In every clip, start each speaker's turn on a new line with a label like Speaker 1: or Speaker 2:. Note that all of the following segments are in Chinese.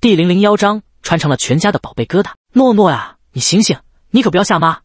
Speaker 1: 第零零幺章穿成了全家的宝贝疙瘩，诺诺呀，你醒醒，你可不要吓妈！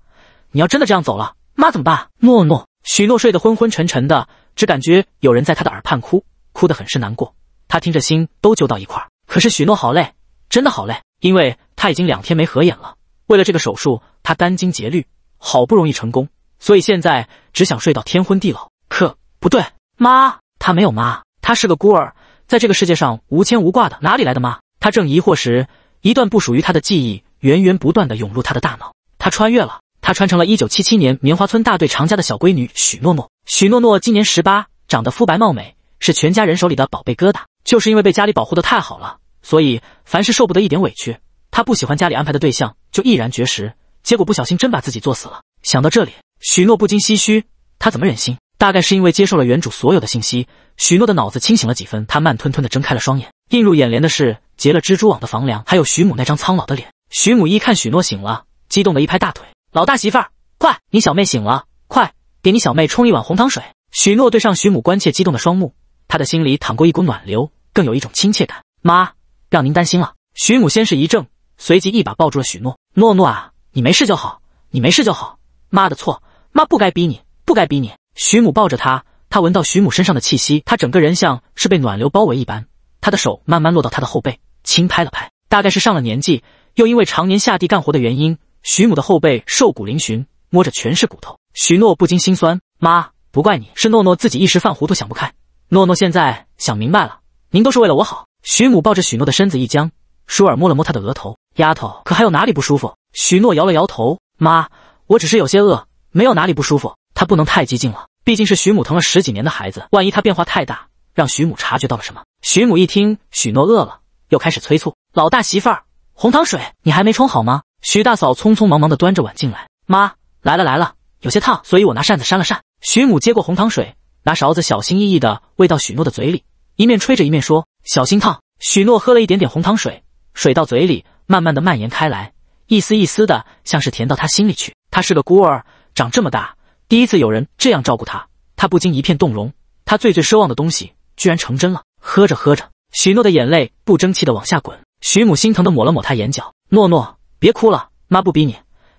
Speaker 1: 你要真的这样走了，妈怎么办？诺诺，许诺睡得昏昏沉沉的，只感觉有人在他的耳畔哭，哭得很是难过，他听着心都揪到一块。可是许诺好累，真的好累，因为他已经两天没合眼了。为了这个手术，他殚精竭虑，好不容易成功，所以现在只想睡到天昏地老。可不对，妈，他没有妈，他是个孤儿，在这个世界上无牵无挂的，哪里来的妈？他正疑惑时，一段不属于他的记忆源源不断的涌入他的大脑。他穿越了，他穿成了一九七七年棉花村大队常家的小闺女许诺诺。许诺诺今年十八，长得肤白貌美，是全家人手里的宝贝疙瘩。就是因为被家里保护的太好了，所以凡是受不得一点委屈。他不喜欢家里安排的对象，就毅然绝食，结果不小心真把自己作死了。想到这里，许诺不禁唏嘘，他怎么忍心？大概是因为接受了原主所有的信息，许诺的脑子清醒了几分。他慢吞吞的睁开了双眼，映入眼帘的是。结了蜘蛛网的房梁，还有徐母那张苍老的脸。徐母一看许诺醒了，激动的一拍大腿：“老大媳妇儿，快，你小妹醒了，快给你小妹冲一碗红糖水。”许诺对上徐母关切激动的双目，他的心里淌过一股暖流，更有一种亲切感。妈，让您担心了。徐母先是一怔，随即一把抱住了许诺：“诺诺啊，你没事就好，你没事就好。妈的错，妈不该逼你，不该逼你。”徐母抱着他，他闻到徐母身上的气息，他整个人像是被暖流包围一般。他的手慢慢落到他的后背。轻拍了拍，大概是上了年纪，又因为常年下地干活的原因，徐母的后背瘦骨嶙峋，摸着全是骨头。许诺不禁心酸，妈，不怪你，是诺诺自己一时犯糊涂，想不开。诺诺现在想明白了，您都是为了我好。徐母抱着许诺的身子一僵，舒尔摸了摸她的额头，丫头，可还有哪里不舒服？许诺摇了摇头，妈，我只是有些饿，没有哪里不舒服。他不能太激进了，毕竟是徐母疼了十几年的孩子，万一他变化太大，让徐母察觉到了什么。徐母一听许诺饿了。又开始催促老大媳妇儿，红糖水你还没冲好吗？徐大嫂匆匆忙忙的端着碗进来，妈来了来了，有些烫，所以我拿扇子扇了扇。徐母接过红糖水，拿勺子小心翼翼的喂到许诺的嘴里，一面吹着一面说，小心烫。许诺喝了一点点红糖水，水到嘴里慢慢的蔓延开来，一丝一丝的像是甜到他心里去。他是个孤儿，长这么大第一次有人这样照顾他，他不禁一片动容。他最最奢望的东西居然成真了，喝着喝着。许诺的眼泪不争气的往下滚，许母心疼的抹了抹他眼角。诺诺，别哭了，妈不逼你，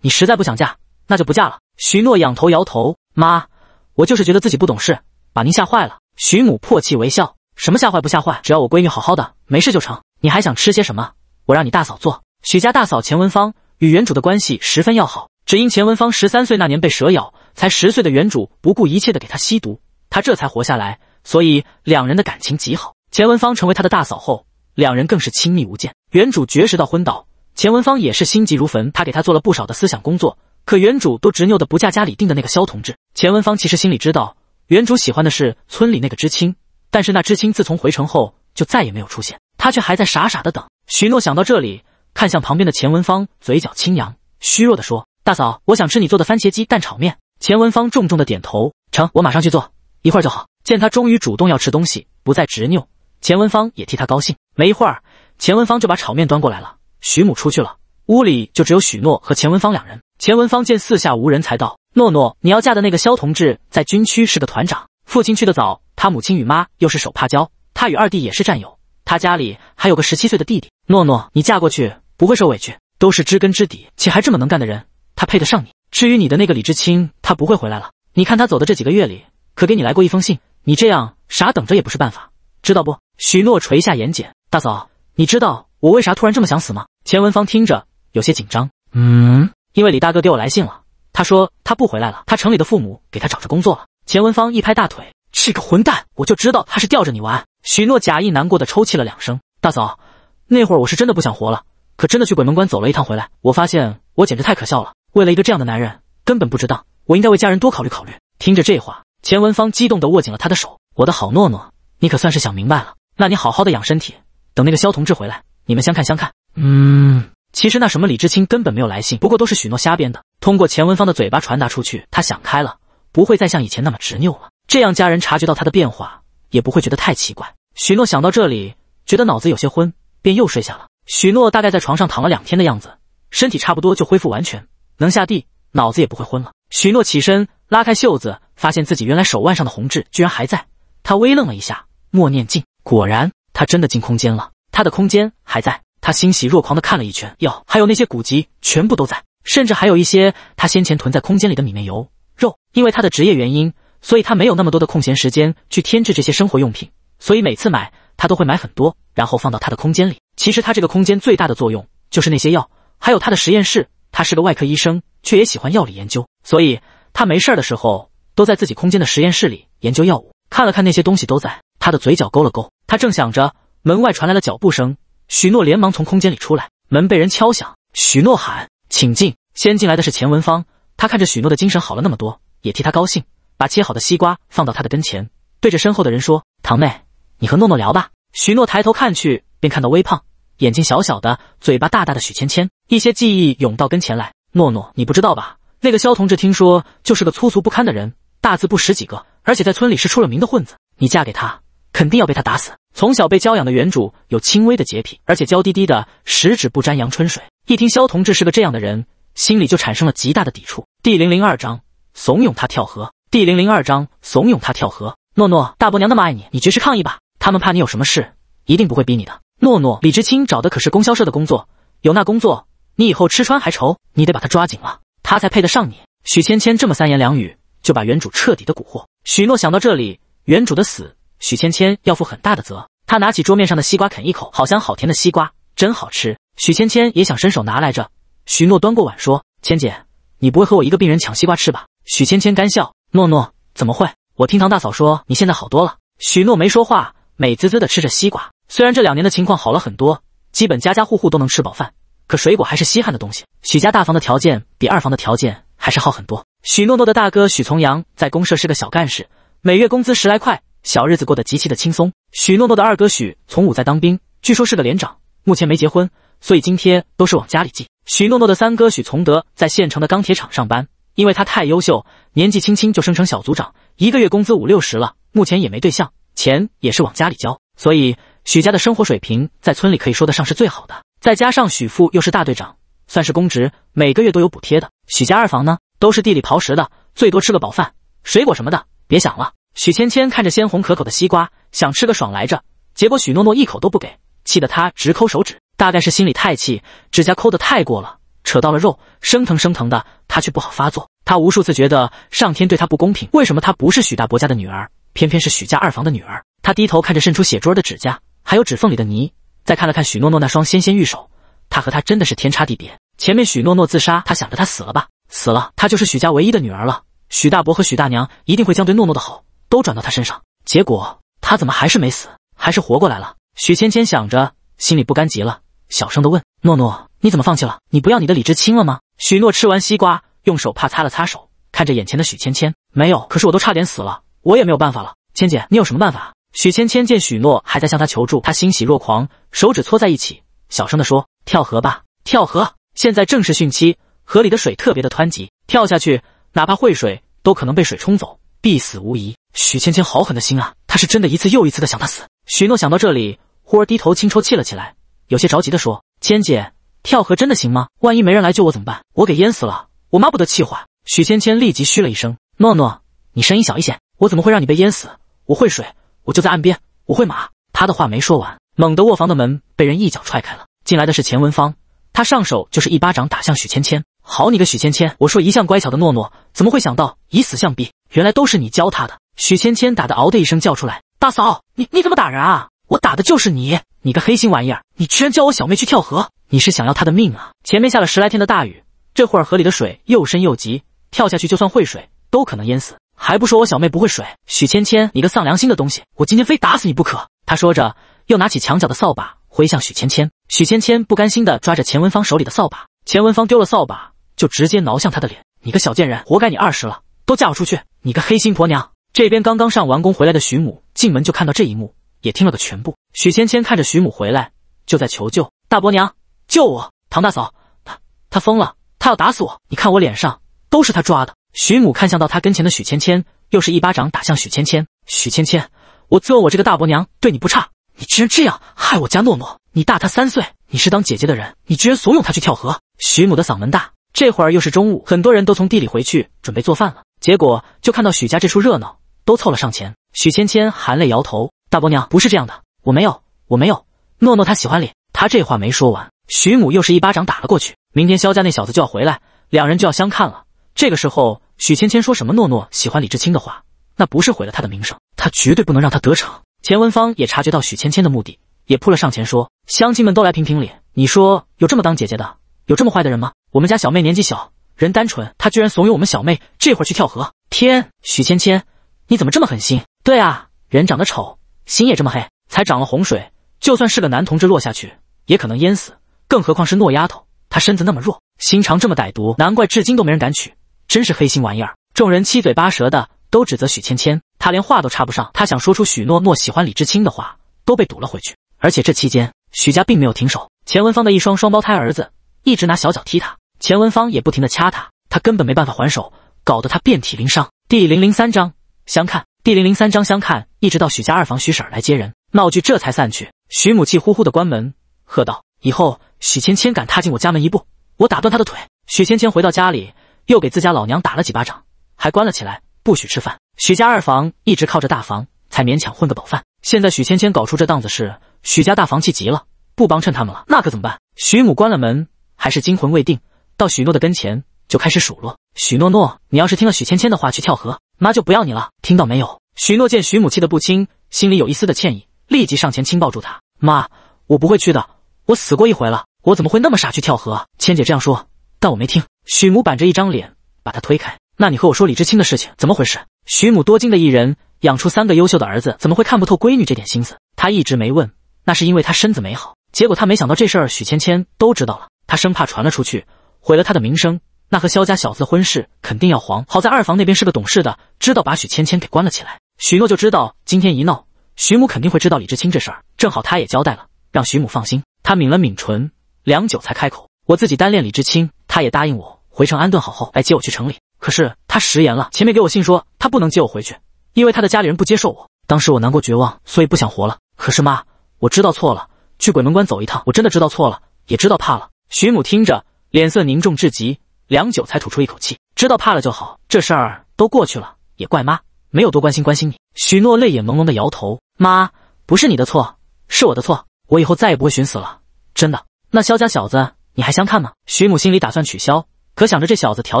Speaker 1: 你实在不想嫁，那就不嫁了。许诺仰头摇头，妈，我就是觉得自己不懂事，把您吓坏了。许母破涕为笑，什么吓坏不吓坏，只要我闺女好好的，没事就成。你还想吃些什么？我让你大嫂做。许家大嫂钱文芳与原主的关系十分要好，只因钱文芳十三岁那年被蛇咬，才十岁的原主不顾一切的给她吸毒，她这才活下来，所以两人的感情极好。钱文芳成为他的大嫂后，两人更是亲密无间。原主绝食到昏倒，钱文芳也是心急如焚，他给他做了不少的思想工作，可原主都执拗的不嫁家里定的那个肖同志。钱文芳其实心里知道，原主喜欢的是村里那个知青，但是那知青自从回城后就再也没有出现，他却还在傻傻的等。许诺想到这里，看向旁边的钱文芳，嘴角轻扬，虚弱的说：“大嫂，我想吃你做的番茄鸡蛋炒面。”钱文芳重重的点头：“成，我马上去做，一会儿就好。”见他终于主动要吃东西，不再执拗。钱文芳也替他高兴。没一会儿，钱文芳就把炒面端过来了。徐母出去了，屋里就只有许诺和钱文芳两人。钱文芳见四下无人才道：“诺诺，你要嫁的那个肖同志在军区是个团长，父亲去的早，他母亲与妈又是手帕交，他与二弟也是战友，他家里还有个十七岁的弟弟。诺诺，你嫁过去不会受委屈，都是知根知底，且还这么能干的人，他配得上你。至于你的那个李知青，他不会回来了。你看他走的这几个月里，可给你来过一封信。你这样傻等着也不是办法。”知道不？许诺垂下眼睑，大嫂，你知道我为啥突然这么想死吗？钱文芳听着有些紧张，嗯，因为李大哥给我来信了，他说他不回来了，他城里的父母给他找着工作了。钱文芳一拍大腿，这个混蛋，我就知道他是吊着你玩。许诺假意难过的抽泣了两声，大嫂，那会儿我是真的不想活了，可真的去鬼门关走了一趟回来，我发现我简直太可笑了，为了一个这样的男人，根本不值当。我应该为家人多考虑考虑。听着这话，钱文芳激动地握紧了他的手，我的好诺诺。你可算是想明白了，那你好好的养身体，等那个肖同志回来，你们相看相看。
Speaker 2: 嗯，
Speaker 1: 其实那什么李志清根本没有来信，不过都是许诺瞎编的，通过钱文芳的嘴巴传达出去。他想开了，不会再像以前那么执拗了，这样家人察觉到他的变化，也不会觉得太奇怪。许诺想到这里，觉得脑子有些昏，便又睡下了。许诺大概在床上躺了两天的样子，身体差不多就恢复完全，能下地，脑子也不会昏了。许诺起身拉开袖子，发现自己原来手腕上的红痣居然还在。他微愣了一下，默念进，果然，他真的进空间了。他的空间还在，他欣喜若狂的看了一圈，药还有那些古籍全部都在，甚至还有一些他先前囤在空间里的米面油肉。因为他的职业原因，所以他没有那么多的空闲时间去添置这些生活用品，所以每次买他都会买很多，然后放到他的空间里。其实他这个空间最大的作用就是那些药，还有他的实验室。他是个外科医生，却也喜欢药理研究，所以他没事儿的时候都在自己空间的实验室里研究药物。看了看那些东西都在，他的嘴角勾了勾。他正想着，门外传来了脚步声。许诺连忙从空间里出来，门被人敲响。许诺喊：“请进！”先进来的是钱文芳。他看着许诺的精神好了那么多，也替他高兴，把切好的西瓜放到他的跟前，对着身后的人说：“堂妹，你和诺诺聊吧。”许诺抬头看去，便看到微胖、眼睛小小的、嘴巴大大的许芊芊。一些记忆涌到跟前来。诺诺，你不知道吧？那个肖同志听说就是个粗俗不堪的人，大字不识几个。而且在村里是出了名的混子，你嫁给他肯定要被他打死。从小被娇养的原主有轻微的洁癖，而且娇滴滴的，十指不沾阳春水。一听萧同志是个这样的人，心里就产生了极大的抵触。第零零二章怂恿他跳河。第零零二章怂恿他跳河。诺诺，大伯娘那么爱你，你绝食抗议吧。他们怕你有什么事，一定不会逼你的。诺诺，李知青找的可是供销社的工作，有那工作，你以后吃穿还愁。你得把他抓紧了，他才配得上你。许芊芊这么三言两语就把原主彻底的蛊惑。许诺想到这里，原主的死，许芊芊要负很大的责。他拿起桌面上的西瓜啃一口，好香好甜的西瓜，真好吃。许芊芊也想伸手拿来着，许诺端过碗说：“芊姐，你不会和我一个病人抢西瓜吃吧？”许芊芊干笑：“诺诺怎么会？我听唐大嫂说你现在好多了。”许诺没说话，美滋滋的吃着西瓜。虽然这两年的情况好了很多，基本家家户户都能吃饱饭，可水果还是稀罕的东西。许家大房的条件比二房的条件还是好很多。许诺诺的大哥许从阳在公社是个小干事，每月工资十来块，小日子过得极其的轻松。许诺诺的二哥许从武在当兵，据说是个连长，目前没结婚，所以津贴都是往家里寄。许诺诺的三哥许从德在县城的钢铁厂上班，因为他太优秀，年纪轻轻就升成小组长，一个月工资五六十了，目前也没对象，钱也是往家里交。所以许家的生活水平在村里可以说得上是最好的，再加上许父又是大队长，算是公职，每个月都有补贴的。许家二房呢？都是地里刨食的，最多吃个饱饭，水果什么的别想了。许芊芊看着鲜红可口的西瓜，想吃个爽来着，结果许诺诺一口都不给，气得她直抠手指。大概是心里太气，指甲抠得太过了，扯到了肉，生疼生疼的。她却不好发作。她无数次觉得上天对她不公平，为什么她不是许大伯家的女儿，偏偏是许家二房的女儿？她低头看着渗出血珠的指甲，还有指缝里的泥，再看了看许诺诺那双纤纤玉手，她和她真的是天差地别。前面许诺诺自杀，她想着她死了吧。死了，她就是许家唯一的女儿了。许大伯和许大娘一定会将对诺诺的好都转到她身上。结果她怎么还是没死，还是活过来了？许芊芊想着，心里不甘极了，小声的问：“诺诺，你怎么放弃了？你不要你的李知青了吗？”许诺吃完西瓜，用手帕擦了擦手，看着眼前的许芊芊，没有。可是我都差点死了，我也没有办法了。芊姐，你有什么办法？许芊芊见许诺还在向她求助，她欣喜若狂，手指搓在一起，小声的说：“跳河吧，跳河！现在正是汛期。”河里的水特别的湍急，跳下去，哪怕会水，都可能被水冲走，必死无疑。许芊芊好狠的心啊！她是真的一次又一次的想他死。许诺想到这里，忽而低头轻抽泣了起来，有些着急的说：“芊姐，跳河真的行吗？万一没人来救我怎么办？我给淹死了，我妈不得气话。”许芊芊立即嘘了一声：“诺诺，你声音小一些，我怎么会让你被淹死？我会水，我就在岸边，我会马。”他的话没说完，猛地卧房的门被人一脚踹开了，进来的是钱文芳，他上手就是一巴掌打向许芊芊。好你个许芊芊！我说一向乖巧的诺诺怎么会想到以死相逼？原来都是你教她的。许芊芊打的嗷的一声叫出来：“大嫂，你你怎么打人啊？我打的就是你！你个黑心玩意儿，你居然叫我小妹去跳河！你是想要她的命啊？前面下了十来天的大雨，这会儿河里的水又深又急，跳下去就算会水都可能淹死。还不说我小妹不会水？许芊芊，你个丧良心的东西，我今天非打死你不可！”他说着，又拿起墙角的扫把挥向许芊芊。许芊芊不甘心地抓着钱文芳手里的扫把，钱文芳丢了扫把。就直接挠向他的脸！你个小贱人，活该你二十了都嫁不出去！你个黑心婆娘！这边刚刚上完工回来的徐母进门就看到这一幕，也听了个全部。许芊芊看着徐母回来，就在求救：“大伯娘，救我！唐大嫂，她她疯了，她要打死我！你看我脸上都是她抓的。”徐母看向到她跟前的许芊芊，又是一巴掌打向许芊芊：“许芊芊，我自问我这个大伯娘对你不差，你居然这样害我家诺诺！你大她三岁，你是当姐姐的人，你居然怂恿她去跳河！”徐母的嗓门大。这会儿又是中午，很多人都从地里回去准备做饭了，结果就看到许家这出热闹，都凑了上前。许芊芊含泪摇头：“大伯娘，不是这样的，我没有，我没有。”诺诺他喜欢你。”他这话没说完，徐母又是一巴掌打了过去。明天萧家那小子就要回来，两人就要相看了。这个时候，许芊芊说什么诺诺喜欢李志清的话，那不是毁了他的名声，她绝对不能让他得逞。钱文芳也察觉到许芊芊的目的，也扑了上前说：“乡亲们都来评评理，你说有这么当姐姐的，有这么坏的人吗？”我们家小妹年纪小，人单纯，她居然怂恿我们小妹这会儿去跳河！天，许芊芊，你怎么这么狠心？对啊，人长得丑，心也这么黑，才涨了洪水，就算是个男同志落下去也可能淹死，更何况是诺丫头，她身子那么弱，心肠这么歹毒，难怪至今都没人敢娶，真是黑心玩意儿！众人七嘴八舌的都指责许芊芊，她连话都插不上，她想说出许诺诺喜欢李知青的话都被堵了回去。而且这期间，许家并没有停手，钱文芳的一双双胞胎儿子一直拿小脚踢她，钱文芳也不停地掐他，他根本没办法还手，搞得他遍体鳞伤。第零零三章相看。第零零三章相看，一直到许家二房许婶儿来接人，闹剧这才散去。许母气呼呼的关门，喝道：“以后许芊芊敢踏进我家门一步，我打断她的腿！”许芊芊回到家里，又给自家老娘打了几巴掌，还关了起来，不许吃饭。许家二房一直靠着大房才勉强混个饱饭，现在许芊芊搞出这档子事，许家大房气急了，不帮衬他们了，那可怎么办？许母关了门，还是惊魂未定。到许诺的跟前，就开始数落许诺诺：“你要是听了许芊芊的话去跳河，妈就不要你了，听到没有？”许诺见许母气得不轻，心里有一丝的歉意，立即上前轻抱住她：“妈，我不会去的，我死过一回了，我怎么会那么傻去跳河？”千姐这样说，但我没听。许母板着一张脸，把她推开：“那你和我说李知青的事情，怎么回事？”许母多金的一人，养出三个优秀的儿子，怎么会看不透闺女这点心思？她一直没问，那是因为她身子没好。结果她没想到这事儿，许芊芊都知道了，她生怕传了出去。毁了他的名声，那和萧家小子的婚事肯定要黄。好在二房那边是个懂事的，知道把许芊芊给关了起来。许诺就知道今天一闹，许母肯定会知道李知青这事儿。正好他也交代了，让许母放心。他抿了抿唇，良久才开口：“我自己单恋李知青，他也答应我回城安顿好，后来接我去城里。可是他食言了，前面给我信说他不能接我回去，因为他的家里人不接受我。当时我难过绝望，所以不想活了。可是妈，我知道错了，去鬼门关走一趟，我真的知道错了，也知道怕了。”许母听着。脸色凝重至极，良久才吐出一口气。知道怕了就好，这事儿都过去了，也怪妈没有多关心关心你。许诺泪眼朦胧的摇头，妈，不是你的错，是我的错，我以后再也不会寻死了，真的。那萧家小子，你还相看吗？徐母心里打算取消，可想着这小子条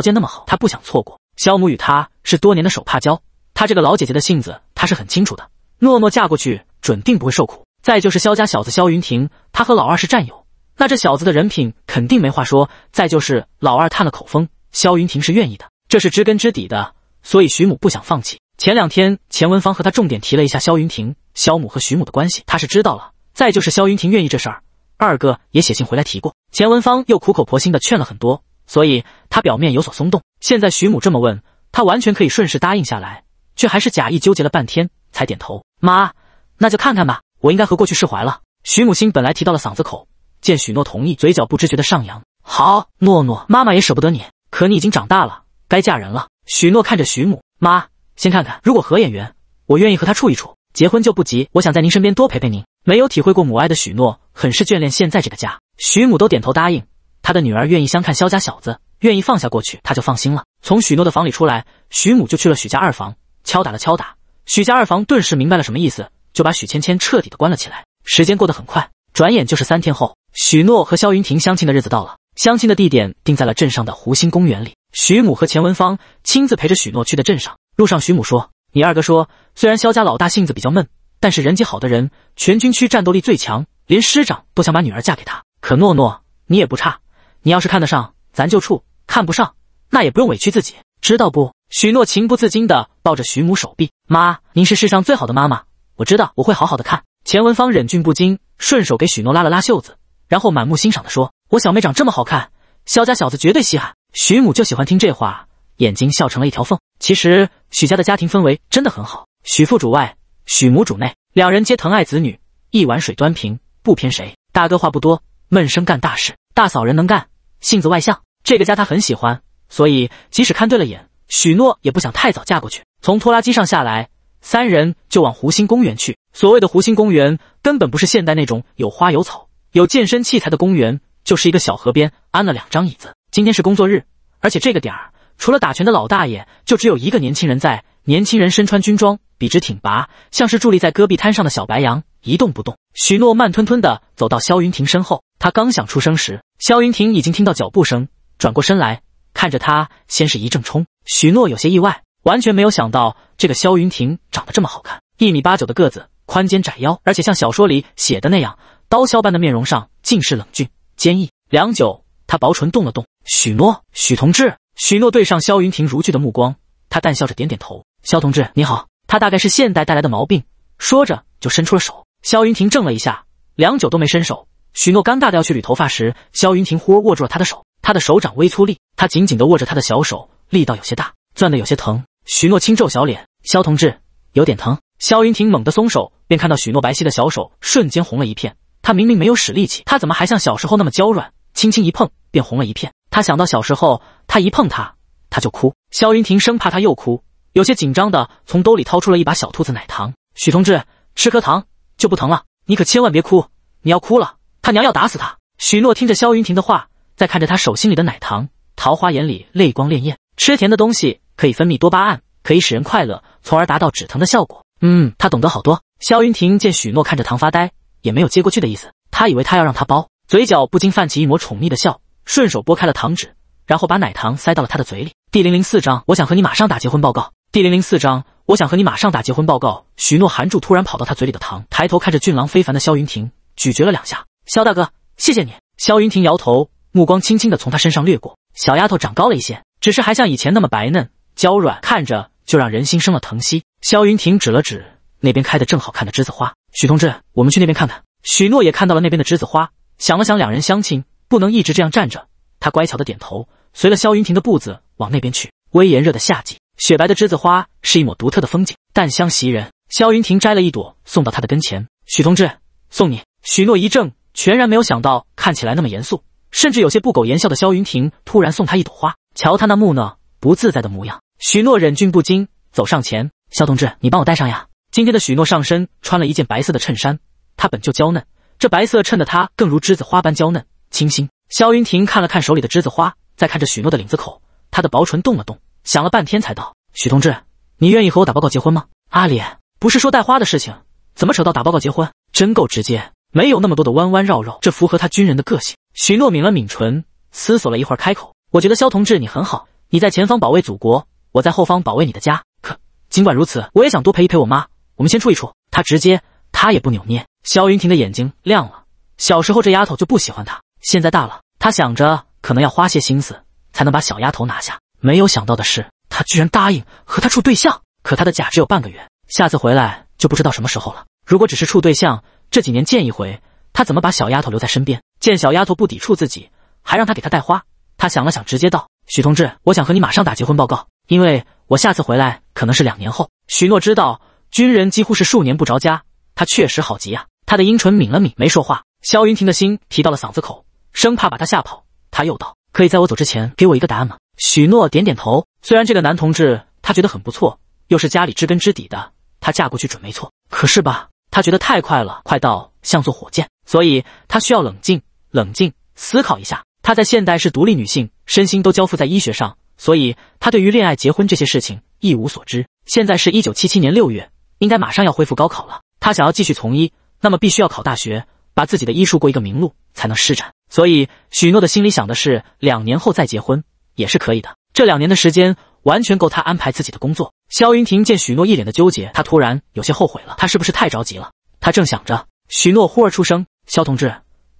Speaker 1: 件那么好，她不想错过。萧母与她是多年的手帕交，她这个老姐姐的性子，她是很清楚的。诺诺嫁过去，准定不会受苦。再就是萧家小子萧云霆，他和老二是战友。那这小子的人品肯定没话说，再就是老二探了口风，萧云婷是愿意的，这是知根知底的，所以徐母不想放弃。前两天钱文芳和他重点提了一下萧云婷、萧母和徐母的关系，他是知道了。再就是萧云婷愿意这事儿，二哥也写信回来提过，钱文芳又苦口婆心的劝了很多，所以他表面有所松动。现在徐母这么问他，完全可以顺势答应下来，却还是假意纠结了半天才点头。妈，那就看看吧，我应该和过去释怀了。徐母心本来提到了嗓子口。见许诺同意，嘴角不知觉的上扬。好，诺诺，妈妈也舍不得你，可你已经长大了，该嫁人了。许诺看着许母，妈，先看看，如果合眼缘，我愿意和他处一处，结婚就不急。我想在您身边多陪陪您。没有体会过母爱的许诺，很是眷恋现在这个家。许母都点头答应，她的女儿愿意相看萧家小子，愿意放下过去，她就放心了。从许诺的房里出来，许母就去了许家二房，敲打了敲打，许家二房顿时明白了什么意思，就把许芊芊彻底的关了起来。时间过得很快，转眼就是三天后。许诺和萧云婷相亲的日子到了，相亲的地点定在了镇上的湖心公园里。徐母和钱文芳亲自陪着许诺去的镇上。路上，徐母说：“你二哥说，虽然萧家老大性子比较闷，但是人极好的人，全军区战斗力最强，连师长都想把女儿嫁给他。可诺诺，你也不差，你要是看得上，咱就处；看不上，那也不用委屈自己，知道不？”许诺情不自禁的抱着徐母手臂：“妈，您是世上最好的妈妈，我知道，我会好好的看。”钱文芳忍俊不禁，顺手给许诺拉了拉袖子。然后满目欣赏地说：“我小妹长这么好看，萧家小子绝对稀罕。”许母就喜欢听这话，眼睛笑成了一条缝。其实许家的家庭氛围真的很好，许父主外，许母主内，两人皆疼爱子女，一碗水端平，不偏谁。大哥话不多，闷声干大事；大嫂人能干，性子外向，这个家他很喜欢。所以即使看对了眼，许诺也不想太早嫁过去。从拖拉机上下来，三人就往湖心公园去。所谓的湖心公园，根本不是现代那种有花有草。有健身器材的公园，就是一个小河边安了两张椅子。今天是工作日，而且这个点儿，除了打拳的老大爷，就只有一个年轻人在。年轻人身穿军装，笔直挺拔，像是伫立在戈壁滩上的小白羊，一动不动。许诺慢吞吞地走到萧云亭身后，他刚想出声时，萧云亭已经听到脚步声，转过身来看着他，先是一阵冲。许诺有些意外，完全没有想到这个萧云亭长得这么好看，一米八九的个子，宽肩窄腰，而且像小说里写的那样。刀削般的面容上尽是冷峻坚毅。良久，他薄唇动了动，许诺，许同志，许诺对上萧云亭如炬的目光，他淡笑着点点头。萧同志，你好。他大概是现代带来的毛病，说着就伸出了手。萧云亭怔了一下，良久都没伸手。许诺尴尬的要去捋头发时，萧云亭忽而握住了他的手，他的手掌微粗力，他紧紧地握着他的小手，力道有些大，攥得有些疼。许诺轻皱小脸，萧同志，有点疼。萧云亭猛地松手，便看到许诺白皙的小手瞬间红了一片。他明明没有使力气，他怎么还像小时候那么娇软，轻轻一碰便红了一片？他想到小时候，他一碰他，他就哭。萧云婷生怕他又哭，有些紧张的从兜里掏出了一把小兔子奶糖。许同志吃颗糖就不疼了，你可千万别哭，你要哭了，他娘要打死他！许诺听着萧云婷的话，在看着他手心里的奶糖，桃花眼里泪光潋滟。吃甜的东西可以分泌多巴胺，可以使人快乐，从而达到止疼的效果。嗯，他懂得好多。萧云婷见许诺看着糖发呆。也没有接过去的意思，他以为他要让他包，嘴角不禁泛起一抹宠溺的笑，顺手拨开了糖纸，然后把奶糖塞到了他的嘴里。第零零四章，我想和你马上打结婚报告。第零零四章，我想和你马上打结婚报告。许诺含住突然跑到他嘴里的糖，抬头看着俊朗非凡的萧云霆，咀嚼了两下。萧大哥，谢谢你。萧云霆摇头，目光轻轻的从他身上掠过。小丫头长高了一些，只是还像以前那么白嫩娇软，看着就让人心生了疼惜。萧云霆指了指那边开的正好看的栀子花。许同志，我们去那边看看。许诺也看到了那边的栀子花，想了想，两人相亲不能一直这样站着，他乖巧的点头，随了萧云亭的步子往那边去。微炎热的夏季，雪白的栀子花是一抹独特的风景，淡香袭人。萧云亭摘了一朵送到他的跟前，许同志，送你。许诺一怔，全然没有想到，看起来那么严肃，甚至有些不苟言笑的萧云亭突然送他一朵花，瞧他那木讷不自在的模样，许诺忍俊不禁，走上前，萧同志，你帮我戴上呀。今天的许诺上身穿了一件白色的衬衫，她本就娇嫩，这白色衬得她更如栀子花般娇嫩清新。萧云霆看了看手里的栀子花，再看着许诺的领子口，他的薄唇动了动，想了半天才道：“许同志，你愿意和我打报告结婚吗？”阿莲，不是说带花的事情，怎么扯到打报告结婚？真够直接，没有那么多的弯弯绕绕，这符合他军人的个性。许诺抿了抿唇，思索了一会儿，开口：“我觉得萧同志你很好，你在前方保卫祖国，我在后方保卫你的家。可尽管如此，我也想多陪一陪我妈。”我们先处一处，他直接，他也不扭捏。肖云婷的眼睛亮了。小时候这丫头就不喜欢他，现在大了，他想着可能要花些心思才能把小丫头拿下。没有想到的是，他居然答应和他处对象。可他的假只有半个月，下次回来就不知道什么时候了。如果只是处对象，这几年见一回，他怎么把小丫头留在身边？见小丫头不抵触自己，还让他给她带花，他想了想，直接道：“许同志，我想和你马上打结婚报告，因为我下次回来可能是两年后。”许诺知道。军人几乎是数年不着家，他确实好急啊！他的阴唇抿了抿，没说话。萧云霆的心提到了嗓子口，生怕把他吓跑。他又道：“可以在我走之前给我一个答案吗？”许诺点点头。虽然这个男同志他觉得很不错，又是家里知根知底的，他嫁过去准没错。可是吧，他觉得太快了，快到像坐火箭，所以他需要冷静，冷静思考一下。他在现代是独立女性，身心都交付在医学上，所以他对于恋爱、结婚这些事情一无所知。现在是一九七七年六月。应该马上要恢复高考了，他想要继续从医，那么必须要考大学，把自己的医术过一个名路才能施展。所以许诺的心里想的是，两年后再结婚也是可以的。这两年的时间完全够他安排自己的工作。肖云婷见许诺一脸的纠结，她突然有些后悔了，他是不是太着急了？他正想着，许诺忽而出声：“肖同志，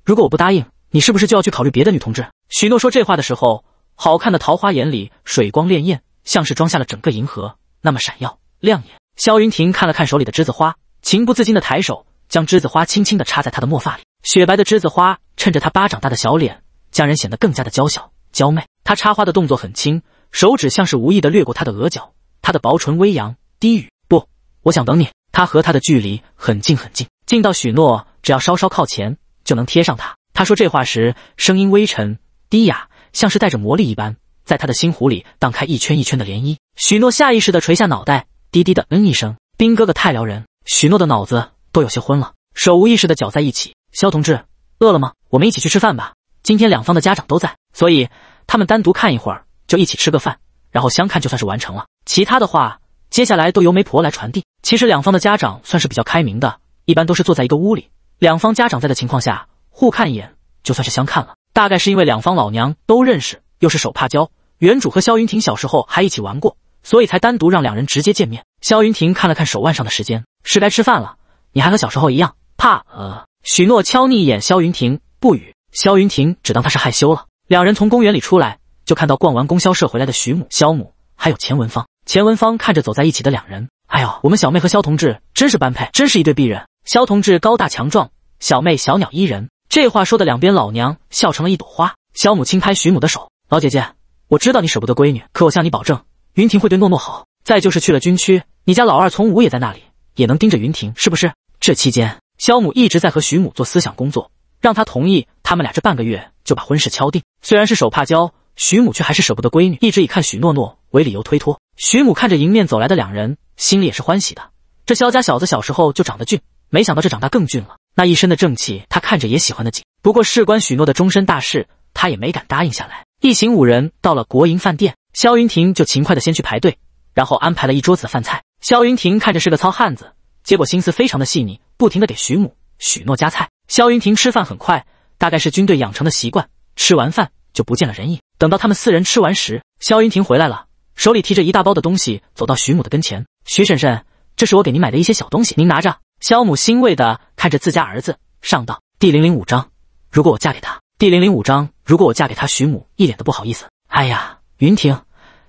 Speaker 1: 如果我不答应，你是不是就要去考虑别的女同志？”许诺说这话的时候，好看的桃花眼里水光潋滟，像是装下了整个银河，那么闪耀亮眼。萧云霆看了看手里的栀子花，情不自禁地抬手将栀子花轻轻地插在他的墨发里。雪白的栀子花衬着他巴掌大的小脸，将人显得更加的娇小娇媚。他插花的动作很轻，手指像是无意的掠过他的额角。他的薄唇微扬，低语：“不，我想等你。”他和他的距离很近很近，近到许诺只要稍稍靠前就能贴上他。他说这话时，声音微沉低哑，像是带着魔力一般，在他的心湖里荡开一圈一圈的涟漪。许诺下意识地垂下脑袋。低低的嗯一声，兵哥哥太撩人，许诺的脑子都有些昏了，手无意识的搅在一起。肖同志，饿了吗？我们一起去吃饭吧。今天两方的家长都在，所以他们单独看一会儿，就一起吃个饭，然后相看就算是完成了。其他的话，接下来都由媒婆来传递。其实两方的家长算是比较开明的，一般都是坐在一个屋里，两方家长在的情况下，互看一眼就算是相看了。大概是因为两方老娘都认识，又是手帕交，原主和肖云婷小时候还一起玩过。所以才单独让两人直接见面。萧云婷看了看手腕上的时间，是该吃饭了。你还和小时候一样怕饿。许诺瞧一眼萧云婷，不语。萧云婷只当他是害羞了。两人从公园里出来，就看到逛完供销社回来的徐母、萧母，还有钱文芳。钱文芳看着走在一起的两人，哎呦，我们小妹和萧同志真是般配，真是一对璧人。萧同志高大强壮，小妹小鸟依人。这话说的两边老娘笑成了一朵花。萧母轻拍徐母的手，老姐姐，我知道你舍不得闺女，可我向你保证。云婷会对诺诺好，再就是去了军区，你家老二从武也在那里，也能盯着云婷，是不是？这期间，肖母一直在和徐母做思想工作，让她同意他们俩这半个月就把婚事敲定。虽然是手帕交，徐母却还是舍不得闺女，一直以看许诺诺为理由推脱。徐母看着迎面走来的两人，心里也是欢喜的。这肖家小子小时候就长得俊，没想到这长大更俊了，那一身的正气，他看着也喜欢的紧。不过事关许诺的终身大事，他也没敢答应下来。一行五人到了国营饭店。萧云婷就勤快的先去排队，然后安排了一桌子的饭菜。萧云婷看着是个糙汉子，结果心思非常的细腻，不停的给徐母、许诺夹菜。萧云婷吃饭很快，大概是军队养成的习惯。吃完饭就不见了人影。等到他们四人吃完时，萧云婷回来了，手里提着一大包的东西，走到徐母的跟前：“徐婶婶，这是我给您买的一些小东西，您拿着。”萧母欣慰的看着自家儿子上道。第零零五章，如果我嫁给他。第零零五章，如果我嫁给他。徐母一脸的不好意思：“哎呀，云婷，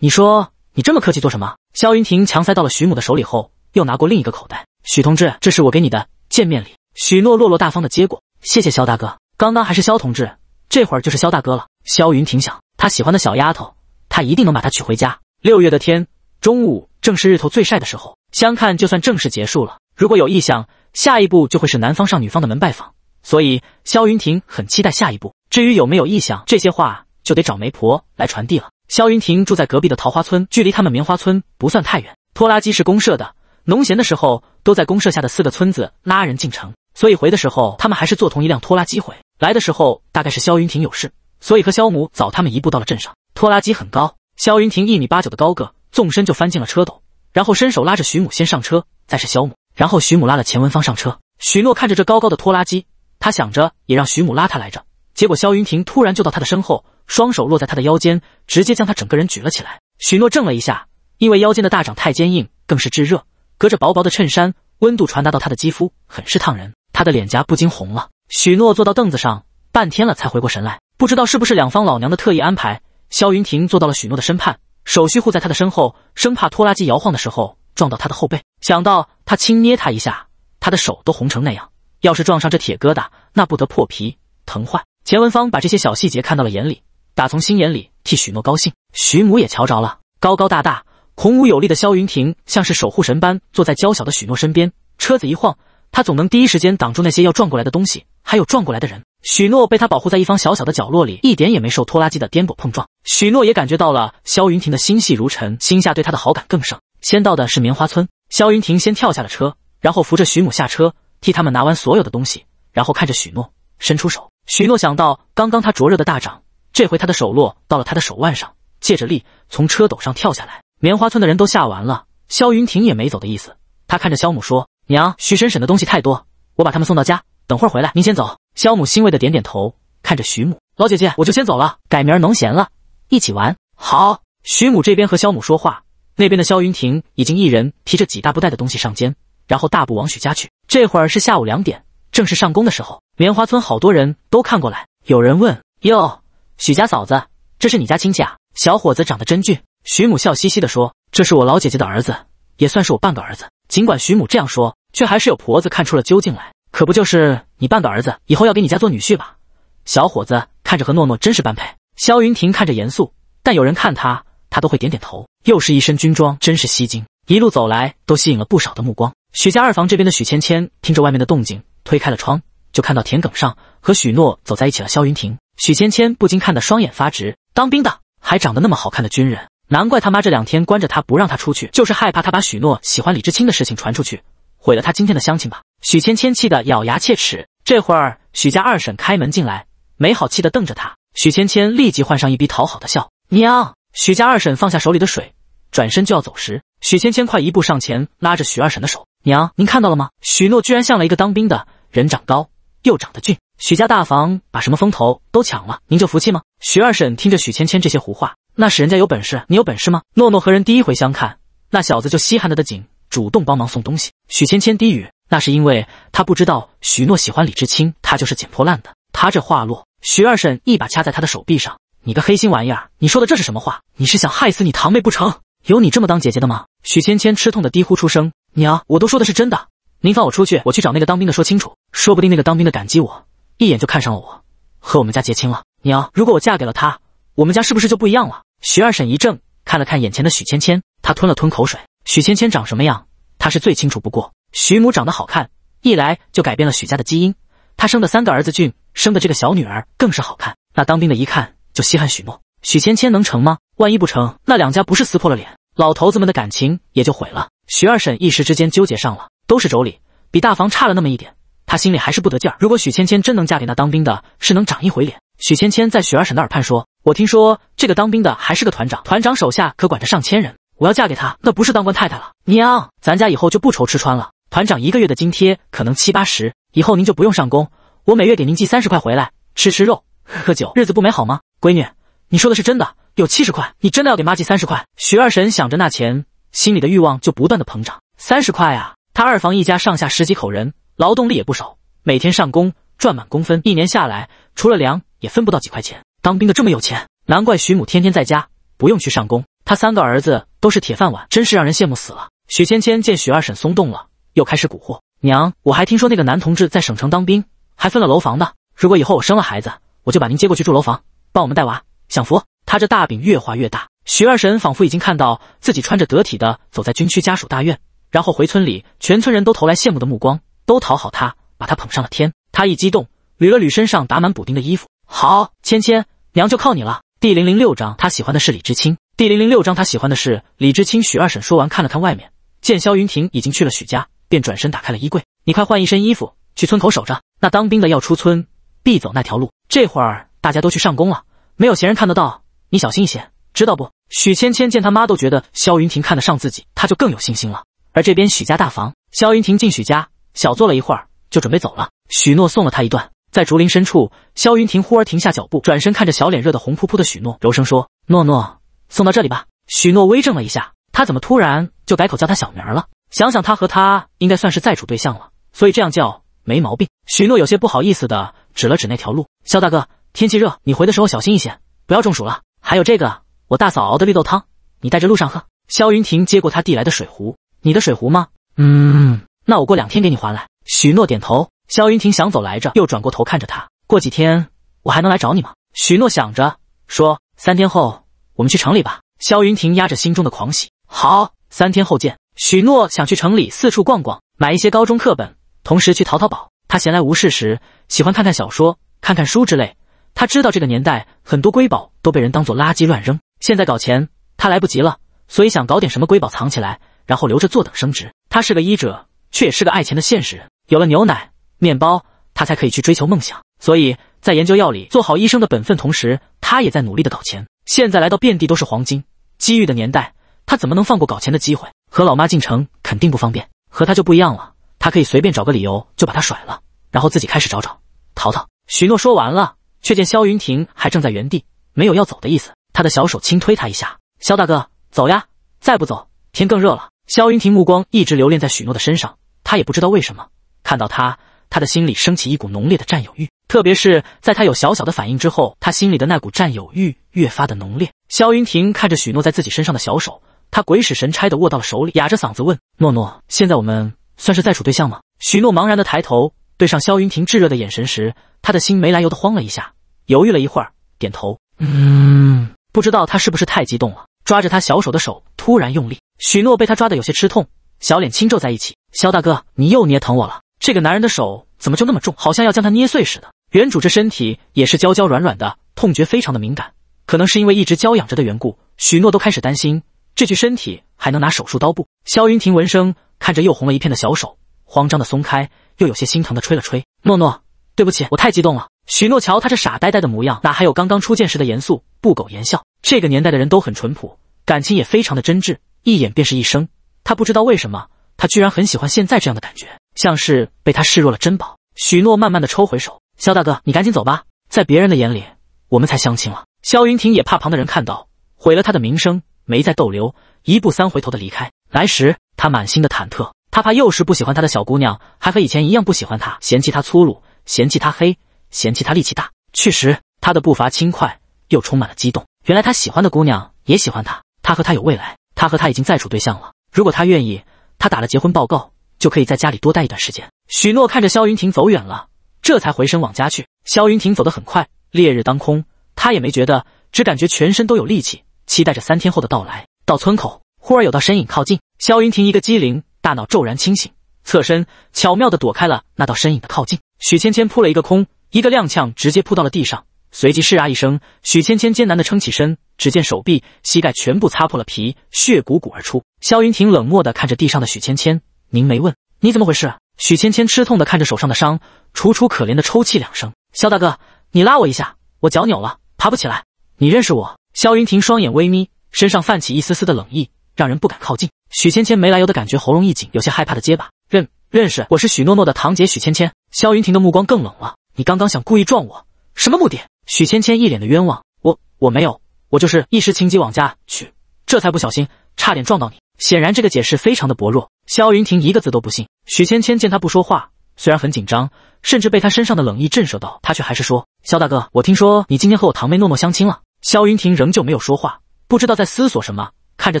Speaker 1: 你说你这么客气做什么？萧云婷强塞到了徐母的手里后，又拿过另一个口袋。许同志，这是我给你的见面礼。许诺落落大方的接过，谢谢萧大哥。刚刚还是萧同志，这会儿就是萧大哥了。萧云婷想，他喜欢的小丫头，他一定能把她娶回家。六月的天，中午正是日头最晒的时候。相看就算正式结束了，如果有意向，下一步就会是男方上女方的门拜访。所以萧云婷很期待下一步。至于有没有意向，这些话就得找媒婆来传递了。萧云婷住在隔壁的桃花村，距离他们棉花村不算太远。拖拉机是公社的，农闲的时候都在公社下的四个村子拉人进城，所以回的时候他们还是坐同一辆拖拉机回。来的时候大概是萧云婷有事，所以和萧母早他们一步到了镇上。拖拉机很高，萧云婷一米八九的高个，纵身就翻进了车斗，然后伸手拉着徐母先上车，再是萧母，然后徐母拉了钱文芳上车。许诺看着这高高的拖拉机，他想着也让徐母拉他来着，结果萧云婷突然就到他的身后。双手落在他的腰间，直接将他整个人举了起来。许诺怔了一下，因为腰间的大掌太坚硬，更是炙热，隔着薄薄的衬衫，温度传达到他的肌肤，很是烫人。他的脸颊不禁红了。许诺坐到凳子上，半天了才回过神来，不知道是不是两方老娘的特意安排。萧云霆坐到了许诺的身畔，手虚护在他的身后，生怕拖拉机摇晃的时候撞到他的后背。想到他轻捏他一下，他的手都红成那样，要是撞上这铁疙瘩，那不得破皮疼坏。钱文芳把这些小细节看到了眼里。打从心眼里替许诺高兴，许母也瞧着了。高高大大、孔武有力的萧云霆像是守护神般坐在娇小的许诺身边。车子一晃，他总能第一时间挡住那些要撞过来的东西，还有撞过来的人。许诺被他保护在一方小小的角落里，一点也没受拖拉机的颠簸碰撞。许诺也感觉到了萧云霆的心细如尘，心下对他的好感更盛。先到的是棉花村，萧云霆先跳下了车，然后扶着许母下车，替他们拿完所有的东西，然后看着许诺，伸出手。许诺想到刚刚他灼热的大掌。这回他的手落到了他的手腕上，借着力从车斗上跳下来。棉花村的人都吓完了，萧云婷也没走的意思。他看着萧母说：“娘，徐婶婶的东西太多，我把他们送到家，等会儿回来，您先走。”萧母欣慰的点点头，看着徐母：“老姐姐，我就先走了，改明儿农闲了，一起玩。”好。徐母这边和萧母说话，那边的萧云婷已经一人提着几大布袋的东西上肩，然后大步往许家去。这会儿是下午两点，正是上工的时候，棉花村好多人都看过来，有人问：“哟。”许家嫂子，这是你家亲戚啊！小伙子长得真俊。徐母笑嘻嘻地说：“这是我老姐姐的儿子，也算是我半个儿子。”尽管徐母这样说，却还是有婆子看出了究竟来。可不就是你半个儿子，以后要给你家做女婿吧？小伙子看着和诺诺真是般配。萧云婷看着严肃，但有人看他，他都会点点头。又是一身军装，真是吸睛。一路走来都吸引了不少的目光。许家二房这边的许芊芊听着外面的动静，推开了窗，就看到田埂上和许诺走在一起了。萧云婷。许芊芊不禁看得双眼发直，当兵的还长得那么好看的军人，难怪他妈这两天关着他不让他出去，就是害怕他把许诺喜欢李知青的事情传出去，毁了他今天的相亲吧。许芊芊气得咬牙切齿。这会儿许家二婶开门进来，没好气的瞪着他。许芊芊立即换上一逼讨好的笑。娘，许家二婶放下手里的水，转身就要走时，许芊芊快一步上前拉着许二婶的手。娘，您看到了吗？许诺居然像了一个当兵的，人长高又长得俊。许家大房把什么风头都抢了，您就服气吗？徐二婶听着许芊芊这些胡话，那是人家有本事，你有本事吗？诺诺和人第一回相看，那小子就稀罕他的紧，主动帮忙送东西。许芊芊低语，那是因为他不知道许诺喜欢李志清，他就是捡破烂的。他这话落，徐二婶一把掐在他的手臂上：“你个黑心玩意儿，你说的这是什么话？你是想害死你堂妹不成？有你这么当姐姐的吗？”许芊芊吃痛的低呼出声：“娘，我都说的是真的，您放我出去，我去找那个当兵的说清楚，说不定那个当兵的感激我。”一眼就看上了我，和我们家结亲了。娘，如果我嫁给了他，我们家是不是就不一样了？徐二婶一怔，看了看眼前的许芊芊，她吞了吞口水。许芊芊长什么样，她是最清楚不过。徐母长得好看，一来就改变了许家的基因。她生的三个儿子俊，生的这个小女儿更是好看。那当兵的一看就稀罕许诺，许芊芊能成吗？万一不成，那两家不是撕破了脸，老头子们的感情也就毁了。徐二婶一时之间纠结上了，都是妯娌，比大房差了那么一点。他心里还是不得劲儿。如果许芊芊真能嫁给那当兵的，是能长一回脸。许芊芊在许二婶的耳畔说：“我听说这个当兵的还是个团长，团长手下可管着上千人。我要嫁给他，那不是当官太太了。”娘，咱家以后就不愁吃穿了。团长一个月的津贴可能七八十，以后您就不用上工，我每月给您寄三十块回来，吃吃肉，喝酒，日子不美好吗？闺女，你说的是真的？有七十块，你真的要给妈寄三十块？许二婶想着那钱，心里的欲望就不断的膨胀。三十块啊！他二房一家上下十几口人。劳动力也不少，每天上工赚满工分，一年下来除了粮也分不到几块钱。当兵的这么有钱，难怪徐母天天在家不用去上工。他三个儿子都是铁饭碗，真是让人羡慕死了。许芊芊见许二婶松动了，又开始蛊惑娘：“我还听说那个男同志在省城当兵，还分了楼房的。如果以后我生了孩子，我就把您接过去住楼房，帮我们带娃享福。”他这大饼越画越大。许二婶仿佛已经看到自己穿着得体的走在军区家属大院，然后回村里，全村人都投来羡慕的目光。都讨好他，把他捧上了天。他一激动，捋了捋身上打满补丁的衣服，好，芊芊娘就靠你了。第零零六章，他喜欢的是李知青。第零零六章，他喜欢的是李知青。许二婶说完，看了看外面，见萧云婷已经去了许家，便转身打开了衣柜。你快换一身衣服，去村口守着。那当兵的要出村，必走那条路。这会儿大家都去上工了，没有闲人看得到。你小心一些，知道不？许芊芊见他妈都觉得萧云婷看得上自己，她就更有信心了。而这边许家大房，萧云婷进许家。小坐了一会儿，就准备走了。许诺送了他一段，在竹林深处，萧云霆忽而停下脚步，转身看着小脸热得红扑扑的许诺，柔声说：“诺诺，送到这里吧。”许诺微怔了一下，他怎么突然就改口叫他小名了？想想他和他应该算是在处对象了，所以这样叫没毛病。许诺有些不好意思的指了指那条路：“萧大哥，天气热，你回的时候小心一些，不要中暑了。还有这个，我大嫂熬的绿豆汤，你带着路上喝。”萧云霆接过他递来的水壶：“你的水壶吗？”“
Speaker 2: 嗯。”
Speaker 1: 那我过两天给你还来。许诺点头。萧云婷想走来着，又转过头看着他。过几天我还能来找你吗？许诺想着说，三天后我们去城里吧。萧云婷压着心中的狂喜，好，三天后见。许诺想去城里四处逛逛，买一些高中课本，同时去淘淘宝。他闲来无事时喜欢看看小说、看看书之类。他知道这个年代很多瑰宝都被人当做垃圾乱扔，现在搞钱他来不及了，所以想搞点什么瑰宝藏起来，然后留着坐等升值。他是个医者。却也是个爱钱的现实人，有了牛奶、面包，他才可以去追求梦想。所以，在研究药理、做好医生的本分同时，他也在努力的搞钱。现在来到遍地都是黄金机遇的年代，他怎么能放过搞钱的机会？和老妈进城肯定不方便，和他就不一样了，他可以随便找个理由就把他甩了，然后自己开始找找淘淘。许诺说完了，却见萧云霆还正在原地，没有要走的意思。他的小手轻推他一下：“萧大哥，走呀，再不走，天更热了。”萧云婷目光一直留恋在许诺的身上，她也不知道为什么看到他，他的心里升起一股浓烈的占有欲，特别是在他有小小的反应之后，他心里的那股占有欲越发的浓烈。萧云婷看着许诺在自己身上的小手，他鬼使神差的握到了手里，哑着嗓子问：“诺诺，现在我们算是在处对象吗？”许诺茫然的抬头，对上萧云婷炙热的眼神时，他的心没来由的慌了一下，犹豫了一会儿，点头：“
Speaker 2: 嗯。”
Speaker 1: 不知道他是不是太激动了，抓着他小手的手突然用力。许诺被他抓得有些吃痛，小脸轻皱在一起。肖大哥，你又捏疼我了。这个男人的手怎么就那么重，好像要将他捏碎似的。原主这身体也是娇娇软软的，痛觉非常的敏感，可能是因为一直娇养着的缘故。许诺都开始担心这具身体还能拿手术刀不。萧云霆闻声，看着又红了一片的小手，慌张的松开，又有些心疼的吹了吹。诺诺，对不起，我太激动了。许诺瞧他这傻呆呆的模样，哪还有刚刚初见时的严肃不苟言笑？这个年代的人都很淳朴，感情也非常的真挚。一眼便是一生，他不知道为什么，他居然很喜欢现在这样的感觉，像是被他视若了珍宝。许诺慢慢的抽回手，肖大哥，你赶紧走吧，在别人的眼里，我们才相亲了。萧云霆也怕旁的人看到毁了他的名声，没再逗留，一步三回头的离开。来时，他满心的忐忑，他怕又是不喜欢他的小姑娘，还和以前一样不喜欢他，嫌弃他粗鲁，嫌弃他黑，嫌弃他力气大。去时，他的步伐轻快，又充满了激动。原来他喜欢的姑娘也喜欢他，他和她有未来。他和他已经再处对象了，如果他愿意，他打了结婚报告，就可以在家里多待一段时间。许诺看着萧云婷走远了，这才回身往家去。萧云婷走得很快，烈日当空，他也没觉得，只感觉全身都有力气，期待着三天后的到来。到村口，忽而有道身影靠近，萧云婷一个机灵，大脑骤然清醒，侧身巧妙地躲开了那道身影的靠近。许芊芊扑了一个空，一个踉跄，直接扑到了地上，随即“啊”一声，许芊芊艰难地撑起身。只见手臂、膝盖全部擦破了皮，血汩汩而出。萧云婷冷漠地看着地上的许芊芊，凝眉问：“你怎么回事？”许芊芊吃痛地看着手上的伤，楚楚可怜的抽泣两声：“萧大哥，你拉我一下，我脚扭了，爬不起来。”“你认识我？”萧云婷双眼微眯，身上泛起一丝丝的冷意，让人不敢靠近。许芊芊没来由的感觉喉咙一紧，有些害怕的结巴：“认认识，我是许诺诺的堂姐许芊芊。”萧云婷的目光更冷了：“你刚刚想故意撞我，什么目的？”许芊芊一脸的冤枉：“我我没有。”我就是一时情急往家去，这才不小心差点撞到你。显然这个解释非常的薄弱，萧云霆一个字都不信。许芊芊见他不说话，虽然很紧张，甚至被他身上的冷意震慑到，他却还是说：“萧大哥，我听说你今天和我堂妹诺诺相亲了。”萧云婷仍旧没有说话，不知道在思索什么。看着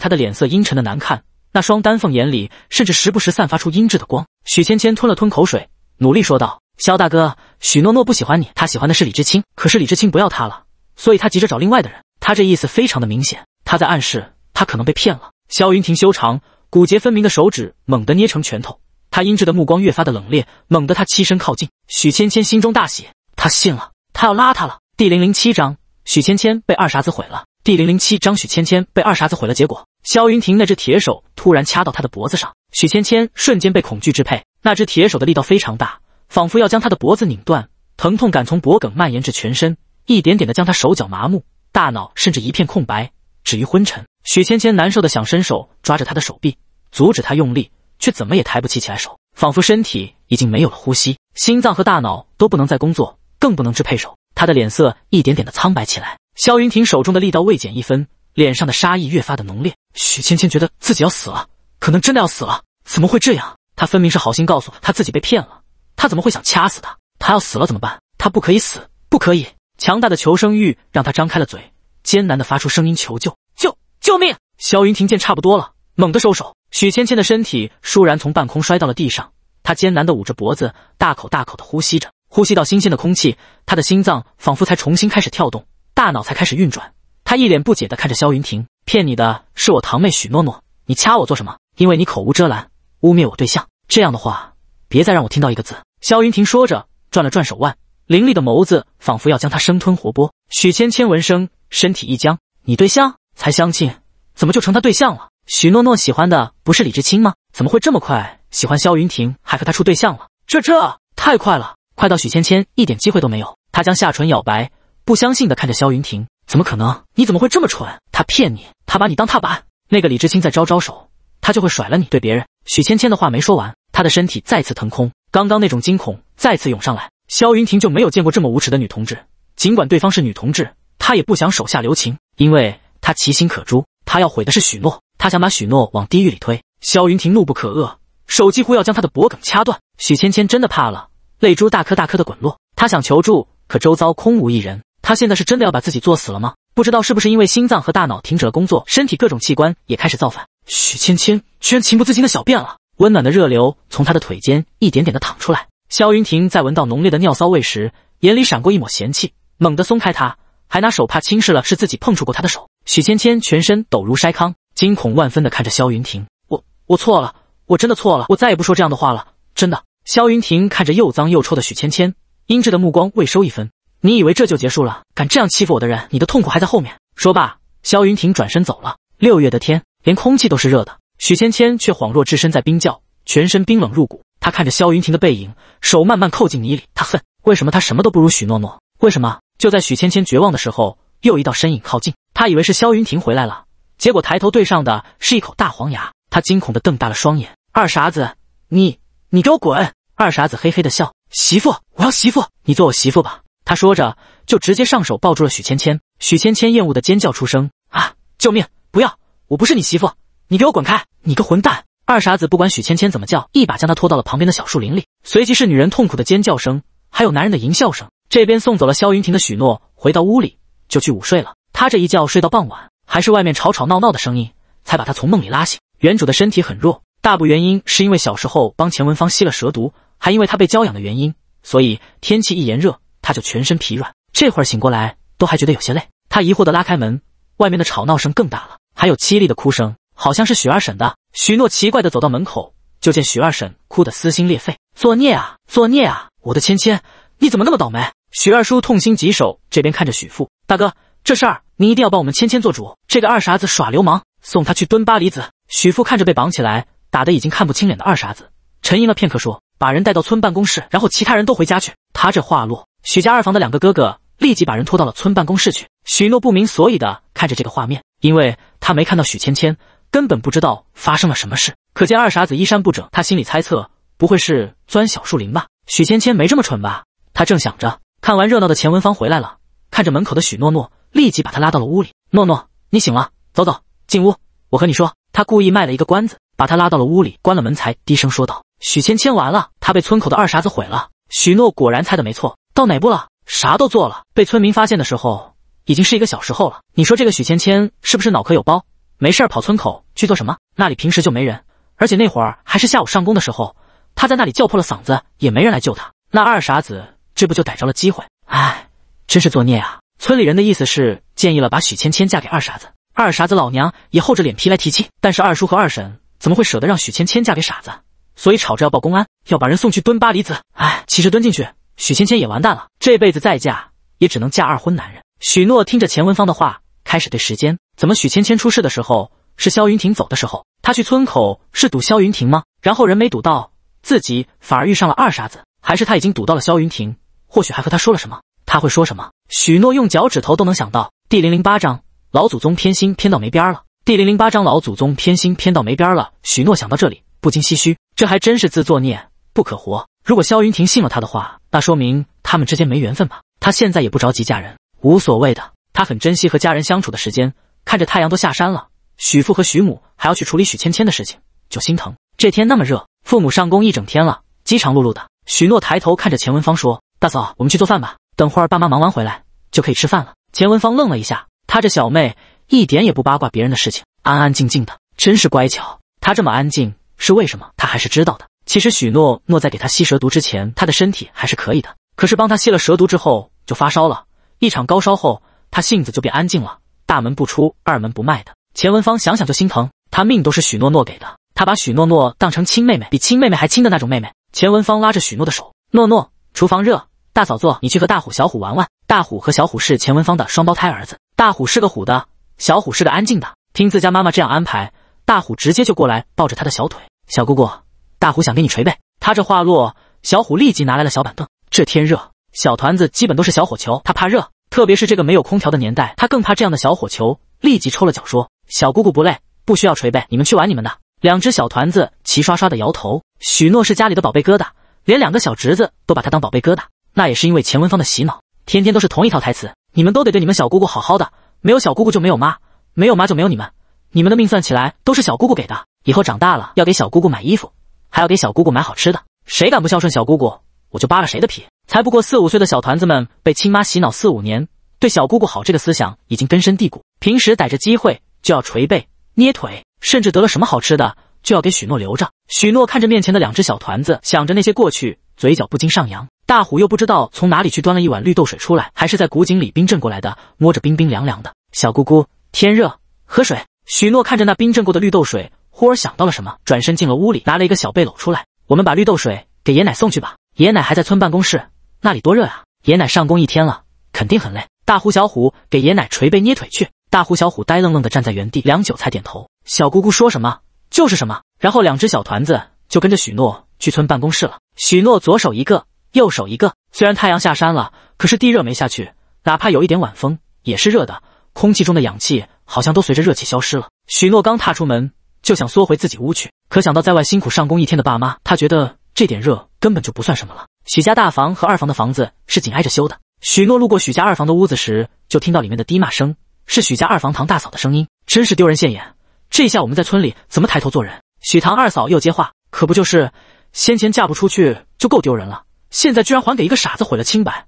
Speaker 1: 他的脸色阴沉的难看，那双丹凤眼里甚至时不时散发出阴鸷的光。许芊芊吞了吞口水，努力说道：“萧大哥，许诺诺不喜欢你，她喜欢的是李知青。可是李知青不要她了，所以她急着找另外的人。”他这意思非常的明显，他在暗示他可能被骗了。萧云亭修长、骨节分明的手指猛地捏成拳头，他阴鸷的目光越发的冷冽，猛地他欺身靠近。许芊芊心中大喜，他信了，他要拉他了。第零零七章许芊芊被二傻子毁了。第零零七章许芊芊被二傻子毁了。结果，萧云亭那只铁手突然掐到他的脖子上，许芊芊瞬间被恐惧支配。那只铁手的力道非常大，仿佛要将他的脖子拧断，疼痛感从脖梗蔓延至全身，一点点的将他手脚麻木。大脑甚至一片空白，止于昏沉。许芊芊难受的想伸手抓着他的手臂，阻止他用力，却怎么也抬不起起来手，仿佛身体已经没有了呼吸，心脏和大脑都不能再工作，更不能支配手。他的脸色一点点的苍白起来。萧云霆手中的力道未减一分，脸上的杀意越发的浓烈。许芊芊觉得自己要死了，可能真的要死了。怎么会这样？他分明是好心告诉他自己被骗了，他怎么会想掐死他？他要死了怎么办？他不可以死，不可以。强大的求生欲让他张开了嘴，艰难的发出声音求救：“救救命！”萧云婷见差不多了，猛地收手，许芊芊的身体倏然从半空摔到了地上。她艰难的捂着脖子，大口大口的呼吸着，呼吸到新鲜的空气，她的心脏仿佛才重新开始跳动，大脑才开始运转。她一脸不解的看着萧云婷：“骗你的是我堂妹许诺诺，你掐我做什么？因为你口无遮拦，污蔑我对象。这样的话，别再让我听到一个字。”萧云婷说着，转了转手腕。凌厉的眸子仿佛要将他生吞活剥。许芊芊闻声，身体一僵：“你对象才相亲，怎么就成他对象了？”许诺诺喜欢的不是李志清吗？怎么会这么快喜欢萧云霆，还和他处对象了？这这太快了，快到许芊芊一点机会都没有。她将下唇咬白，不相信的看着萧云霆：“怎么可能？你怎么会这么蠢？他骗你，他把你当踏板。”那个李志清在招招手，他就会甩了你，对别人。许芊芊的话没说完，她的身体再次腾空，刚刚那种惊恐再次涌上来。萧云霆就没有见过这么无耻的女同志。尽管对方是女同志，他也不想手下留情，因为他其心可诛。他要毁的是许诺，他想把许诺往地狱里推。萧云霆怒不可遏，手几乎要将他的脖梗掐断。许芊芊真的怕了，泪珠大颗大颗的滚落。她想求助，可周遭空无一人。她现在是真的要把自己作死了吗？不知道是不是因为心脏和大脑停止了工作，身体各种器官也开始造反。许芊芊居然情不自禁的小便了，温暖的热流从她的腿间一点点的淌出来。萧云霆在闻到浓烈的尿骚味时，眼里闪过一抹嫌弃，猛地松开他，还拿手帕轻视了是自己碰触过他的手。许芊芊全身抖如筛糠，惊恐万分的看着萧云霆：“我我错了，我真的错了，我再也不说这样的话了，真的。”萧云霆看着又脏又臭的许芊芊，阴鸷的目光未收一分。你以为这就结束了？敢这样欺负我的人，你的痛苦还在后面。说罢，萧云霆转身走了。六月的天，连空气都是热的，许芊芊却恍若置身在冰窖，全身冰冷入骨。他看着萧云霆的背影，手慢慢扣进泥里。他恨，为什么他什么都不如许诺诺？为什么？就在许芊芊绝望的时候，又一道身影靠近。他以为是萧云霆回来了，结果抬头对上的是一口大黄牙。他惊恐地瞪大了双眼：“二傻子，你你给我滚！”二傻子嘿嘿的笑：“媳妇，我要媳妇，你做我媳妇吧。”他说着，就直接上手抱住了许芊芊。许芊芊厌恶的尖叫出声：“啊！救命！不要！我不是你媳妇，你给我滚开！你个混蛋！”二傻子不管许芊芊怎么叫，一把将她拖到了旁边的小树林里。随即是女人痛苦的尖叫声，还有男人的淫笑声。这边送走了萧云婷的许诺，回到屋里就去午睡了。他这一觉睡到傍晚，还是外面吵吵闹闹的声音才把他从梦里拉醒。原主的身体很弱，大部原因是因为小时候帮钱文芳吸了蛇毒，还因为他被娇养的原因，所以天气一炎热他就全身疲软。这会儿醒过来都还觉得有些累。他疑惑的拉开门，外面的吵闹声更大了，还有凄厉的哭声，好像是许二婶的。许诺奇怪的走到门口，就见许二婶哭得撕心裂肺：“作孽啊，作孽啊！我的芊芊，你怎么那么倒霉？”许二叔痛心疾首，这边看着许父：“大哥，这事儿您一定要帮我们芊芊做主。这个二傻子耍流氓，送他去蹲巴厘子。”许父看着被绑起来、打得已经看不清脸的二傻子，沉吟了片刻，说：“把人带到村办公室，然后其他人都回家去。”他这话落，许家二房的两个哥哥立即把人拖到了村办公室去。许诺不明所以的看着这个画面，因为他没看到许芊芊。根本不知道发生了什么事，可见二傻子衣衫不整。他心里猜测，不会是钻小树林吧？许芊芊没这么蠢吧？他正想着，看完热闹的钱文芳回来了，看着门口的许诺诺，立即把他拉到了屋里。诺诺，你醒了，走走，进屋，我和你说。他故意卖了一个关子，把他拉到了屋里，关了门才低声说道：“许芊芊完了，他被村口的二傻子毁了。”许诺果然猜的没错，到哪步了？啥都做了，被村民发现的时候，已经是一个小时候了。你说这个许芊芊是不是脑壳有包？没事儿，跑村口去做什么？那里平时就没人，而且那会儿还是下午上工的时候，他在那里叫破了嗓子，也没人来救他。那二傻子这不就逮着了机会？哎，真是作孽啊！村里人的意思是建议了把许芊芊嫁给二傻子，二傻子老娘也厚着脸皮来提亲，但是二叔和二婶怎么会舍得让许芊芊嫁给傻子？所以吵着要报公安，要把人送去蹲八厘子。哎，其实蹲进去，许芊芊也完蛋了，这辈子再嫁也只能嫁二婚男人。许诺听着钱文芳的话。开始对时间，怎么许芊芊出事的时候是萧云庭走的时候？他去村口是堵萧云庭吗？然后人没堵到，自己反而遇上了二傻子，还是他已经堵到了萧云庭？或许还和他说了什么？他会说什么？许诺用脚趾头都能想到。第零零八章老祖宗偏心偏到没边儿了。第零零八章老祖宗偏心偏到没边儿了。许诺想到这里不禁唏嘘，这还真是自作孽不可活。如果萧云庭信了他的话，那说明他们之间没缘分吧？他现在也不着急嫁人，无所谓的。他很珍惜和家人相处的时间，看着太阳都下山了，许父和许母还要去处理许芊芊的事情，就心疼。这天那么热，父母上工一整天了，饥肠辘辘的。许诺抬头看着钱文芳说：“大嫂，我们去做饭吧，等会儿爸妈忙完回来就可以吃饭了。”钱文芳愣了一下，她这小妹一点也不八卦别人的事情，安安静静的，真是乖巧。她这么安静是为什么？她还是知道的。其实许诺诺在给她吸蛇毒之前，她的身体还是可以的，可是帮她吸了蛇毒之后就发烧了，一场高烧后。他性子就变安静了，大门不出，二门不迈的。钱文芳想想就心疼，他命都是许诺诺给的，他把许诺诺当成亲妹妹，比亲妹妹还亲的那种妹妹。钱文芳拉着许诺的手，诺诺，厨房热，大嫂做，你去和大虎、小虎玩玩。大虎和小虎是钱文芳的双胞胎儿子，大虎是个虎的，小虎是个安静的。听自家妈妈这样安排，大虎直接就过来抱着他的小腿，小姑姑，大虎想给你捶背。他这话落，小虎立即拿来了小板凳。这天热，小团子基本都是小火球，他怕热。特别是这个没有空调的年代，他更怕这样的小火球。立即抽了脚，说：“小姑姑不累，不需要捶背，你们去玩你们的。”两只小团子齐刷刷的摇头。许诺是家里的宝贝疙瘩，连两个小侄子都把他当宝贝疙瘩。那也是因为钱文芳的洗脑，天天都是同一套台词：你们都得对你们小姑姑好好的，没有小姑姑就没有妈，没有妈就没有你们，你们的命算起来都是小姑姑给的。以后长大了要给小姑姑买衣服，还要给小姑姑买好吃的。谁敢不孝顺小姑姑，我就扒了谁的皮。才不过四五岁的小团子们被亲妈洗脑四五年，对小姑姑好这个思想已经根深蒂固。平时逮着机会就要捶背、捏腿，甚至得了什么好吃的就要给许诺留着。许诺看着面前的两只小团子，想着那些过去，嘴角不禁上扬。大虎又不知道从哪里去端了一碗绿豆水出来，还是在古井里冰镇过来的，摸着冰冰凉凉的。小姑姑，天热，喝水。许诺看着那冰镇过的绿豆水，忽而想到了什么，转身进了屋里，拿了一个小背篓出来。我们把绿豆水给爷奶送去吧，爷奶还在村办公室。那里多热啊！爷奶上工一天了，肯定很累。大呼小虎给爷奶捶背、捏腿去。大呼小虎呆愣愣的站在原地，良久才点头。小姑姑说什么就是什么。然后两只小团子就跟着许诺去村办公室了。许诺左手一个，右手一个。虽然太阳下山了，可是地热没下去，哪怕有一点晚风也是热的。空气中的氧气好像都随着热气消失了。许诺刚踏出门就想缩回自己屋去，可想到在外辛苦上工一天的爸妈，他觉得这点热根本就不算什么了。许家大房和二房的房子是紧挨着修的。许诺路过许家二房的屋子时，就听到里面的低骂声，是许家二房堂大嫂的声音，真是丢人现眼。这下我们在村里怎么抬头做人？许堂二嫂又接话，可不就是先前嫁不出去就够丢人了，现在居然还给一个傻子毁了清白，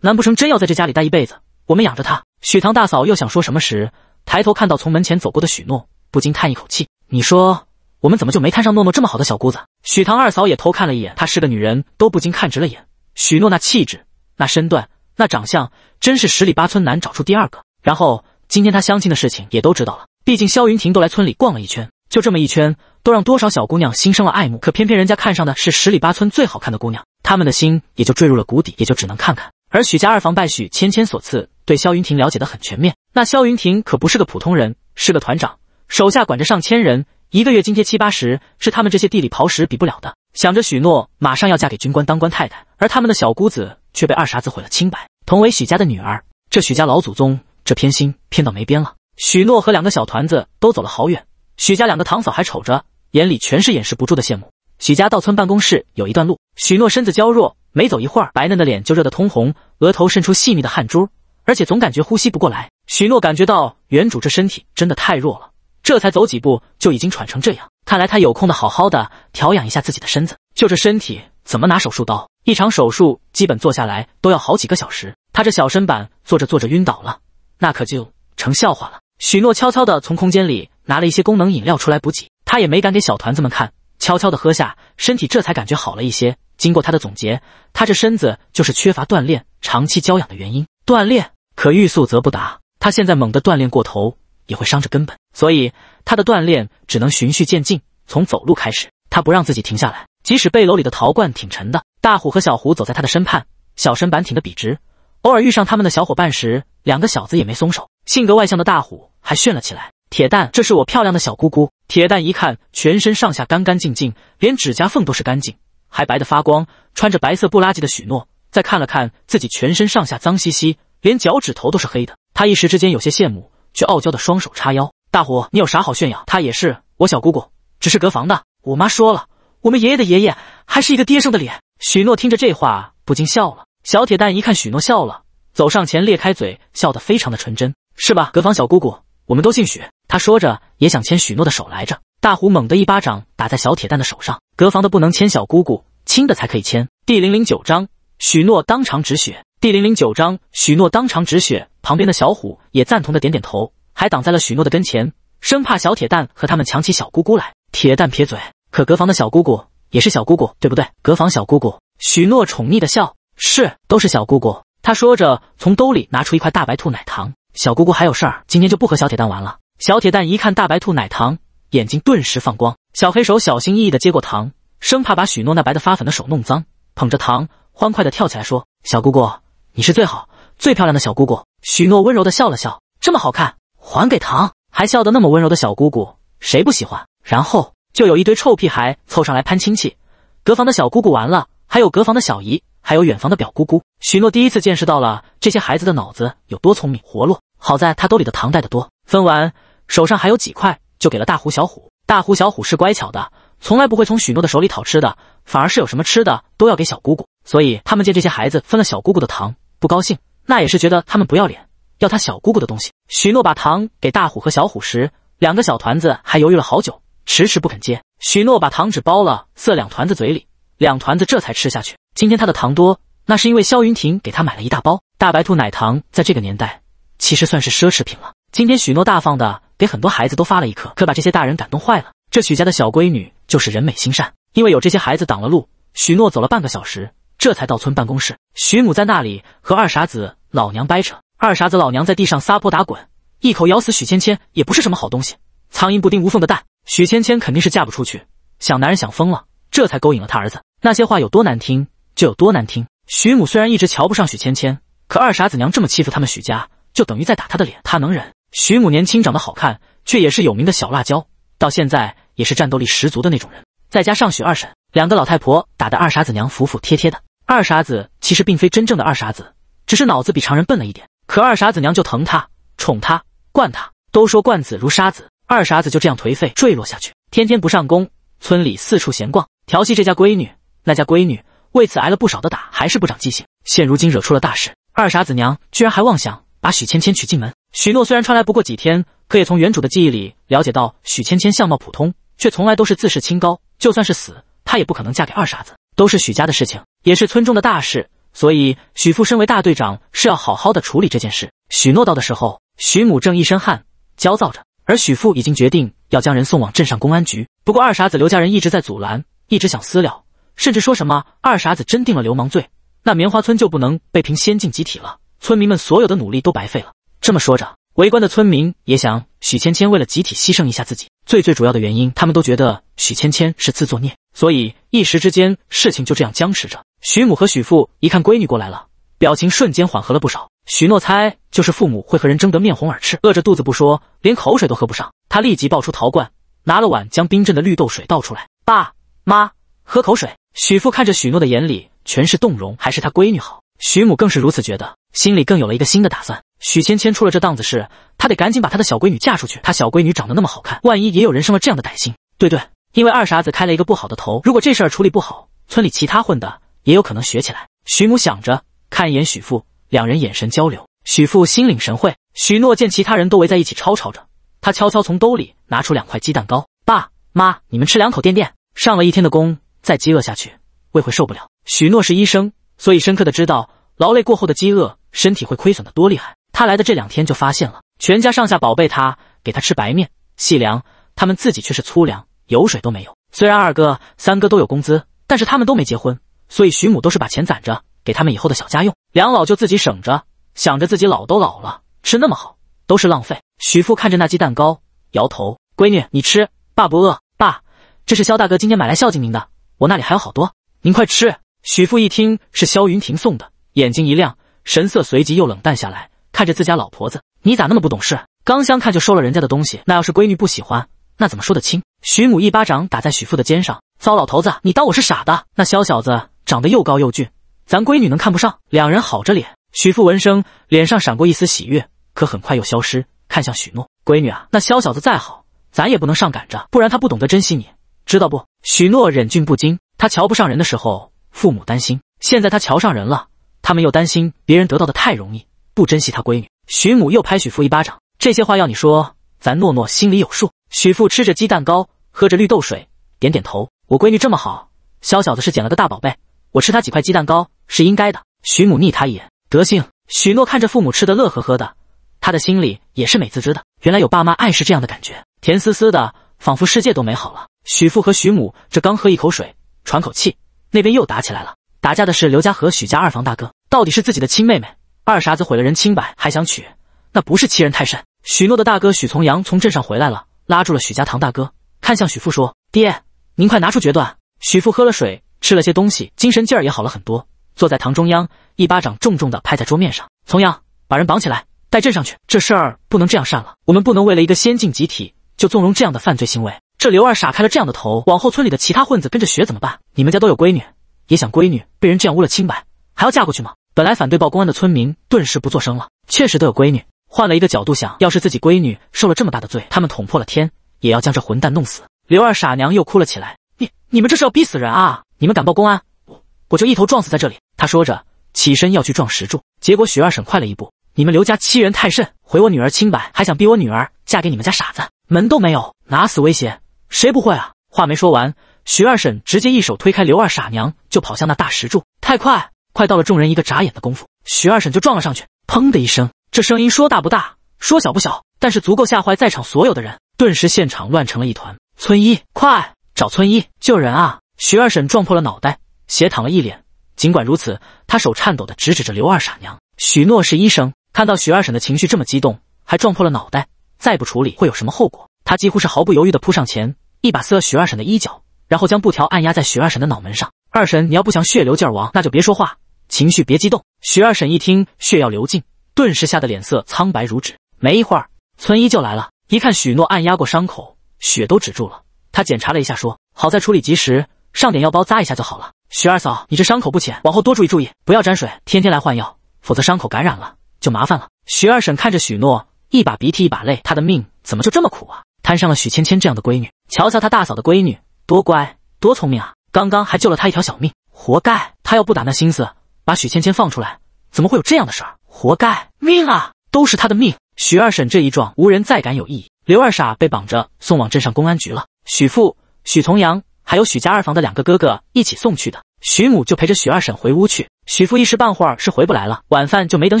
Speaker 1: 难不成真要在这家里待一辈子？我们养着他。许堂大嫂又想说什么时，抬头看到从门前走过的许诺，不禁叹一口气。你说。我们怎么就没摊上诺诺这么好的小姑子？许唐二嫂也偷看了一眼，她是个女人，都不禁看直了眼。许诺那气质、那身段、那长相，真是十里八村难找出第二个。然后今天她相亲的事情也都知道了，毕竟萧云婷都来村里逛了一圈，就这么一圈，都让多少小姑娘心生了爱慕。可偏偏人家看上的是十里八村最好看的姑娘，他们的心也就坠入了谷底，也就只能看看。而许家二房拜许芊芊所赐，对萧云婷了解的很全面。那萧云婷可不是个普通人，是个团长，手下管着上千人。一个月津贴七八十，是他们这些地里刨食比不了的。想着许诺马上要嫁给军官当官太太，而他们的小姑子却被二傻子毁了清白。同为许家的女儿，这许家老祖宗这偏心偏到没边了。许诺和两个小团子都走了好远，许家两个堂嫂还瞅着，眼里全是掩饰不住的羡慕。许家到村办公室有一段路，许诺身子娇弱，没走一会儿，白嫩的脸就热得通红，额头渗出细密的汗珠，而且总感觉呼吸不过来。许诺感觉到原主这身体真的太弱了。这才走几步就已经喘成这样，看来他有空的好好的调养一下自己的身子，就这身体怎么拿手术刀？一场手术基本做下来都要好几个小时，他这小身板坐着坐着晕倒了，那可就成笑话了。许诺悄悄的从空间里拿了一些功能饮料出来补给，他也没敢给小团子们看，悄悄的喝下，身体这才感觉好了一些。经过他的总结，他这身子就是缺乏锻炼、长期娇养的原因。锻炼可欲速则不达，他现在猛地锻炼过头。也会伤着根本，所以他的锻炼只能循序渐进，从走路开始。他不让自己停下来，即使背篓里的陶罐挺沉的。大虎和小虎走在他的身畔，小身板挺得笔直。偶尔遇上他们的小伙伴时，两个小子也没松手。性格外向的大虎还炫了起来：“铁蛋，这是我漂亮的小姑姑。”铁蛋一看，全身上下干干净净，连指甲缝都是干净，还白得发光，穿着白色布拉吉的许诺。再看了看自己，全身上下脏兮兮，连脚趾头都是黑的，他一时之间有些羡慕。却傲娇的双手叉腰，大虎，你有啥好炫耀？她也是我小姑姑，只是隔房的。我妈说了，我们爷爷的爷爷还是一个爹生的脸。许诺听着这话，不禁笑了。小铁蛋一看许诺笑了，走上前裂开嘴笑得非常的纯真，是吧？隔房小姑姑，我们都姓许。他说着也想牵许诺的手来着。大虎猛地一巴掌打在小铁蛋的手上，隔房的不能牵小姑姑，亲的才可以牵。第零零九章许诺当场止血。第零零九章许诺当场止血。旁边的小虎也赞同的点点头，还挡在了许诺的跟前，生怕小铁蛋和他们抢起小姑姑来。铁蛋撇嘴，可隔房的小姑姑也是小姑姑，对不对？隔房小姑姑许诺宠溺的笑，是，都是小姑姑。他说着，从兜里拿出一块大白兔奶糖。小姑姑还有事儿，今天就不和小铁蛋玩了。小铁蛋一看大白兔奶糖，眼睛顿时放光。小黑手小心翼翼的接过糖，生怕把许诺那白的发粉的手弄脏，捧着糖欢快的跳起来说：“小姑姑，你是最好、最漂亮的小姑姑。”许诺温柔地笑了笑，这么好看，还给糖，还笑得那么温柔的小姑姑，谁不喜欢？然后就有一堆臭屁孩凑上来攀亲戚，隔房的小姑姑完了，还有隔房的小姨，还有远房的表姑姑。许诺第一次见识到了这些孩子的脑子有多聪明活络。好在他兜里的糖带得多，分完手上还有几块，就给了大胡小虎。大胡小虎是乖巧的，从来不会从许诺的手里讨吃的，反而是有什么吃的都要给小姑姑。所以他们见这些孩子分了小姑姑的糖，不高兴。那也是觉得他们不要脸，要他小姑姑的东西。许诺把糖给大虎和小虎时，两个小团子还犹豫了好久，迟迟不肯接。许诺把糖纸包了塞两团子嘴里，两团子这才吃下去。今天他的糖多，那是因为萧云婷给他买了一大包大白兔奶糖，在这个年代其实算是奢侈品了。今天许诺大方的给很多孩子都发了一颗，可把这些大人感动坏了。这许家的小闺女就是人美心善，因为有这些孩子挡了路，许诺走了半个小时，这才到村办公室。许母在那里和二傻子。老娘掰扯，二傻子老娘在地上撒泼打滚，一口咬死许芊芊也不是什么好东西，苍蝇不叮无缝的蛋，许芊芊肯定是嫁不出去，想男人想疯了，这才勾引了他儿子。那些话有多难听就有多难听。徐母虽然一直瞧不上许芊芊，可二傻子娘这么欺负他们许家，就等于在打她的脸，她能忍？徐母年轻长得好看，却也是有名的小辣椒，到现在也是战斗力十足的那种人。再加上许二婶两个老太婆打的二傻子娘服服帖帖的。二傻子其实并非真正的二傻子。只是脑子比常人笨了一点，可二傻子娘就疼他、宠他、惯他。都说惯子如杀子，二傻子就这样颓废坠落下去，天天不上工，村里四处闲逛，调戏这家闺女那家闺女，为此挨了不少的打，还是不长记性。现如今惹出了大事，二傻子娘居然还妄想把许芊芊娶进门。许诺虽然穿来不过几天，可也从原主的记忆里了解到，许芊芊相貌普通，却从来都是自视清高，就算是死，她也不可能嫁给二傻子。都是许家的事情，也是村中的大事。所以，许父身为大队长，是要好好的处理这件事。许诺到的时候，许母正一身汗，焦躁着，而许父已经决定要将人送往镇上公安局。不过，二傻子刘家人一直在阻拦，一直想私了，甚至说什么二傻子真定了流氓罪，那棉花村就不能被评先进集体了，村民们所有的努力都白费了。这么说着，围观的村民也想许芊芊为了集体牺牲一下自己。最最主要的原因，他们都觉得许芊芊是自作孽，所以一时之间，事情就这样僵持着。许母和许父一看闺女过来了，表情瞬间缓和了不少。许诺猜，就是父母会和人争得面红耳赤，饿着肚子不说，连口水都喝不上。他立即抱出陶罐，拿了碗，将冰镇的绿豆水倒出来。爸妈喝口水。许父看着许诺的眼里全是动容，还是他闺女好。许母更是如此觉得，心里更有了一个新的打算。许芊芊出了这档子事，他得赶紧把他的小闺女嫁出去。他小闺女长得那么好看，万一也有人生了这样的歹心？对对，因为二傻子开了一个不好的头，如果这事儿处理不好，村里其他混的。也有可能学起来。许母想着，看一眼许父，两人眼神交流，许父心领神会。许诺见其他人都围在一起吵吵着，他悄悄从兜里拿出两块鸡蛋糕，爸妈，你们吃两口垫垫。上了一天的工，再饥饿下去，胃会受不了。许诺是医生，所以深刻的知道劳累过后的饥饿，身体会亏损的多厉害。他来的这两天就发现了，全家上下宝贝他，给他吃白面细粮，他们自己却是粗粮，油水都没有。虽然二哥、三哥都有工资，但是他们都没结婚。所以徐母都是把钱攒着，给他们以后的小家用。梁老就自己省着，想着自己老都老了，吃那么好都是浪费。徐父看着那鸡蛋糕，摇头：“闺女，你吃，爸不饿。”“爸，这是肖大哥今天买来孝敬您的，我那里还有好多，您快吃。”徐父一听是肖云婷送的，眼睛一亮，神色随即又冷淡下来，看着自家老婆子：“你咋那么不懂事？刚相看就收了人家的东西，那要是闺女不喜欢，那怎么说得清？”徐母一巴掌打在徐父的肩上：“糟老头子，你当我是傻的？那肖小子……”长得又高又俊，咱闺女能看不上？两人好着脸，许父闻声，脸上闪过一丝喜悦，可很快又消失，看向许诺。闺女啊，那萧小子再好，咱也不能上赶着，不然他不懂得珍惜你，知道不？许诺忍俊不禁。他瞧不上人的时候，父母担心；现在他瞧上人了，他们又担心别人得到的太容易，不珍惜他闺女。许母又拍许父一巴掌，这些话要你说，咱诺诺心里有数。许父吃着鸡蛋糕，喝着绿豆水，点点头。我闺女这么好，萧小子是捡了个大宝贝。我吃他几块鸡蛋糕是应该的。许母睨他一眼，德性。许诺看着父母吃得乐呵呵的，他的心里也是美滋滋的。原来有爸妈爱是这样的感觉，甜丝丝的，仿佛世界都美好了。许父和许母这刚喝一口水，喘口气，那边又打起来了。打架的是刘家和许家二房大哥，到底是自己的亲妹妹，二傻子毁了人清白，还想娶，那不是欺人太甚？许诺的大哥许从阳从镇上回来了，拉住了许家堂大哥，看向许父说：“爹，您快拿出决断。”许父喝了水。吃了些东西，精神劲儿也好了很多。坐在堂中央，一巴掌重重的拍在桌面上。从阳，把人绑起来，带朕上去。这事儿不能这样善了，我们不能为了一个先进集体就纵容这样的犯罪行为。这刘二傻开了这样的头，往后村里的其他混子跟着学怎么办？你们家都有闺女，也想闺女被人这样污了清白，还要嫁过去吗？本来反对报公安的村民顿时不作声了。确实都有闺女，换了一个角度想，要是自己闺女受了这么大的罪，他们捅破了天也要将这混蛋弄死。刘二傻娘又哭了起来，你你们这是要逼死人啊！你们敢报公安，我我就一头撞死在这里！他说着，起身要去撞石柱，结果许二婶快了一步。你们刘家欺人太甚，毁我女儿清白，还想逼我女儿嫁给你们家傻子，门都没有！拿死威胁，谁不会啊？话没说完，徐二婶直接一手推开刘二傻娘，就跑向那大石柱。太快，快到了，众人一个眨眼的功夫，徐二婶就撞了上去，砰的一声。这声音说大不大，说小不小，但是足够吓坏在场所有的人。顿时，现场乱成了一团。村医，快找村医救人啊！许二婶撞破了脑袋，斜躺了一脸。尽管如此，她手颤抖地指指着刘二傻娘。许诺是医生，看到许二婶的情绪这么激动，还撞破了脑袋，再不处理会有什么后果？他几乎是毫不犹豫地扑上前，一把撕了许二婶的衣角，然后将布条按压在许二婶的脑门上。二婶，你要不想血流劲儿亡，那就别说话，情绪别激动。许二婶一听血要流尽，顿时吓得脸色苍白如纸。没一会儿，村医就来了，一看许诺按压过伤口，血都止住了，他检查了一下，说：“好在处理及时。”上点药包扎一下就好了。许二嫂，你这伤口不浅，往后多注意注意，不要沾水，天天来换药，否则伤口感染了就麻烦了。许二婶看着许诺，一把鼻涕一把泪，她的命怎么就这么苦啊？摊上了许芊芊这样的闺女，瞧瞧她大嫂的闺女多乖多聪明啊！刚刚还救了她一条小命，活该！她要不打那心思把许芊芊放出来，怎么会有这样的事儿？活该！命啊，都是她的命。许二婶这一撞，无人再敢有异议。刘二傻被绑着送往镇上公安局了。许父、许从阳。还有许家二房的两个哥哥一起送去的，许母就陪着许二婶回屋去。许父一时半会儿是回不来了，晚饭就没等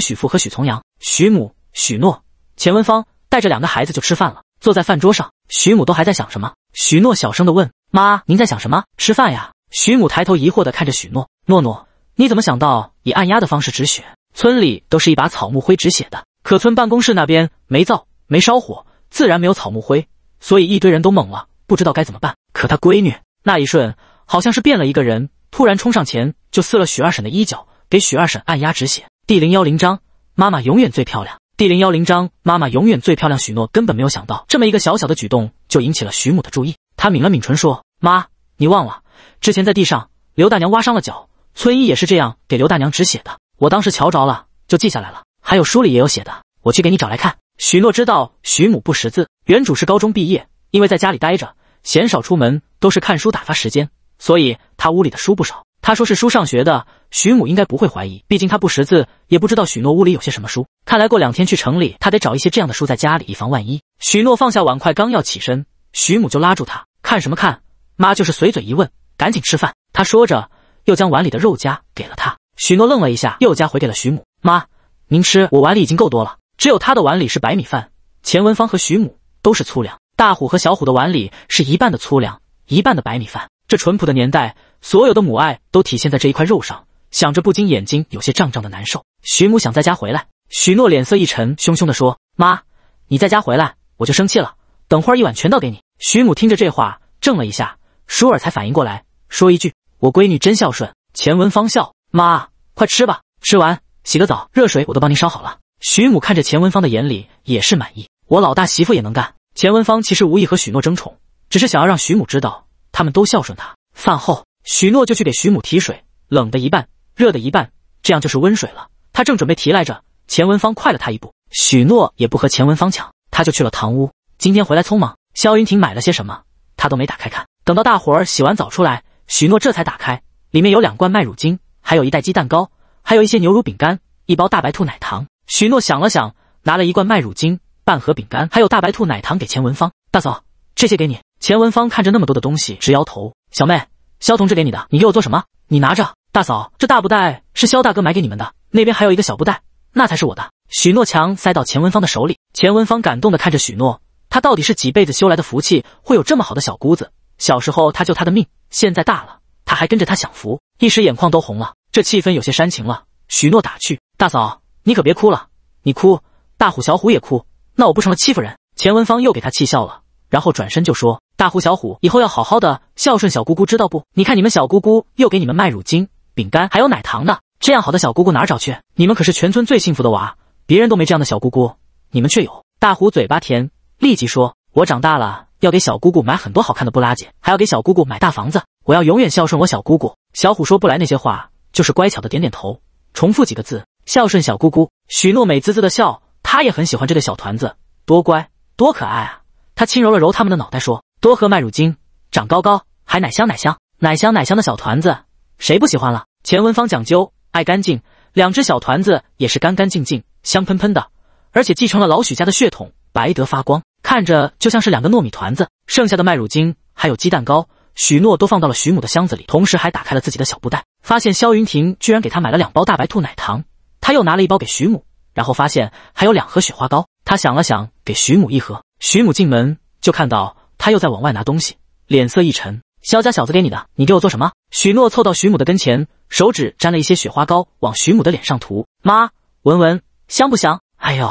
Speaker 1: 许父和许从阳。许母、许诺、钱文芳带着两个孩子就吃饭了。坐在饭桌上，许母都还在想什么？许诺小声的问：“妈，您在想什么？”吃饭呀。许母抬头疑惑的看着许诺：“诺诺，你怎么想到以按压的方式止血？村里都是一把草木灰止血的，可村办公室那边没灶，没烧火，自然没有草木灰，所以一堆人都懵了，不知道该怎么办。可她闺女。”那一瞬，好像是变了一个人，突然冲上前就撕了许二婶的衣角，给许二婶按压止血。第零幺零章，妈妈永远最漂亮。第零幺零章，妈妈永远最漂亮。许诺根本没有想到，这么一个小小的举动就引起了徐母的注意。他抿了抿唇，说：“妈，你忘了之前在地上，刘大娘挖伤了脚，村医也是这样给刘大娘止血的。我当时瞧着了，就记下来了。还有书里也有写的，我去给你找来看。”许诺知道徐母不识字，原主是高中毕业，因为在家里待着。嫌少出门，都是看书打发时间，所以他屋里的书不少。他说是书上学的，徐母应该不会怀疑，毕竟他不识字，也不知道许诺屋里有些什么书。看来过两天去城里，他得找一些这样的书在家里，以防万一。许诺放下碗筷，刚要起身，徐母就拉住他：“看什么看？妈就是随嘴一问，赶紧吃饭。”他说着，又将碗里的肉夹给了他。许诺愣了一下，又夹回给了徐母：“妈，您吃，我碗里已经够多了。只有他的碗里是白米饭，钱文芳和徐母都是粗粮。”大虎和小虎的碗里是一半的粗粮，一半的白米饭。这淳朴的年代，所有的母爱都体现在这一块肉上。想着，不禁眼睛有些胀胀的难受。徐母想在家回来，许诺脸色一沉，凶凶的说：“妈，你在家回来，我就生气了。等会儿一碗全倒给你。”徐母听着这话，怔了一下，舒尔才反应过来，说一句：“我闺女真孝顺。”钱文芳笑：“妈，快吃吧，吃完洗个澡，热水我都帮您烧好了。”徐母看着钱文芳的眼里也是满意：“我老大媳妇也能干。”钱文芳其实无意和许诺争宠，只是想要让许母知道他们都孝顺他。饭后，许诺就去给许母提水，冷的一半，热的一半，这样就是温水了。他正准备提来着，钱文芳快了他一步，许诺也不和钱文芳抢，他就去了堂屋。今天回来匆忙，萧云婷买了些什么，他都没打开看。等到大伙儿洗完澡出来，许诺这才打开，里面有两罐麦乳精，还有一袋鸡蛋糕，还有一些牛乳饼干，一包大白兔奶糖。许诺想了想，拿了一罐麦乳精。半盒饼干，还有大白兔奶糖，给钱文芳大嫂，这些给你。钱文芳看着那么多的东西，直摇头。小妹，肖同志给你的，你给我做什么？你拿着。大嫂，这大布袋是肖大哥买给你们的，那边还有一个小布袋，那才是我的。许诺强塞到钱文芳的手里，钱文芳感动的看着许诺，他到底是几辈子修来的福气，会有这么好的小姑子。小时候他救他的命，现在大了，他还跟着他享福，一时眼眶都红了。这气氛有些煽情了。许诺打趣，大嫂，你可别哭了，你哭，大虎小虎也哭。那我不成了欺负人？钱文芳又给他气笑了，然后转身就说：“大虎、小虎，以后要好好的孝顺小姑姑，知道不？你看你们小姑姑又给你们卖乳精、饼干，还有奶糖的，这样好的小姑姑哪找去？你们可是全村最幸福的娃，别人都没这样的小姑姑，你们却有。”大虎嘴巴甜，立即说：“我长大了要给小姑姑买很多好看的布拉姐，还要给小姑姑买大房子，我要永远孝顺我小姑姑。”小虎说不来那些话，就是乖巧的点点头，重复几个字：“孝顺小姑姑。”许诺美滋滋的笑。他也很喜欢这对小团子，多乖，多可爱啊！他轻揉了揉他们的脑袋，说：“多喝麦乳精，长高高，还奶香奶香，奶香奶香的小团子，谁不喜欢了？”钱文芳讲究爱干净，两只小团子也是干干净净，香喷喷的，而且继承了老许家的血统，白得发光，看着就像是两个糯米团子。剩下的麦乳精还有鸡蛋糕，许诺都放到了许母的箱子里，同时还打开了自己的小布袋，发现萧云婷居然给他买了两包大白兔奶糖，他又拿了一包给许母。然后发现还有两盒雪花膏，他想了想，给徐母一盒。徐母进门就看到他又在往外拿东西，脸色一沉。萧家小子给你的，你给我做什么？许诺凑到徐母的跟前，手指沾了一些雪花膏，往徐母的脸上涂。妈，闻闻，香不香？哎呦，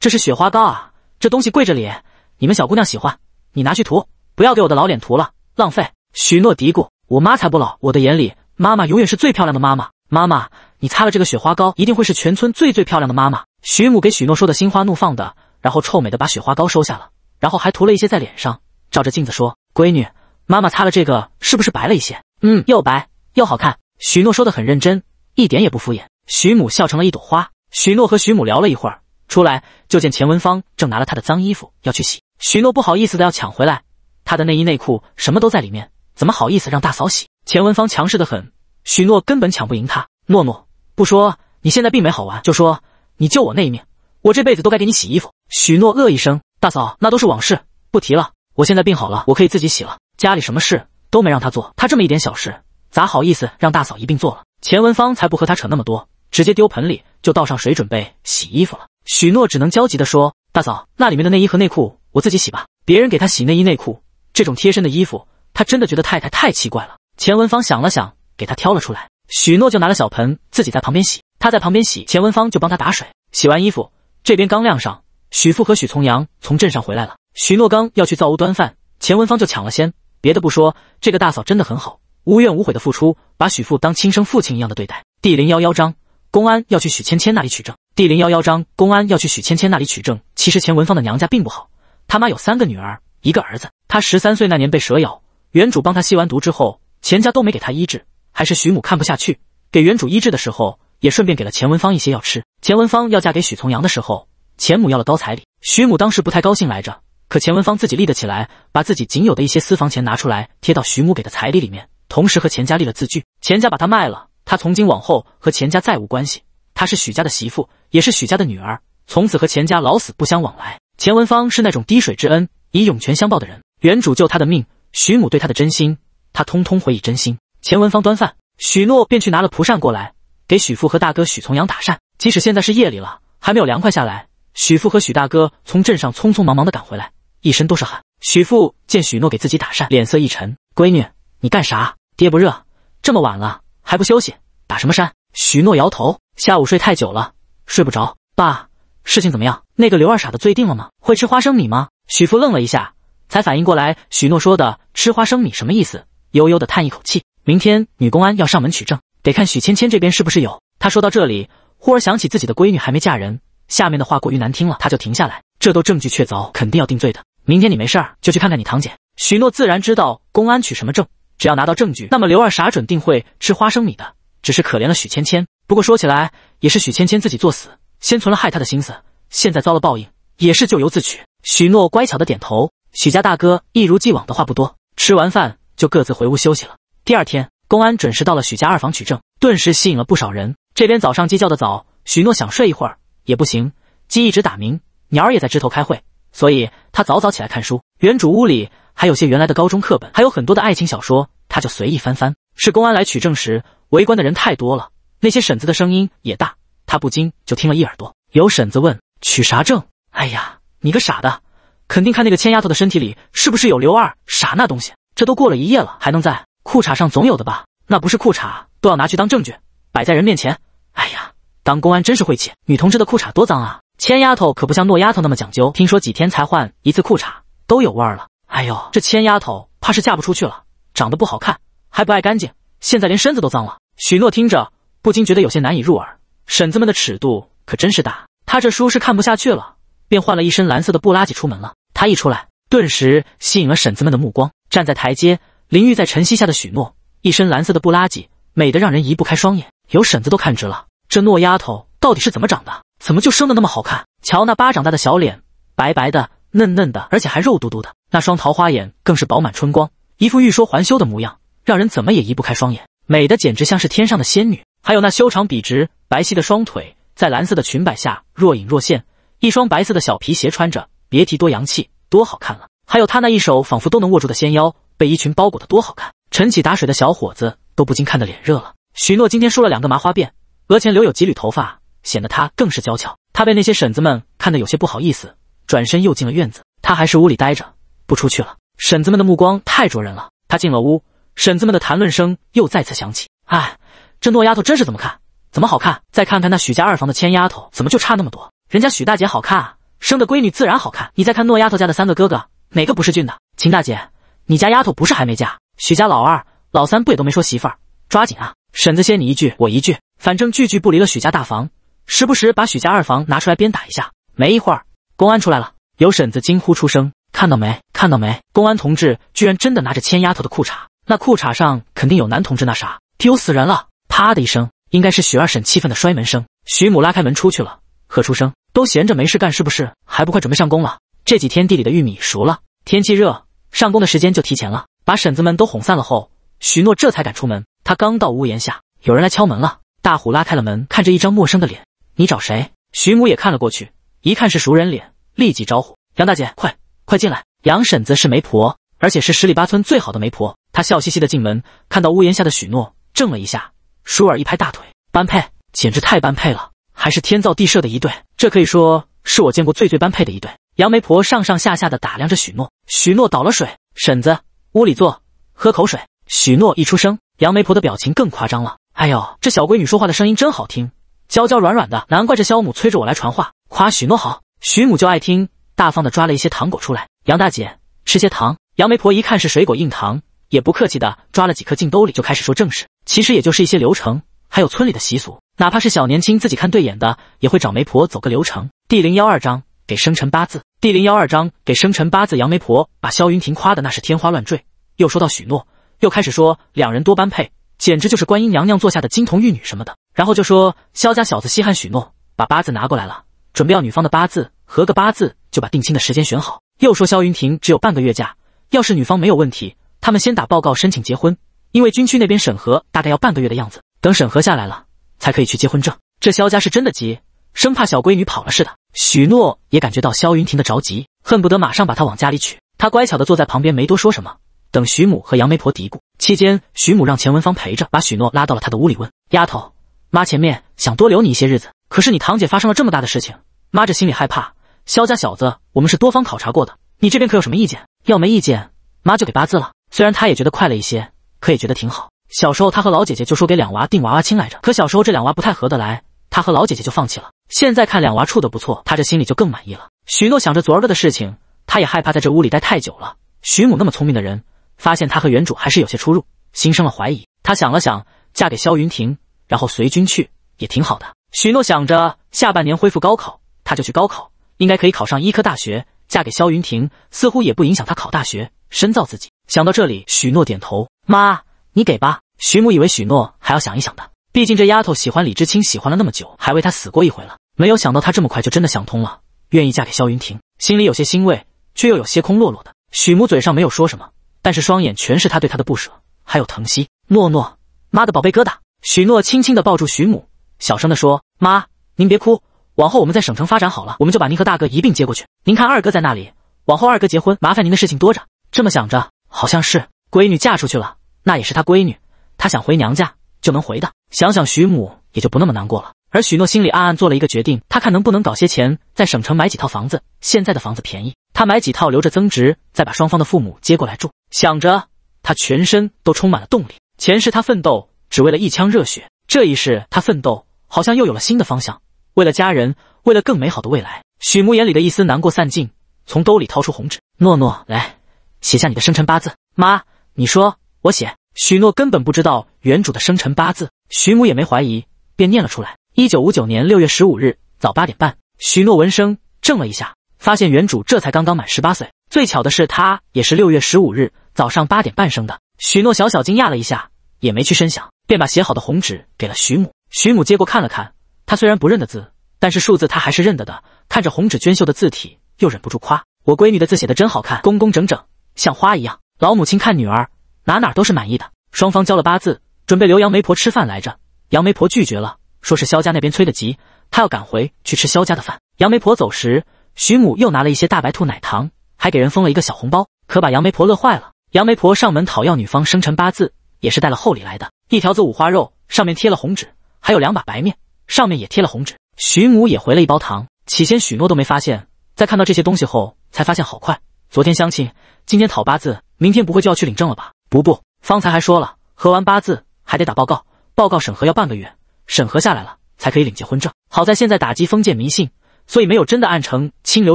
Speaker 1: 这是雪花膏啊，这东西贵着脸，你们小姑娘喜欢，你拿去涂，不要给我的老脸涂了，浪费。许诺嘀咕，我妈才不老，我的眼里，妈妈永远是最漂亮的妈妈，妈妈。你擦了这个雪花膏，一定会是全村最最漂亮的妈妈。徐母给许诺说的心花怒放的，然后臭美的把雪花膏收下了，然后还涂了一些在脸上，照着镜子说：“闺女，妈妈擦了这个是不是白了一些？嗯，又白又好看。”许诺说的很认真，一点也不敷衍。徐母笑成了一朵花。许诺和徐母聊了一会儿，出来就见钱文芳正拿了他的脏衣服要去洗，许诺不好意思的要抢回来，他的内衣内裤什么都在里面，怎么好意思让大嫂洗？钱文芳强势的很，许诺根本抢不赢她。诺诺。不说你现在病没好完，就说你救我那一命，我这辈子都该给你洗衣服。许诺呃一声，大嫂那都是往事，不提了。我现在病好了，我可以自己洗了。家里什么事都没让他做，他这么一点小事，咋好意思让大嫂一并做了？钱文芳才不和他扯那么多，直接丢盆里就倒上水，准备洗衣服了。许诺只能焦急地说，大嫂那里面的内衣和内裤，我自己洗吧。别人给他洗内衣内裤，这种贴身的衣服，他真的觉得太太太奇怪了。钱文芳想了想，给他挑了出来。许诺就拿了小盆，自己在旁边洗。他在旁边洗，钱文芳就帮他打水。洗完衣服，这边刚晾上，许父和许从阳从镇上回来了。许诺刚要去灶屋端饭，钱文芳就抢了先。别的不说，这个大嫂真的很好，无怨无悔的付出，把许父当亲生父亲一样的对待。第零幺幺章，公安要去许芊芊那里取证。第零幺幺章，公安要去许芊芊那里取证。其实钱文芳的娘家并不好，他妈有三个女儿，一个儿子。他十三岁那年被蛇咬，原主帮他吸完毒之后，钱家都没给他医治。还是徐母看不下去，给原主医治的时候，也顺便给了钱文芳一些药吃。钱文芳要嫁给许从阳的时候，钱母要了高彩礼，徐母当时不太高兴来着。可钱文芳自己立得起来，把自己仅有的一些私房钱拿出来贴到徐母给的彩礼里面，同时和钱家立了字据，钱家把她卖了，她从今往后和钱家再无关系。她是许家的媳妇，也是许家的女儿，从此和钱家老死不相往来。钱文芳是那种滴水之恩以涌泉相报的人，原主救她的命，徐母对她的真心，她通通回以真心。钱文芳端饭，许诺便去拿了蒲扇过来，给许父和大哥许从阳打扇。即使现在是夜里了，还没有凉快下来。许父和许大哥从镇上匆匆忙忙的赶回来，一身都是汗。许父见许诺给自己打扇，脸色一沉：“闺女，你干啥？爹不热，这么晚了还不休息，打什么扇？”许诺摇头：“下午睡太久了，睡不着。”爸，事情怎么样？那个刘二傻的罪定了吗？会吃花生米吗？”许父愣了一下，才反应过来许诺说的吃花生米什么意思，悠悠的叹一口气。明天女公安要上门取证，得看许芊芊这边是不是有。他说到这里，忽而想起自己的闺女还没嫁人，下面的话过于难听了，他就停下来。这都证据确凿，肯定要定罪的。明天你没事儿就去看看你堂姐。许诺自然知道公安取什么证，只要拿到证据，那么刘二傻准定会吃花生米的。只是可怜了许芊芊。不过说起来也是许芊芊自己作死，先存了害他的心思，现在遭了报应，也是咎由自取。许诺乖巧的点头。许家大哥一如既往的话不多，吃完饭就各自回屋休息了。第二天，公安准时到了许家二房取证，顿时吸引了不少人。这边早上鸡叫的早，许诺想睡一会儿也不行，鸡一直打鸣，鸟儿也在枝头开会，所以他早早起来看书。原主屋里还有些原来的高中课本，还有很多的爱情小说，他就随意翻翻。是公安来取证时，围观的人太多了，那些婶子的声音也大，他不禁就听了一耳朵。有婶子问：“取啥证？”哎呀，你个傻的，肯定看那个千丫头的身体里是不是有刘二傻那东西。这都过了一夜了，还能在？裤衩上总有的吧？那不是裤衩都要拿去当证据，摆在人面前。哎呀，当公安真是晦气！女同志的裤衩多脏啊！千丫头可不像诺丫头那么讲究，听说几天才换一次裤衩，都有味儿了。哎呦，这千丫头怕是嫁不出去了，长得不好看，还不爱干净，现在连身子都脏了。许诺听着不禁觉得有些难以入耳，婶子们的尺度可真是大。他这书是看不下去了，便换了一身蓝色的布拉几出门了。他一出来，顿时吸引了婶子们的目光，站在台阶。林玉在晨曦下的许诺，一身蓝色的布拉吉，美得让人移不开双眼。有婶子都看直了，这诺丫头到底是怎么长的？怎么就生的那么好看？瞧那巴掌大的小脸，白白的、嫩嫩的，而且还肉嘟嘟的。那双桃花眼更是饱满春光，一副欲说还休的模样，让人怎么也移不开双眼。美得简直像是天上的仙女。还有那修长笔直、白皙的双腿，在蓝色的裙摆下若隐若现。一双白色的小皮鞋穿着，别提多洋气、多好看了。还有她那一手仿佛都能握住的纤腰，被衣裙包裹的多好看！晨起打水的小伙子都不禁看得脸热了。许诺今天梳了两个麻花辫，额前留有几缕头发，显得她更是娇俏。她被那些婶子们看得有些不好意思，转身又进了院子。她还是屋里待着，不出去了。婶子们的目光太灼人了。她进了屋，婶子们的谈论声又再次响起。哎，这诺丫头真是怎么看怎么好看。再看看那许家二房的千丫头，怎么就差那么多？人家许大姐好看啊，生的闺女自然好看。你再看诺丫头家的三个哥哥。哪个不是俊的？秦大姐，你家丫头不是还没嫁？许家老二、老三不也都没说媳妇儿？抓紧啊！婶子先你一句我一句，反正句句不离了许家大房，时不时把许家二房拿出来鞭打一下。没一会儿，公安出来了，有婶子惊呼出声：“看到没？看到没？公安同志居然真的拿着千丫头的裤衩，那裤衩上肯定有男同志那啥，丢死人了！”啪的一声，应该是许二婶气愤的摔门声。许母拉开门出去了，喝出声：“都闲着没事干是不是？还不快准备上工了！”这几天地里的玉米熟了，天气热，上工的时间就提前了。把婶子们都哄散了后，许诺这才敢出门。他刚到屋檐下，有人来敲门了。大虎拉开了门，看着一张陌生的脸：“你找谁？”许母也看了过去，一看是熟人脸，立即招呼：“杨大姐，快，快进来。”杨婶子是媒婆，而且是十里八村最好的媒婆。她笑嘻嘻的进门，看到屋檐下的许诺，怔了一下。舒尔一拍大腿：“般配，简直太般配了，还是天造地设的一对。这可以说是我见过最最般配的一对。”杨媒婆上上下下的打量着许诺，许诺倒了水，婶子屋里坐，喝口水。许诺一出声，杨媒婆的表情更夸张了。哎呦，这小闺女说话的声音真好听，娇娇软软的，难怪这肖母催着我来传话，夸许诺好。许母就爱听，大方的抓了一些糖果出来。杨大姐吃些糖。杨媒婆一看是水果硬糖，也不客气的抓了几颗进兜里，就开始说正事。其实也就是一些流程，还有村里的习俗。哪怕是小年轻自己看对眼的，也会找媒婆走个流程。第零幺二章。给生辰八字第零幺二章，给生辰八字。杨媒婆把萧云婷夸的那是天花乱坠，又说到许诺，又开始说两人多般配，简直就是观音娘娘座下的金童玉女什么的。然后就说萧家小子稀罕许诺，把八字拿过来了，准备要女方的八字合个八字，就把定亲的时间选好。又说萧云婷只有半个月假，要是女方没有问题，他们先打报告申请结婚，因为军区那边审核大概要半个月的样子，等审核下来了才可以去结婚证。这萧家是真的急，生怕小闺女跑了似的。许诺也感觉到萧云婷的着急，恨不得马上把她往家里娶。他乖巧地坐在旁边，没多说什么。等徐母和杨媒婆嘀咕期间，徐母让钱文芳陪着，把许诺拉到了她的屋里问：“丫头，妈前面想多留你一些日子，可是你堂姐发生了这么大的事情，妈这心里害怕。萧家小子，我们是多方考察过的，你这边可有什么意见？要没意见，妈就给八字了。”虽然她也觉得快了一些，可也觉得挺好。小时候她和老姐姐就说给两娃定娃娃亲来着，可小时候这两娃不太合得来，她和老姐姐就放弃了。现在看两娃处得不错，他这心里就更满意了。许诺想着昨儿个的事情，他也害怕在这屋里待太久了。徐母那么聪明的人，发现他和原主还是有些出入，心生了怀疑。他想了想，嫁给萧云婷，然后随军去，也挺好的。许诺想着下半年恢复高考，他就去高考，应该可以考上医科大学。嫁给萧云婷似乎也不影响他考大学、深造自己。想到这里，许诺点头：“妈，你给吧。”徐母以为许诺还要想一想的。毕竟这丫头喜欢李知青，喜欢了那么久，还为他死过一回了。没有想到她这么快就真的想通了，愿意嫁给萧云霆，心里有些欣慰，却又有些空落落的。许母嘴上没有说什么，但是双眼全是他对她的不舍，还有疼惜。诺诺，妈的宝贝疙瘩，许诺轻轻的抱住许母，小声的说：“妈，您别哭，往后我们在省城发展好了，我们就把您和大哥一并接过去。您看二哥在那里，往后二哥结婚，麻烦您的事情多着。”这么想着，好像是闺女嫁出去了，那也是她闺女，她想回娘家。就能回的，想想徐母也就不那么难过了。而许诺心里暗暗做了一个决定，他看能不能搞些钱在省城买几套房子，现在的房子便宜，他买几套留着增值，再把双方的父母接过来住。想着，他全身都充满了动力。前世他奋斗只为了一腔热血，这一世他奋斗好像又有了新的方向，为了家人，为了更美好的未来。许慕眼里的一丝难过散尽，从兜里掏出红纸，诺诺来，写下你的生辰八字。妈，你说我写。许诺根本不知道原主的生辰八字，徐母也没怀疑，便念了出来：一九五九年六月十五日早八点半。许诺闻声怔了一下，发现原主这才刚刚满十八岁。最巧的是，他也是六月十五日早上八点半生的。许诺小小惊讶了一下，也没去深想，便把写好的红纸给了许母。许母接过看了看，她虽然不认得字，但是数字她还是认得的。看着红纸娟秀的字体，又忍不住夸：“我闺女的字写的真好看，工工整整，像花一样。”老母亲看女儿。哪哪都是满意的，双方交了八字，准备留杨媒婆吃饭来着。杨媒婆拒绝了，说是萧家那边催得急，她要赶回去吃萧家的饭。杨媒婆走时，徐母又拿了一些大白兔奶糖，还给人封了一个小红包，可把杨媒婆乐坏了。杨媒婆上门讨要女方生辰八字，也是带了厚礼来的，一条子五花肉上面贴了红纸，还有两把白面，上面也贴了红纸。徐母也回了一包糖，起先许诺都没发现，在看到这些东西后，才发现好快，昨天相亲，今天讨八字，明天不会就要去领证了吧？不不，方才还说了，合完八字还得打报告，报告审核要半个月，审核下来了才可以领结婚证。好在现在打击封建迷信，所以没有真的按成清流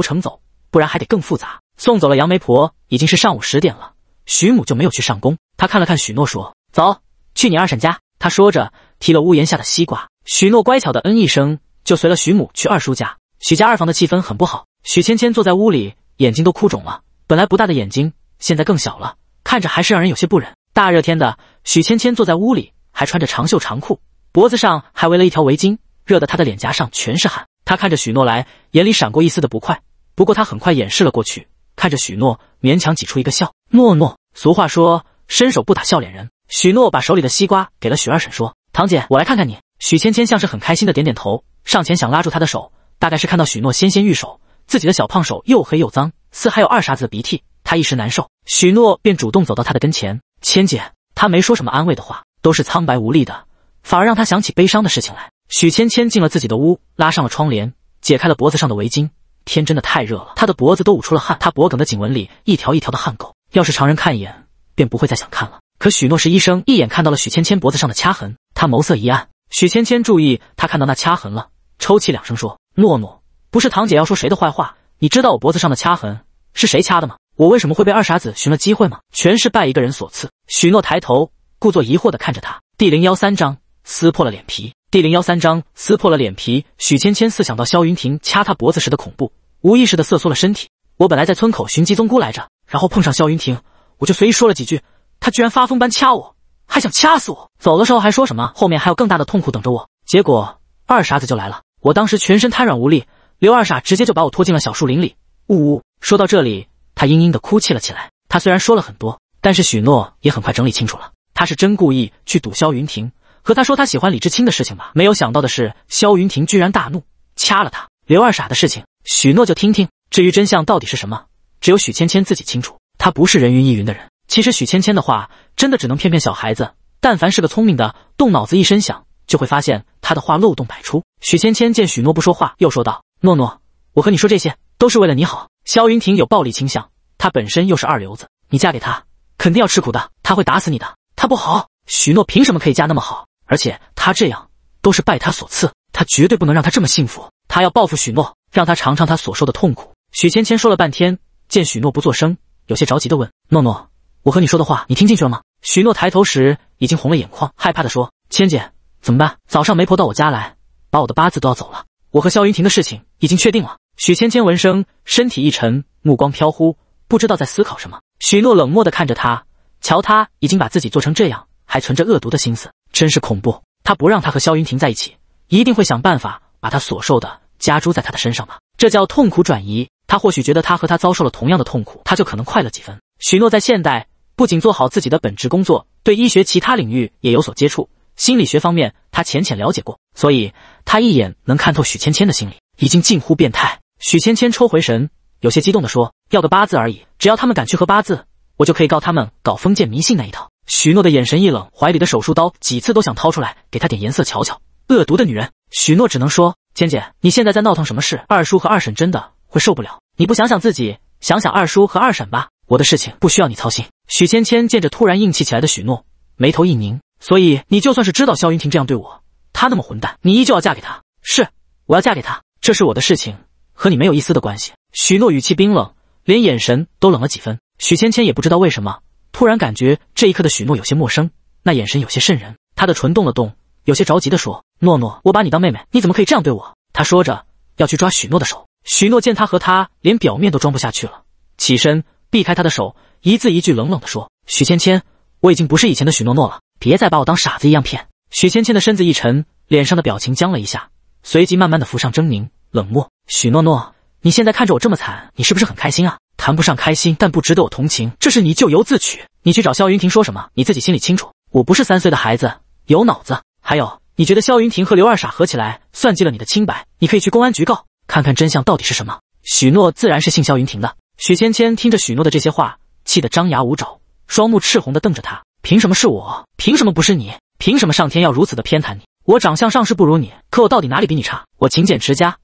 Speaker 1: 程走，不然还得更复杂。送走了杨媒婆，已经是上午十点了，许母就没有去上工。她看了看许诺，说：“走去你二婶家。”她说着，提了屋檐下的西瓜。许诺乖巧的嗯一声，就随了许母去二叔家。许家二房的气氛很不好，许芊芊坐在屋里，眼睛都哭肿了，本来不大的眼睛现在更小了。看着还是让人有些不忍。大热天的，许芊芊坐在屋里，还穿着长袖长裤，脖子上还围了一条围巾，热得她的脸颊上全是汗。她看着许诺来，眼里闪过一丝的不快，不过她很快掩饰了过去，看着许诺，勉强挤出一个笑。诺诺，俗话说伸手不打笑脸人。许诺把手里的西瓜给了许二婶，说：“堂姐，我来看看你。”许芊芊像是很开心的点点头，上前想拉住她的手，大概是看到许诺纤纤玉手，自己的小胖手又黑又脏，似还有二傻子的鼻涕，她一时难受。许诺便主动走到她的跟前，千姐，她没说什么安慰的话，都是苍白无力的，反而让她想起悲伤的事情来。许芊芊进了自己的屋，拉上了窗帘，解开了脖子上的围巾。天真的太热了，她的脖子都捂出了汗，她脖梗的颈纹里一条一条的汗垢，要是常人看一眼，便不会再想看了。可许诺是医生，一眼看到了许芊芊脖子上的掐痕，她眸色一暗。许芊芊注意，她看到那掐痕了，抽泣两声说：“诺诺，不是堂姐要说谁的坏话，你知道我脖子上的掐痕是谁掐的吗？”我为什么会被二傻子寻了机会吗？全是拜一个人所赐。许诺抬头，故作疑惑的看着他。第零幺三章撕破了脸皮。第零幺三章撕破了脸皮。许芊芊似想到萧云霆掐她脖子时的恐怖，无意识的瑟缩了身体。我本来在村口寻鸡枞菇来着，然后碰上萧云霆，我就随意说了几句，他居然发疯般掐我，还想掐死我。走的时候还说什么，后面还有更大的痛苦等着我。结果二傻子就来了，我当时全身瘫软无力，刘二傻直接就把我拖进了小树林里。呜呜，说到这里。他嘤嘤的哭泣了起来。他虽然说了很多，但是许诺也很快整理清楚了。他是真故意去堵萧云霆，和他说他喜欢李知青的事情吧？没有想到的是，萧云霆居然大怒，掐了他。刘二傻的事情，许诺就听听。至于真相到底是什么，只有许芊芊自己清楚。他不是人云亦云的人。其实许芊芊的话，真的只能骗骗小孩子。但凡是个聪明的，动脑子一想，就会发现他的话漏洞百出。许芊芊见许诺不说话，又说道：“诺诺，我和你说这些都是为了你好。”萧云霆有暴力倾向，他本身又是二流子，你嫁给他肯定要吃苦的，他会打死你的，他不好。许诺凭什么可以嫁那么好？而且他这样都是拜他所赐，他绝对不能让他这么幸福，他要报复许诺，让他尝尝他所受的痛苦。许芊芊说了半天，见许诺不作声，有些着急的问：“诺诺，我和你说的话，你听进去了吗？”许诺抬头时已经红了眼眶，害怕的说：“芊姐，怎么办？早上媒婆到我家来，把我的八字都要走了。我和萧云霆的事情已经确定了。”许芊芊闻声，身体一沉，目光飘忽，不知道在思考什么。许诺冷漠地看着他，瞧他已经把自己做成这样，还存着恶毒的心思，真是恐怖。他不让他和萧云霆在一起，一定会想办法把他所受的加诸在他的身上吧？这叫痛苦转移。他或许觉得他和他遭受了同样的痛苦，他就可能快乐几分。许诺在现代不仅做好自己的本职工作，对医学其他领域也有所接触，心理学方面他浅浅了解过，所以他一眼能看透许芊芊的心理，已经近乎变态。许芊芊抽回神，有些激动地说：“要个八字而已，只要他们敢去核八字，我就可以告他们搞封建迷信那一套。”许诺的眼神一冷，怀里的手术刀几次都想掏出来，给他点颜色瞧瞧。恶毒的女人，许诺只能说：“芊芊，你现在在闹腾什么事？二叔和二婶真的会受不了。你不想想自己，想想二叔和二婶吧。我的事情不需要你操心。”许芊芊见着突然硬气起来的许诺，眉头一拧。所以你就算是知道萧云霆这样对我，他那么混蛋，你依旧要嫁给他？是，我要嫁给他，这是我的事情。和你没有一丝的关系。许诺语气冰冷，连眼神都冷了几分。许芊芊也不知道为什么，突然感觉这一刻的许诺有些陌生，那眼神有些渗人。她的唇动了动，有些着急地说：“诺诺，我把你当妹妹，你怎么可以这样对我？”她说着要去抓许诺的手。许诺见她和他连表面都装不下去了，起身避开她的手，一字一句冷冷地说：“许芊芊，我已经不是以前的许诺诺了，别再把我当傻子一样骗。”许芊芊的身子一沉，脸上的表情僵了一下，随即慢慢的浮上狰狞。冷漠，许诺诺，你现在看着我这么惨，你是不是很开心啊？谈不上开心，但不值得我同情，这是你咎由自取。你去找萧云婷说什么，你自己心里清楚。我不是三岁的孩子，有脑子。还有，你觉得萧云婷和刘二傻合起来算计了你的清白？你可以去公安局告，看看真相到底是什么。许诺自然是信萧云婷的。许芊芊听着许诺的这些话，气得张牙舞爪，双目赤红的瞪着他。凭什么是我？凭什么不是你？凭什么上天要如此的偏袒你？我长相上是不如你，可我到底哪里比你差？我勤俭持家。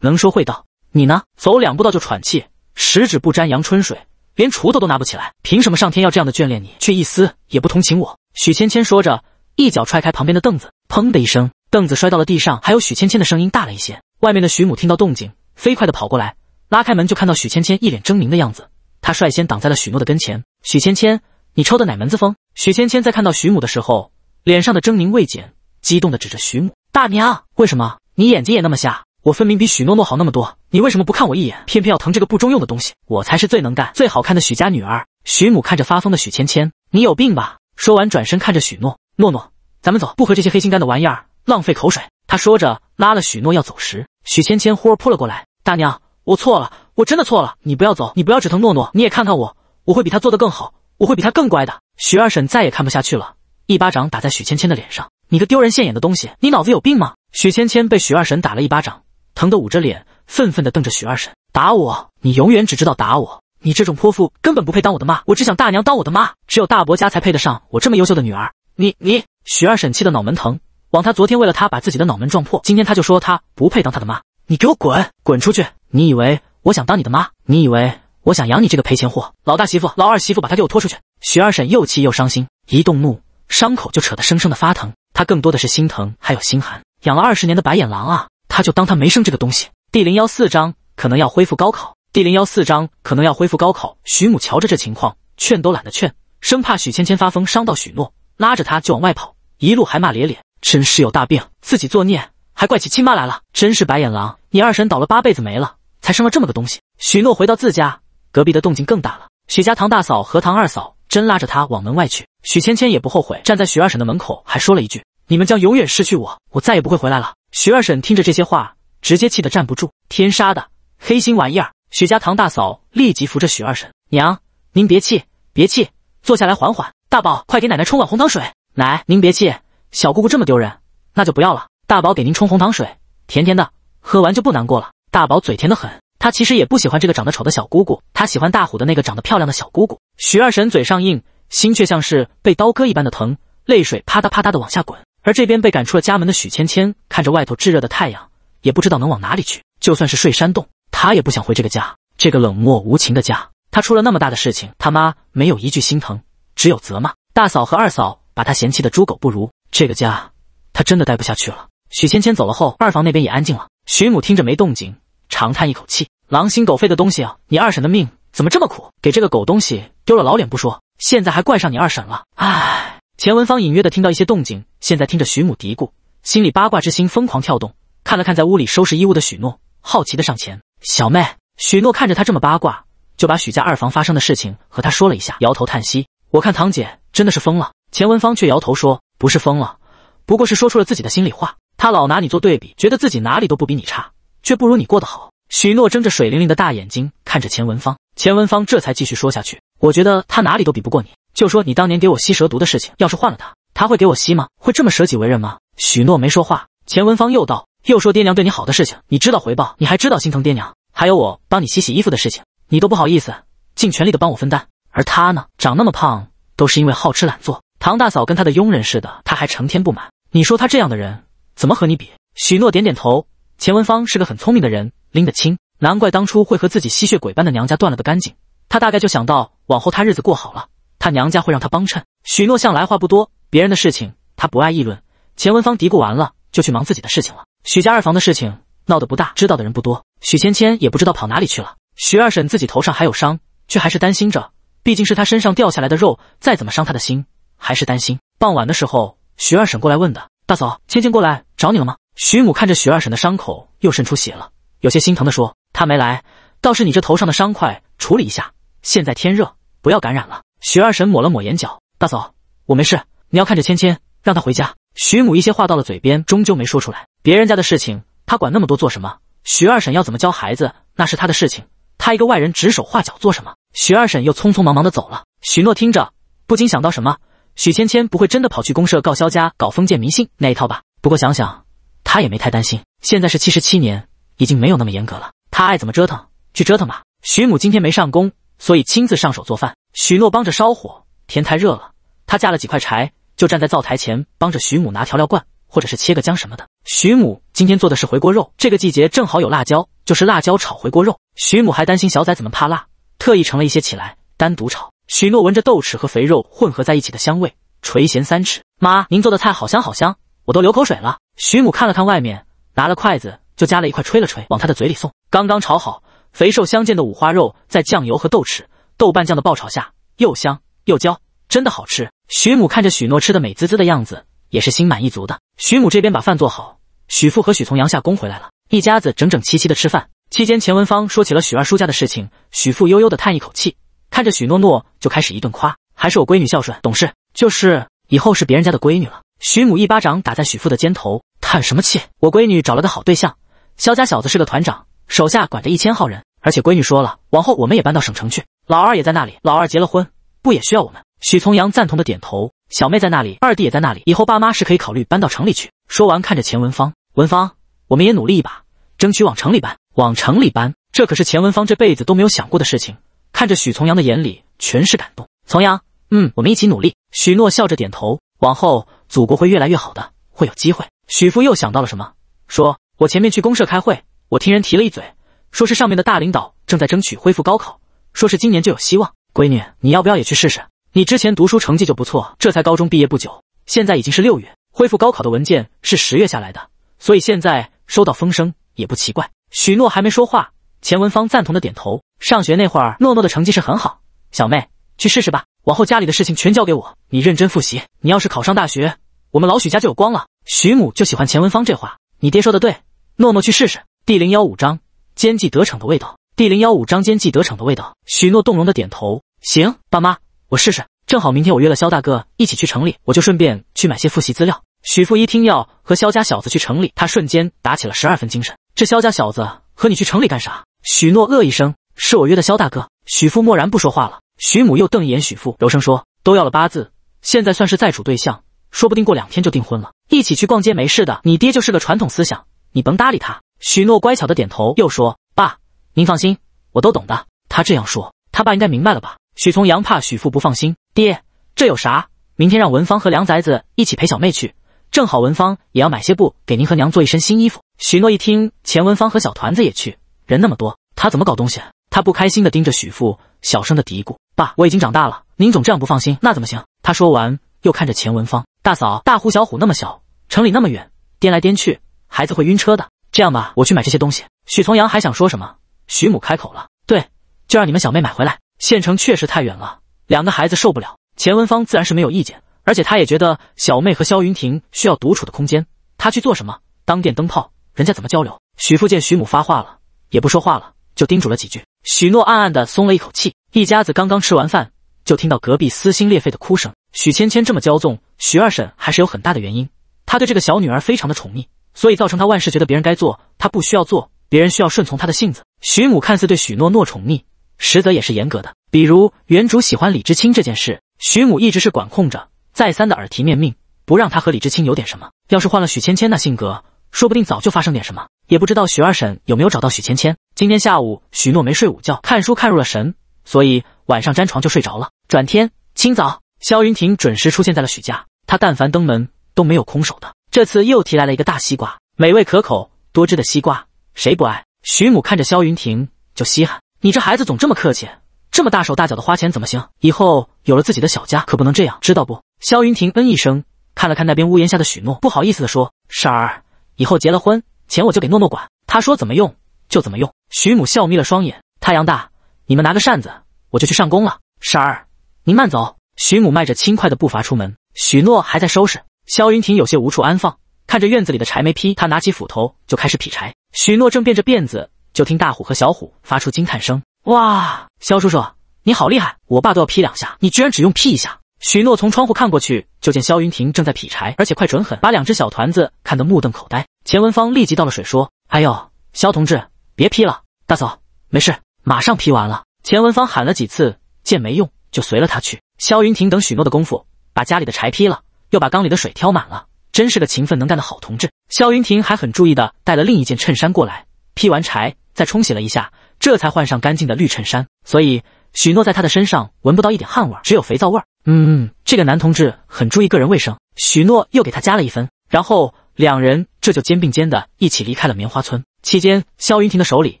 Speaker 1: 能说会道，你呢？走两步道就喘气，十指不沾阳春水，连锄头都拿不起来。凭什么上天要这样的眷恋你，却一丝也不同情我？许芊芊说着，一脚踹开旁边的凳子，砰的一声，凳子摔到了地上。还有许芊芊的声音大了一些，外面的徐母听到动静，飞快地跑过来，拉开门就看到许芊芊一脸狰狞的样子。她率先挡在了许诺的跟前。许芊芊，你抽的哪门子风？许芊芊在看到徐母的时候，脸上的狰狞未减，激动地指着徐母：“大娘，为什么你眼睛也那么瞎？”我分明比许诺诺好那么多，你为什么不看我一眼，偏偏要疼这个不中用的东西？我才是最能干、最好看的许家女儿。许母看着发疯的许芊芊，你有病吧？说完转身看着许诺诺诺，咱们走，不和这些黑心肝的玩意儿浪费口水。他说着拉了许诺要走时，许芊芊忽而扑了过来：“大娘，我错了，我真的错了，你不要走，你不要只疼诺诺，你也看看我，我会比他做得更好，我会比他更乖的。”许二婶再也看不下去了，一巴掌打在许芊芊的脸上：“你个丢人现眼的东西，你脑子有病吗？”许芊芊被许二婶打了一巴掌。疼得捂着脸，愤愤地瞪着许二婶：“打我！你永远只知道打我！你这种泼妇根本不配当我的妈！我只想大娘当我的妈，只有大伯家才配得上我这么优秀的女儿！”你你……许二婶气得脑门疼，枉她昨天为了她把自己的脑门撞破，今天她就说她不配当她的妈！你给我滚，滚出去！你以为我想当你的妈？你以为我想养你这个赔钱货？老大媳妇、老二媳妇，把他给我拖出去！许二婶又气又伤心，一动怒，伤口就扯得生生的发疼。她更多的是心疼，还有心寒，养了二十年的白眼狼啊！他就当他没生这个东西。第零幺四章可能要恢复高考。第零幺四章可能要恢复高考。徐母瞧着这情况，劝都懒得劝，生怕许芊芊发疯伤到许诺，拉着他就往外跑，一路还骂咧咧，真是有大病，自己作孽还怪起亲妈来了，真是白眼狼！你二婶倒了八辈子霉了，才生了这么个东西。许诺回到自家，隔壁的动静更大了，许家堂大嫂和堂二嫂真拉着她往门外去。许芊芊也不后悔，站在许二婶的门口还说了一句。你们将永远失去我，我再也不会回来了。徐二婶听着这些话，直接气得站不住。天杀的黑心玩意儿！许家堂大嫂立即扶着许二婶：“娘，您别气，别气，坐下来缓缓。大宝，快给奶奶冲碗红糖水。奶，您别气，小姑姑这么丢人，那就不要了。大宝给您冲红糖水，甜甜的，喝完就不难过了。大宝嘴甜得很，他其实也不喜欢这个长得丑的小姑姑，他喜欢大虎的那个长得漂亮的小姑姑。许二婶嘴上硬，心却像是被刀割一般的疼，泪水啪嗒啪嗒的往下滚。而这边被赶出了家门的许芊芊看着外头炙热的太阳，也不知道能往哪里去。就算是睡山洞，她也不想回这个家，这个冷漠无情的家。她出了那么大的事情，他妈没有一句心疼，只有责骂。大嫂和二嫂把她嫌弃的猪狗不如。这个家，她真的待不下去了。许芊芊走了后，二房那边也安静了。徐母听着没动静，长叹一口气：“狼心狗肺的东西啊！你二婶的命怎么这么苦？给这个狗东西丢了老脸不说，现在还怪上你二婶了。唉。”钱文芳隐约的听到一些动静，现在听着徐母嘀咕，心里八卦之心疯狂跳动。看了看在屋里收拾衣物的许诺，好奇的上前：“小妹。”许诺看着他这么八卦，就把许家二房发生的事情和他说了一下，摇头叹息：“我看堂姐真的是疯了。”钱文芳却摇头说：“不是疯了，不过是说出了自己的心里话。她老拿你做对比，觉得自己哪里都不比你差，却不如你过得好。”许诺睁着水灵灵的大眼睛看着钱文芳，钱文芳这才继续说下去：“我觉得她哪里都比不过你。”就说你当年给我吸蛇毒的事情，要是换了他，他会给我吸吗？会这么舍己为人吗？许诺没说话，钱文芳又道，又说爹娘对你好的事情，你知道回报，你还知道心疼爹娘，还有我帮你洗洗衣服的事情，你都不好意思，尽全力的帮我分担，而他呢，长那么胖都是因为好吃懒做，唐大嫂跟他的佣人似的，他还成天不满，你说他这样的人怎么和你比？许诺点点头，钱文芳是个很聪明的人，拎得清，难怪当初会和自己吸血鬼般的娘家断了个干净，他大概就想到往后他日子过好了。她娘家会让她帮衬。许诺向来话不多，别人的事情他不爱议论。钱文芳嘀咕完了，就去忙自己的事情了。许家二房的事情闹得不大，知道的人不多。许芊芊也不知道跑哪里去了。许二婶自己头上还有伤，却还是担心着，毕竟是她身上掉下来的肉，再怎么伤她的心，还是担心。傍晚的时候，许二婶过来问的：“大嫂，芊芊过来找你了吗？”许母看着许二婶的伤口又渗出血了，有些心疼的说：“她没来，倒是你这头上的伤，快处理一下。现在天热，不要感染了。”徐二婶抹了抹眼角，大嫂，我没事，你要看着芊芊，让她回家。徐母一些话到了嘴边，终究没说出来。别人家的事情，她管那么多做什么？徐二婶要怎么教孩子，那是她的事情，她一个外人指手画脚做什么？徐二婶又匆匆忙忙的走了。许诺听着，不禁想到什么：许芊芊不会真的跑去公社告萧家，搞封建迷信那一套吧？不过想想，他也没太担心。现在是七十七年，已经没有那么严格了，他爱怎么折腾，去折腾吧。徐母今天没上工。所以亲自上手做饭，许诺帮着烧火。天太热了，他架了几块柴，就站在灶台前帮着徐母拿调料罐，或者是切个姜什么的。徐母今天做的是回锅肉，这个季节正好有辣椒，就是辣椒炒回锅肉。徐母还担心小崽子们怕辣，特意盛了一些起来单独炒。许诺闻着豆豉和肥肉混合在一起的香味，垂涎三尺。妈，您做的菜好香好香，我都流口水了。徐母看了看外面，拿了筷子就夹了一块吹了吹，往他的嘴里送。刚刚炒好。肥瘦相间的五花肉在酱油和豆豉、豆瓣酱的爆炒下，又香又焦，真的好吃。许母看着许诺吃的美滋滋的样子，也是心满意足的。许母这边把饭做好，许父和许从阳下工回来了，一家子整整齐齐的吃饭。期间，钱文芳说起了许二叔家的事情。许父悠悠的叹一口气，看着许诺诺就开始一顿夸：“还是我闺女孝顺懂事，就是以后是别人家的闺女了。”许母一巴掌打在许父的肩头：“叹什么气？我闺女找了个好对象，肖家小子是个团长。”手下管着一千号人，而且闺女说了，往后我们也搬到省城去。老二也在那里，老二结了婚，不也需要我们？许从阳赞同的点头。小妹在那里，二弟也在那里，以后爸妈是可以考虑搬到城里去。说完，看着钱文芳，文芳，我们也努力一把，争取往城里搬。往城里搬，这可是钱文芳这辈子都没有想过的事情。看着许从阳的眼里全是感动。从阳，嗯，我们一起努力。许诺笑着点头。往后，祖国会越来越好的，会有机会。许父又想到了什么，说：“我前面去公社开会。”我听人提了一嘴，说是上面的大领导正在争取恢复高考，说是今年就有希望。闺女，你要不要也去试试？你之前读书成绩就不错，这才高中毕业不久，现在已经是六月，恢复高考的文件是十月下来的，所以现在收到风声也不奇怪。许诺还没说话，钱文芳赞同的点头。上学那会儿，诺诺的成绩是很好，小妹去试试吧，往后家里的事情全交给我，你认真复习。你要是考上大学，我们老许家就有光了。许母就喜欢钱文芳这话，你爹说的对，诺诺去试试。第零幺五章奸计得逞的味道。第零幺五章奸计得逞的味道。许诺动容的点头，行，爸妈，我试试。正好明天我约了肖大哥一起去城里，我就顺便去买些复习资料。许父一听要和肖家小子去城里，他瞬间打起了十二分精神。这肖家小子和你去城里干啥？许诺恶一声，是我约的肖大哥。许父默然不说话了。许母又瞪一眼许父，柔声说：“都要了八字，现在算是再处对象，说不定过两天就订婚了。一起去逛街没事的，你爹就是个传统思想，你甭搭理他。”许诺乖巧的点头，又说：“爸，您放心，我都懂的。”他这样说，他爸应该明白了吧？许从阳怕许父不放心，爹，这有啥？明天让文芳和梁宅子一起陪小妹去，正好文芳也要买些布给您和娘做一身新衣服。许诺一听，钱文芳和小团子也去，人那么多，他怎么搞东西？他不开心的盯着许父，小声的嘀咕：“爸，我已经长大了，您总这样不放心，那怎么行？”他说完，又看着钱文芳：“大嫂，大虎、小虎那么小，城里那么远，颠来颠去，孩子会晕车的。”这样吧，我去买这些东西。许从阳还想说什么，许母开口了：“对，就让你们小妹买回来。县城确实太远了，两个孩子受不了。”钱文芳自然是没有意见，而且他也觉得小妹和萧云婷需要独处的空间。他去做什么？当电灯泡？人家怎么交流？许父见许母发话了，也不说话了，就叮嘱了几句。许诺暗暗的松了一口气。一家子刚刚吃完饭，就听到隔壁撕心裂肺的哭声。许芊芊这么骄纵，许二婶还是有很大的原因。她对这个小女儿非常的宠溺。所以造成他万事觉得别人该做，他不需要做，别人需要顺从他的性子。许母看似对许诺诺宠溺，实则也是严格的。比如原主喜欢李知青这件事，许母一直是管控着，再三的耳提面命，不让他和李知青有点什么。要是换了许芊芊那性格，说不定早就发生点什么。也不知道许二婶有没有找到许芊芊。今天下午许诺没睡午觉，看书看入了神，所以晚上粘床就睡着了。转天清早，萧云霆准时出现在了许家。他但凡登门都没有空手的。这次又提来了一个大西瓜，美味可口、多汁的西瓜，谁不爱？徐母看着萧云霆就稀罕，你这孩子总这么客气，这么大手大脚的花钱怎么行？以后有了自己的小家，可不能这样，知道不？萧云霆嗯一声，看了看那边屋檐下的许诺，不好意思的说：“婶儿，以后结了婚，钱我就给诺诺管，他说怎么用就怎么用。”徐母笑眯了双眼，太阳大，你们拿个扇子，我就去上工了。婶儿，您慢走。徐母迈着轻快的步伐出门，许诺还在收拾。萧云婷有些无处安放，看着院子里的柴没劈，他拿起斧头就开始劈柴。许诺正变着辫子，就听大虎和小虎发出惊叹声：“哇，萧叔叔，你好厉害！我爸都要劈两下，你居然只用劈一下！”许诺从窗户看过去，就见萧云婷正在劈柴，而且快、准、狠，把两只小团子看得目瞪口呆。钱文芳立即倒了水，说：“哎呦，萧同志，别劈了，大嫂，没事，马上劈完了。”钱文芳喊了几次，见没用，就随了他去。萧云婷等许诺的功夫，把家里的柴劈了。又把缸里的水挑满了，真是个勤奋能干的好同志。肖云婷还很注意的带了另一件衬衫过来，劈完柴再冲洗了一下，这才换上干净的绿衬衫。所以许诺在他的身上闻不到一点汗味，只有肥皂味。嗯，这个男同志很注意个人卫生。许诺又给他加了一分，然后两人这就肩并肩的一起离开了棉花村。期间，肖云婷的手里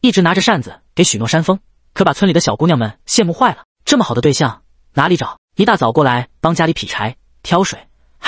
Speaker 1: 一直拿着扇子给许诺扇风，可把村里的小姑娘们羡慕坏了。这么好的对象哪里找？一大早过来帮家里劈柴、挑水。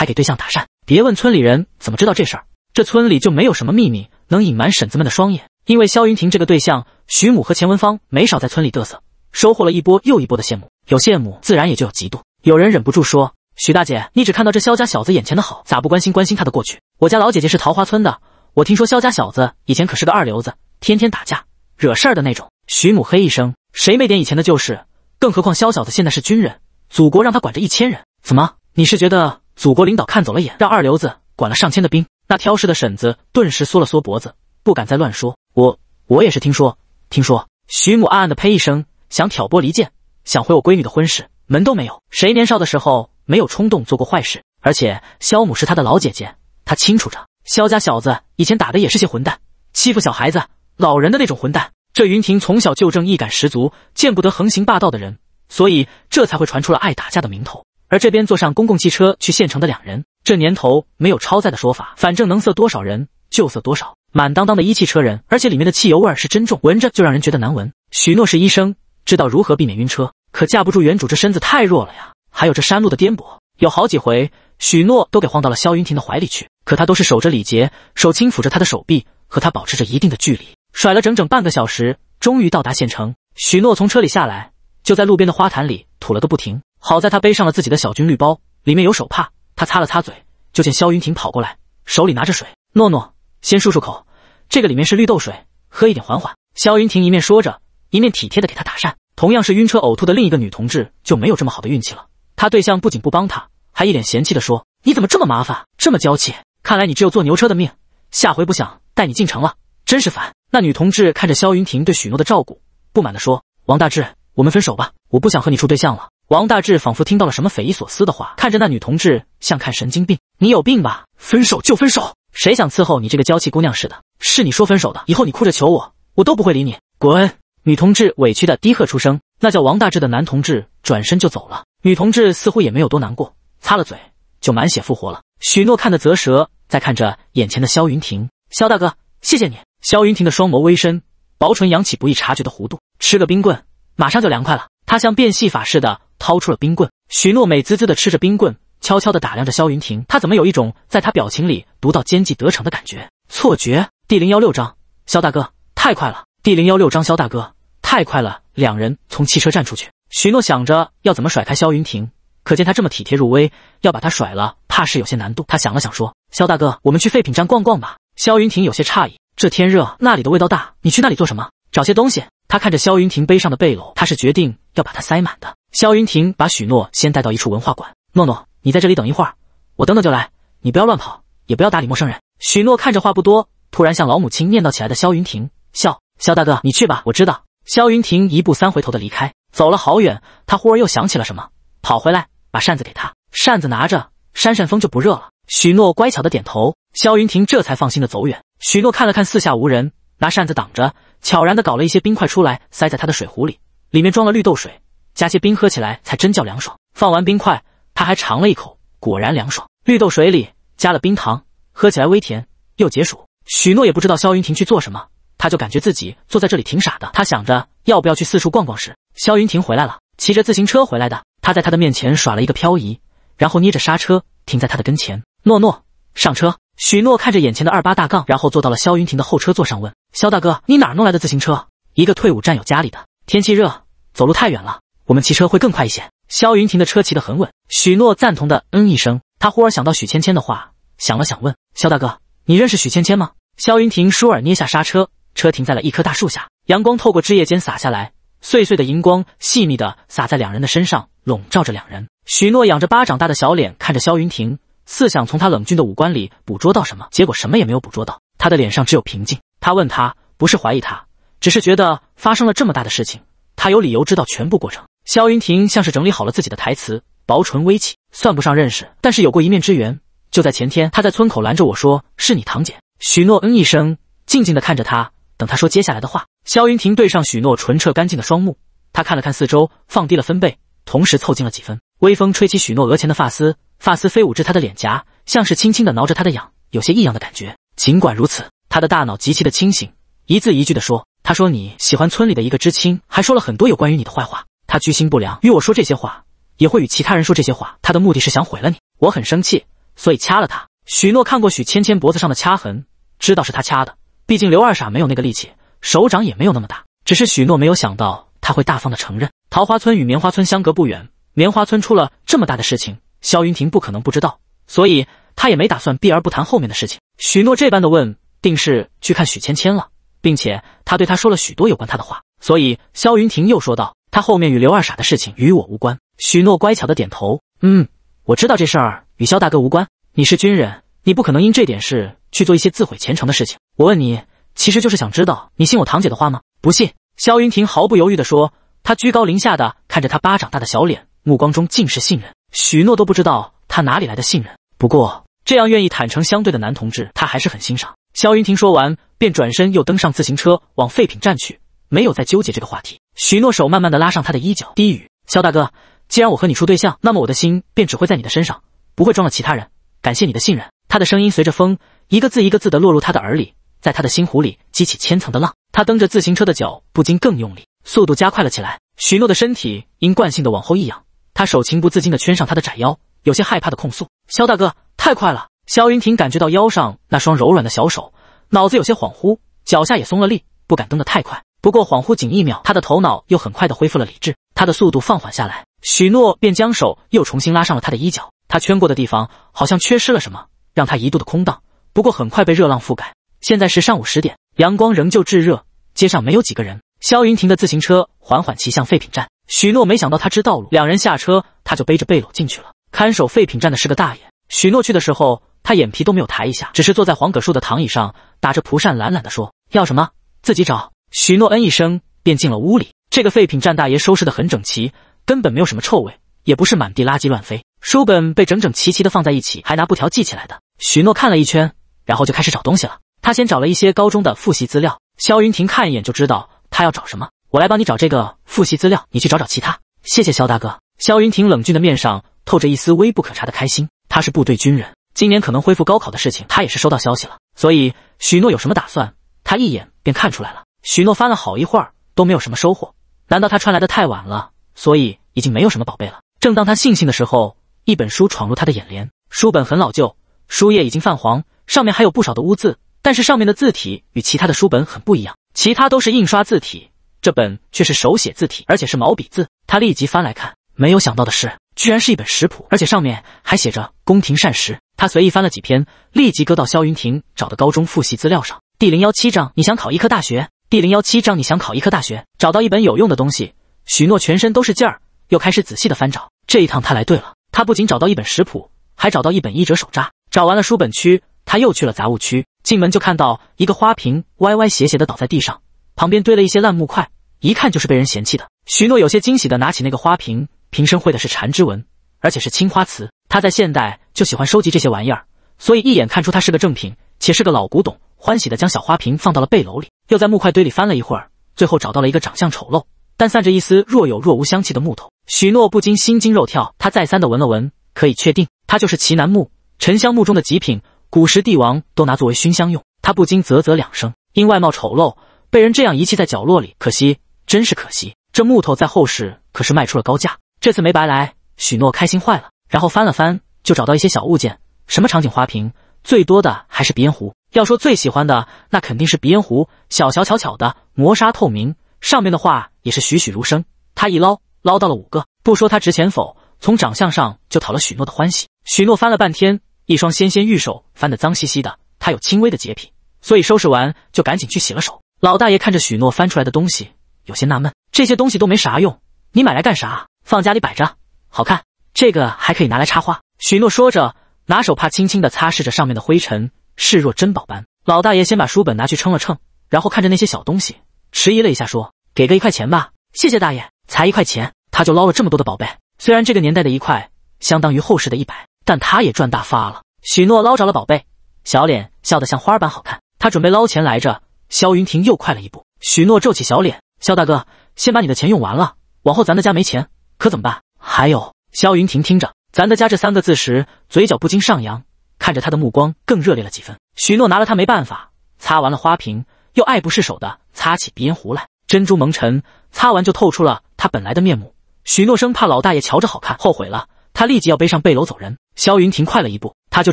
Speaker 1: 还给对象打扇，别问村里人怎么知道这事儿，这村里就没有什么秘密能隐瞒婶子们的双眼。因为萧云婷这个对象，徐母和钱文芳没少在村里嘚瑟，收获了一波又一波的羡慕。有羡慕自然也就有嫉妒，有人忍不住说：“徐大姐，你只看到这萧家小子眼前的好，咋不关心关心他的过去？”我家老姐姐是桃花村的，我听说萧家小子以前可是个二流子，天天打架惹事儿的那种。徐母嘿一声：“谁没点以前的旧事？更何况萧小子现在是军人，祖国让他管着一千人，怎么你是觉得？”祖国领导看走了眼，让二流子管了上千的兵。那挑事的婶子顿时缩了缩脖子，不敢再乱说。我我也是听说，听说。徐母暗暗的呸一声，想挑拨离间，想毁我闺女的婚事，门都没有。谁年少的时候没有冲动做过坏事？而且萧母是他的老姐姐，他清楚着。萧家小子以前打的也是些混蛋，欺负小孩子、老人的那种混蛋。这云婷从小就正义感十足，见不得横行霸道的人，所以这才会传出了爱打架的名头。而这边坐上公共汽车去县城的两人，这年头没有超载的说法，反正能塞多少人就塞多少，满当当的一汽车人，而且里面的汽油味儿是真重，闻着就让人觉得难闻。许诺是医生，知道如何避免晕车，可架不住原主这身子太弱了呀。还有这山路的颠簸，有好几回许诺都给晃到了萧云婷的怀里去，可他都是守着礼节，手轻抚着他的手臂，和他保持着一定的距离。甩了整整半个小时，终于到达县城。许诺从车里下来，就在路边的花坛里吐了个不停。好在她背上了自己的小军绿包，里面有手帕。她擦了擦嘴，就见萧云婷跑过来，手里拿着水。诺诺，先漱漱口，这个里面是绿豆水，喝一点缓缓。萧云婷一面说着，一面体贴的给她打扇。同样是晕车呕吐的另一个女同志就没有这么好的运气了。她对象不仅不帮她，还一脸嫌弃的说：“你怎么这么麻烦，这么娇气？看来你只有坐牛车的命。下回不想带你进城了，真是烦。”那女同志看着萧云婷对许诺的照顾，不满的说：“王大志，我们分手吧，我不想和你处对象了。”王大志仿佛听到了什么匪夷所思的话，看着那女同志像看神经病。你有病吧？分手就分手，谁想伺候你这个娇气姑娘似的？是你说分手的，以后你哭着求我，我都不会理你，滚！女同志委屈的低喝出声。那叫王大志的男同志转身就走了。女同志似乎也没有多难过，擦了嘴就满血复活了。许诺看得啧舌，再看着眼前的萧云霆，萧大哥，谢谢你。萧云霆的双眸微深，薄唇扬起不易察觉的弧度，吃个冰棍马上就凉快了。他像变戏法似的。掏出了冰棍，许诺美滋滋的吃着冰棍，悄悄的打量着萧云庭，他怎么有一种在他表情里读到奸计得逞的感觉？错觉。第零幺六章，萧大哥太快了。第零幺六章，萧大哥太快了。两人从汽车站出去，许诺想着要怎么甩开萧云庭，可见他这么体贴入微，要把他甩了，怕是有些难度。他想了想说：“萧大哥，我们去废品站逛逛吧。”萧云庭有些诧异：“这天热，那里的味道大，你去那里做什么？找些东西？”他看着萧云庭背上的背篓，他是决定要把它塞满的。萧云霆把许诺先带到一处文化馆。诺诺，你在这里等一会儿，我等等就来。你不要乱跑，也不要搭理陌生人。许诺看着话不多，突然向老母亲念叨起来的萧云霆，笑：“萧大哥，你去吧，我知道。”萧云霆一步三回头的离开，走了好远。他忽而又想起了什么，跑回来把扇子给他。扇子拿着，扇扇风就不热了。许诺乖巧的点头。萧云霆这才放心的走远。许诺看了看四下无人，拿扇子挡着，悄然的搞了一些冰块出来，塞在他的水壶里，里面装了绿豆水。加些冰，喝起来才真叫凉爽。放完冰块，他还尝了一口，果然凉爽。绿豆水里加了冰糖，喝起来微甜又解暑。许诺也不知道萧云婷去做什么，他就感觉自己坐在这里挺傻的。他想着要不要去四处逛逛时，萧云婷回来了，骑着自行车回来的。他在他的面前耍了一个漂移，然后捏着刹车停在他的跟前。诺诺，上车。许诺看着眼前的二八大杠，然后坐到了萧云婷的后车座上，问萧大哥：“你哪弄来的自行车？”“一个退伍战友家里的。天气热，走路太远了。”我们骑车会更快一些。萧云婷的车骑得很稳，许诺赞同的嗯一声。他忽而想到许芊芊的话，想了想问：“萧大哥，你认识许芊芊吗？”萧云婷舒尔捏下刹车，车停在了一棵大树下。阳光透过枝叶间洒下来，碎碎的银光细密的洒在两人的身上，笼罩着两人。许诺仰着巴掌大的小脸，看着萧云婷，似想从他冷峻的五官里捕捉到什么，结果什么也没有捕捉到。他的脸上只有平静。他问他，不是怀疑他，只是觉得发生了这么大的事情，他有理由知道全部过程。萧云婷像是整理好了自己的台词，薄唇微启，算不上认识，但是有过一面之缘。就在前天，他在村口拦着我说：“是你堂姐。”许诺嗯一声，静静地看着他，等他说接下来的话。萧云婷对上许诺纯澈干净的双目，他看了看四周，放低了分贝，同时凑近了几分。微风吹起许诺额前的发丝，发丝飞舞至他的脸颊，像是轻轻的挠着他的痒，有些异样的感觉。尽管如此，他的大脑极其的清醒，一字一句地说：“他说你喜欢村里的一个知青，还说了很多有关于你的坏话。”他居心不良，与我说这些话，也会与其他人说这些话。他的目的是想毁了你，我很生气，所以掐了他。许诺看过许芊芊脖子上的掐痕，知道是他掐的。毕竟刘二傻没有那个力气，手掌也没有那么大。只是许诺没有想到他会大方的承认。桃花村与棉花村相隔不远，棉花村出了这么大的事情，萧云霆不可能不知道，所以他也没打算避而不谈后面的事情。许诺这般的问，定是去看许芊芊了，并且他对他说了许多有关他的话，所以萧云霆又说道。他后面与刘二傻的事情与我无关。许诺乖巧的点头，嗯，我知道这事儿与肖大哥无关。你是军人，你不可能因这点事去做一些自毁前程的事情。我问你，其实就是想知道你信我堂姐的话吗？不信。萧云婷毫不犹豫的说，他居高临下的看着他巴掌大的小脸，目光中尽是信任。许诺都不知道他哪里来的信任，不过这样愿意坦诚相对的男同志，他还是很欣赏。萧云婷说完，便转身又登上自行车往废品站去，没有再纠结这个话题。许诺手慢慢的拉上他的衣角，低语：“肖大哥，既然我和你处对象，那么我的心便只会在你的身上，不会装了其他人。感谢你的信任。”他的声音随着风，一个字一个字的落入他的耳里，在他的心湖里激起千层的浪。他蹬着自行车的脚不禁更用力，速度加快了起来。许诺的身体因惯性的往后一仰，他手情不自禁的圈上他的窄腰，有些害怕的控诉：“肖大哥，太快了！”肖云霆感觉到腰上那双柔软的小手，脑子有些恍惚，脚下也松了力，不敢蹬得太快。不过恍惚仅一秒，他的头脑又很快的恢复了理智。他的速度放缓下来，许诺便将手又重新拉上了他的衣角。他圈过的地方好像缺失了什么，让他一度的空荡。不过很快被热浪覆盖。现在是上午十点，阳光仍旧炙热，街上没有几个人。萧云霆的自行车缓缓骑向废品站。许诺没想到他知道路，两人下车，他就背着背篓进去了。看守废品站的是个大爷，许诺去的时候，他眼皮都没有抬一下，只是坐在黄葛树的躺椅上，打着蒲扇，懒懒的说：“要什么自己找。”许诺嗯一声，便进了屋里。这个废品站大爷收拾的很整齐，根本没有什么臭味，也不是满地垃圾乱飞。书本被整整齐齐的放在一起，还拿布条系起来的。许诺看了一圈，然后就开始找东西了。他先找了一些高中的复习资料。肖云霆看一眼就知道他要找什么。我来帮你找这个复习资料，你去找找其他。谢谢肖大哥。肖云霆冷峻的面上透着一丝微不可察的开心。他是部队军人，今年可能恢复高考的事情，他也是收到消息了。所以许诺有什么打算，他一眼便看出来了。许诺翻了好一会儿都没有什么收获，难道他穿来的太晚了，所以已经没有什么宝贝了？正当他庆幸的时候，一本书闯入他的眼帘。书本很老旧，书页已经泛黄，上面还有不少的污渍，但是上面的字体与其他的书本很不一样，其他都是印刷字体，这本却是手写字体，而且是毛笔字。他立即翻来看，没有想到的是，居然是一本食谱，而且上面还写着宫廷膳食。他随意翻了几篇，立即搁到萧云霆找的高中复习资料上。第零幺七章，你想考医科大学？第零幺七章，你想考医科大学，找到一本有用的东西。许诺全身都是劲儿，又开始仔细的翻找。这一趟他来对了，他不仅找到一本食谱，还找到一本医者手札。找完了书本区，他又去了杂物区。进门就看到一个花瓶歪歪斜斜的倒在地上，旁边堆了一些烂木块，一看就是被人嫌弃的。许诺有些惊喜的拿起那个花瓶，瓶身绘的是缠枝纹，而且是青花瓷。他在现代就喜欢收集这些玩意儿，所以一眼看出它是个正品，且是个老古董。欢喜的将小花瓶放到了背篓里，又在木块堆里翻了一会儿，最后找到了一个长相丑陋，但散着一丝若有若无香气的木头。许诺不禁心惊肉跳，他再三的闻了闻，可以确定，它就是奇楠木、沉香木中的极品，古时帝王都拿作为熏香用。他不禁啧啧两声，因外貌丑陋，被人这样遗弃在角落里，可惜，真是可惜。这木头在后世可是卖出了高价，这次没白来，许诺开心坏了。然后翻了翻，就找到一些小物件，什么场景花瓶，最多的还是鼻烟壶。要说最喜欢的，那肯定是鼻烟壶，小小巧巧的，磨砂透明，上面的画也是栩栩如生。他一捞，捞到了五个，不说他值钱否，从长相上就讨了许诺的欢喜。许诺翻了半天，一双纤纤玉手翻得脏兮兮的，他有轻微的洁癖，所以收拾完就赶紧去洗了手。老大爷看着许诺翻出来的东西，有些纳闷：这些东西都没啥用，你买来干啥？放家里摆着，好看。这个还可以拿来插花。许诺说着，拿手帕轻轻的擦拭着上面的灰尘。视若珍宝般，老大爷先把书本拿去称了称，然后看着那些小东西，迟疑了一下，说：“给个一块钱吧，谢谢大爷，才一块钱，他就捞了这么多的宝贝。虽然这个年代的一块相当于后世的一百，但他也赚大发了。”许诺捞着了宝贝，小脸笑得像花儿般好看。他准备捞钱来着，萧云亭又快了一步。许诺皱起小脸：“萧大哥，先把你的钱用完了，往后咱的家没钱可怎么办？还有……”萧云亭听着“咱的家”这三个字时，嘴角不禁上扬。看着他的目光更热烈了几分，许诺拿了他没办法。擦完了花瓶，又爱不释手的擦起鼻烟壶来。珍珠蒙尘，擦完就透出了他本来的面目。许诺生怕老大爷瞧着好看后悔了，他立即要背上背篓走人。萧云霆快了一步，他就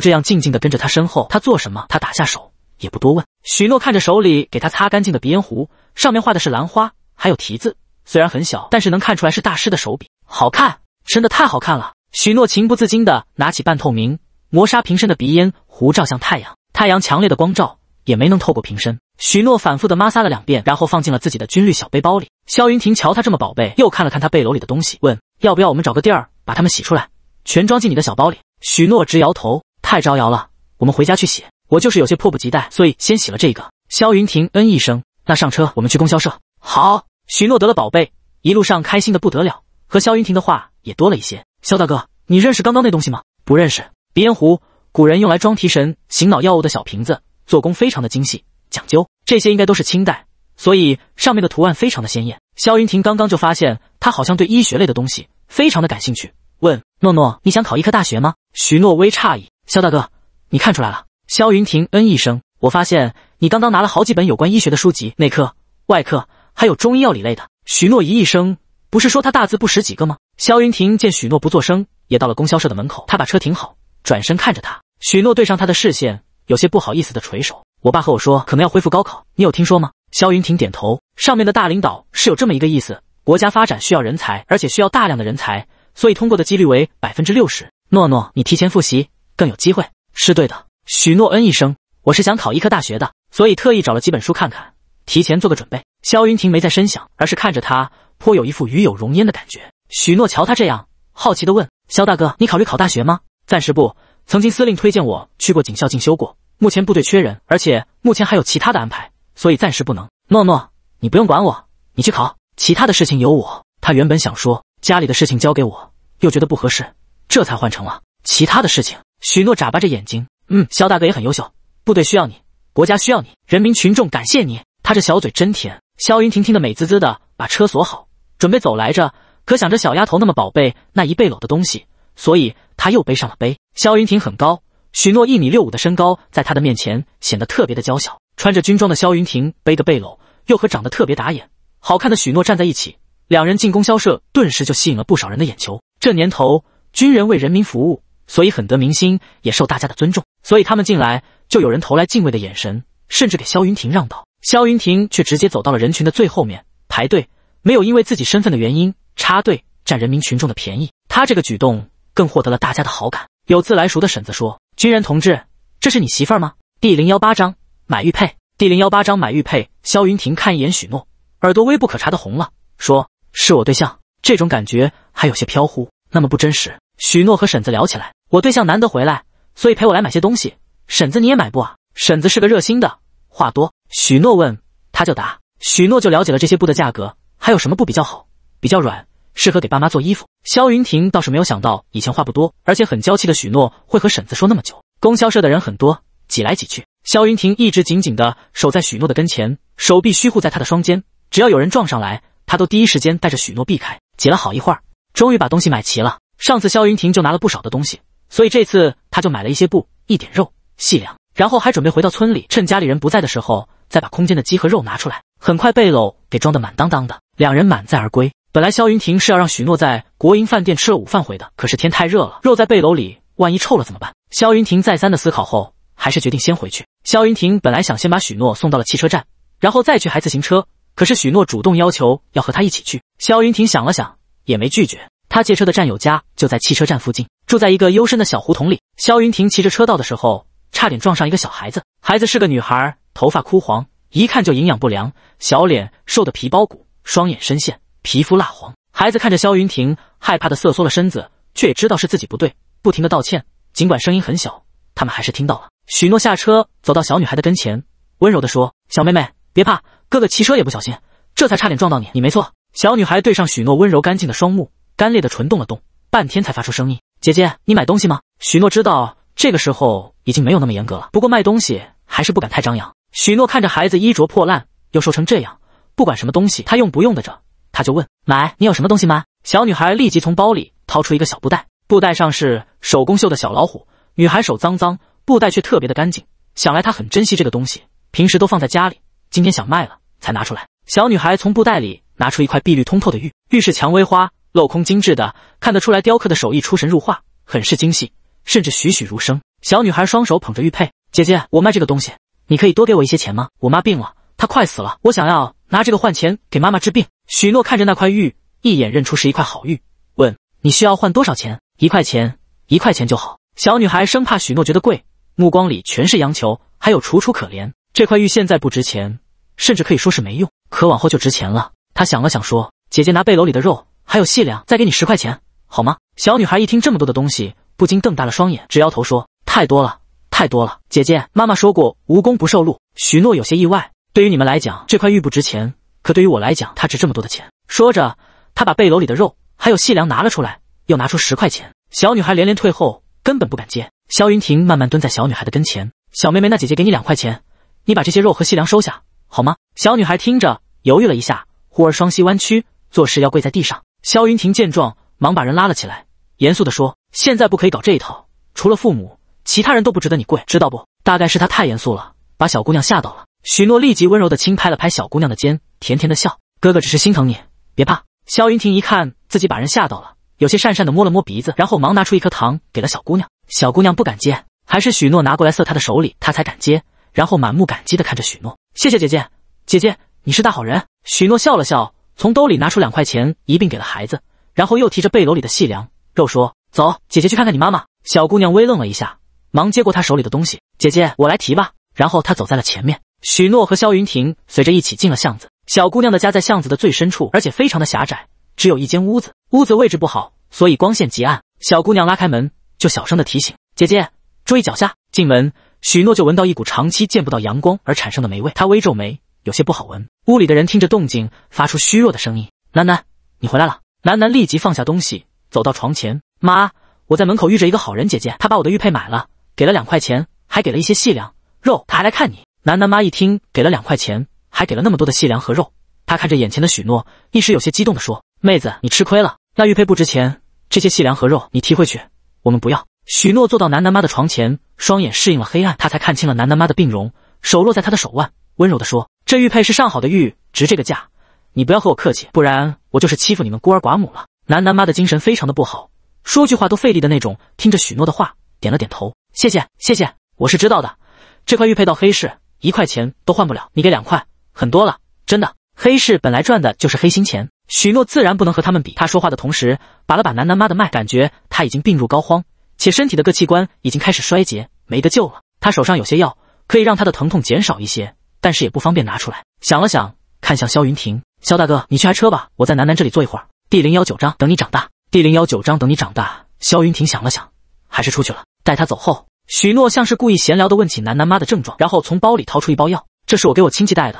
Speaker 1: 这样静静的跟着他身后。他做什么，他打下手也不多问。许诺看着手里给他擦干净的鼻烟壶，上面画的是兰花，还有题字，虽然很小，但是能看出来是大师的手笔，好看，真的太好看了。许诺情不自禁的拿起半透明。磨砂瓶身的鼻烟壶照向太阳，太阳强烈的光照也没能透过瓶身。许诺反复的抹擦了两遍，然后放进了自己的军绿小背包里。萧云霆瞧他这么宝贝，又看了看他背篓里的东西，问：“要不要我们找个地儿把它们洗出来，全装进你的小包里？”许诺直摇头：“太招摇了，我们回家去洗。我就是有些迫不及待，所以先洗了这个。”萧云霆嗯一声：“那上车，我们去供销社。”好。许诺得了宝贝，一路上开心的不得了，和萧云霆的话也多了一些。“肖大哥，你认识刚刚那东西吗？”“不认识。”鼻烟壶，古人用来装提神醒脑药物的小瓶子，做工非常的精细讲究。这些应该都是清代，所以上面的图案非常的鲜艳。肖云亭刚刚就发现，他好像对医学类的东西非常的感兴趣。问诺诺，你想考医科大学吗？许诺微诧异，肖大哥，你看出来了。肖云亭嗯一声，我发现你刚刚拿了好几本有关医学的书籍，内科、外科，还有中医药理类的。许诺咦一声，不是说他大字不识几个吗？肖云亭见许诺不作声，也到了供销社的门口，他把车停好。转身看着他，许诺对上他的视线，有些不好意思的垂手。我爸和我说，可能要恢复高考，你有听说吗？肖云婷点头。上面的大领导是有这么一个意思，国家发展需要人才，而且需要大量的人才，所以通过的几率为百分之六十。诺诺，你提前复习更有机会，是对的。许诺嗯一声，我是想考医科大学的，所以特意找了几本书看看，提前做个准备。肖云婷没再深想，而是看着他，颇有一副与有容焉的感觉。许诺瞧他这样，好奇的问：肖大哥，你考虑考大学吗？暂时不，曾经司令推荐我去过警校进修过。目前部队缺人，而且目前还有其他的安排，所以暂时不能。诺诺，你不用管我，你去考，其他的事情由我。他原本想说家里的事情交给我，又觉得不合适，这才换成了其他的事情。许诺眨巴着眼睛，嗯，肖大哥也很优秀，部队需要你，国家需要你，人民群众感谢你。他这小嘴真甜。肖云婷听得美滋滋的，把车锁好，准备走来着，可想着小丫头那么宝贝那一背篓的东西，所以。他又背上了背。萧云婷很高，许诺一米六五的身高，在他的面前显得特别的娇小。穿着军装的萧云婷背个背篓，又和长得特别打眼、好看的许诺站在一起，两人进供销社，顿时就吸引了不少人的眼球。这年头，军人为人民服务，所以很得民心，也受大家的尊重。所以他们进来，就有人投来敬畏的眼神，甚至给萧云婷让道。萧云婷却直接走到了人群的最后面排队，没有因为自己身份的原因插队占人民群众的便宜。他这个举动。更获得了大家的好感。有自来熟的婶子说：“军人同志，这是你媳妇吗？”第零幺八章买玉佩。第零幺八章买玉佩。萧云霆看一眼许诺，耳朵微不可察的红了，说：“是我对象。”这种感觉还有些飘忽，那么不真实。许诺和婶子聊起来：“我对象难得回来，所以陪我来买些东西。婶子，你也买不啊？”婶子是个热心的，话多。许诺问，他就答。许诺就了解了这些布的价格，还有什么布比较好，比较软。适合给爸妈做衣服。肖云婷倒是没有想到，以前话不多，而且很娇气的许诺，会和婶子说那么久。供销社的人很多，挤来挤去。肖云婷一直紧紧的守在许诺的跟前，手臂虚护在他的双肩，只要有人撞上来，他都第一时间带着许诺避开。挤了好一会儿，终于把东西买齐了。上次肖云婷就拿了不少的东西，所以这次他就买了一些布，一点肉，细粮，然后还准备回到村里，趁家里人不在的时候，再把空间的鸡和肉拿出来。很快背篓给装得满当当的，两人满载而归。本来肖云婷是要让许诺在国营饭店吃了午饭回的，可是天太热了，肉在背篓里，万一臭了怎么办？肖云婷再三的思考后，还是决定先回去。肖云婷本来想先把许诺送到了汽车站，然后再去还自行车，可是许诺主动要求要和他一起去。肖云婷想了想，也没拒绝。他借车的战友家就在汽车站附近，住在一个幽深的小胡同里。肖云婷骑着车到的时候，差点撞上一个小孩子，孩子是个女孩，头发枯黄，一看就营养不良，小脸瘦的皮包骨，双眼深陷。皮肤蜡黄，孩子看着萧云霆，害怕的瑟缩了身子，却也知道是自己不对，不停的道歉，尽管声音很小，他们还是听到了。许诺下车，走到小女孩的跟前，温柔的说：“小妹妹，别怕，哥哥骑车也不小心，这才差点撞到你。你没错。”小女孩对上许诺温柔干净的双目，干裂的唇动了动，半天才发出声音：“姐姐，你买东西吗？”许诺知道这个时候已经没有那么严格了，不过卖东西还是不敢太张扬。许诺看着孩子衣着破烂，又瘦成这样，不管什么东西，他用不用得着。他就问买你有什么东西吗？小女孩立即从包里掏出一个小布袋，布袋上是手工绣的小老虎。女孩手脏脏，布袋却特别的干净，想来她很珍惜这个东西，平时都放在家里。今天想卖了才拿出来。小女孩从布袋里拿出一块碧绿通透的玉，玉是蔷薇花，镂空精致的，看得出来雕刻的手艺出神入化，很是精细，甚至栩栩如生。小女孩双手捧着玉佩，姐姐，我卖这个东西，你可以多给我一些钱吗？我妈病了，她快死了，我想要拿这个换钱给妈妈治病。许诺看着那块玉，一眼认出是一块好玉，问：“你需要换多少钱？一块钱，一块钱就好。”小女孩生怕许诺觉得贵，目光里全是央求，还有楚楚可怜。这块玉现在不值钱，甚至可以说是没用，可往后就值钱了。她想了想说：“姐姐拿背篓里的肉，还有细粮，再给你十块钱，好吗？”小女孩一听这么多的东西，不禁瞪大了双眼，直摇头说：“太多了，太多了。”姐姐，妈妈说过无功不受禄。许诺有些意外，对于你们来讲，这块玉不值钱。可对于我来讲，它值这么多的钱。说着，他把背篓里的肉还有细粮拿了出来，又拿出十块钱。小女孩连连退后，根本不敢接。萧云婷慢慢蹲在小女孩的跟前：“小妹妹，那姐姐给你两块钱，你把这些肉和细粮收下好吗？”小女孩听着，犹豫了一下，忽而双膝弯曲，作势要跪在地上。萧云婷见状，忙把人拉了起来，严肃地说：“现在不可以搞这一套，除了父母，其他人都不值得你跪，知道不？”大概是他太严肃了，把小姑娘吓到了。许诺立即温柔地轻拍了拍小姑娘的肩。甜甜的笑，哥哥只是心疼你，别怕。萧云婷一看自己把人吓到了，有些讪讪的摸了摸鼻子，然后忙拿出一颗糖给了小姑娘。小姑娘不敢接，还是许诺拿过来塞她的手里，她才敢接。然后满目感激的看着许诺，谢谢姐姐，姐姐你是大好人。许诺笑了笑，从兜里拿出两块钱一并给了孩子，然后又提着背篓里的细粮，又说走，姐姐去看看你妈妈。小姑娘微愣了一下，忙接过她手里的东西，姐姐我来提吧。然后她走在了前面，许诺和萧云婷随着一起进了巷子。小姑娘的家在巷子的最深处，而且非常的狭窄，只有一间屋子。屋子位置不好，所以光线极暗。小姑娘拉开门，就小声的提醒姐姐：“注意脚下。”进门，许诺就闻到一股长期见不到阳光而产生的霉味，他微皱眉，有些不好闻。屋里的人听着动静，发出虚弱的声音：“楠楠，你回来了。”楠楠立即放下东西，走到床前：“妈，我在门口遇着一个好人姐姐，她把我的玉佩买了，给了两块钱，还给了一些细粮肉，她还来看你。”楠楠妈一听给了两块钱。还给了那么多的细粮和肉，他看着眼前的许诺，一时有些激动地说：“妹子，你吃亏了。那玉佩不值钱，这些细粮和肉你提回去，我们不要。”许诺坐到楠楠妈的床前，双眼适应了黑暗，他才看清了楠楠妈的病容，手落在她的手腕，温柔地说：“这玉佩是上好的玉，值这个价，你不要和我客气，不然我就是欺负你们孤儿寡母了。”楠楠妈的精神非常的不好，说句话都费力的那种，听着许诺的话，点了点头：“谢谢，谢谢，我是知道的，这块玉佩到黑市一块钱都换不了，你给两块。”很多了，真的。黑市本来赚的就是黑心钱，许诺自然不能和他们比。他说话的同时，把了把楠楠妈的脉，感觉他已经病入膏肓，且身体的各器官已经开始衰竭，没得救了。他手上有些药，可以让他的疼痛减少一些，但是也不方便拿出来。想了想，看向萧云霆：“萧大哥，你去开车吧，我在楠楠这里坐一会儿。”第零幺九章等你长大。第零幺九章等你长大。萧云霆想了想，还是出去了。待他走后，许诺像是故意闲聊的问起楠楠妈的症状，然后从包里掏出一包药：“这是我给我亲戚带的。”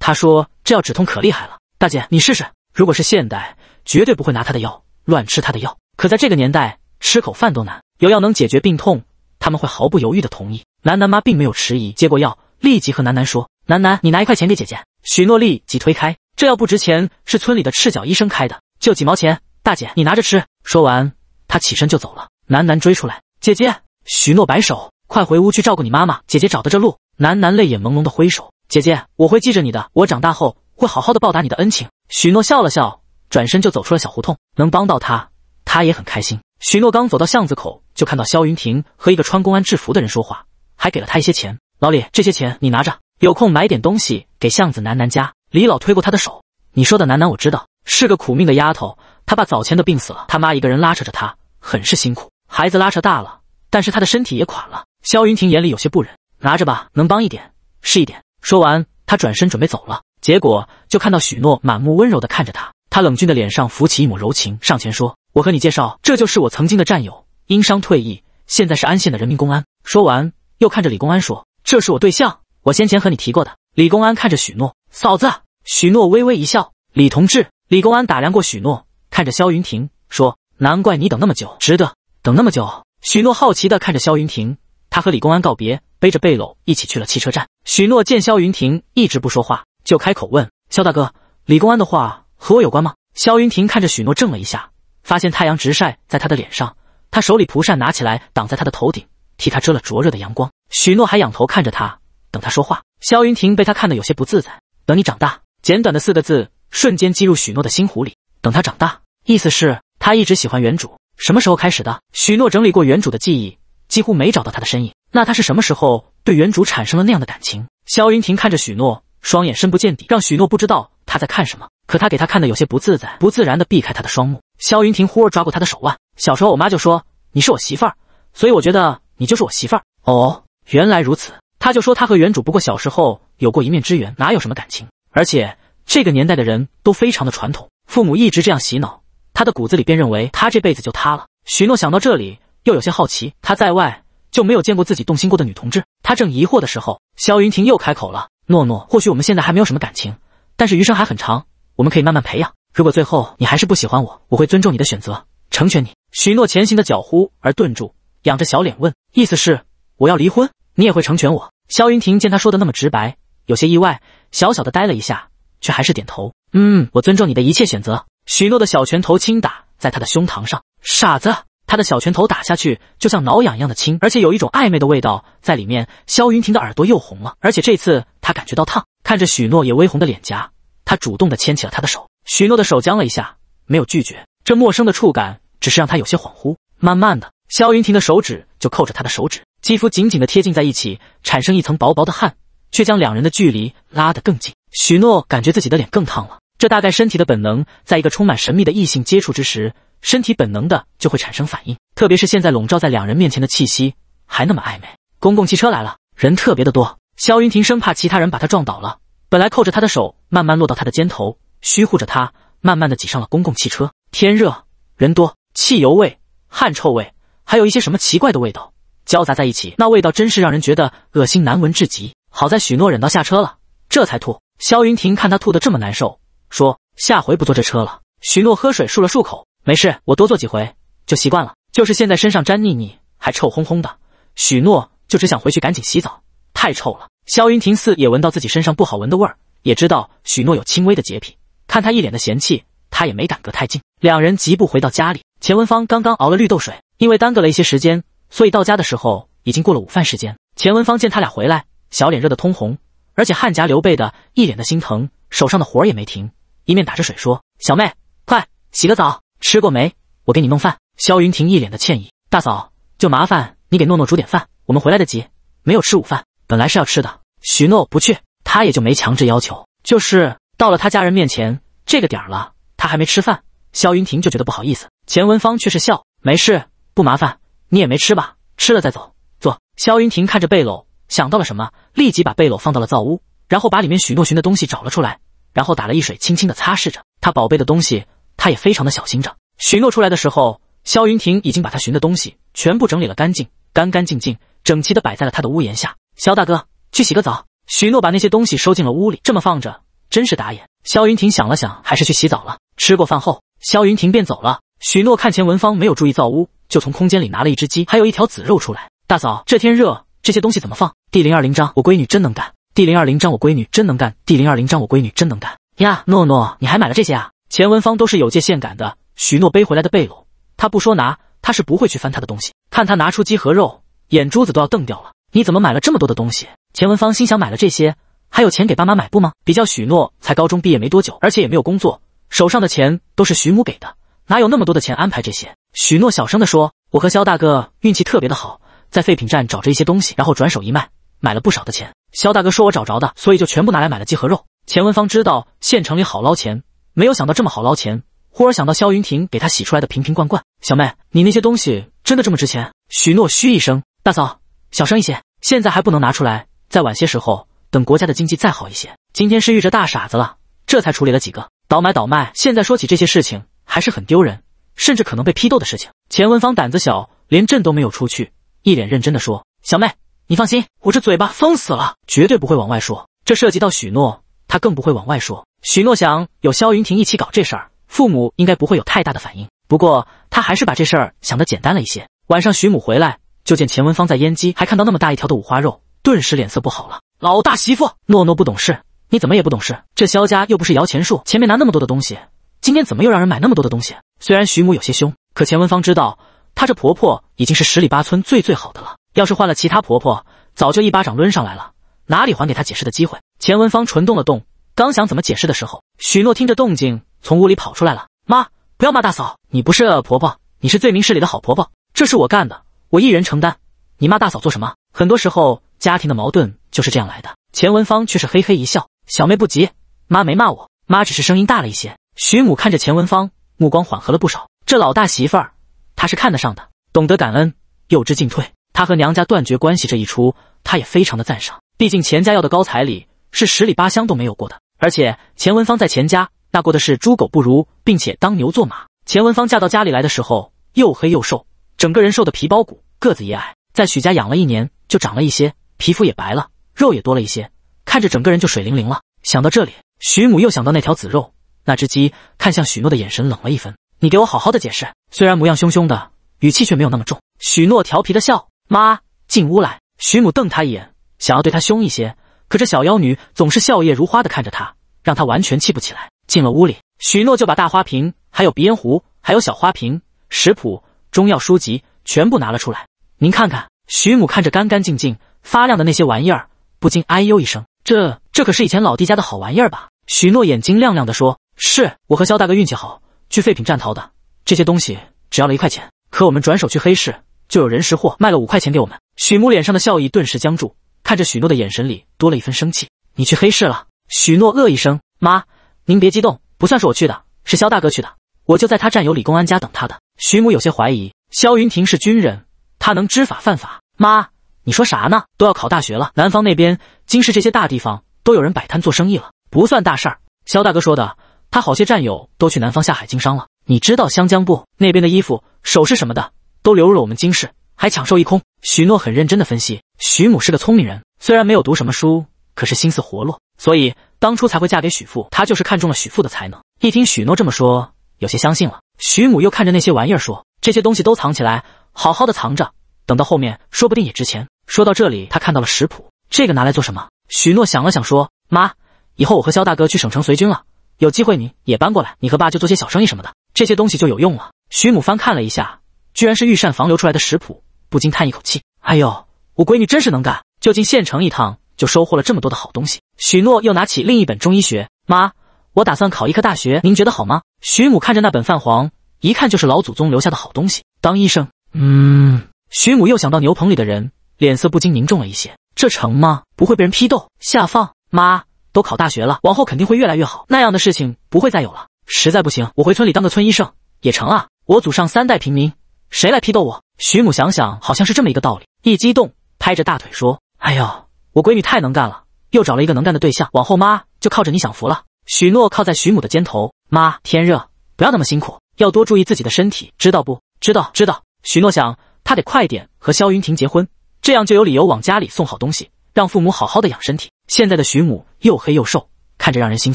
Speaker 1: 他说这药止痛可厉害了，大姐你试试。如果是现代，绝对不会拿他的药乱吃他的药。可在这个年代，吃口饭都难，有药能解决病痛，他们会毫不犹豫的同意。楠楠妈并没有迟疑，接过药，立即和楠楠说：“楠楠，你拿一块钱给姐姐。”许诺立即推开，这药不值钱，是村里的赤脚医生开的，就几毛钱。大姐你拿着吃。说完，她起身就走了。楠楠追出来，姐姐许诺摆手，快回屋去照顾你妈妈。姐姐找的这路，楠楠泪眼朦胧的挥手。姐姐，我会记着你的。我长大后会好好的报答你的恩情。许诺笑了笑，转身就走出了小胡同。能帮到他，他也很开心。许诺刚走到巷子口，就看到萧云亭和一个穿公安制服的人说话，还给了他一些钱。老李，这些钱你拿着，有空买点东西给巷子楠楠家。李老推过他的手，你说的楠楠我知道，是个苦命的丫头。她爸早前的病死了，他妈一个人拉扯着她，很是辛苦。孩子拉扯大了，但是他的身体也垮了。萧云亭眼里有些不忍，拿着吧，能帮一点是一点。说完，他转身准备走了，结果就看到许诺满目温柔的看着他，他冷峻的脸上浮起一抹柔情，上前说：“我和你介绍，这就是我曾经的战友，因伤退役，现在是安县的人民公安。”说完，又看着李公安说：“这是我对象，我先前和你提过的。”李公安看着许诺，嫂子。许诺微微一笑：“李同志。”李公安打量过许诺，看着萧云婷说：“难怪你等那么久，值得等那么久。”许诺好奇的看着萧云婷。他和李公安告别，背着背篓一起去了汽车站。许诺见萧云庭一直不说话，就开口问：“萧大哥，李公安的话和我有关吗？”萧云庭看着许诺怔了一下，发现太阳直晒在他的脸上，他手里蒲扇拿起来挡在他的头顶，替他遮了灼热的阳光。许诺还仰头看着他，等他说话。萧云庭被他看得有些不自在。等你长大，简短的四个字瞬间击入许诺的心湖里。等他长大，意思是他一直喜欢原主，什么时候开始的？许诺整理过原主的记忆。几乎没找到他的身影。那他是什么时候对原主产生了那样的感情？萧云婷看着许诺，双眼深不见底，让许诺不知道他在看什么。可他给他看的有些不自在，不自然的避开他的双目。萧云婷忽而抓过他的手腕。小时候我妈就说你是我媳妇儿，所以我觉得你就是我媳妇儿。哦，原来如此。他就说他和原主不过小时候有过一面之缘，哪有什么感情？而且这个年代的人都非常的传统，父母一直这样洗脑，他的骨子里便认为他这辈子就塌了。许诺想到这里。又有些好奇，他在外就没有见过自己动心过的女同志。他正疑惑的时候，萧云霆又开口了：“诺诺，或许我们现在还没有什么感情，但是余生还很长，我们可以慢慢培养。如果最后你还是不喜欢我，我会尊重你的选择，成全你。”许诺前行的脚忽而顿住，仰着小脸问：“意思是我要离婚，你也会成全我？”萧云霆见他说的那么直白，有些意外，小小的呆了一下，却还是点头：“嗯，我尊重你的一切选择。”许诺的小拳头轻打在他的胸膛上，傻子。他的小拳头打下去，就像挠痒一样的轻，而且有一种暧昧的味道在里面。萧云婷的耳朵又红了，而且这次她感觉到烫。看着许诺也微红的脸颊，她主动的牵起了他的手。许诺的手僵了一下，没有拒绝这陌生的触感，只是让他有些恍惚。慢慢的，萧云婷的手指就扣着他的手指，肌肤紧紧的贴近在一起，产生一层薄薄的汗，却将两人的距离拉得更近。许诺感觉自己的脸更烫了。这大概身体的本能，在一个充满神秘的异性接触之时，身体本能的就会产生反应。特别是现在笼罩在两人面前的气息还那么暧昧。公共汽车来了，人特别的多。肖云婷生怕其他人把他撞倒了，本来扣着他的手，慢慢落到他的肩头，虚护着他，慢慢的挤上了公共汽车。天热，人多，汽油味、汗臭味，还有一些什么奇怪的味道，交杂在一起，那味道真是让人觉得恶心难闻至极。好在许诺忍到下车了，这才吐。肖云婷看他吐的这么难受。说下回不坐这车了。许诺喝水漱了漱口，没事，我多坐几回就习惯了。就是现在身上粘腻腻，还臭烘烘的。许诺就只想回去赶紧洗澡，太臭了。萧云亭似也闻到自己身上不好闻的味儿，也知道许诺有轻微的洁癖，看他一脸的嫌弃，他也没敢隔太近。两人疾步回到家里，钱文芳刚刚熬了绿豆水，因为耽搁了一些时间，所以到家的时候已经过了午饭时间。钱文芳见他俩回来，小脸热得通红，而且汗颊流背的，一脸的心疼，手上的活也没停。一面打着水说：“小妹，快洗个澡，吃过没？我给你弄饭。”肖云婷一脸的歉意：“大嫂，就麻烦你给诺诺煮点饭，我们回来得及，没有吃午饭，本来是要吃的。”许诺不去，他也就没强制要求。就是到了他家人面前，这个点儿了，他还没吃饭，肖云婷就觉得不好意思。钱文芳却是笑：“没事，不麻烦，你也没吃吧？吃了再走。”坐。肖云婷看着背篓，想到了什么，立即把背篓放到了灶屋，然后把里面许诺寻的东西找了出来。然后打了一水，轻轻地擦拭着他宝贝的东西，他也非常的小心着。许诺出来的时候，萧云庭已经把他寻的东西全部整理了干净，干干净净、整齐的摆在了他的屋檐下。萧大哥，去洗个澡。许诺把那些东西收进了屋里，这么放着真是打眼。萧云庭想了想，还是去洗澡了。吃过饭后，萧云庭便走了。许诺看钱文芳没有注意造屋，就从空间里拿了一只鸡，还有一条子肉出来。大嫂，这天热，这些东西怎么放？第零二零章，我闺女真能干。第零二零章我闺女真能干。第零二零章我闺女真能干呀，诺诺，你还买了这些啊？钱文芳都是有界限感的。许诺背回来的被褥，他不说拿，他是不会去翻他的东西。看他拿出鸡和肉，眼珠子都要瞪掉了。你怎么买了这么多的东西？钱文芳心想，买了这些还有钱给爸妈买不吗？比较许诺才高中毕业没多久，而且也没有工作，手上的钱都是徐母给的，哪有那么多的钱安排这些？许诺小声地说：“我和肖大哥运气特别的好，在废品站找着一些东西，然后转手一卖。”买了不少的钱，肖大哥说我找着的，所以就全部拿来买了鸡和肉。钱文芳知道县城里好捞钱，没有想到这么好捞钱，忽而想到肖云婷给他洗出来的瓶瓶罐罐。小妹，你那些东西真的这么值钱？许诺嘘一声，大嫂，小声一些，现在还不能拿出来，再晚些时候，等国家的经济再好一些。今天是遇着大傻子了，这才处理了几个倒买倒卖。现在说起这些事情还是很丢人，甚至可能被批斗的事情。钱文芳胆子小，连镇都没有出去，一脸认真的说：“小妹。”你放心，我这嘴巴封死了，绝对不会往外说。这涉及到许诺，他更不会往外说。许诺想有萧云婷一起搞这事儿，父母应该不会有太大的反应。不过他还是把这事儿想的简单了一些。晚上徐母回来就见钱文芳在烟机，还看到那么大一条的五花肉，顿时脸色不好了。老大媳妇诺诺不懂事，你怎么也不懂事？这萧家又不是摇钱树，前面拿那么多的东西，今天怎么又让人买那么多的东西？虽然徐母有些凶，可钱文芳知道她这婆婆已经是十里八村最最好的了。要是换了其他婆婆，早就一巴掌抡上来了，哪里还给她解释的机会？钱文芳唇动了动，刚想怎么解释的时候，许诺听着动静从屋里跑出来了。妈，不要骂大嫂，你不是恶婆婆，你是最明事理的好婆婆。这是我干的，我一人承担。你骂大嫂做什么？很多时候家庭的矛盾就是这样来的。钱文芳却是嘿嘿一笑，小妹不急，妈没骂我，妈只是声音大了一些。徐母看着钱文芳，目光缓和了不少。这老大媳妇儿，她是看得上的，懂得感恩，又知进退。他和娘家断绝关系这一出，他也非常的赞赏。毕竟钱家要的高彩礼是十里八乡都没有过的。而且钱文芳在钱家那过的是猪狗不如，并且当牛做马。钱文芳嫁到家里来的时候又黑又瘦，整个人瘦的皮包骨，个子也矮。在许家养了一年，就长了一些，皮肤也白了，肉也多了一些，看着整个人就水灵灵了。想到这里，许母又想到那条子肉，那只鸡，看向许诺的眼神冷了一分。你给我好好的解释。虽然模样凶凶的，语气却没有那么重。许诺调皮的笑。妈，进屋来。徐母瞪他一眼，想要对他凶一些，可这小妖女总是笑靥如花的看着他，让他完全气不起来。进了屋里，许诺就把大花瓶、还有鼻烟壶、还有小花瓶、食谱、中药书籍全部拿了出来。您看看。徐母看着干干净净、发亮的那些玩意儿，不禁哎呦一声：“这这可是以前老弟家的好玩意儿吧？”许诺眼睛亮亮的说：“是我和肖大哥运气好，去废品站淘的。这些东西只要了一块钱，可我们转手去黑市。”就有人识货，卖了五块钱给我们。许母脸上的笑意顿时僵住，看着许诺的眼神里多了一分生气。你去黑市了？许诺呃一声：“妈，您别激动，不算是我去的，是肖大哥去的。我就在他战友李公安家等他的。”许母有些怀疑：“肖云婷是军人，他能知法犯法？”妈，你说啥呢？都要考大学了，南方那边、京市这些大地方都有人摆摊做生意了，不算大事儿。肖大哥说的，他好些战友都去南方下海经商了。你知道湘江不？那边的衣服、首饰什么的。都流入了我们京市，还抢售一空。许诺很认真的分析，许母是个聪明人，虽然没有读什么书，可是心思活络，所以当初才会嫁给许父。他就是看中了许父的才能。一听许诺这么说，有些相信了。许母又看着那些玩意儿说：“这些东西都藏起来，好好的藏着，等到后面说不定也值钱。”说到这里，他看到了食谱，这个拿来做什么？许诺想了想说：“妈，以后我和肖大哥去省城随军了，有机会你也搬过来，你和爸就做些小生意什么的，这些东西就有用了。”许母翻看了一下。居然是御膳房留出来的食谱，不禁叹一口气。哎呦，我闺女真是能干，就进县城一趟，就收获了这么多的好东西。许诺又拿起另一本中医学。妈，我打算考医科大学，您觉得好吗？徐母看着那本泛黄，一看就是老祖宗留下的好东西。当医生？
Speaker 2: 嗯。
Speaker 1: 徐母又想到牛棚里的人，脸色不禁凝重了一些。这成吗？不会被人批斗、下放？妈，都考大学了，往后肯定会越来越好，那样的事情不会再有了。实在不行，我回村里当个村医生也成啊。我祖上三代平民。谁来批斗我？徐母想想，好像是这么一个道理。一激动，拍着大腿说：“哎呦，我闺女太能干了，又找了一个能干的对象，往后妈就靠着你享福了。”许诺靠在徐母的肩头：“妈，天热，不要那么辛苦，要多注意自己的身体，知道不？”“知道，知道。”许诺想，他得快点和萧云婷结婚，这样就有理由往家里送好东西，让父母好好的养身体。现在的徐母又黑又瘦，看着让人心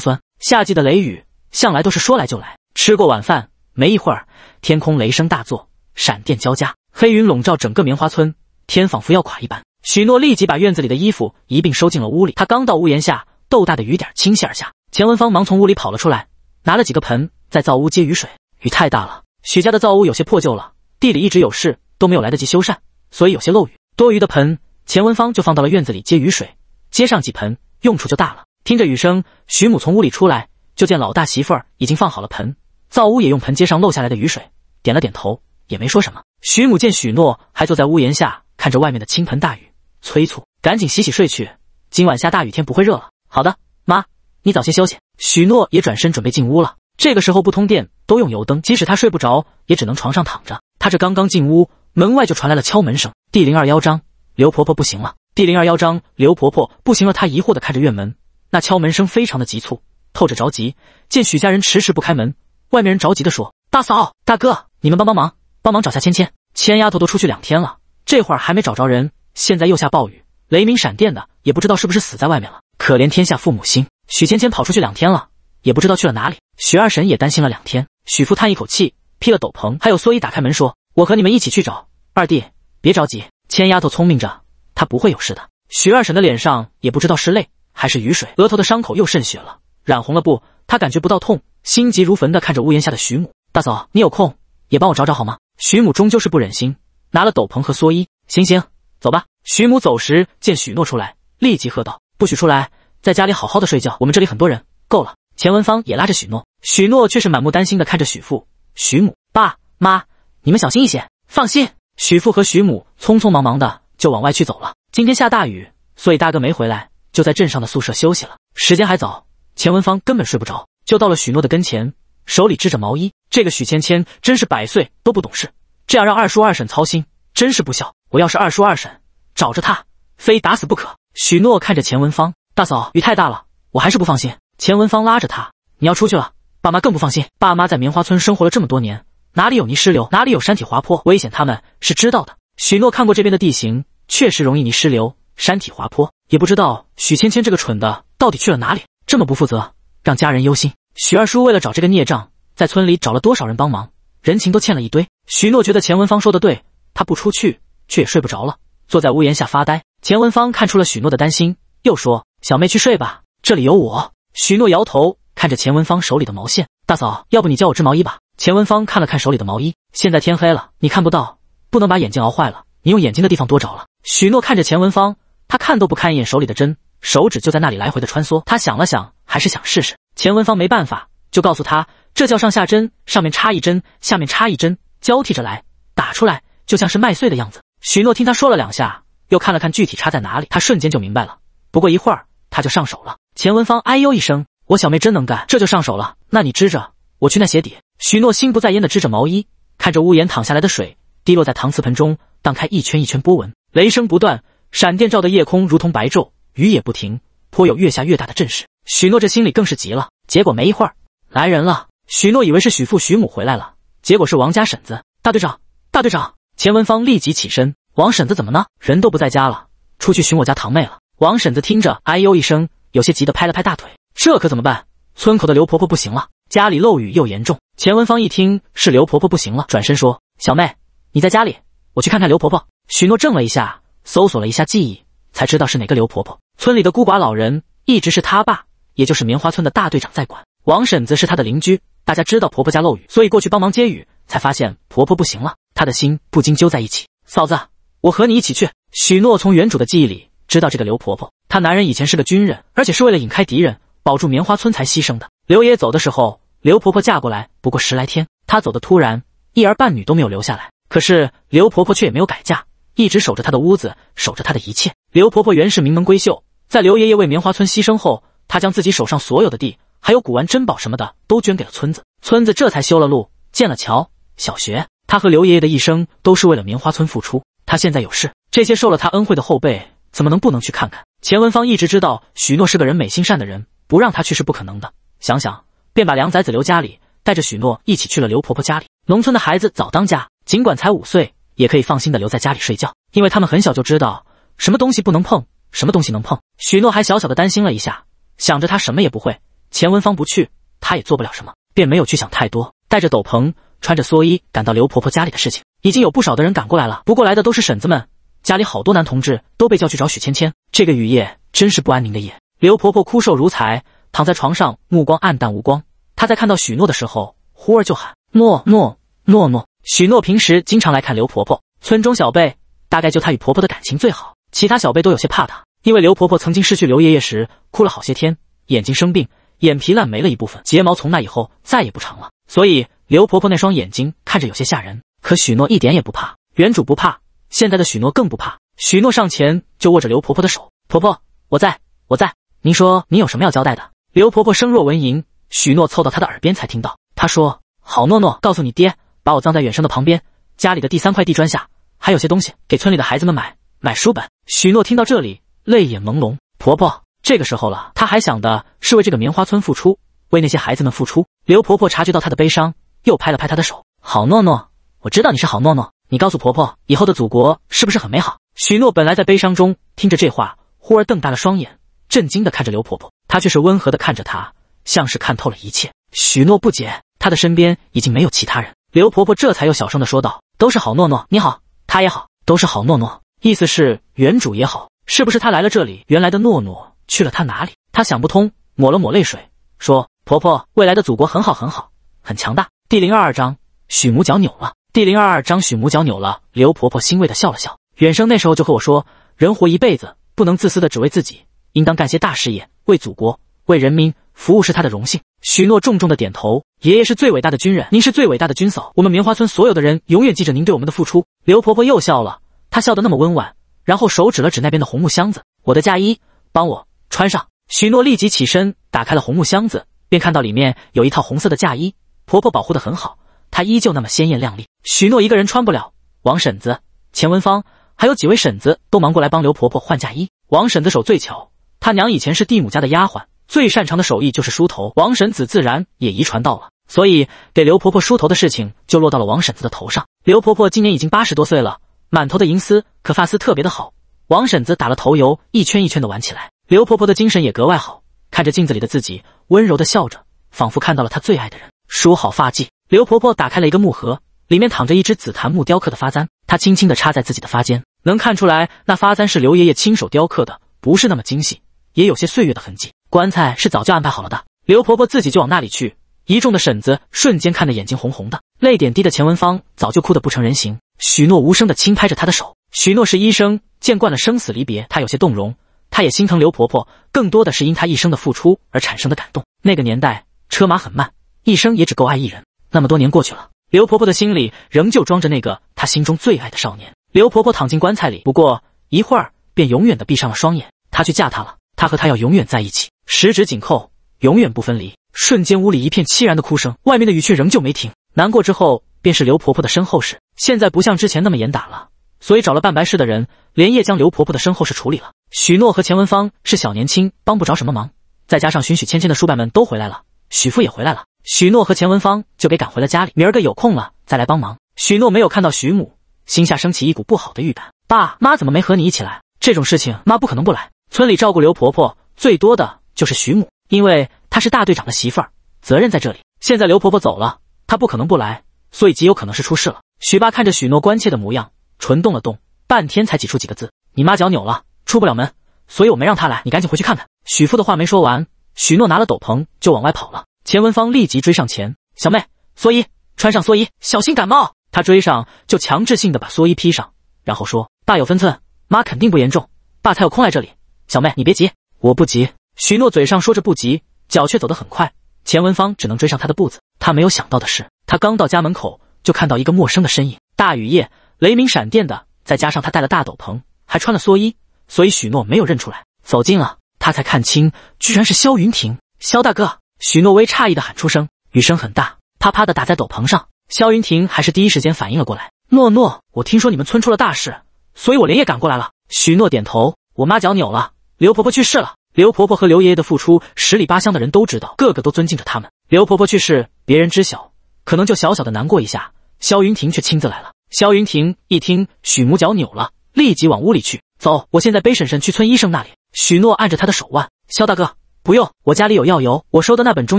Speaker 1: 酸。夏季的雷雨向来都是说来就来。吃过晚饭，没一会儿，天空雷声大作。闪电交加，黑云笼罩整个棉花村，天仿佛要垮一般。许诺立即把院子里的衣服一并收进了屋里。他刚到屋檐下，豆大的雨点倾泻而下。钱文芳忙从屋里跑了出来，拿了几个盆在灶屋接雨水。雨太大了，许家的灶屋有些破旧了，地里一直有事都没有来得及修缮，所以有些漏雨。多余的盆，钱文芳就放到了院子里接雨水，接上几盆，用处就大了。听着雨声，许母从屋里出来，就见老大媳妇儿已经放好了盆，灶屋也用盆接上漏下来的雨水，点了点头。也没说什么。许母见许诺还坐在屋檐下看着外面的倾盆大雨，催促：“赶紧洗洗睡去，今晚下大雨天不会热了。”“好的，妈，你早些休息。”许诺也转身准备进屋了。这个时候不通电，都用油灯，即使他睡不着，也只能床上躺着。他这刚刚进屋，门外就传来了敲门声。第零二幺章：刘婆婆不行了。第零二幺章：刘婆婆不行了。她疑惑的看着院门，那敲门声非常的急促，透着着急。见许家人迟迟不开门，外面人着急的说：“大嫂、大哥，你们帮帮忙。”帮忙找下芊芊，芊丫头都出去两天了，这会儿还没找着人。现在又下暴雨，雷鸣闪电的，也不知道是不是死在外面了。可怜天下父母心。许芊芊跑出去两天了，也不知道去了哪里。许二婶也担心了两天。许父叹一口气，披了斗篷，还有蓑衣，打开门说：“我和你们一起去找。”二弟，别着急，千丫头聪明着，她不会有事的。许二婶的脸上也不知道是泪还是雨水，额头的伤口又渗血了，染红了布。她感觉不到痛，心急如焚的看着屋檐下的许母。大嫂，你有空也帮我找找好吗？徐母终究是不忍心，拿了斗篷和蓑衣，行行，走吧。徐母走时见许诺出来，立即喝道：“不许出来，在家里好好的睡觉。我们这里很多人，够了。”钱文芳也拉着许诺，许诺却是满目担心的看着许父、许母：“爸妈，你们小心一些。”放心。许父和许母匆匆忙忙的就往外去走了。今天下大雨，所以大哥没回来，就在镇上的宿舍休息了。时间还早，钱文芳根本睡不着，就到了许诺的跟前。手里织着毛衣，这个许芊芊真是百岁都不懂事，这样让二叔二婶操心，真是不孝。我要是二叔二婶，找着他，非打死不可。许诺看着钱文芳，大嫂，雨太大了，我还是不放心。钱文芳拉着他，你要出去了，爸妈更不放心。爸妈在棉花村生活了这么多年，哪里有泥石流，哪里有山体滑坡，危险他们是知道的。许诺看过这边的地形，确实容易泥石流、山体滑坡，也不知道许芊芊这个蠢的到底去了哪里，这么不负责，让家人忧心。许二叔为了找这个孽障，在村里找了多少人帮忙，人情都欠了一堆。许诺觉得钱文芳说的对，他不出去，却也睡不着了，坐在屋檐下发呆。钱文芳看出了许诺的担心，又说：“小妹去睡吧，这里有我。”许诺摇头，看着钱文芳手里的毛线，大嫂，要不你教我织毛衣吧？钱文芳看了看手里的毛衣，现在天黑了，你看不到，不能把眼睛熬坏了。你用眼睛的地方多着了。许诺看着钱文芳，他看都不看一眼手里的针，手指就在那里来回的穿梭。他想了想，还是想试试。钱文芳没办法，就告诉他，这叫上下针，上面插一针，下面插一针，交替着来打出来，就像是麦穗的样子。许诺听他说了两下，又看了看具体插在哪里，他瞬间就明白了。不过一会儿，他就上手了。钱文芳哎呦一声，我小妹真能干，这就上手了。那你织着，我去那鞋底。许诺心不在焉的织着毛衣，看着屋檐淌下来的水滴落在搪瓷盆中，荡开一圈一圈波纹。雷声不断，闪电照的夜空如同白昼，雨也不停，颇有越下越大的阵势。许诺这心里更是急了，结果没一会儿来人了。许诺以为是许父许母回来了，结果是王家婶子。大队长，大队长！钱文芳立即起身。王婶子怎么呢？人都不在家了，出去寻我家堂妹了。王婶子听着，哎呦一声，有些急的拍了拍大腿，这可怎么办？村口的刘婆婆不行了，家里漏雨又严重。钱文芳一听是刘婆婆不行了，转身说：“小妹，你在家里，我去看看刘婆婆。”许诺怔了一下，搜索了一下记忆，才知道是哪个刘婆婆。村里的孤寡老人一直是他爸。也就是棉花村的大队长在管，王婶子是他的邻居。大家知道婆婆家漏雨，所以过去帮忙接雨，才发现婆婆不行了。她的心不禁揪在一起。嫂子，我和你一起去。许诺从原主的记忆里知道，这个刘婆婆，她男人以前是个军人，而且是为了引开敌人，保住棉花村才牺牲的。刘爷走的时候，刘婆婆嫁过来不过十来天，她走的突然，一儿半女都没有留下来。可是刘婆婆却也没有改嫁，一直守着她的屋子，守着她的一切。刘婆婆原是名门闺秀，在刘爷爷为棉花村牺牲后。他将自己手上所有的地，还有古玩珍宝什么的，都捐给了村子，村子这才修了路，建了桥，小学。他和刘爷爷的一生都是为了棉花村付出。他现在有事，这些受了他恩惠的后辈怎么能不能去看看？钱文芳一直知道许诺是个人美心善的人，不让他去是不可能的。想想，便把梁崽子留家里，带着许诺一起去了刘婆婆家里。农村的孩子早当家，尽管才五岁，也可以放心的留在家里睡觉，因为他们很小就知道什么东西不能碰，什么东西能碰。许诺还小小的担心了一下。想着他什么也不会，钱文芳不去，他也做不了什么，便没有去想太多。带着斗篷，穿着蓑衣，赶到刘婆婆家里的事情，已经有不少的人赶过来了。不过来的都是婶子们，家里好多男同志都被叫去找许芊芊。这个雨夜真是不安宁的夜。刘婆婆枯瘦如柴，躺在床上，目光暗淡无光。她在看到许诺的时候，忽而就喊诺诺诺诺。许诺平时经常来看刘婆婆，村中小辈大概就她与婆婆的感情最好，其他小辈都有些怕她。因为刘婆婆曾经失去刘爷爷时哭了好些天，眼睛生病，眼皮烂没了一部分，睫毛从那以后再也不长了，所以刘婆婆那双眼睛看着有些吓人。可许诺一点也不怕，原主不怕，现在的许诺更不怕。许诺上前就握着刘婆婆的手：“婆婆，我在，我在。您说，您有什么要交代的？”刘婆婆声若蚊蝇，许诺凑到她的耳边才听到，她说：“好，诺诺，告诉你爹，把我葬在远生的旁边，家里的第三块地砖下，还有些东西给村里的孩子们买买书本。”许诺听到这里。泪眼朦胧，婆婆这个时候了，她还想的是为这个棉花村付出，为那些孩子们付出。刘婆婆察觉到她的悲伤，又拍了拍她的手。好诺诺，我知道你是好诺诺，你告诉婆婆，以后的祖国是不是很美好？许诺本来在悲伤中听着这话，忽而瞪大了双眼，震惊的看着刘婆婆。她却是温和的看着她，像是看透了一切。许诺不解，她的身边已经没有其他人。刘婆婆这才又小声的说道：“都是好诺诺，你好，她也好，都是好诺诺。”意思是原主也好。是不是他来了这里？原来的诺诺去了他哪里？他想不通，抹了抹泪水，说：“婆婆，未来的祖国很好，很好，很强大。”第零二二章许母脚扭了。第零二二章许母脚扭了。刘婆婆欣慰的笑了笑。远生那时候就和我说，人活一辈子不能自私的只为自己，应当干些大事业，为祖国、为人民服务是他的荣幸。许诺重重的点头。爷爷是最伟大的军人，您是最伟大的军嫂，我们棉花村所有的人永远记着您对我们的付出。刘婆婆又笑了，她笑得那么温婉。然后手指了指那边的红木箱子，我的嫁衣，帮我穿上。许诺立即起身，打开了红木箱子，便看到里面有一套红色的嫁衣，婆婆保护的很好，她依旧那么鲜艳亮丽。许诺一个人穿不了，王婶子、钱文芳还有几位婶子都忙过来帮刘婆婆换嫁衣。王婶子手最巧，她娘以前是地母家的丫鬟，最擅长的手艺就是梳头，王婶子自然也遗传到了，所以给刘婆婆梳头的事情就落到了王婶子的头上。刘婆婆今年已经八十多岁了。满头的银丝，可发丝特别的好。王婶子打了头油，一圈一圈的玩起来。刘婆婆的精神也格外好，看着镜子里的自己，温柔的笑着，仿佛看到了她最爱的人。梳好发髻，刘婆婆打开了一个木盒，里面躺着一只紫檀木雕刻的发簪。她轻轻的插在自己的发间，能看出来那发簪是刘爷爷亲手雕刻的，不是那么精细，也有些岁月的痕迹。棺材是早就安排好了的，刘婆婆自己就往那里去。一众的婶子瞬间看得眼睛红红的，泪点低的钱文芳早就哭得不成人形。许诺无声的轻拍着她的手。许诺是医生，见惯了生死离别，他有些动容。他也心疼刘婆婆，更多的是因她一生的付出而产生的感动。那个年代，车马很慢，一生也只够爱一人。那么多年过去了，刘婆婆的心里仍旧装着那个她心中最爱的少年。刘婆婆躺进棺材里，不过一会儿便永远的闭上了双眼。她去嫁他了，他和他要永远在一起，十指紧扣，永远不分离。瞬间，屋里一片凄然的哭声，外面的雨却仍旧没停。难过之后，便是刘婆婆的身后事。现在不像之前那么严打了，所以找了办白事的人，连夜将刘婆婆的身后事处理了。许诺和钱文芳是小年轻，帮不着什么忙。再加上寻许芊芊的叔伯们都回来了，许父也回来了，许诺和钱文芳就给赶回了家里。明儿个有空了再来帮忙。许诺没有看到许母，心下升起一股不好的预感。爸妈怎么没和你一起来？这种事情妈不可能不来。村里照顾刘婆婆最多的就是许母，因为她是大队长的媳妇儿，责任在这里。现在刘婆婆走了，她不可能不来，所以极有可能是出事了。许爸看着许诺关切的模样，唇动了动，半天才挤出几个字：“你妈脚扭了，出不了门，所以我没让她来。你赶紧回去看看。”许父的话没说完，许诺拿了斗篷就往外跑了。钱文芳立即追上前：“小妹，蓑衣，穿上蓑衣，小心感冒。”他追上就强制性的把蓑衣披上，然后说：“爸有分寸，妈肯定不严重，爸才有空来这里。小妹，你别急，我不急。”许诺嘴上说着不急，脚却走得很快。钱文芳只能追上他的步子。他没有想到的是，他刚到家门口。就看到一个陌生的身影，大雨夜，雷鸣闪电的，再加上他戴了大斗篷，还穿了蓑衣，所以许诺没有认出来。走近了，他才看清，居然是萧云亭，萧大哥。许诺微诧异的喊出声，雨声很大，啪啪的打在斗篷上。萧云亭还是第一时间反应了过来，诺诺，我听说你们村出了大事，所以我连夜赶过来了。许诺点头，我妈脚扭了，刘婆婆去世了。刘婆婆和刘爷爷的付出，十里八乡的人都知道，个个都尊敬着他们。刘婆婆去世，别人知晓，可能就小小的难过一下。萧云亭却亲自来了。萧云亭一听许母脚扭了，立即往屋里去。走，我现在背婶婶去村医生那里。许诺按着他的手腕。萧大哥，不用，我家里有药油。我收的那本中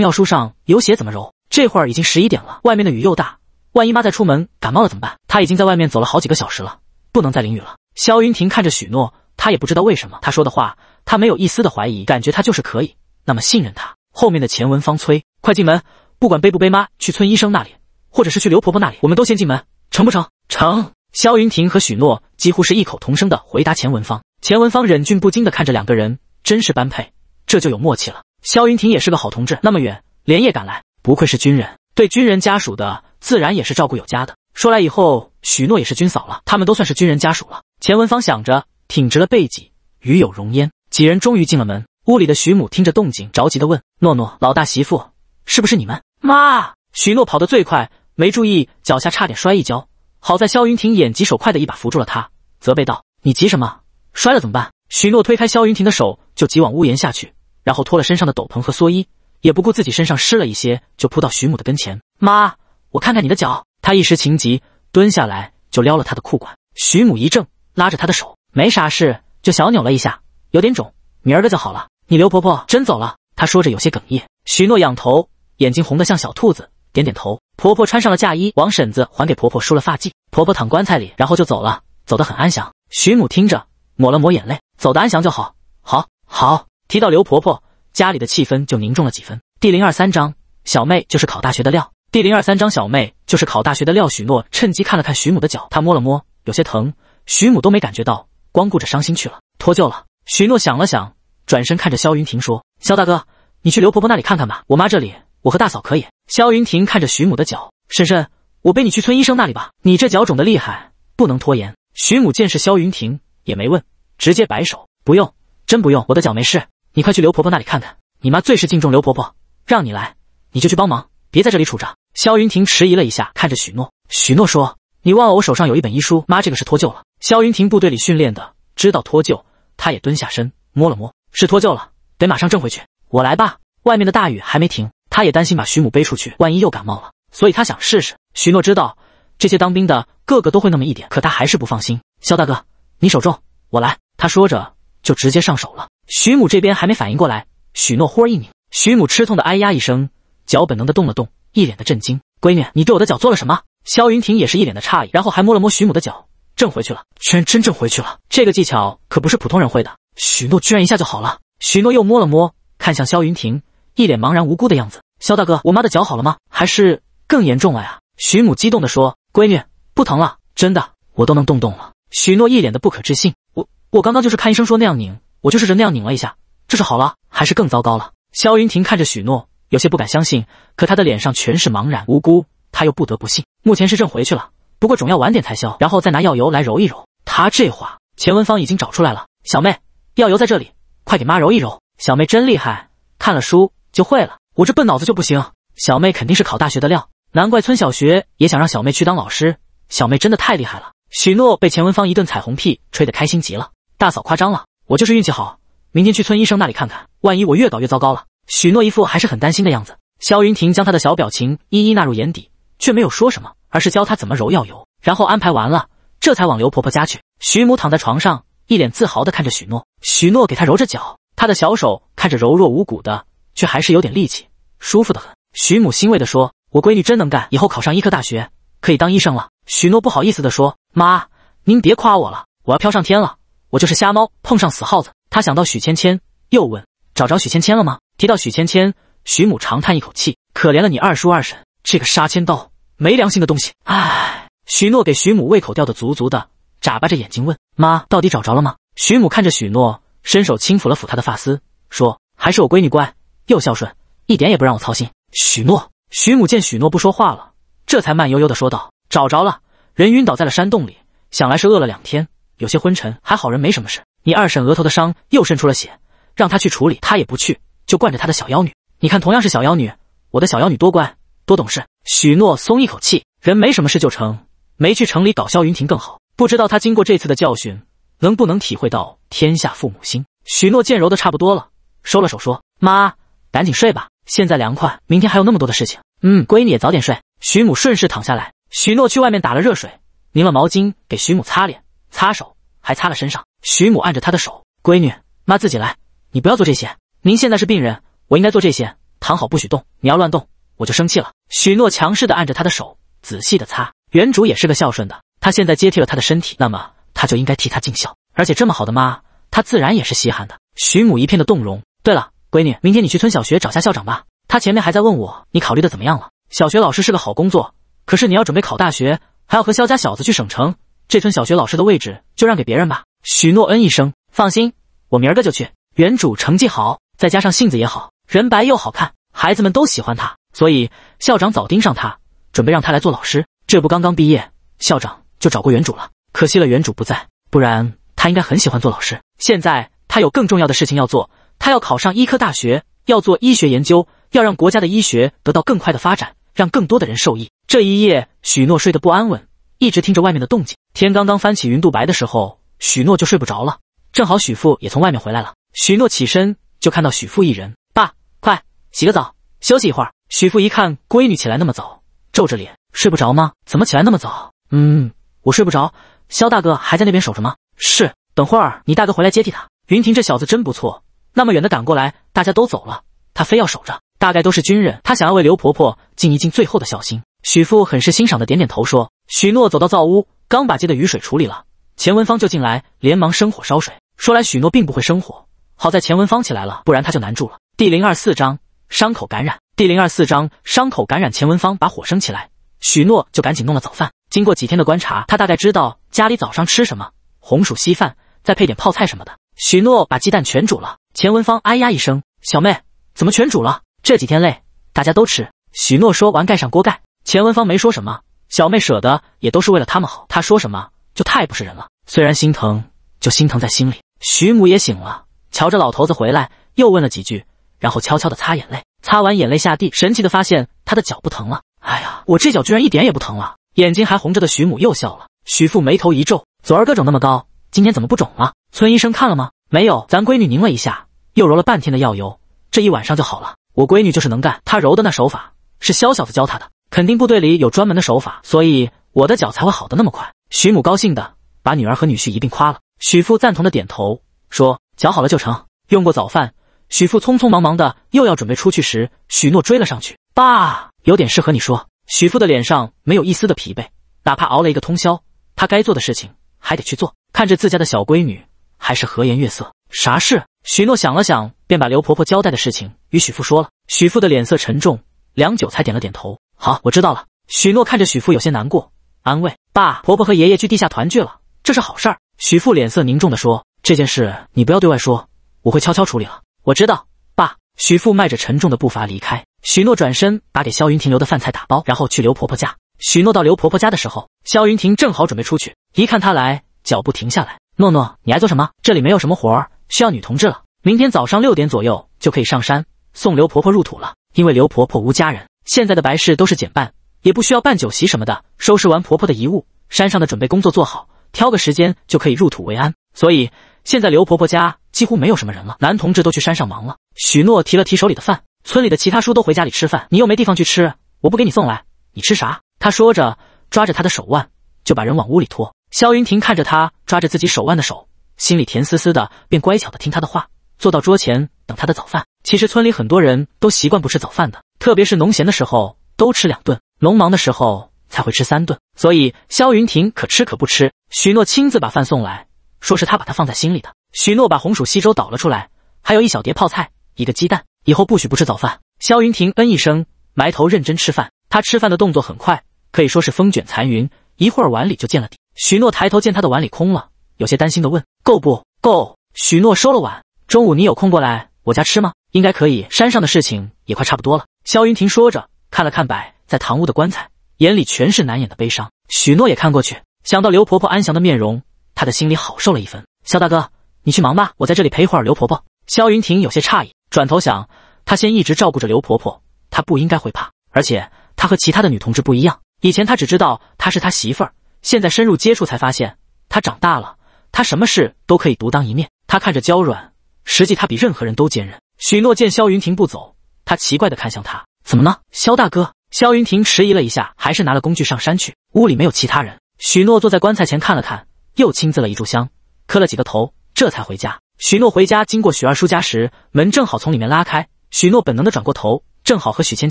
Speaker 1: 药书上有写怎么揉。这会儿已经十一点了，外面的雨又大，万一妈再出门感冒了怎么办？他已经在外面走了好几个小时了，不能再淋雨了。萧云亭看着许诺，他也不知道为什么他说的话，他没有一丝的怀疑，感觉他就是可以，那么信任他。后面的前文芳催快进门，不管背不背妈去村医生那里。或者是去刘婆婆那里，我们都先进门，成不成？成。萧云亭和许诺几乎是异口同声的回答。钱文芳、钱文芳忍俊不禁的看着两个人，真是般配，这就有默契了。萧云亭也是个好同志，那么远连夜赶来，不愧是军人，对军人家属的自然也是照顾有加的。说来以后，许诺也是军嫂了，他们都算是军人家属了。钱文芳想着，挺直了背脊，与有荣焉。几人终于进了门，屋里的徐母听着动静，着急的问：“诺诺，老大媳妇是不是你们妈？”许诺跑得最快。没注意，脚下差点摔一跤，好在萧云霆眼疾手快的一把扶住了他，责备道：“你急什么？摔了怎么办？”许诺推开萧云霆的手，就急往屋檐下去，然后脱了身上的斗篷和蓑衣，也不顾自己身上湿了一些，就扑到徐母的跟前：“妈，我看看你的脚。”他一时情急，蹲下来就撩了他的裤管。徐母一怔，拉着他的手：“没啥事，就小扭了一下，有点肿，明儿个就好了。”你刘婆婆真走了？他说着有些哽咽。许诺仰头，眼睛红得像小兔子，点点头。婆婆穿上了嫁衣，王婶子还给婆婆梳了发髻。婆婆躺棺材里，然后就走了，走得很安详。徐母听着，抹了抹眼泪，走得安详就好，好，好。提到刘婆婆，家里的气氛就凝重了几分。第零二三章，小妹就是考大学的料。第零二三章，小妹就是考大学的料。许诺趁机看了看徐母的脚，她摸了摸，有些疼。徐母都没感觉到，光顾着伤心去了，脱臼了。许诺想了想，转身看着萧云婷说：“萧大哥，你去刘婆婆那里看看吧。我妈这里，我和大嫂可以。”萧云亭看着徐母的脚，婶婶，我背你去村医生那里吧，你这脚肿的厉害，不能拖延。徐母见是萧云亭，也没问，直接摆手，不用，真不用，我的脚没事，你快去刘婆婆那里看看，你妈最是敬重刘婆婆，让你来，你就去帮忙，别在这里杵着。萧云亭迟疑了一下，看着许诺，许诺说，你忘了我手上有一本医书，妈这个是脱臼了。萧云亭部队里训练的，知道脱臼，他也蹲下身摸了摸，是脱臼了，得马上正回去，我来吧。外面的大雨还没停。他也担心把徐母背出去，万一又感冒了，所以他想试试。许诺知道这些当兵的个个都会那么一点，可他还是不放心。肖大哥，你手重，我来。他说着就直接上手了。徐母这边还没反应过来，许诺忽儿一拧，徐母吃痛的哎呀一声，脚本能的动了动，一脸的震惊。闺女，你对我的脚做了什么？肖云霆也是一脸的诧异，然后还摸了摸徐母的脚，正回去了，居然真正回去了。这个技巧可不是普通人会的。许诺居然一下就好了。许诺又摸了摸，看向肖云霆，一脸茫然无辜的样子。肖大哥，我妈的脚好了吗？还是更严重了呀？许母激动地说：“闺女，不疼了，真的，我都能动动了。”许诺一脸的不可置信：“我我刚刚就是看医生说那样拧，我就试着那样拧了一下，这是好了还是更糟糕了？”肖云婷看着许诺，有些不敢相信，可她的脸上全是茫然无辜，她又不得不信。目前是正回去了，不过总要晚点才消，然后再拿药油来揉一揉。他这话，钱文芳已经找出来了。小妹，药油在这里，快给妈揉一揉。小妹真厉害，看了书就会了。我这笨脑子就不行，小妹肯定是考大学的料，难怪村小学也想让小妹去当老师。小妹真的太厉害了，许诺被钱文芳一顿彩虹屁吹得开心极了。大嫂夸张了，我就是运气好。明天去村医生那里看看，万一我越搞越糟糕了。许诺一副还是很担心的样子。肖云婷将他的小表情一一纳入眼底，却没有说什么，而是教他怎么揉药油，然后安排完了，这才往刘婆婆家去。徐母躺在床上，一脸自豪地看着许诺，许诺给他揉着脚，他的小手看着柔弱无骨的，却还是有点力气。舒服的很，许母欣慰的说：“我闺女真能干，以后考上医科大学可以当医生了。”许诺不好意思的说：“妈，您别夸我了，我要飘上天了，我就是瞎猫碰上死耗子。”他想到许芊芊，又问：“找着许芊芊了吗？”提到许芊芊，许母长叹一口气：“可怜了你二叔二婶，这个杀千刀没良心的东西，唉。”许诺给许母胃口吊的足足的，眨巴着眼睛问：“妈，到底找着了吗？”许母看着许诺，伸手轻抚了抚他的发丝，说：“还是我闺女乖，又孝顺。”一点也不让我操心。许诺，许母见许诺不说话了，这才慢悠悠地说道：“找着了，人晕倒在了山洞里，想来是饿了两天，有些昏沉，还好人没什么事。你二婶额头的伤又渗出了血，让他去处理，他也不去，就惯着他的小妖女。你看，同样是小妖女，我的小妖女多乖多懂事。”许诺松一口气，人没什么事就成，没去城里搞萧云霆更好。不知道他经过这次的教训，能不能体会到天下父母心。许诺见揉的差不多了，收了手说：“妈，赶紧睡吧。”现在凉快，明天还有那么多的事情。嗯，闺女也早点睡。徐母顺势躺下来，许诺去外面打了热水，拧了毛巾给徐母擦脸、擦手，还擦了身上。徐母按着她的手，闺女，妈自己来，你不要做这些。您现在是病人，我应该做这些，躺好不许动，你要乱动我就生气了。许诺强势的按着她的手，仔细的擦。原主也是个孝顺的，他现在接替了他的身体，那么他就应该替他尽孝。而且这么好的妈，他自然也是稀罕的。徐母一片的动容。对了。闺女，明天你去村小学找下校长吧。他前面还在问我，你考虑的怎么样了？小学老师是个好工作，可是你要准备考大学，还要和肖家小子去省城，这村小学老师的位置就让给别人吧。许诺恩一声，放心，我明儿个就去。原主成绩好，再加上性子也好，人白又好看，孩子们都喜欢他，所以校长早盯上他，准备让他来做老师。这不，刚刚毕业，校长就找过原主了。可惜了，原主不在，不然他应该很喜欢做老师。现在他有更重要的事情要做。他要考上医科大学，要做医学研究，要让国家的医学得到更快的发展，让更多的人受益。这一夜，许诺睡得不安稳，一直听着外面的动静。天刚刚翻起云度白的时候，许诺就睡不着了。正好许父也从外面回来了，许诺起身就看到许父一人。爸，快洗个澡，休息一会儿。许父一看闺女起来那么早，皱着脸，睡不着吗？怎么起来那么早？嗯，我睡不着。肖大哥还在那边守着吗？是，等会儿你大哥回来接替他。云婷这小子真不错。那么远的赶过来，大家都走了，他非要守着。大概都是军人，他想要为刘婆婆尽一尽最后的孝心。许父很是欣赏的点点头，说：“许诺走到灶屋，刚把接的雨水处理了，钱文芳就进来，连忙生火烧水。说来许诺并不会生火，好在钱文芳起来了，不然他就难住了。”第零二四章伤口感染。第零二四章伤口感染。钱文芳把火生起来，许诺就赶紧弄了早饭。经过几天的观察，他大概知道家里早上吃什么：红薯稀饭，再配点泡菜什么的。许诺把鸡蛋全煮了。钱文芳哎呀一声，小妹怎么全煮了？这几天累，大家都吃。许诺说完，盖上锅盖。钱文芳没说什么，小妹舍得也都是为了他们好。她说什么就太不是人了。虽然心疼，就心疼在心里。徐母也醒了，瞧着老头子回来，又问了几句，然后悄悄的擦眼泪。擦完眼泪下地，神奇的发现他的脚不疼了。哎呀，我这脚居然一点也不疼了！眼睛还红着的徐母又笑了。许父眉头一皱，昨儿个肿那么高，今天怎么不肿了？村医生看了吗？没有，咱闺女拧了一下，又揉了半天的药油，这一晚上就好了。我闺女就是能干，她揉的那手法是肖小子教她的，肯定部队里有专门的手法，所以我的脚才会好的那么快。许母高兴的把女儿和女婿一并夸了。许父赞同的点头，说：“脚好了就成。”用过早饭，许父匆匆忙忙的又要准备出去时，许诺追了上去：“爸，有点事和你说。”许父的脸上没有一丝的疲惫，哪怕熬了一个通宵，他该做的事情还得去做。看着自家的小闺女。还是和颜悦色，啥事？许诺想了想，便把刘婆婆交代的事情与许父说了。许父的脸色沉重，良久才点了点头：“好，我知道了。”许诺看着许父，有些难过，安慰：“爸，婆婆和爷爷去地下团聚了，这是好事儿。”许父脸色凝重的说：“这件事你不要对外说，我会悄悄处理了。”我知道，爸。”许父迈着沉重的步伐离开。许诺转身把给萧云婷留的饭菜打包，然后去刘婆婆家。许诺到刘婆婆家的时候，萧云婷正好准备出去，一看他来，脚步停下来。诺诺，你爱做什么？这里没有什么活儿需要女同志了。明天早上六点左右就可以上山送刘婆婆入土了。因为刘婆婆无家人，现在的白事都是简办，也不需要办酒席什么的。收拾完婆婆的遗物，山上的准备工作做好，挑个时间就可以入土为安。所以现在刘婆婆家几乎没有什么人了，男同志都去山上忙了。许诺提了提手里的饭，村里的其他叔都回家里吃饭，你又没地方去吃，我不给你送来，你吃啥？他说着，抓着他的手腕就把人往屋里拖。萧云霆看着他抓着自己手腕的手，心里甜丝丝的，便乖巧的听他的话，坐到桌前等他的早饭。其实村里很多人都习惯不吃早饭的，特别是农闲的时候都吃两顿，农忙的时候才会吃三顿。所以萧云霆可吃可不吃。许诺亲自把饭送来，说是他把他放在心里的。许诺把红薯稀粥倒了出来，还有一小碟泡菜，一个鸡蛋。以后不许不吃早饭。萧云霆嗯一声，埋头认真吃饭。他吃饭的动作很快，可以说是风卷残云，一会儿碗里就见了底。许诺抬头见他的碗里空了，有些担心的问：“够不够？”许诺收了碗。中午你有空过来我家吃吗？应该可以。山上的事情也快差不多了。萧云亭说着，看了看摆在堂屋的棺材，眼里全是难掩的悲伤。许诺也看过去，想到刘婆婆安详的面容，他的心里好受了一分。萧大哥，你去忙吧，我在这里陪会儿刘婆婆。萧云亭有些诧异，转头想，他先一直照顾着刘婆婆，他不应该会怕，而且他和其他的女同志不一样，以前他只知道她是他媳妇儿。现在深入接触才发现，他长大了，他什么事都可以独当一面。他看着娇软，实际他比任何人都坚韧。许诺见萧云亭不走，他奇怪的看向他，怎么了，萧大哥？萧云亭迟疑了一下，还是拿了工具上山去。屋里没有其他人，许诺坐在棺材前看了看，又亲自了一炷香，磕了几个头，这才回家。许诺回家经过许二叔家时，门正好从里面拉开，许诺本能的转过头，正好和许芊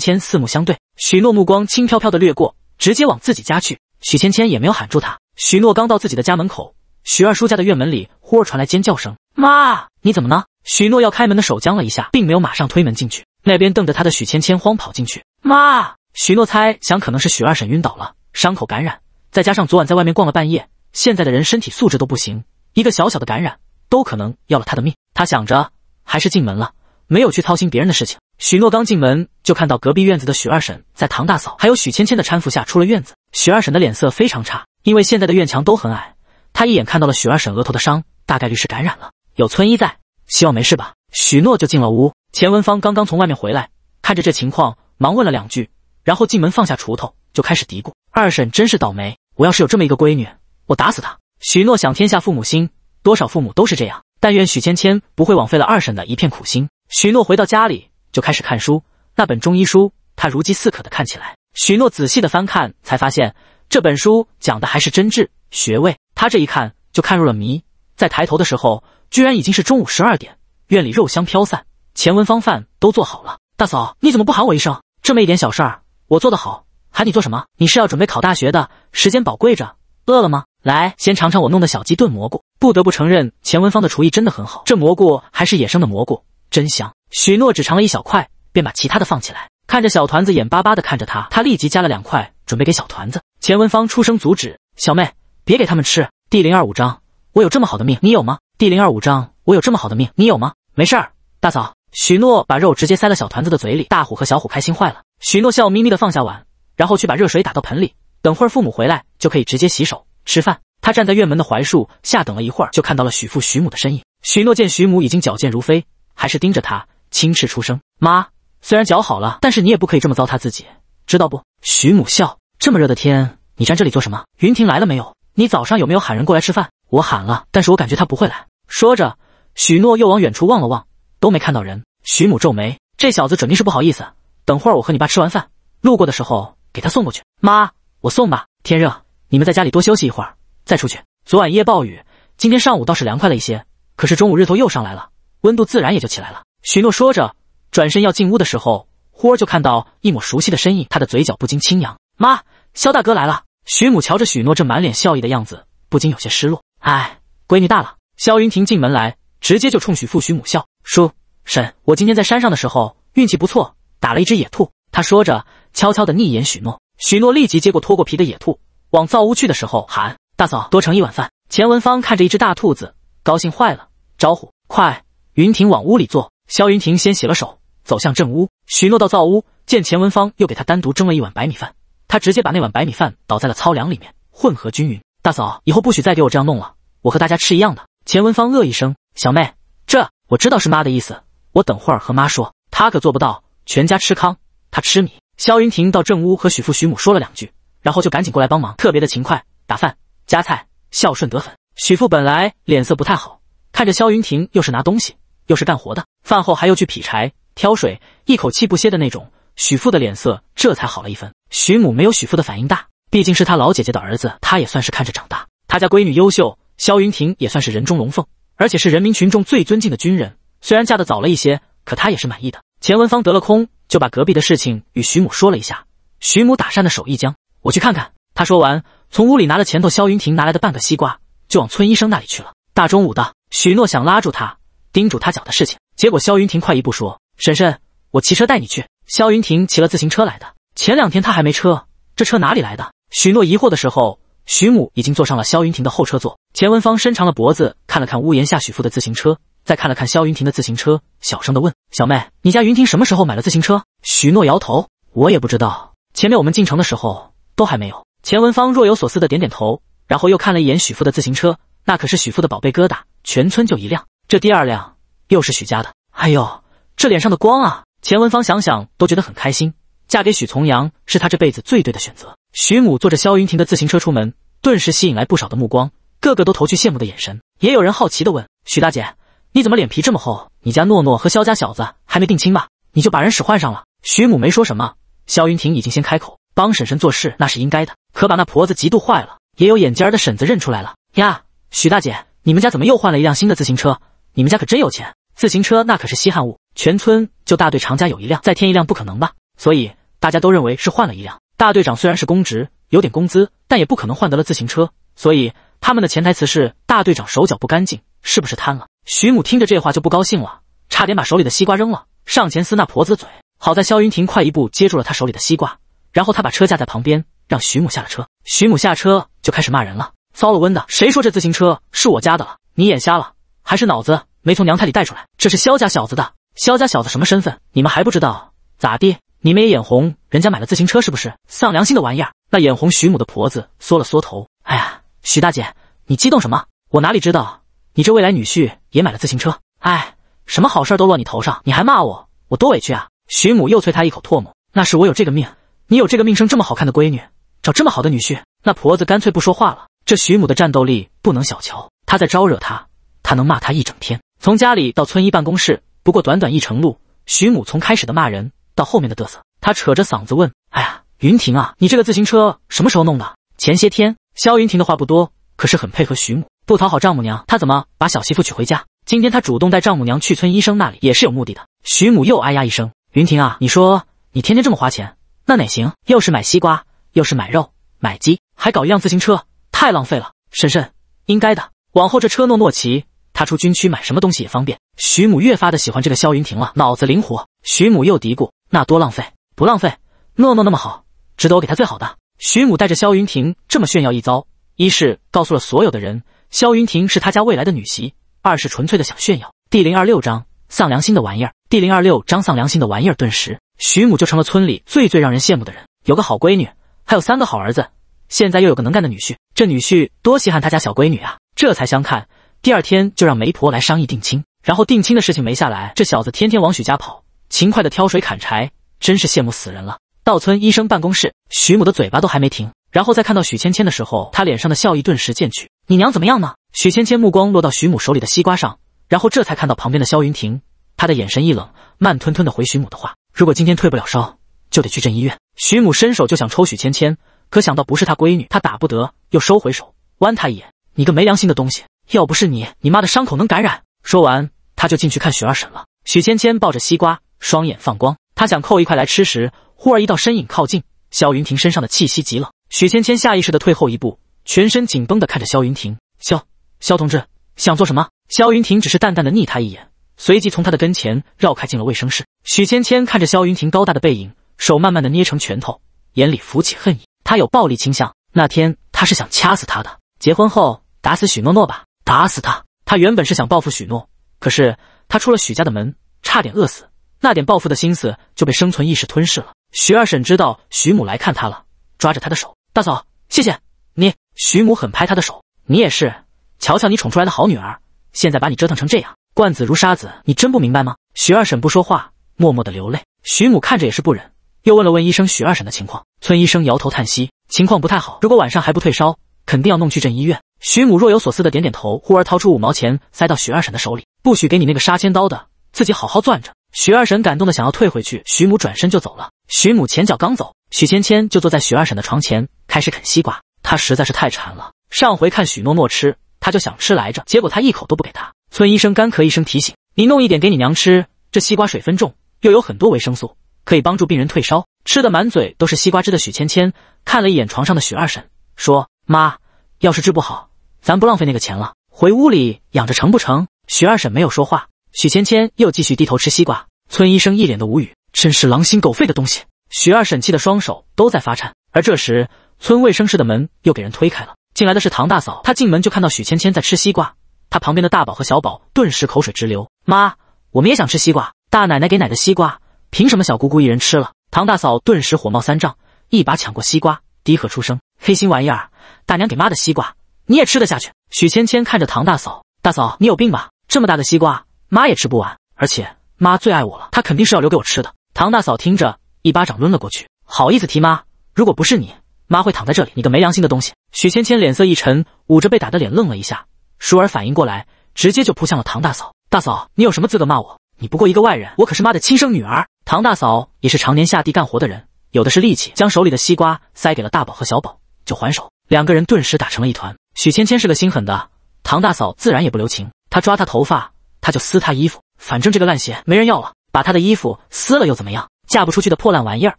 Speaker 1: 芊四目相对。许诺目光轻飘飘的掠过，直接往自己家去。许芊芊也没有喊住他。许诺刚到自己的家门口，许二叔家的院门里忽而传来尖叫声：“
Speaker 2: 妈，
Speaker 1: 你怎么呢？”许诺要开门的手僵了一下，并没有马上推门进去。那边瞪着他的许芊芊慌跑进去：“妈！”许诺猜想可能是许二婶晕倒了，伤口感染，再加上昨晚在外面逛了半夜，现在的人身体素质都不行，一个小小的感染都可能要了他的命。他想着，还是进门了，没有去操心别人的事情。许诺刚进门就看到隔壁院子的许二婶在唐大嫂还有许芊芊的搀扶下出了院子。许二婶的脸色非常差，因为现在的院墙都很矮，她一眼看到了许二婶额头的伤，大概率是感染了。有村医在，希望没事吧。许诺就进了屋，钱文芳刚刚从外面回来，看着这情况，忙问了两句，然后进门放下锄头，就开始嘀咕：“二婶真是倒霉，我要是有这么一个闺女，我打死她。”许诺想，天下父母心，多少父母都是这样。但愿许芊芊不会枉费了二婶的一片苦心。许诺回到家里，就开始看书，那本中医书，他如饥似渴的看起来。许诺仔细的翻看，才发现这本书讲的还是真挚学位。他这一看就看入了迷，在抬头的时候，居然已经是中午十二点。院里肉香飘散，钱文芳饭都做好了。大嫂，你怎么不喊我一声？这么一点小事儿，我做得好，喊你做什么？你是要准备考大学的，时间宝贵着。饿了吗？来，先尝尝我弄的小鸡炖蘑菇。不得不承认，钱文芳的厨艺真的很好。这蘑菇还是野生的蘑菇，真香。许诺只尝了一小块，便把其他的放起来。看着小团子眼巴巴的看着他，他立即夹了两块准备给小团子。钱文芳出声阻止：“小妹，别给他们吃。”第零二五章，我有这么好的命，你有吗？第零二五章，我有这么好的命，你有吗？没事儿，大嫂。许诺把肉直接塞了小团子的嘴里，大虎和小虎开心坏了。许诺笑眯眯的放下碗，然后去把热水打到盆里，等会儿父母回来就可以直接洗手吃饭。他站在院门的槐树下等了一会儿，就看到了许父许母的身影。许诺见许母已经矫健如飞，还是盯着他，轻斥出声：“妈。”虽然脚好了，但是你也不可以这么糟蹋自己，知道不？徐母笑，这么热的天，你站这里做什么？云婷来了没有？你早上有没有喊人过来吃饭？我喊了，但是我感觉他不会来。说着，许诺又往远处望了望，都没看到人。徐母皱眉，这小子肯定是不好意思。等会儿我和你爸吃完饭，路过的时候给他送过去。妈，我送吧。天热，你们在家里多休息一会儿，再出去。昨晚一夜暴雨，今天上午倒是凉快了一些，可是中午日头又上来了，温度自然也就起来了。许诺说着。转身要进屋的时候，忽而就看到一抹熟悉的身影，他的嘴角不禁轻扬。妈，肖大哥来了。许母瞧着许诺这满脸笑意的样子，不禁有些失落。哎，闺女大了。肖云亭进门来，直接就冲许父许母笑。叔婶，我今天在山上的时候运气不错，打了一只野兔。他说着，悄悄的逆眼许诺。许诺立即接过脱过皮的野兔，往灶屋去的时候喊：“大嫂，多盛一碗饭。”钱文芳看着一只大兔子，高兴坏了，招呼：“快，云亭往屋里坐。”肖云亭先洗了手。走向正屋，许诺到灶屋，见钱文芳又给他单独蒸了一碗白米饭，他直接把那碗白米饭倒在了糙粮里面，混合均匀。大嫂，以后不许再给我这样弄了，我和大家吃一样的。钱文芳恶一声：“小妹，这我知道是妈的意思，我等会儿和妈说。”她可做不到全家吃糠，她吃米。肖云婷到正屋和许父许母说了两句，然后就赶紧过来帮忙，特别的勤快，打饭夹菜，孝顺得很。许父本来脸色不太好，看着肖云婷又是拿东西。又是干活的，饭后还要去劈柴、挑水，一口气不歇的那种。许父的脸色这才好了一分。许母没有许父的反应大，毕竟是他老姐姐的儿子，他也算是看着长大。他家闺女优秀，肖云婷也算是人中龙凤，而且是人民群众最尊敬的军人。虽然嫁得早了一些，可他也是满意的。钱文芳得了空，就把隔壁的事情与许母说了一下。许母打扇的手一僵，我去看看。他说完，从屋里拿了前头肖云婷拿来的半个西瓜，就往村医生那里去了。大中午的，许诺想拉住他。叮嘱他脚的事情，结果萧云婷快一步说：“婶婶，我骑车带你去。”萧云婷骑了自行车来的。前两天他还没车，这车哪里来的？许诺疑惑的时候，许母已经坐上了萧云婷的后车座。钱文芳伸长了脖子看了看屋檐下许父的自行车，再看了看萧云婷的自行车，小声的问：“小妹，你家云婷什么时候买了自行车？”许诺摇头：“我也不知道，前面我们进城的时候都还没有。”钱文芳若有所思的点点头，然后又看了一眼许父的自行车，那可是许父的宝贝疙瘩，全村就一辆。这第二辆又是许家的，哎呦，这脸上的光啊！钱文芳想想都觉得很开心，嫁给许从阳是她这辈子最对的选择。许母坐着肖云婷的自行车出门，顿时吸引来不少的目光，个个都投去羡慕的眼神。也有人好奇的问：“许大姐，你怎么脸皮这么厚？你家诺诺和肖家小子还没定亲吧？你就把人使唤上了？”许母没说什么，肖云婷已经先开口：“帮婶婶做事那是应该的。”可把那婆子嫉妒坏了。也有眼尖儿的婶子认出来了呀，许大姐，你们家怎么又换了一辆新的自行车？你们家可真有钱，自行车那可是稀罕物，全村就大队常家有一辆，再添一辆不可能吧？所以大家都认为是换了一辆。大队长虽然是公职，有点工资，但也不可能换得了自行车，所以他们的潜台词是大队长手脚不干净，是不是贪了？徐母听着这话就不高兴了，差点把手里的西瓜扔了，上前撕那婆子嘴。好在肖云婷快一步接住了他手里的西瓜，然后他把车架在旁边，让徐母下了车。徐母下车就开始骂人了：“糟了温的，谁说这自行车是我家的了？你眼瞎了！”还是脑子没从娘胎里带出来。这是萧家小子的，萧家小子什么身份，你们还不知道？咋地？你们也眼红人家买了自行车是不是？丧良心的玩意儿！那眼红徐母的婆子缩了缩头。哎呀，徐大姐，你激动什么？我哪里知道你这未来女婿也买了自行车？哎，什么好事都落你头上，你还骂我，我多委屈啊！徐母又啐他一口唾沫。那是我有这个命，你有这个命生这么好看的闺女，找这么好的女婿。那婆子干脆不说话了。这徐母的战斗力不能小瞧，她在招惹他。他能骂他一整天，从家里到村医办公室，不过短短一程路。徐母从开始的骂人到后面的嘚瑟，他扯着嗓子问：“哎呀，云婷啊，你这个自行车什么时候弄的？前些天。”肖云婷的话不多，可是很配合徐母，不讨好丈母娘，他怎么把小媳妇娶回家？今天他主动带丈母娘去村医生那里也是有目的的。徐母又哎呀一声：“云婷啊，你说你天天这么花钱，那哪行？又是买西瓜，又是买肉、买鸡，还搞一辆自行车，太浪费了。”“婶婶，应该的，往后这车诺诺骑。”他出军区买什么东西也方便。徐母越发的喜欢这个萧云亭了，脑子灵活。徐母又嘀咕：“那多浪费，不浪费？诺诺那么好，值得我给他最好的。”徐母带着萧云亭这么炫耀一遭，一是告诉了所有的人，萧云亭是他家未来的女婿；二是纯粹的想炫耀。第零二六章丧良心的玩意儿。第零二六章丧良心的玩意儿。顿时，徐母就成了村里最最让人羡慕的人，有个好闺女，还有三个好儿子，现在又有个能干的女婿，这女婿多稀罕他家小闺女啊！这才相看。第二天就让媒婆来商议定亲，然后定亲的事情没下来，这小子天天往许家跑，勤快的挑水砍柴，真是羡慕死人了。到村医生办公室，许母的嘴巴都还没停，然后再看到许芊芊的时候，她脸上的笑意顿时渐去。你娘怎么样呢？许芊芊目光落到徐母手里的西瓜上，然后这才看到旁边的萧云霆，他的眼神一冷，慢吞吞的回徐母的话：如果今天退不了烧，就得去镇医院。徐母伸手就想抽许芊芊，可想到不是她闺女，她打不得，又收回手，剜她一眼：你个没良心的东西！要不是你，你妈的伤口能感染？说完，他就进去看许二婶了。许芊芊抱着西瓜，双眼放光。她想扣一块来吃时，忽而一道身影靠近。萧云婷身上的气息极冷，许芊芊下意识的退后一步，全身紧绷的看着萧云婷，萧萧同志想做什么？萧云婷只是淡淡的睨他一眼，随即从他的跟前绕开，进了卫生室。许芊芊看着萧云婷高大的背影，手慢慢的捏成拳头，眼里浮起恨意。他有暴力倾向。那天他是想掐死他的。结婚后打死许诺诺吧。打死他！他原本是想报复许诺，可是他出了许家的门，差点饿死，那点报复的心思就被生存意识吞噬了。徐二婶知道徐母来看她了，抓着她的手：“大嫂，谢谢你。”徐母狠拍她的手：“你也是，瞧瞧你宠出来的好女儿，现在把你折腾成这样，惯子如杀子，你真不明白吗？”徐二婶不说话，默默的流泪。徐母看着也是不忍，又问了问医生徐二婶的情况。村医生摇头叹息：“情况不太好，如果晚上还不退烧。”肯定要弄去镇医院。徐母若有所思的点点头，忽而掏出五毛钱塞到许二婶的手里：“不许给你那个杀千刀的，自己好好攥着。”许二婶感动的想要退回去，徐母转身就走了。徐母前脚刚走，许芊芊就坐在许二婶的床前开始啃西瓜，她实在是太馋了。上回看许诺诺吃，她就想吃来着，结果她一口都不给她。村医生干咳一声提醒：“你弄一点给你娘吃，这西瓜水分重，又有很多维生素，可以帮助病人退烧。”吃的满嘴都是西瓜汁的许芊芊看了一眼床上的许二婶，说。妈，要是治不好，咱不浪费那个钱了，回屋里养着成不成？许二婶没有说话，许芊芊又继续低头吃西瓜。村医生一脸的无语，真是狼心狗肺的东西！许二婶气的双手都在发颤。而这时，村卫生室的门又给人推开了，进来的是唐大嫂。她进门就看到许芊芊在吃西瓜，她旁边的大宝和小宝顿时口水直流。妈，我们也想吃西瓜，大奶奶给奶的西瓜，凭什么小姑姑一人吃了？唐大嫂顿时火冒三丈，一把抢过西瓜，低喝出声：“黑心玩意儿！”大娘给妈的西瓜，你也吃得下去？许芊芊看着唐大嫂，大嫂你有病吧？这么大的西瓜，妈也吃不完，而且妈最爱我了，她肯定是要留给我吃的。唐大嫂听着，一巴掌抡了过去，好意思提妈？如果不是你，妈会躺在这里？你个没良心的东西！许芊芊脸色一沉，捂着被打的脸愣了一下，舒儿反应过来，直接就扑向了唐大嫂。大嫂，你有什么资格骂我？你不过一个外人，我可是妈的亲生女儿。唐大嫂也是常年下地干活的人，有的是力气，将手里的西瓜塞给了大宝和小宝，就还手。两个人顿时打成了一团。许芊芊是个心狠的，唐大嫂自然也不留情。她抓她头发，她就撕她衣服。反正这个烂鞋没人要了，把她的衣服撕了又怎么样？嫁不出去的破烂玩意儿！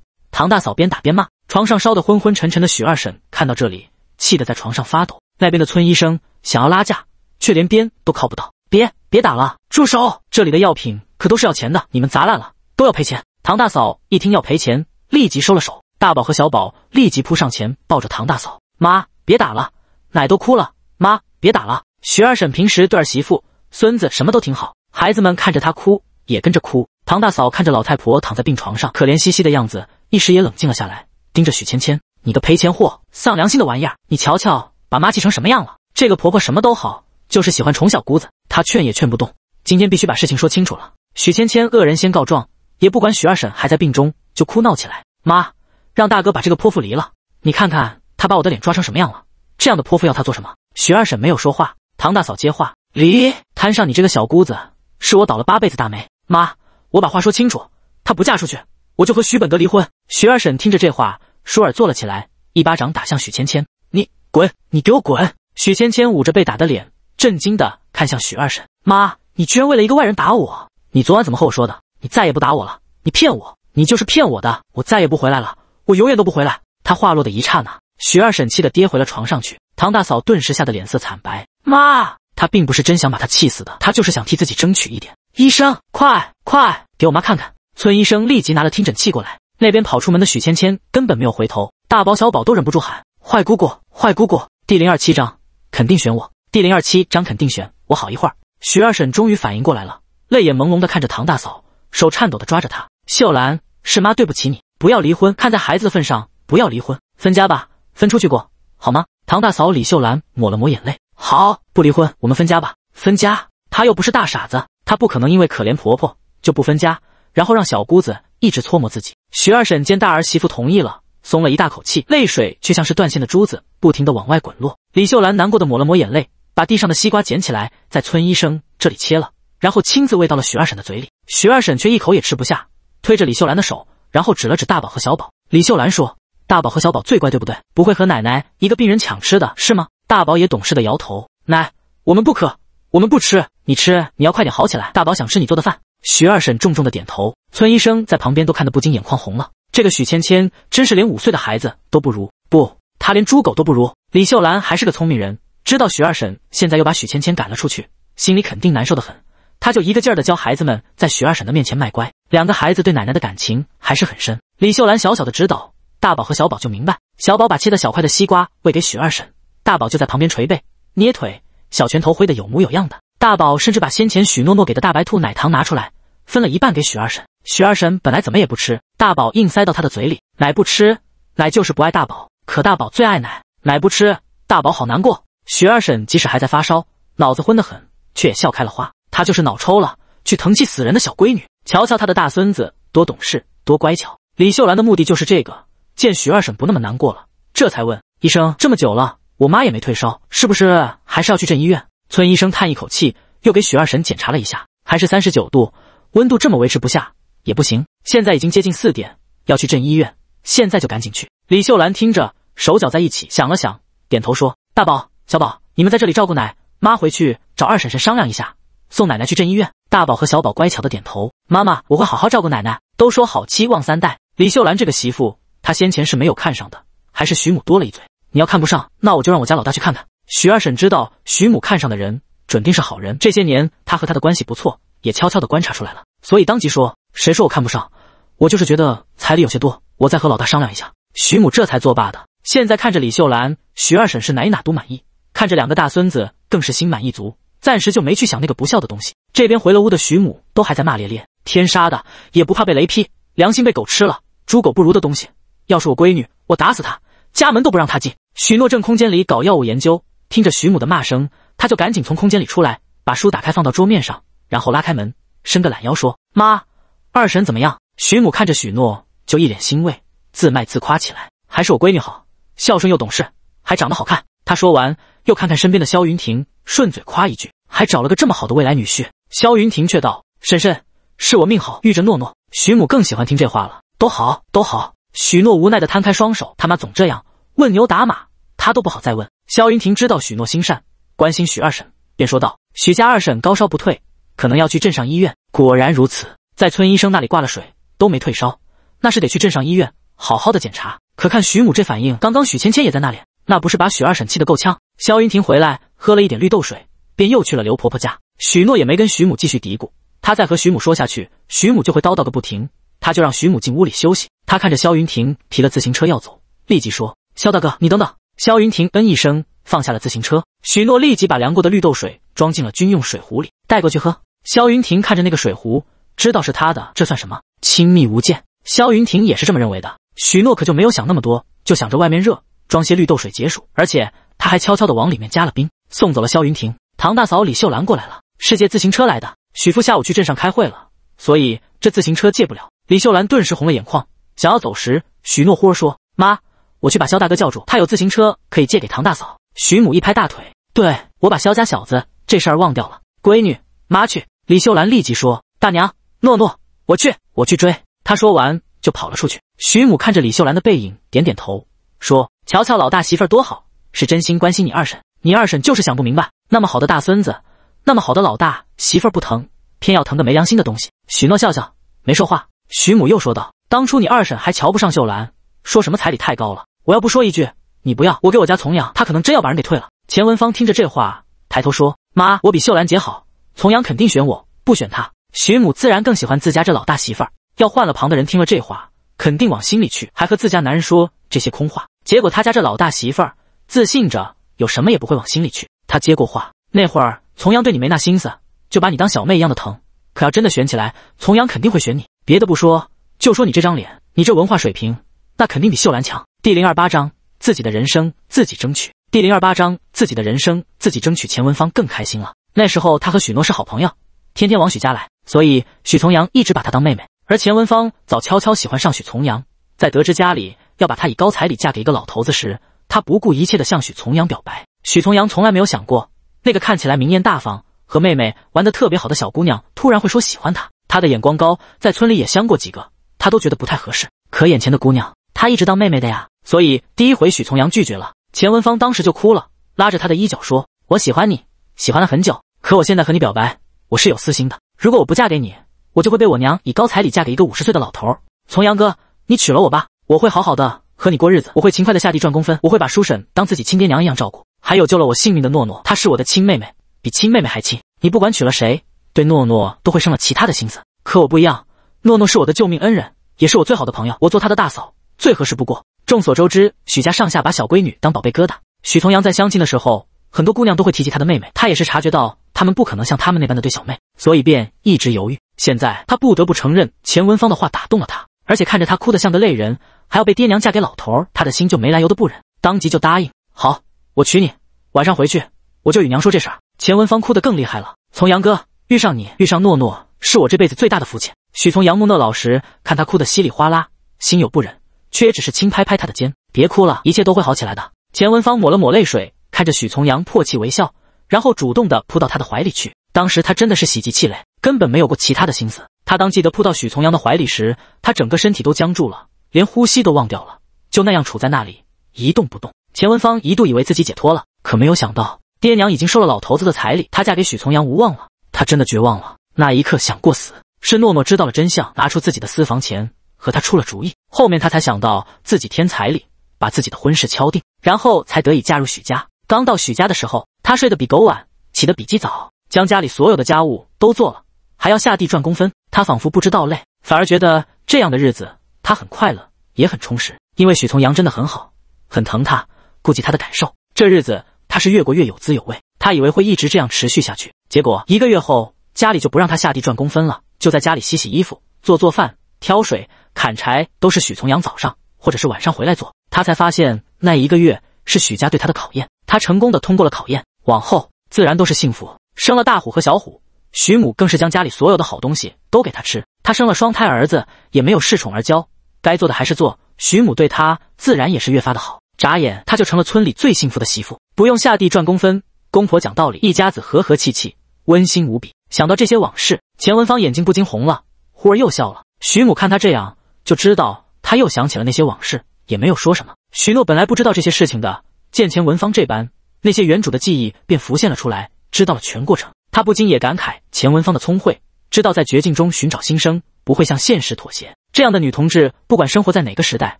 Speaker 1: 唐大嫂边打边骂。床上烧得昏昏沉沉的许二婶看到这里，气得在床上发抖。那边的村医生想要拉架，却连边都靠不到。别别打了，住手！这里的药品可都是要钱的，你们砸烂了都要赔钱。唐大嫂一听要赔钱，立即收了手。大宝和小宝立即扑上前，抱着唐大嫂。妈，别打了，奶都哭了。妈，别打了。许二婶平时对儿媳妇、孙子什么都挺好，孩子们看着她哭，也跟着哭。唐大嫂看着老太婆躺在病床上，可怜兮兮的样子，一时也冷静了下来，盯着许芊芊：“你个赔钱货，丧良心的玩意儿！你瞧瞧，把妈气成什么样了？这个婆婆什么都好，就是喜欢宠小姑子，她劝也劝不动。今天必须把事情说清楚了。”许芊芊恶人先告状，也不管许二婶还在病中，就哭闹起来：“妈，让大哥把这个泼妇离了！你看看。”她把我的脸抓成什么样了？这样的泼妇要她做什么？徐二婶没有说话，唐大嫂接话：“离摊上你这个小姑子，是我倒了八辈子大霉。”妈，我把话说清楚，她不嫁出去，我就和徐本德离婚。徐二婶听着这话，舒尔坐了起来，一巴掌打向许芊芊：“你滚！你给我滚！”许芊芊捂着被打的脸，震惊地看向许二婶：“妈，你居然为了一个外人打我！你昨晚怎么和我说的？你再也不打我了？你骗我！你就是骗我的！我再也不回来了！我永远都不回来！”她话落的一刹那。徐二婶气得跌回了床上去，唐大嫂顿时吓得脸色惨白。妈，她并不是真想把她气死的，她就是想替自己争取一点。医生，快快给我妈看看！村医生立即拿了听诊器过来。那边跑出门的许芊芊根本没有回头，大宝小宝都忍不住喊：“坏姑姑，坏姑姑！”第零二七章肯定选我。第零二七章肯定选我。好一会儿，徐二婶终于反应过来了，泪眼朦胧地看着唐大嫂，手颤抖地抓着她：“秀兰，是妈对不起你，不要离婚，看在孩子的份上，不要离婚，分家吧。”分出去过好吗？唐大嫂李秀兰抹了抹眼泪，好不离婚，我们分家吧。分家，她又不是大傻子，她不可能因为可怜婆婆就不分家，然后让小姑子一直搓磨自己。徐二婶见大儿媳妇同意了，松了一大口气，泪水却像是断线的珠子，不停的往外滚落。李秀兰难过的抹了抹眼泪，把地上的西瓜捡起来，在村医生这里切了，然后亲自喂到了徐二婶的嘴里。徐二婶却一口也吃不下，推着李秀兰的手，然后指了指大宝和小宝。李秀兰说。大宝和小宝最乖，对不对？不会和奶奶一个病人抢吃的是吗？大宝也懂事的摇头，奶，我们不渴，我们不吃，你吃，你要快点好起来。大宝想吃你做的饭。徐二婶重重的点头，村医生在旁边都看得不禁眼眶红了。这个许芊芊真是连五岁的孩子都不如，不，她连猪狗都不如。李秀兰还是个聪明人，知道徐二婶现在又把许芊芊赶了出去，心里肯定难受的很。她就一个劲儿的教孩子们在徐二婶的面前卖乖。两个孩子对奶奶的感情还是很深。李秀兰小小的指导。大宝和小宝就明白，小宝把切的小块的西瓜喂给许二婶，大宝就在旁边捶背、捏腿，小拳头挥得有模有样的。大宝甚至把先前许诺诺给的大白兔奶糖拿出来，分了一半给许二婶。许二婶本来怎么也不吃，大宝硬塞到她的嘴里，奶不吃，奶就是不爱大宝，可大宝最爱奶，奶不吃，大宝好难过。许二婶即使还在发烧，脑子昏得很，却也笑开了花。她就是脑抽了，去疼气死人的小闺女，瞧瞧她的大孙子多懂事、多乖巧。李秀兰的目的就是这个。见许二婶不那么难过了，这才问医生：“这么久了，我妈也没退烧，是不是还是要去镇医院？”村医生叹一口气，又给许二婶检查了一下，还是三十九度，温度这么维持不下也不行。现在已经接近四点，要去镇医院，现在就赶紧去。李秀兰听着，手脚在一起，想了想，点头说：“大宝、小宝，你们在这里照顾奶妈，回去找二婶婶商量一下，送奶奶去镇医院。”大宝和小宝乖巧的点头：“妈妈，我会好好照顾奶奶。”都说好妻旺三代，李秀兰这个媳妇。他先前是没有看上的，还是徐母多了一嘴。你要看不上，那我就让我家老大去看看。徐二婶知道徐母看上的人准定是好人，这些年她和他的关系不错，也悄悄的观察出来了，所以当即说：“谁说我看不上？我就是觉得彩礼有些多，我再和老大商量一下。”徐母这才作罢的。现在看着李秀兰，徐二婶是哪哪都满意；看着两个大孙子，更是心满意足，暂时就没去想那个不孝的东西。这边回了屋的徐母都还在骂咧咧：“天杀的，也不怕被雷劈，良心被狗吃了，猪狗不如的东西！”要是我闺女，我打死她，家门都不让她进。许诺正空间里搞药物研究，听着徐母的骂声，他就赶紧从空间里出来，把书打开放到桌面上，然后拉开门，伸个懒腰说：“妈，二婶怎么样？”徐母看着许诺，就一脸欣慰，自卖自夸起来：“还是我闺女好，孝顺又懂事，还长得好看。”他说完，又看看身边的萧云婷，顺嘴夸一句：“还找了个这么好的未来女婿。”萧云婷却道：“婶婶，是我命好，遇着诺诺。”徐母更喜欢听这话了：“都好，都好。”许诺无奈地摊开双手，他妈总这样问牛打马，他都不好再问。萧云婷知道许诺心善，关心许二婶，便说道：“许家二婶高烧不退，可能要去镇上医院。”果然如此，在村医生那里挂了水都没退烧，那是得去镇上医院好好的检查。可看许母这反应，刚刚许芊芊也在那里，那不是把许二婶气得够呛。萧云婷回来喝了一点绿豆水，便又去了刘婆婆家。许诺也没跟许母继续嘀咕，他再和许母说下去，许母就会叨叨个不停。他就让徐母进屋里休息。他看着萧云亭提了自行车要走，立即说：“萧大哥，你等等。”萧云亭嗯一声，放下了自行车。许诺立即把凉过的绿豆水装进了军用水壶里，带过去喝。萧云亭看着那个水壶，知道是他的，这算什么亲密无间？萧云亭也是这么认为的。许诺可就没有想那么多，就想着外面热，装些绿豆水解暑，而且他还悄悄的往里面加了冰。送走了萧云亭，唐大嫂李秀兰过来了，是借自行车来的。许父下午去镇上开会了，所以这自行车借不了。李秀兰顿时红了眼眶，想要走时，许诺忽儿说：“妈，我去把肖大哥叫住，他有自行车可以借给唐大嫂。”徐母一拍大腿：“对，我把肖家小子这事儿忘掉了。”“闺女，妈去。”李秀兰立即说：“大娘，诺诺，我去，我去追。”她说完就跑了出去。徐母看着李秀兰的背影，点点头说：“瞧瞧老大媳妇儿多好，是真心关心你二婶。你二婶就是想不明白，那么好的大孙子，那么好的老大媳妇儿不疼，偏要疼个没良心的东西。”许诺笑笑，没说话。徐母又说道：“当初你二婶还瞧不上秀兰，说什么彩礼太高了。我要不说一句，你不要我给我家从养，她可能真要把人给退了。”钱文芳听着这话，抬头说：“妈，我比秀兰姐好，从养肯定选我，不选她。”徐母自然更喜欢自家这老大媳妇儿。要换了旁的人听了这话，肯定往心里去，还和自家男人说这些空话。结果他家这老大媳妇儿自信着，有什么也不会往心里去。他接过话：“那会儿从阳对你没那心思，就把你当小妹一样的疼。可要真的选起来，从阳肯定会选你。”别的不说，就说你这张脸，你这文化水平，那肯定比秀兰强。第零二八章，自己的人生自己争取。第零二八章，自己的人生自己争取。钱文芳更开心了。那时候，她和许诺是好朋友，天天往许家来，所以许从阳一直把她当妹妹。而钱文芳早悄悄喜欢上许从阳，在得知家里要把她以高彩礼嫁给一个老头子时，她不顾一切的向许从阳表白。许从阳从来没有想过，那个看起来明艳大方、和妹妹玩得特别好的小姑娘，突然会说喜欢他。他的眼光高，在村里也相过几个，他都觉得不太合适。可眼前的姑娘，他一直当妹妹的呀，所以第一回许从阳拒绝了，钱文芳当时就哭了，拉着他的衣角说：“我喜欢你，喜欢了很久。可我现在和你表白，我是有私心的。如果我不嫁给你，我就会被我娘以高彩礼嫁给一个五十岁的老头。从阳哥，你娶了我吧，我会好好的和你过日子，我会勤快的下地赚工分，我会把叔婶当自己亲爹娘一样照顾。还有救了我性命的诺诺，她是我的亲妹妹，比亲妹妹还亲。你不管娶了谁。”对诺诺都会生了其他的心思，可我不一样。诺诺是我的救命恩人，也是我最好的朋友，我做她的大嫂最合适不过。众所周知，许家上下把小闺女当宝贝疙瘩。许从阳在相亲的时候，很多姑娘都会提及他的妹妹，他也是察觉到他们不可能像他们那般的对小妹，所以便一直犹豫。现在他不得不承认钱文芳的话打动了他，而且看着她哭得像个泪人，还要被爹娘嫁给老头儿，他的心就没来由的不忍，当即就答应。好，我娶你。晚上回去我就与娘说这事儿。钱文芳哭得更厉害了，从阳哥。遇上你，遇上诺诺，是我这辈子最大的福气。许从阳木讷老实，看他哭得稀里哗啦，心有不忍，却也只是轻拍拍他的肩：“别哭了，一切都会好起来的。”钱文芳抹了抹泪水，看着许从阳破涕为笑，然后主动的扑到他的怀里去。当时他真的是喜极气馁，根本没有过其他的心思。他当记得扑到许从阳的怀里时，他整个身体都僵住了，连呼吸都忘掉了，就那样杵在那里一动不动。钱文芳一度以为自己解脱了，可没有想到爹娘已经收了老头子的彩礼，她嫁给许从阳无望了。他真的绝望了，那一刻想过死。是诺诺知道了真相，拿出自己的私房钱和他出了主意。后面他才想到自己添彩礼，把自己的婚事敲定，然后才得以嫁入许家。刚到许家的时候，他睡得比狗晚，起得比鸡早，将家里所有的家务都做了，还要下地赚工分。他仿佛不知道累，反而觉得这样的日子他很快乐，也很充实。因为许从阳真的很好，很疼他，顾及他的感受。这日子他是越过越有滋有味。他以为会一直这样持续下去，结果一个月后，家里就不让他下地赚工分了，就在家里洗洗衣服、做做饭、挑水、砍柴，都是许从阳早上或者是晚上回来做。他才发现，那一个月是许家对他的考验。他成功的通过了考验，往后自然都是幸福。生了大虎和小虎，许母更是将家里所有的好东西都给他吃。他生了双胎儿子，也没有恃宠而骄，该做的还是做。许母对他自然也是越发的好。眨眼，他就成了村里最幸福的媳妇，不用下地赚工分。公婆讲道理，一家子和和气气，温馨无比。想到这些往事，钱文芳眼睛不禁红了，忽而又笑了。徐母看她这样，就知道她又想起了那些往事，也没有说什么。许诺本来不知道这些事情的，见钱文芳这般，那些原主的记忆便浮现了出来，知道了全过程。他不禁也感慨钱文芳的聪慧，知道在绝境中寻找新生，不会向现实妥协。这样的女同志，不管生活在哪个时代，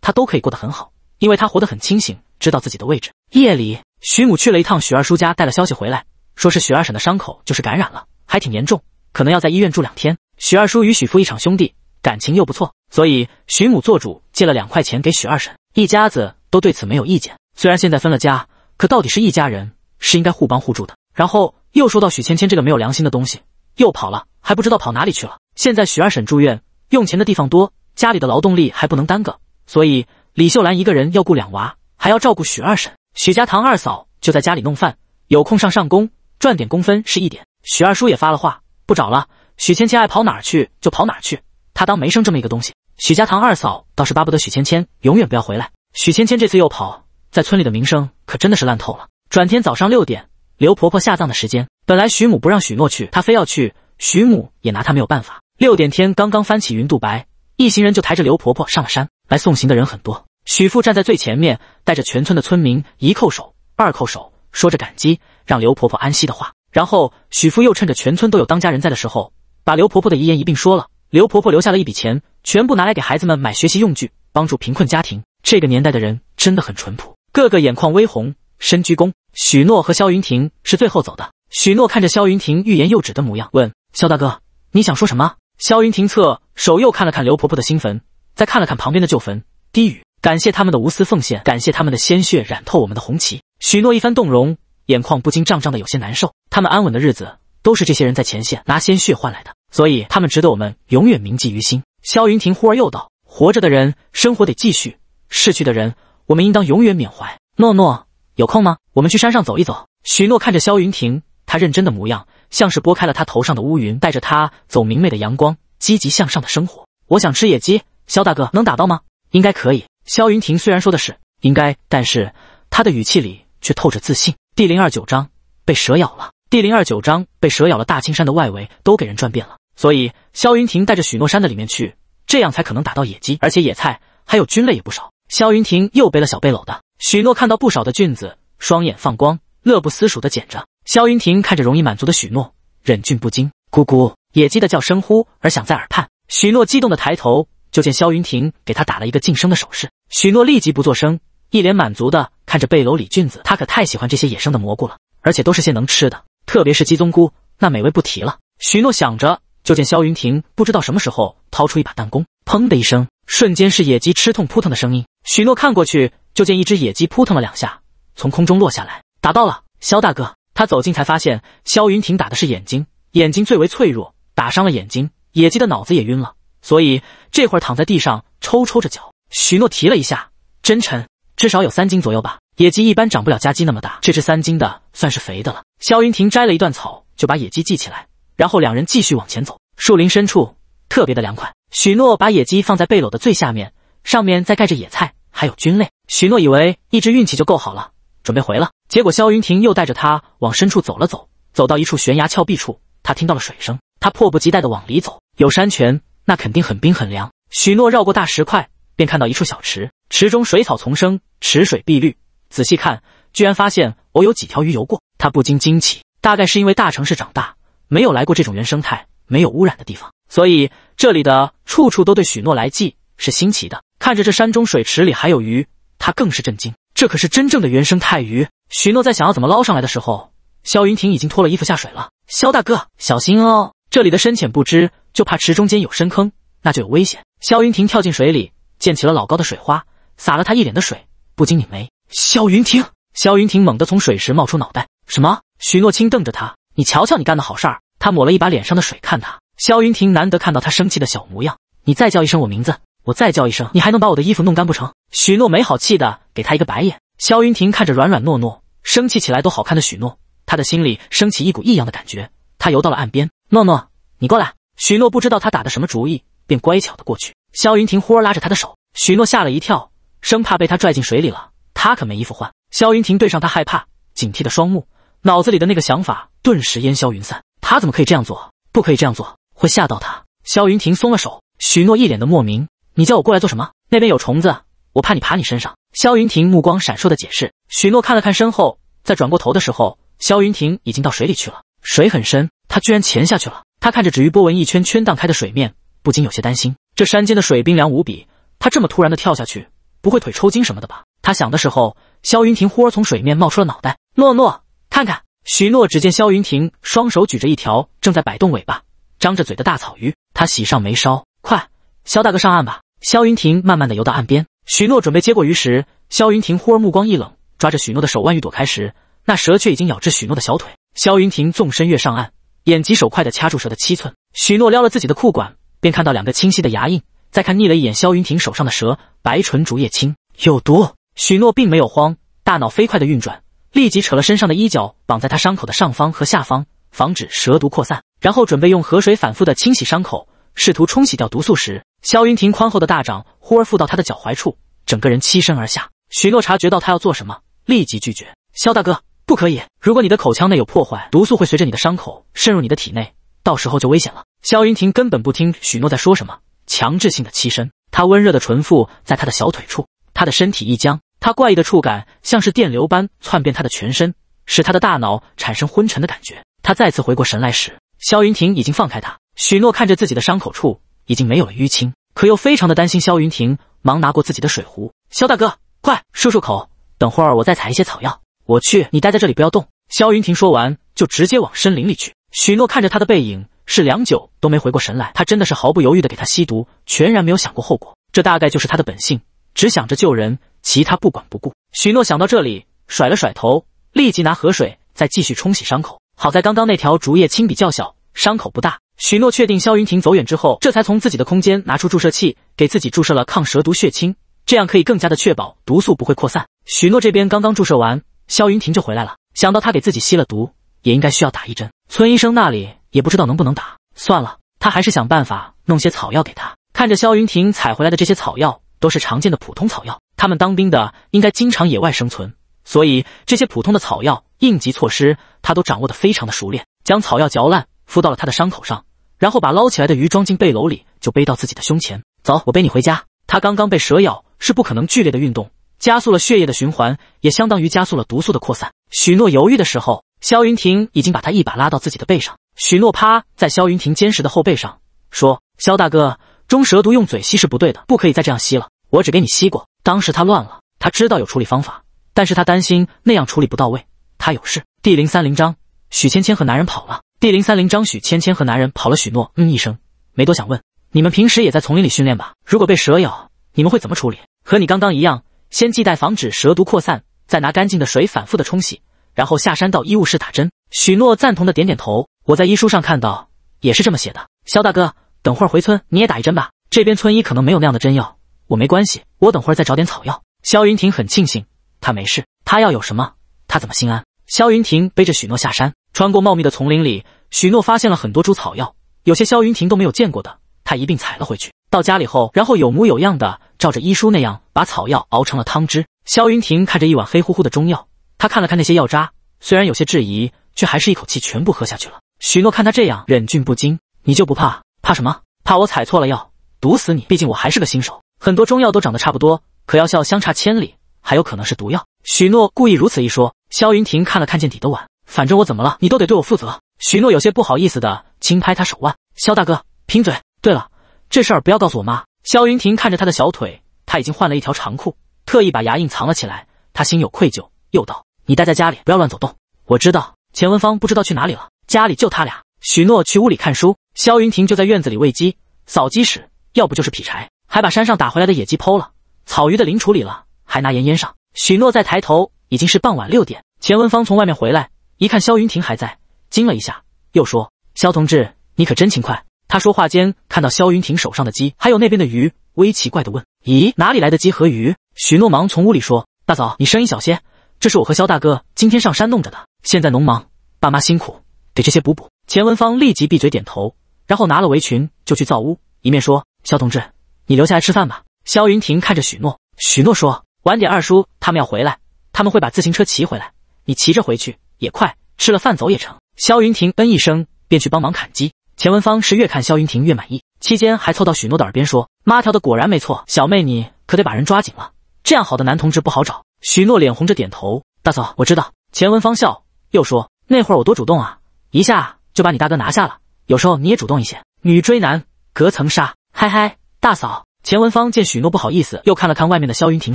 Speaker 1: 她都可以过得很好，因为她活得很清醒，知道自己的位置。夜里。徐母去了一趟许二叔家，带了消息回来，说是许二婶的伤口就是感染了，还挺严重，可能要在医院住两天。许二叔与许父一场兄弟，感情又不错，所以徐母做主借了两块钱给许二婶，一家子都对此没有意见。虽然现在分了家，可到底是一家人，是应该互帮互助的。然后又说到许芊芊这个没有良心的东西，又跑了，还不知道跑哪里去了。现在许二婶住院，用钱的地方多，家里的劳动力还不能耽搁，所以李秀兰一个人要雇两娃，还要照顾许二婶。许家堂二嫂就在家里弄饭，有空上上工，赚点工分是一点。许二叔也发了话，不找了。许芊芊爱跑哪儿去就跑哪儿去，他当没生这么一个东西。许家堂二嫂倒是巴不得许芊芊永远不要回来。许芊芊这次又跑，在村里的名声可真的是烂透了。转天早上六点，刘婆婆下葬的时间，本来徐母不让许诺去，她非要去，徐母也拿她没有办法。六点天刚刚翻起云度白，一行人就抬着刘婆婆上了山，来送行的人很多。许父站在最前面，带着全村的村民一叩首，二叩首，说着感激让刘婆婆安息的话。然后许父又趁着全村都有当家人在的时候，把刘婆婆的遗言一并说了。刘婆婆留下了一笔钱，全部拿来给孩子们买学习用具，帮助贫困家庭。这个年代的人真的很淳朴，个个眼眶微红，深鞠躬。许诺和萧云亭是最后走的。许诺看着萧云亭欲言又止的模样，问：“萧大哥，你想说什么？”萧云亭侧手又看了看刘婆婆的新坟，再看了看旁边的旧坟，低语。感谢他们的无私奉献，感谢他们的鲜血染透我们的红旗。许诺一番动容，眼眶不禁胀胀的，有些难受。他们安稳的日子，都是这些人在前线拿鲜血换来的，所以他们值得我们永远铭记于心。萧云亭忽而又道：“活着的人，生活得继续；逝去的人，我们应当永远缅怀。”诺诺，有空吗？我们去山上走一走。许诺看着萧云亭，他认真的模样，像是拨开了他头上的乌云，带着他走明媚的阳光，积极向上的生活。我想吃野鸡，萧大哥能打到吗？应该可以。萧云婷虽然说的是应该，但是他的语气里却透着自信。第零二九章被蛇咬了。第零二九章被蛇咬了。大青山的外围都给人转遍了，所以萧云婷带着许诺山的里面去，这样才可能打到野鸡，而且野菜还有菌类也不少。萧云婷又背了小背篓的许诺，看到不少的菌子，双眼放光，乐不思蜀的捡着。萧云婷看着容易满足的许诺，忍俊不禁。咕咕，野鸡的叫声忽而响在耳畔。许诺激动的抬头。就见萧云庭给他打了一个晋升的手势，许诺立即不作声，一脸满足的看着背篓里菌子。他可太喜欢这些野生的蘑菇了，而且都是些能吃的，特别是鸡枞菇，那美味不提了。许诺想着，就见萧云庭不知道什么时候掏出一把弹弓，砰的一声，瞬间是野鸡吃痛扑腾的声音。许诺看过去，就见一只野鸡扑腾了两下，从空中落下来，打到了萧大哥。他走近才发现，萧云庭打的是眼睛，眼睛最为脆弱，打伤了眼睛，野鸡的脑子也晕了。所以这会儿躺在地上抽抽着脚，许诺提了一下，真沉，至少有三斤左右吧。野鸡一般长不了家鸡那么大，这只三斤的算是肥的了。萧云霆摘了一段草，就把野鸡系起来，然后两人继续往前走。树林深处特别的凉快，许诺把野鸡放在背篓的最下面，上面再盖着野菜还有菌类。许诺以为一只运气就够好了，准备回了，结果萧云霆又带着他往深处走了走，走到一处悬崖峭壁处，他听到了水声，他迫不及待地往里走，有山泉。那肯定很冰很凉。许诺绕过大石块，便看到一处小池，池中水草丛生，池水碧绿。仔细看，居然发现偶有几条鱼游过，他不禁惊奇。大概是因为大城市长大，没有来过这种原生态、没有污染的地方，所以这里的处处都对许诺来记是新奇的。看着这山中水池里还有鱼，他更是震惊。这可是真正的原生态鱼。许诺在想要怎么捞上来的时候，萧云霆已经脱了衣服下水了。萧大哥，小心哦，这里的深浅不知。就怕池中间有深坑，那就有危险。萧云霆跳进水里，溅起了老高的水花，洒了他一脸的水，不禁拧眉。萧云霆，萧云霆猛地从水池冒出脑袋。什么？许诺清瞪着他，你瞧瞧你干的好事儿！他抹了一把脸上的水，看他。萧云霆难得看到他生气的小模样，你再叫一声我名字，我再叫一声，你还能把我的衣服弄干不成？许诺没好气的给他一个白眼。萧云霆看着软软糯糯、生气起来都好看的许诺，他的心里升起一股异样的感觉。他游到了岸边，诺诺，你过来。许诺不知道他打的什么主意，便乖巧的过去。萧云婷忽儿拉着他的手，许诺吓了一跳，生怕被他拽进水里了，他可没衣服换。萧云婷对上他害怕、警惕的双目，脑子里的那个想法顿时烟消云散。他怎么可以这样做？不可以这样做，会吓到他。萧云婷松了手，许诺一脸的莫名：“你叫我过来做什么？那边有虫子，我怕你爬你身上。”萧云婷目光闪烁的解释。许诺看了看身后，在转过头的时候，萧云婷已经到水里去了。水很深，他居然潜下去了。他看着止于波纹一圈圈荡开的水面，不禁有些担心。这山间的水冰凉无比，他这么突然的跳下去，不会腿抽筋什么的吧？他想的时候，萧云庭忽而从水面冒出了脑袋：“诺诺，看看。”许诺只见萧云庭双手举着一条正在摆动尾巴、张着嘴的大草鱼，他喜上眉梢：“快，萧大哥上岸吧。”萧云庭慢慢的游到岸边，许诺准备接过鱼时，萧云庭忽而目光一冷，抓着许诺的手腕欲躲开时，那蛇却已经咬至许诺的小腿。萧云庭纵身跃上岸。眼疾手快地掐住蛇的七寸，许诺撩了自己的裤管，便看到两个清晰的牙印。再看腻了一眼萧云霆手上的蛇，白唇竹叶青有毒。许诺并没有慌，大脑飞快地运转，立即扯了身上的衣角绑在他伤口的上方和下方，防止蛇毒扩散。然后准备用河水反复地清洗伤口，试图冲洗掉毒素时，萧云霆宽厚的大掌忽而附到他的脚踝处，整个人栖身而下。许诺察觉到他要做什么，立即拒绝。萧大哥。不可以！如果你的口腔内有破坏，毒素会随着你的伤口渗入你的体内，到时候就危险了。萧云婷根本不听许诺在说什么，强制性的起身。他温热的唇覆在他的小腿处，他的身体一僵，他怪异的触感像是电流般窜遍他的全身，使他的大脑产生昏沉的感觉。他再次回过神来时，萧云婷已经放开他。许诺看着自己的伤口处已经没有了淤青，可又非常的担心萧云婷，忙拿过自己的水壶：“萧大哥，快漱漱口，等会儿我再采一些草药。”我去，你待在这里不要动。萧云霆说完，就直接往森林里去。许诺看着他的背影，是良久都没回过神来。他真的是毫不犹豫的给他吸毒，全然没有想过后果。这大概就是他的本性，只想着救人，其他不管不顾。许诺想到这里，甩了甩头，立即拿河水再继续冲洗伤口。好在刚刚那条竹叶青比较小，伤口不大。许诺确定萧云霆走远之后，这才从自己的空间拿出注射器，给自己注射了抗蛇毒血清，这样可以更加的确保毒素不会扩散。许诺这边刚刚注射完。萧云婷就回来了，想到他给自己吸了毒，也应该需要打一针。村医生那里也不知道能不能打，算了，他还是想办法弄些草药给他。看着萧云婷采回来的这些草药，都是常见的普通草药，他们当兵的应该经常野外生存，所以这些普通的草药应急措施他都掌握得非常的熟练。将草药嚼烂敷到了他的伤口上，然后把捞起来的鱼装进背篓里，就背到自己的胸前。走，我背你回家。他刚刚被蛇咬，是不可能剧烈的运动。加速了血液的循环，也相当于加速了毒素的扩散。许诺犹豫的时候，萧云霆已经把他一把拉到自己的背上。许诺趴在萧云霆坚实的后背上，说：“萧大哥，中蛇毒用嘴吸是不对的，不可以再这样吸了。我只给你吸过，当时他乱了，他知道有处理方法，但是他担心那样处理不到位，他有事。”第零三零章：许芊芊和男人跑了。第零三零章：许芊芊和男人跑了。许诺嗯一声，没多想问：“你们平时也在丛林里训练吧？如果被蛇咬，你们会怎么处理？和你刚刚一样。”先系带防止蛇毒扩散，再拿干净的水反复的冲洗，然后下山到医务室打针。许诺赞同的点点头，我在医书上看到也是这么写的。肖大哥，等会儿回村你也打一针吧，这边村医可能没有那样的针药，我没关系，我等会儿再找点草药。肖云霆很庆幸他没事，他要有什么，他怎么心安？肖云霆背着许诺下山，穿过茂密的丛林里，许诺发现了很多株草药，有些肖云霆都没有见过的，他一并采了回去。到家里后，然后有模有样的照着医书那样把草药熬成了汤汁。萧云霆看着一碗黑乎乎的中药，他看了看那些药渣，虽然有些质疑，却还是一口气全部喝下去了。许诺看他这样，忍俊不禁：“你就不怕？怕什么？怕我踩错了药，毒死你？毕竟我还是个新手，很多中药都长得差不多，可药效相差千里，还有可能是毒药。”许诺故意如此一说。萧云霆看了看见底的碗，反正我怎么了，你都得对我负责。许诺有些不好意思的轻拍他手腕：“萧大哥，贫嘴。对了。”这事儿不要告诉我妈。肖云婷看着他的小腿，他已经换了一条长裤，特意把牙印藏了起来。他心有愧疚，又道：“你待在家里，不要乱走动。”我知道钱文芳不知道去哪里了，家里就他俩。许诺去屋里看书，肖云婷就在院子里喂鸡、扫鸡屎，要不就是劈柴，还把山上打回来的野鸡剖了，草鱼的鳞处理了，还拿盐腌上。许诺再抬头，已经是傍晚六点。钱文芳从外面回来，一看肖云婷还在，惊了一下，又说：“肖同志，你可真勤快。”他说话间，看到萧云婷手上的鸡，还有那边的鱼，微奇怪的问：“咦，哪里来的鸡和鱼？”许诺忙从屋里说：“大嫂，你声音小些，这是我和萧大哥今天上山弄着的。现在农忙，爸妈辛苦，给这些补补。”钱文芳立即闭嘴点头，然后拿了围裙就去灶屋，一面说：“萧同志，你留下来吃饭吧。”萧云婷看着许诺，许诺说：“晚点二叔他们要回来，他们会把自行车骑回来，你骑着回去也快，吃了饭走也成。”萧云婷嗯一声，便去帮忙砍鸡。钱文芳是越看萧云婷越满意，期间还凑到许诺的耳边说：“妈挑的果然没错，小妹你可得把人抓紧了，这样好的男同志不好找。”许诺脸红着点头：“大嫂，我知道。”钱文芳笑，又说：“那会儿我多主动啊，一下就把你大哥拿下了。有时候你也主动一些，女追男隔层纱。”“嗨嗨，大嫂。”钱文芳见许诺不好意思，又看了看外面的萧云婷，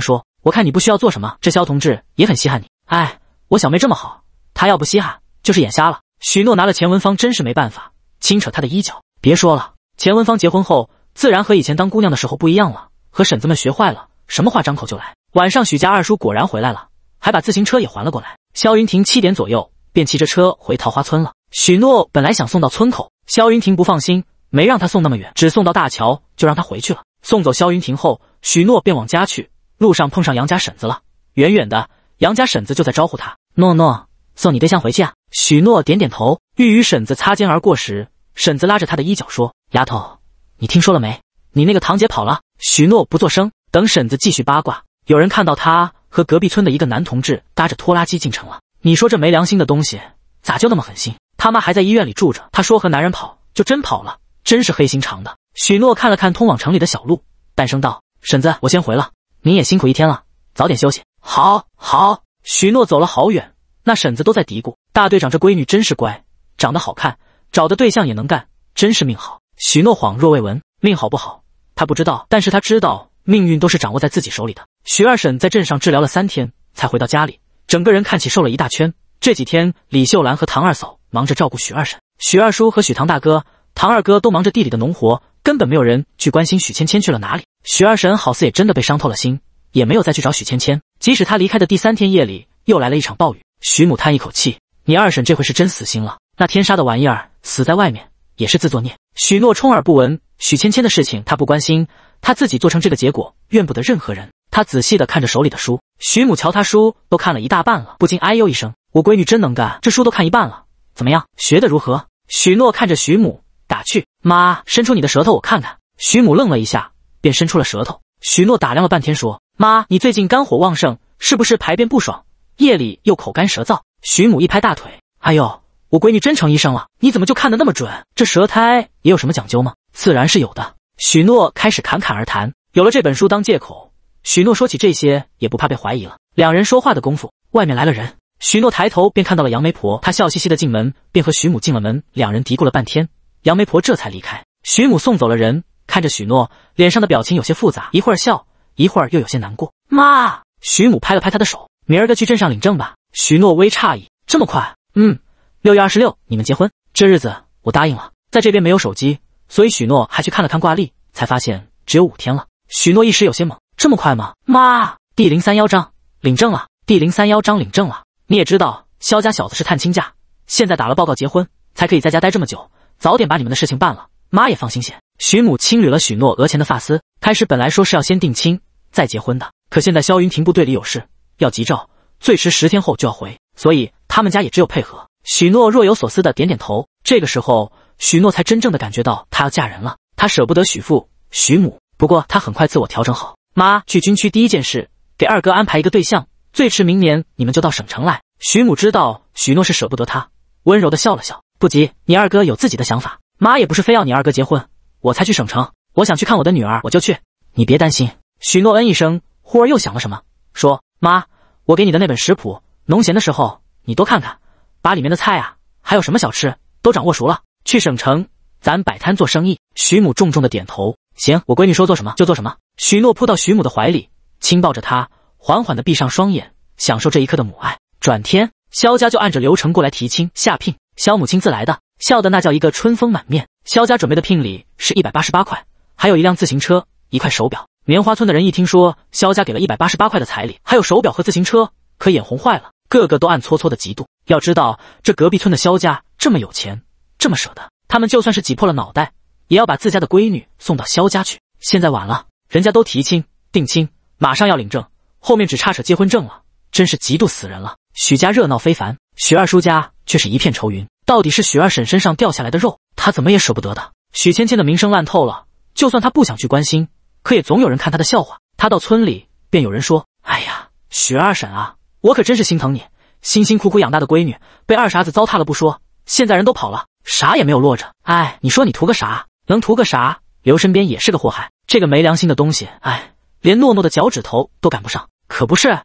Speaker 1: 说：“我看你不需要做什么，这萧同志也很稀罕你。哎，我小妹这么好，他要不稀罕就是眼瞎了。”许诺拿了钱文芳真是没办法。轻扯他的衣角，别说了。钱文芳结婚后，自然和以前当姑娘的时候不一样了，和婶子们学坏了，什么话张口就来。晚上许家二叔果然回来了，还把自行车也还了过来。肖云婷七点左右便骑着车回桃花村了。许诺本来想送到村口，肖云婷不放心，没让他送那么远，只送到大桥就让他回去了。送走肖云婷后，许诺便往家去，路上碰上杨家婶子了，远远的杨家婶子就在招呼他：“诺诺。”送你对象回去啊！许诺点点头，欲与婶子擦肩而过时，婶子拉着他的衣角说：“丫头，你听说了没？你那个堂姐跑了。”许诺不作声，等婶子继续八卦：“有人看到她和隔壁村的一个男同志搭着拖拉机进城了。你说这没良心的东西，咋就那么狠心？他妈还在医院里住着，她说和男人跑就真跑了，真是黑心肠的。”许诺看了看通往城里的小路，淡声道：“婶子，我先回了，您也辛苦一天了，早点休息。”“好，好。”许诺走了好远。那婶子都在嘀咕：“大队长这闺女真是乖，长得好看，找的对象也能干，真是命好。”许诺恍若未闻，命好不好？他不知道，但是他知道命运都是掌握在自己手里的。许二婶在镇上治疗了三天，才回到家里，整个人看起瘦了一大圈。这几天，李秀兰和唐二嫂忙着照顾许二婶，许二叔和许唐大哥、唐二哥都忙着地里的农活，根本没有人去关心许芊芊去了哪里。许二婶好似也真的被伤透了心，也没有再去找许芊芊。即使她离开的第三天夜里，又来了一场暴雨。许母叹一口气：“你二婶这回是真死心了。那天杀的玩意儿死在外面，也是自作孽。”许诺充耳不闻。许芊芊的事情他不关心，他自己做成这个结果，怨不得任何人。他仔细的看着手里的书。许母瞧他书都看了一大半了，不禁哎呦一声：“我闺女真能干，这书都看一半了，怎么样，学的如何？”许诺看着许母，打趣：“妈，伸出你的舌头，我看看。”许母愣了一下，便伸出了舌头。许诺打量了半天，说：“妈，你最近肝火旺盛，是不是排便不爽？”夜里又口干舌燥，徐母一拍大腿，哎呦，我闺女真成医生了！你怎么就看得那么准？这舌苔也有什么讲究吗？自然是有的。许诺开始侃侃而谈，有了这本书当借口，许诺说起这些也不怕被怀疑了。两人说话的功夫，外面来了人。许诺抬头便看到了杨媒婆，她笑嘻嘻的进门，便和许母进了门。两人嘀咕了半天，杨媒婆这才离开。许母送走了人，看着许诺脸上的表情有些复杂，一会儿笑，一会儿又有些难过。妈，徐母拍了拍他的手。明儿个去镇上领证吧。许诺微诧异，这么快？嗯，六月二十六，你们结婚这日子我答应了。在这边没有手机，所以许诺还去看了看挂历，才发现只有五天了。许诺一时有些懵，这么快吗？妈，第零三幺章领证了。第零三幺章领证了。你也知道，肖家小子是探亲假，现在打了报告结婚，才可以在家待这么久。早点把你们的事情办了，妈也放心些。许母轻捋了许诺额前的发丝，开始本来说是要先定亲再结婚的，可现在肖云霆部队里有事。要急召，最迟十天后就要回，所以他们家也只有配合。许诺若有所思的点点头。这个时候，许诺才真正的感觉到她要嫁人了，她舍不得许父、许母，不过她很快自我调整好。妈，去军区第一件事，给二哥安排一个对象，最迟明年你们就到省城来。许母知道许诺是舍不得她，温柔的笑了笑。不急，你二哥有自己的想法，妈也不是非要你二哥结婚，我才去省城。我想去看我的女儿，我就去。你别担心。许诺嗯一声，忽而又想了什么，说。妈，我给你的那本食谱，农闲的时候你多看看，把里面的菜啊，还有什么小吃都掌握熟了。去省城，咱摆摊做生意。许母重重的点头，行，我闺女说做什么就做什么。许诺扑到许母的怀里，轻抱着她，缓缓的闭上双眼，享受这一刻的母爱。转天，肖家就按着流程过来提亲下聘，肖母亲自来的，笑的那叫一个春风满面。肖家准备的聘礼是一百八十八块，还有一辆自行车，一块手表。棉花村的人一听说萧家给了一百八十八块的彩礼，还有手表和自行车，可眼红坏了，个个都暗搓搓的嫉妒。要知道这隔壁村的萧家这么有钱，这么舍得，他们就算是挤破了脑袋，也要把自家的闺女送到萧家去。现在晚了，人家都提亲、定亲，马上要领证，后面只差扯结婚证了，真是嫉妒死人了。许家热闹非凡，许二叔家却是一片愁云。到底是许二婶身上掉下来的肉，他怎么也舍不得的。许芊芊的名声烂透了，就算她不想去关心。可也总有人看他的笑话。他到村里，便有人说：“哎呀，许二婶啊，我可真是心疼你，辛辛苦苦养大的闺女，被二傻子糟蹋了不说，现在人都跑了，啥也没有落着。哎，你说你图个啥？能图个啥？留身边也是个祸害。这个没良心的东西，哎，连诺诺的脚趾头都赶不上。可不是？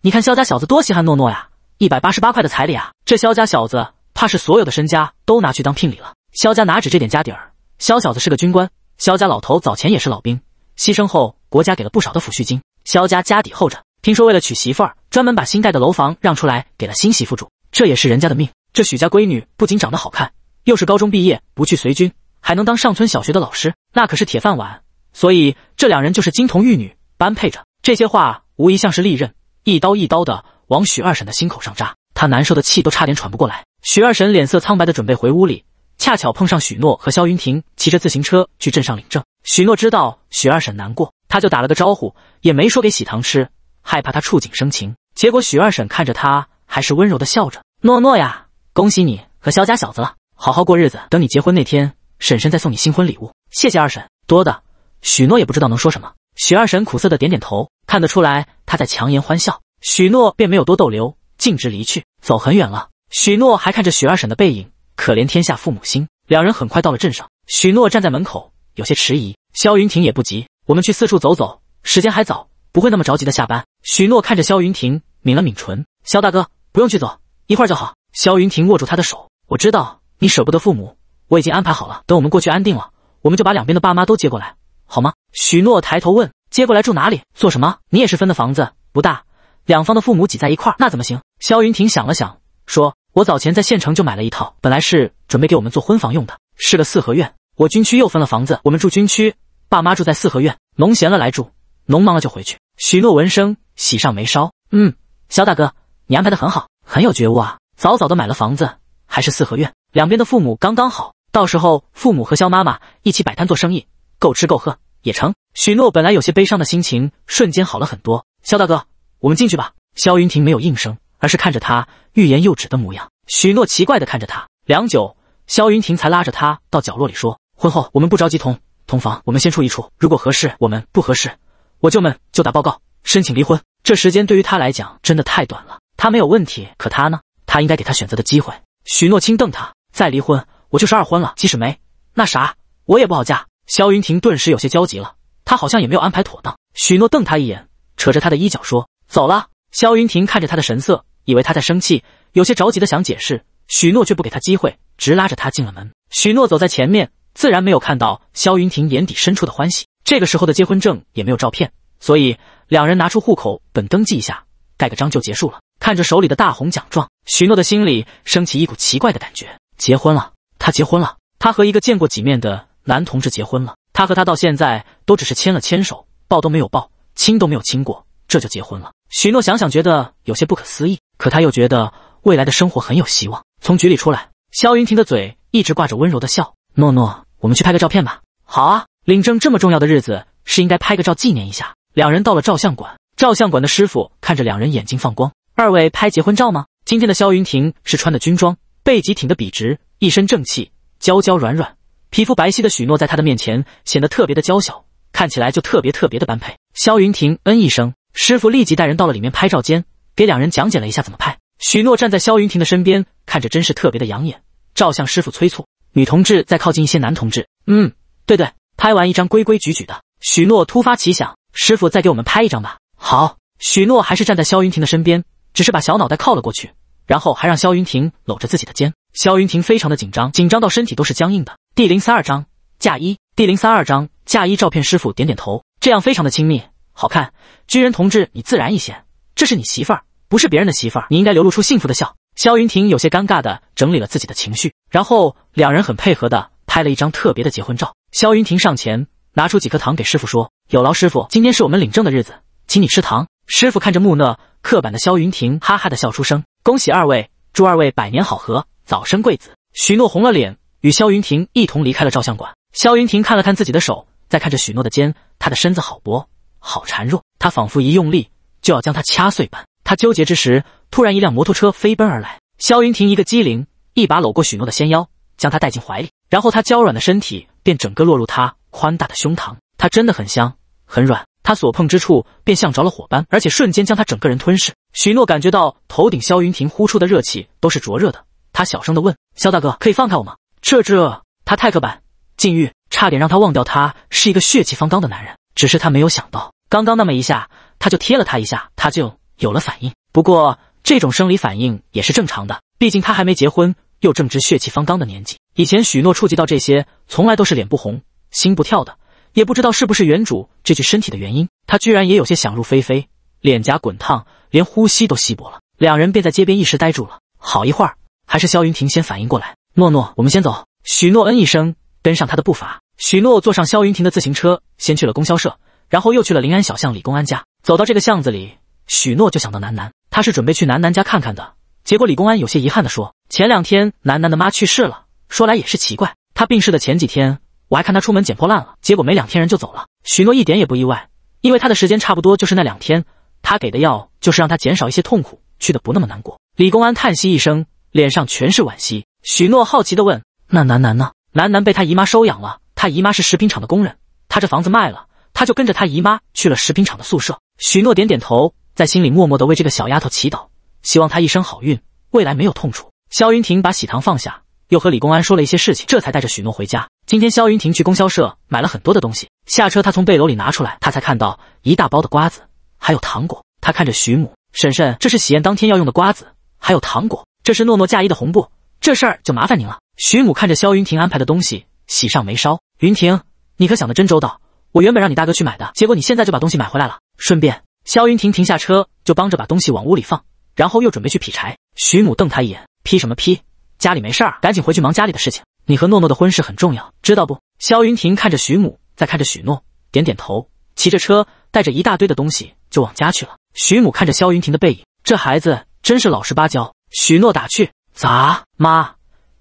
Speaker 1: 你看萧家小子多稀罕诺诺呀，一百八十八块的彩礼啊，这萧家小子怕是所有的身家都拿去当聘礼了。萧家哪止这点家底儿？萧小子是个军官，萧家老头早前也是老兵。”牺牲后，国家给了不少的抚恤金。肖家家底厚着，听说为了娶媳妇儿，专门把新盖的楼房让出来给了新媳妇住，这也是人家的命。这许家闺女不仅长得好看，又是高中毕业，不去随军，还能当上村小学的老师，那可是铁饭碗。所以这两人就是金童玉女，般配着。这些话无疑像是利刃，一刀一刀的往许二婶的心口上扎，她难受的气都差点喘不过来。许二婶脸色苍白的准备回屋里，恰巧碰上许诺和肖云婷骑着自行车去镇上领证。许诺知道许二婶难过，他就打了个招呼，也没说给喜糖吃，害怕她触景生情。结果许二婶看着他，还是温柔的笑着：“诺诺呀，恭喜你和肖家小子了，好好过日子，等你结婚那天，婶婶再送你新婚礼物。”“谢谢二婶，多的。”许诺也不知道能说什么。许二婶苦涩的点点头，看得出来她在强颜欢笑。许诺便没有多逗留，径直离去，走很远了。许诺还看着许二婶的背影，可怜天下父母心。两人很快到了镇上，许诺站在门口。有些迟疑，萧云婷也不急，我们去四处走走，时间还早，不会那么着急的下班。许诺看着萧云婷，抿了抿唇，萧大哥不用去走，一会儿就好。萧云婷握住他的手，我知道你舍不得父母，我已经安排好了，等我们过去安定了，我们就把两边的爸妈都接过来，好吗？许诺抬头问，接过来住哪里，做什么？你也是分的房子，不大，两方的父母挤在一块儿，那怎么行？萧云婷想了想，说，我早前在县城就买了一套，本来是准备给我们做婚房用的，是个四合院。我军区又分了房子，我们住军区，爸妈住在四合院。农闲了来住，农忙了就回去。许诺闻声喜上眉梢，嗯，肖大哥，你安排的很好，很有觉悟啊！早早的买了房子，还是四合院，两边的父母刚刚好。到时候父母和肖妈妈一起摆摊做生意，够吃够喝也成。许诺本来有些悲伤的心情瞬间好了很多。肖大哥，我们进去吧。肖云婷没有应声，而是看着他欲言又止的模样。许诺奇怪的看着他，良久，肖云婷才拉着他到角落里说。婚后我们不着急同同房，我们先处一处。如果合适，我们不合适，我舅们就打报告申请离婚。这时间对于他来讲真的太短了。他没有问题，可他呢？他应该给他选择的机会。许诺轻瞪他，再离婚我就是二婚了。即使没那啥，我也不好嫁。萧云婷顿时有些焦急了，他好像也没有安排妥当。许诺瞪他一眼，扯着他的衣角说：“走了。”萧云婷看着他的神色，以为他在生气，有些着急的想解释，许诺却不给他机会，直拉着他进了门。许诺走在前面。自然没有看到萧云婷眼底深处的欢喜。这个时候的结婚证也没有照片，所以两人拿出户口本登记一下，盖个章就结束了。看着手里的大红奖状，许诺的心里升起一股奇怪的感觉：结婚了，他结婚了，他和一个见过几面的男同志结婚了。他和他到现在都只是牵了牵手，抱都没有抱，亲都没有亲过，这就结婚了。许诺想想觉得有些不可思议，可他又觉得未来的生活很有希望。从局里出来，萧云婷的嘴一直挂着温柔的笑。诺诺，我们去拍个照片吧。好啊，领证这么重要的日子，是应该拍个照纪念一下。两人到了照相馆，照相馆的师傅看着两人眼睛放光：“二位拍结婚照吗？”今天的萧云婷是穿的军装，背脊挺得笔直，一身正气，娇娇软软，皮肤白皙的许诺在她的面前显得特别的娇小，看起来就特别特别的般配。萧云婷嗯一声，师傅立即带人到了里面拍照间，给两人讲解了一下怎么拍。许诺站在萧云婷的身边，看着真是特别的养眼。照相师傅催促。女同志再靠近一些男同志，嗯，对对，拍完一张规规矩矩的。许诺突发奇想，师傅再给我们拍一张吧。好，许诺还是站在萧云婷的身边，只是把小脑袋靠了过去，然后还让萧云婷搂着自己的肩。萧云婷非常的紧张，紧张到身体都是僵硬的。第零三二章嫁衣，第零三二章嫁衣照片。师傅点点头，这样非常的亲密，好看。军人同志，你自然一些，这是你媳妇儿，不是别人的媳妇儿，你应该流露出幸福的笑。萧云霆有些尴尬的整理了自己的情绪，然后两人很配合的拍了一张特别的结婚照。萧云霆上前拿出几颗糖给师傅说：“有劳师傅，今天是我们领证的日子，请你吃糖。”师傅看着木讷刻板的萧云霆，哈哈的笑出声：“恭喜二位，祝二位百年好合，早生贵子。”许诺红了脸，与萧云霆一同离开了照相馆。萧云霆看了看自己的手，再看着许诺的肩，他的身子好薄，好孱弱，他仿佛一用力就要将他掐碎般。他纠结之时，突然一辆摩托车飞奔而来。萧云霆一个机灵，一把搂过许诺的纤腰，将她带进怀里。然后他娇软的身体便整个落入他宽大的胸膛。他真的很香，很软。他所碰之处便像着了火般，而且瞬间将他整个人吞噬。许诺感觉到头顶萧云霆呼出的热气都是灼热的。他小声的问：“萧大哥，可以放开我吗？”这这，他太刻板，禁欲，差点让他忘掉他是一个血气方刚的男人。只是他没有想到，刚刚那么一下，他就贴了他一下，他就。有了反应，不过这种生理反应也是正常的，毕竟他还没结婚，又正值血气方刚的年纪。以前许诺触及到这些，从来都是脸不红心不跳的，也不知道是不是原主这具身体的原因，他居然也有些想入非非，脸颊滚烫，连呼吸都稀薄了。两人便在街边一时呆住了，好一会儿，还是萧云霆先反应过来：“诺诺，我们先走。”许诺嗯一声，跟上他的步伐。许诺坐上萧云霆的自行车，先去了供销社，然后又去了临安小巷李公安家。走到这个巷子里。许诺就想到楠楠，他是准备去楠楠家看看的。结果李公安有些遗憾地说：“前两天楠楠的妈去世了，说来也是奇怪，他病逝的前几天，我还看他出门捡破烂了，结果没两天人就走了。”许诺一点也不意外，因为他的时间差不多就是那两天。他给的药就是让他减少一些痛苦，去的不那么难过。李公安叹息一声，脸上全是惋惜。许诺好奇地问：“那楠楠呢？”楠楠被他姨妈收养了，他姨妈是食品厂的工人，他这房子卖了，他就跟着他姨妈去了食品厂的宿舍。许诺点点头。在心里默默的为这个小丫头祈祷，希望她一生好运，未来没有痛楚。肖云婷把喜糖放下，又和李公安说了一些事情，这才带着许诺回家。今天肖云婷去供销社买了很多的东西，下车她从背篓里拿出来，她才看到一大包的瓜子，还有糖果。她看着许母，婶婶，这是喜宴当天要用的瓜子，还有糖果，这是诺诺嫁衣的红布，这事儿就麻烦您了。许母看着肖云婷安排的东西，喜上眉梢。云婷，你可想的真周到，我原本让你大哥去买的结果，你现在就把东西买回来了，顺便。萧云婷停下车，就帮着把东西往屋里放，然后又准备去劈柴。徐母瞪他一眼：“劈什么劈？家里没事儿，赶紧回去忙家里的事情。你和诺诺的婚事很重要，知道不？”萧云婷看着徐母，再看着许诺，点点头，骑着车带着一大堆的东西就往家去了。徐母看着萧云婷的背影，这孩子真是老实巴交。许诺打趣：“咋，妈，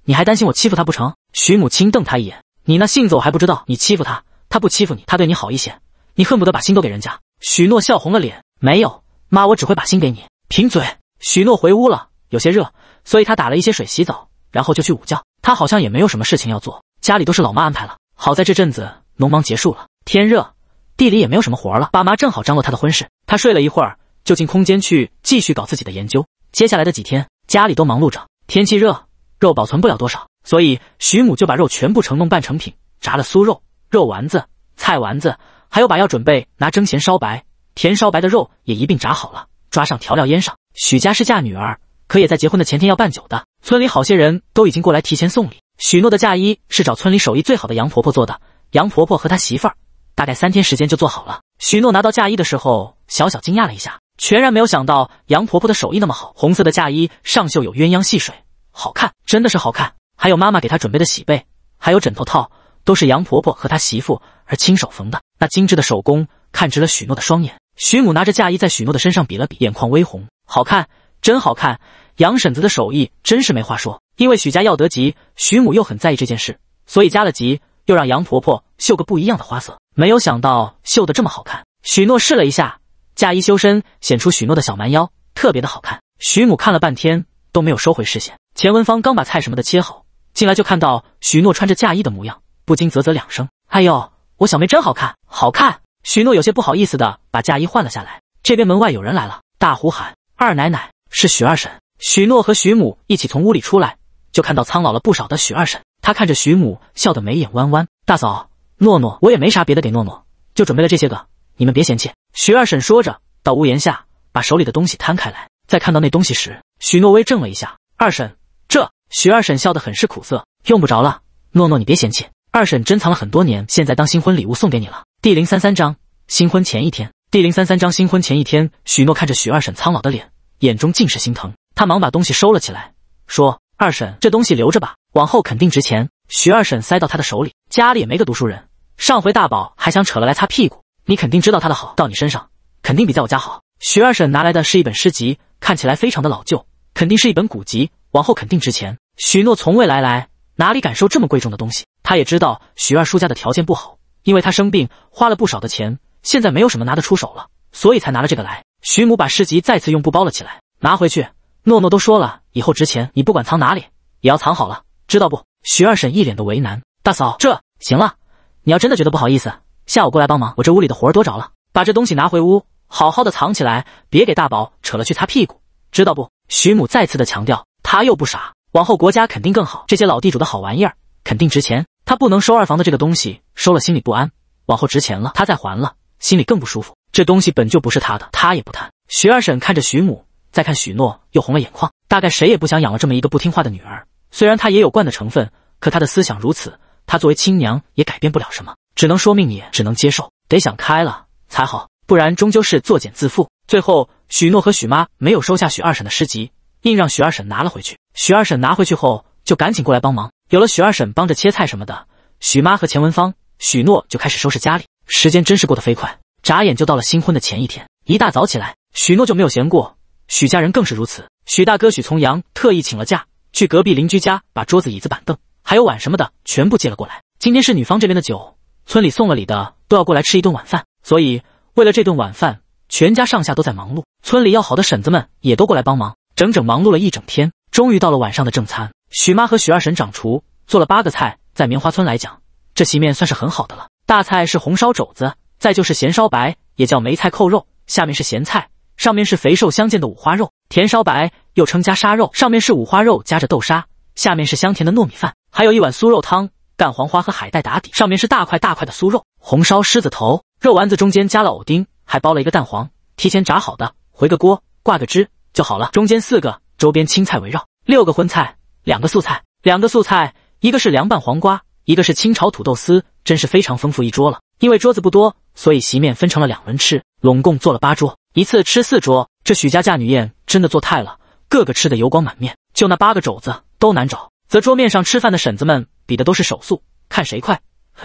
Speaker 1: 你还担心我欺负他不成？”徐母轻瞪他一眼：“你那性子我还不知道，你欺负他，他不欺负你，他对你好一些，你恨不得把心都给人家。”许诺笑红了脸，没有妈，我只会把心给你。贫嘴。许诺回屋了，有些热，所以他打了一些水洗澡，然后就去午觉。他好像也没有什么事情要做，家里都是老妈安排了。好在这阵子农忙结束了，天热，地里也没有什么活了，爸妈正好张罗他的婚事。他睡了一会儿，就进空间去继续搞自己的研究。接下来的几天，家里都忙碌着。天气热，肉保存不了多少，所以徐母就把肉全部成弄半成品，炸了酥肉、肉丸子、菜丸子。还有把药准备拿蒸咸烧白，甜烧白的肉也一并炸好了，抓上调料腌上。许家是嫁女儿，可也在结婚的前天要办酒的。村里好些人都已经过来提前送礼。许诺的嫁衣是找村里手艺最好的杨婆婆做的，杨婆婆和她媳妇儿大概三天时间就做好了。许诺拿到嫁衣的时候，小小惊讶了一下，全然没有想到杨婆婆的手艺那么好。红色的嫁衣上绣有鸳鸯戏水，好看，真的是好看。还有妈妈给她准备的喜被，还有枕头套。都是杨婆婆和她媳妇儿亲手缝的，那精致的手工看直了许诺的双眼。许母拿着嫁衣在许诺的身上比了比，眼眶微红，好看，真好看。杨婶子的手艺真是没话说。因为许家要得吉，许母又很在意这件事，所以加了急，又让杨婆婆绣个不一样的花色。没有想到绣的这么好看。许诺试了一下，嫁衣修身，显出许诺的小蛮腰，特别的好看。许母看了半天都没有收回视线。钱文芳刚把菜什么的切好进来，就看到许诺穿着嫁衣的模样。不禁啧啧两声，哎呦，我小妹真好看，好看。许诺有些不好意思的把嫁衣换了下来。这边门外有人来了，大呼喊：“二奶奶，是许二婶。”许诺和许母一起从屋里出来，就看到苍老了不少的许二婶。她看着许母，笑得眉眼弯弯。大嫂，诺诺，我也没啥别的给诺诺，就准备了这些个，你们别嫌弃。许二婶说着，到屋檐下把手里的东西摊开来。在看到那东西时，许诺微怔了一下。二婶，这……许二婶笑得很是苦涩，用不着了，诺诺你别嫌弃。二婶珍藏了很多年，现在当新婚礼物送给你了。第零三三章新婚前一天。第零三三章新婚前一天，许诺看着许二婶苍老的脸，眼中尽是心疼。他忙把东西收了起来，说：“二婶，这东西留着吧，往后肯定值钱。”许二婶塞到他的手里，家里也没个读书人，上回大宝还想扯了来擦屁股，你肯定知道他的好，到你身上肯定比在我家好。许二婶拿来的是一本诗集，看起来非常的老旧，肯定是一本古籍，往后肯定值钱。许诺从未来来哪里敢收这么贵重的东西。他也知道徐二叔家的条件不好，因为他生病花了不少的钱，现在没有什么拿得出手了，所以才拿了这个来。徐母把诗集再次用布包了起来，拿回去。诺诺都说了，以后值钱，你不管藏哪里也要藏好了，知道不？徐二婶一脸的为难，大嫂，这行了，你要真的觉得不好意思，下午过来帮忙，我这屋里的活儿多着了。把这东西拿回屋，好好的藏起来，别给大宝扯了去擦屁股，知道不？徐母再次的强调，他又不傻，往后国家肯定更好，这些老地主的好玩意儿肯定值钱。他不能收二房的这个东西，收了心里不安。往后值钱了，他再还了，心里更不舒服。这东西本就不是他的，他也不贪。徐二婶看着徐母，再看许诺，又红了眼眶。大概谁也不想养了这么一个不听话的女儿。虽然她也有惯的成分，可她的思想如此，她作为亲娘也改变不了什么，只能说命也只能接受，得想开了才好，不然终究是作茧自缚。最后，许诺和许妈没有收下许二婶的诗集，硬让许二婶拿了回去。许二婶拿回去后，就赶紧过来帮忙。有了许二婶帮着切菜什么的，许妈和钱文芳、许诺就开始收拾家里。时间真是过得飞快，眨眼就到了新婚的前一天。一大早起来，许诺就没有闲过，许家人更是如此。许大哥许从阳特意请了假，去隔壁邻居家把桌子、椅子、板凳还有碗什么的全部借了过来。今天是女方这边的酒，村里送了礼的都要过来吃一顿晚饭，所以为了这顿晚饭，全家上下都在忙碌。村里要好的婶子们也都过来帮忙，整整忙碌了一整天，终于到了晚上的正餐。许妈和许二婶掌厨做了八个菜，在棉花村来讲，这席面算是很好的了。大菜是红烧肘子，再就是咸烧白，也叫梅菜扣肉，下面是咸菜，上面是肥瘦相间的五花肉。甜烧白又称加沙肉，上面是五花肉夹着豆沙，下面是香甜的糯米饭，还有一碗酥肉汤，干黄花和海带打底，上面是大块大块的酥肉。红烧狮子头，肉丸子中间加了藕丁，还包了一个蛋黄，提前炸好的，回个锅，挂个汁就好了。中间四个，周边青菜围绕，六个荤菜。两个素菜，两个素菜，一个是凉拌黄瓜，一个是清炒土豆丝，真是非常丰富一桌了。因为桌子不多，所以席面分成了两轮吃，拢共做了八桌，一次吃四桌。这许家嫁女宴真的做太了，个个吃的油光满面，就那八个肘子都难找。则桌面上吃饭的婶子们比的都是手速，看谁快，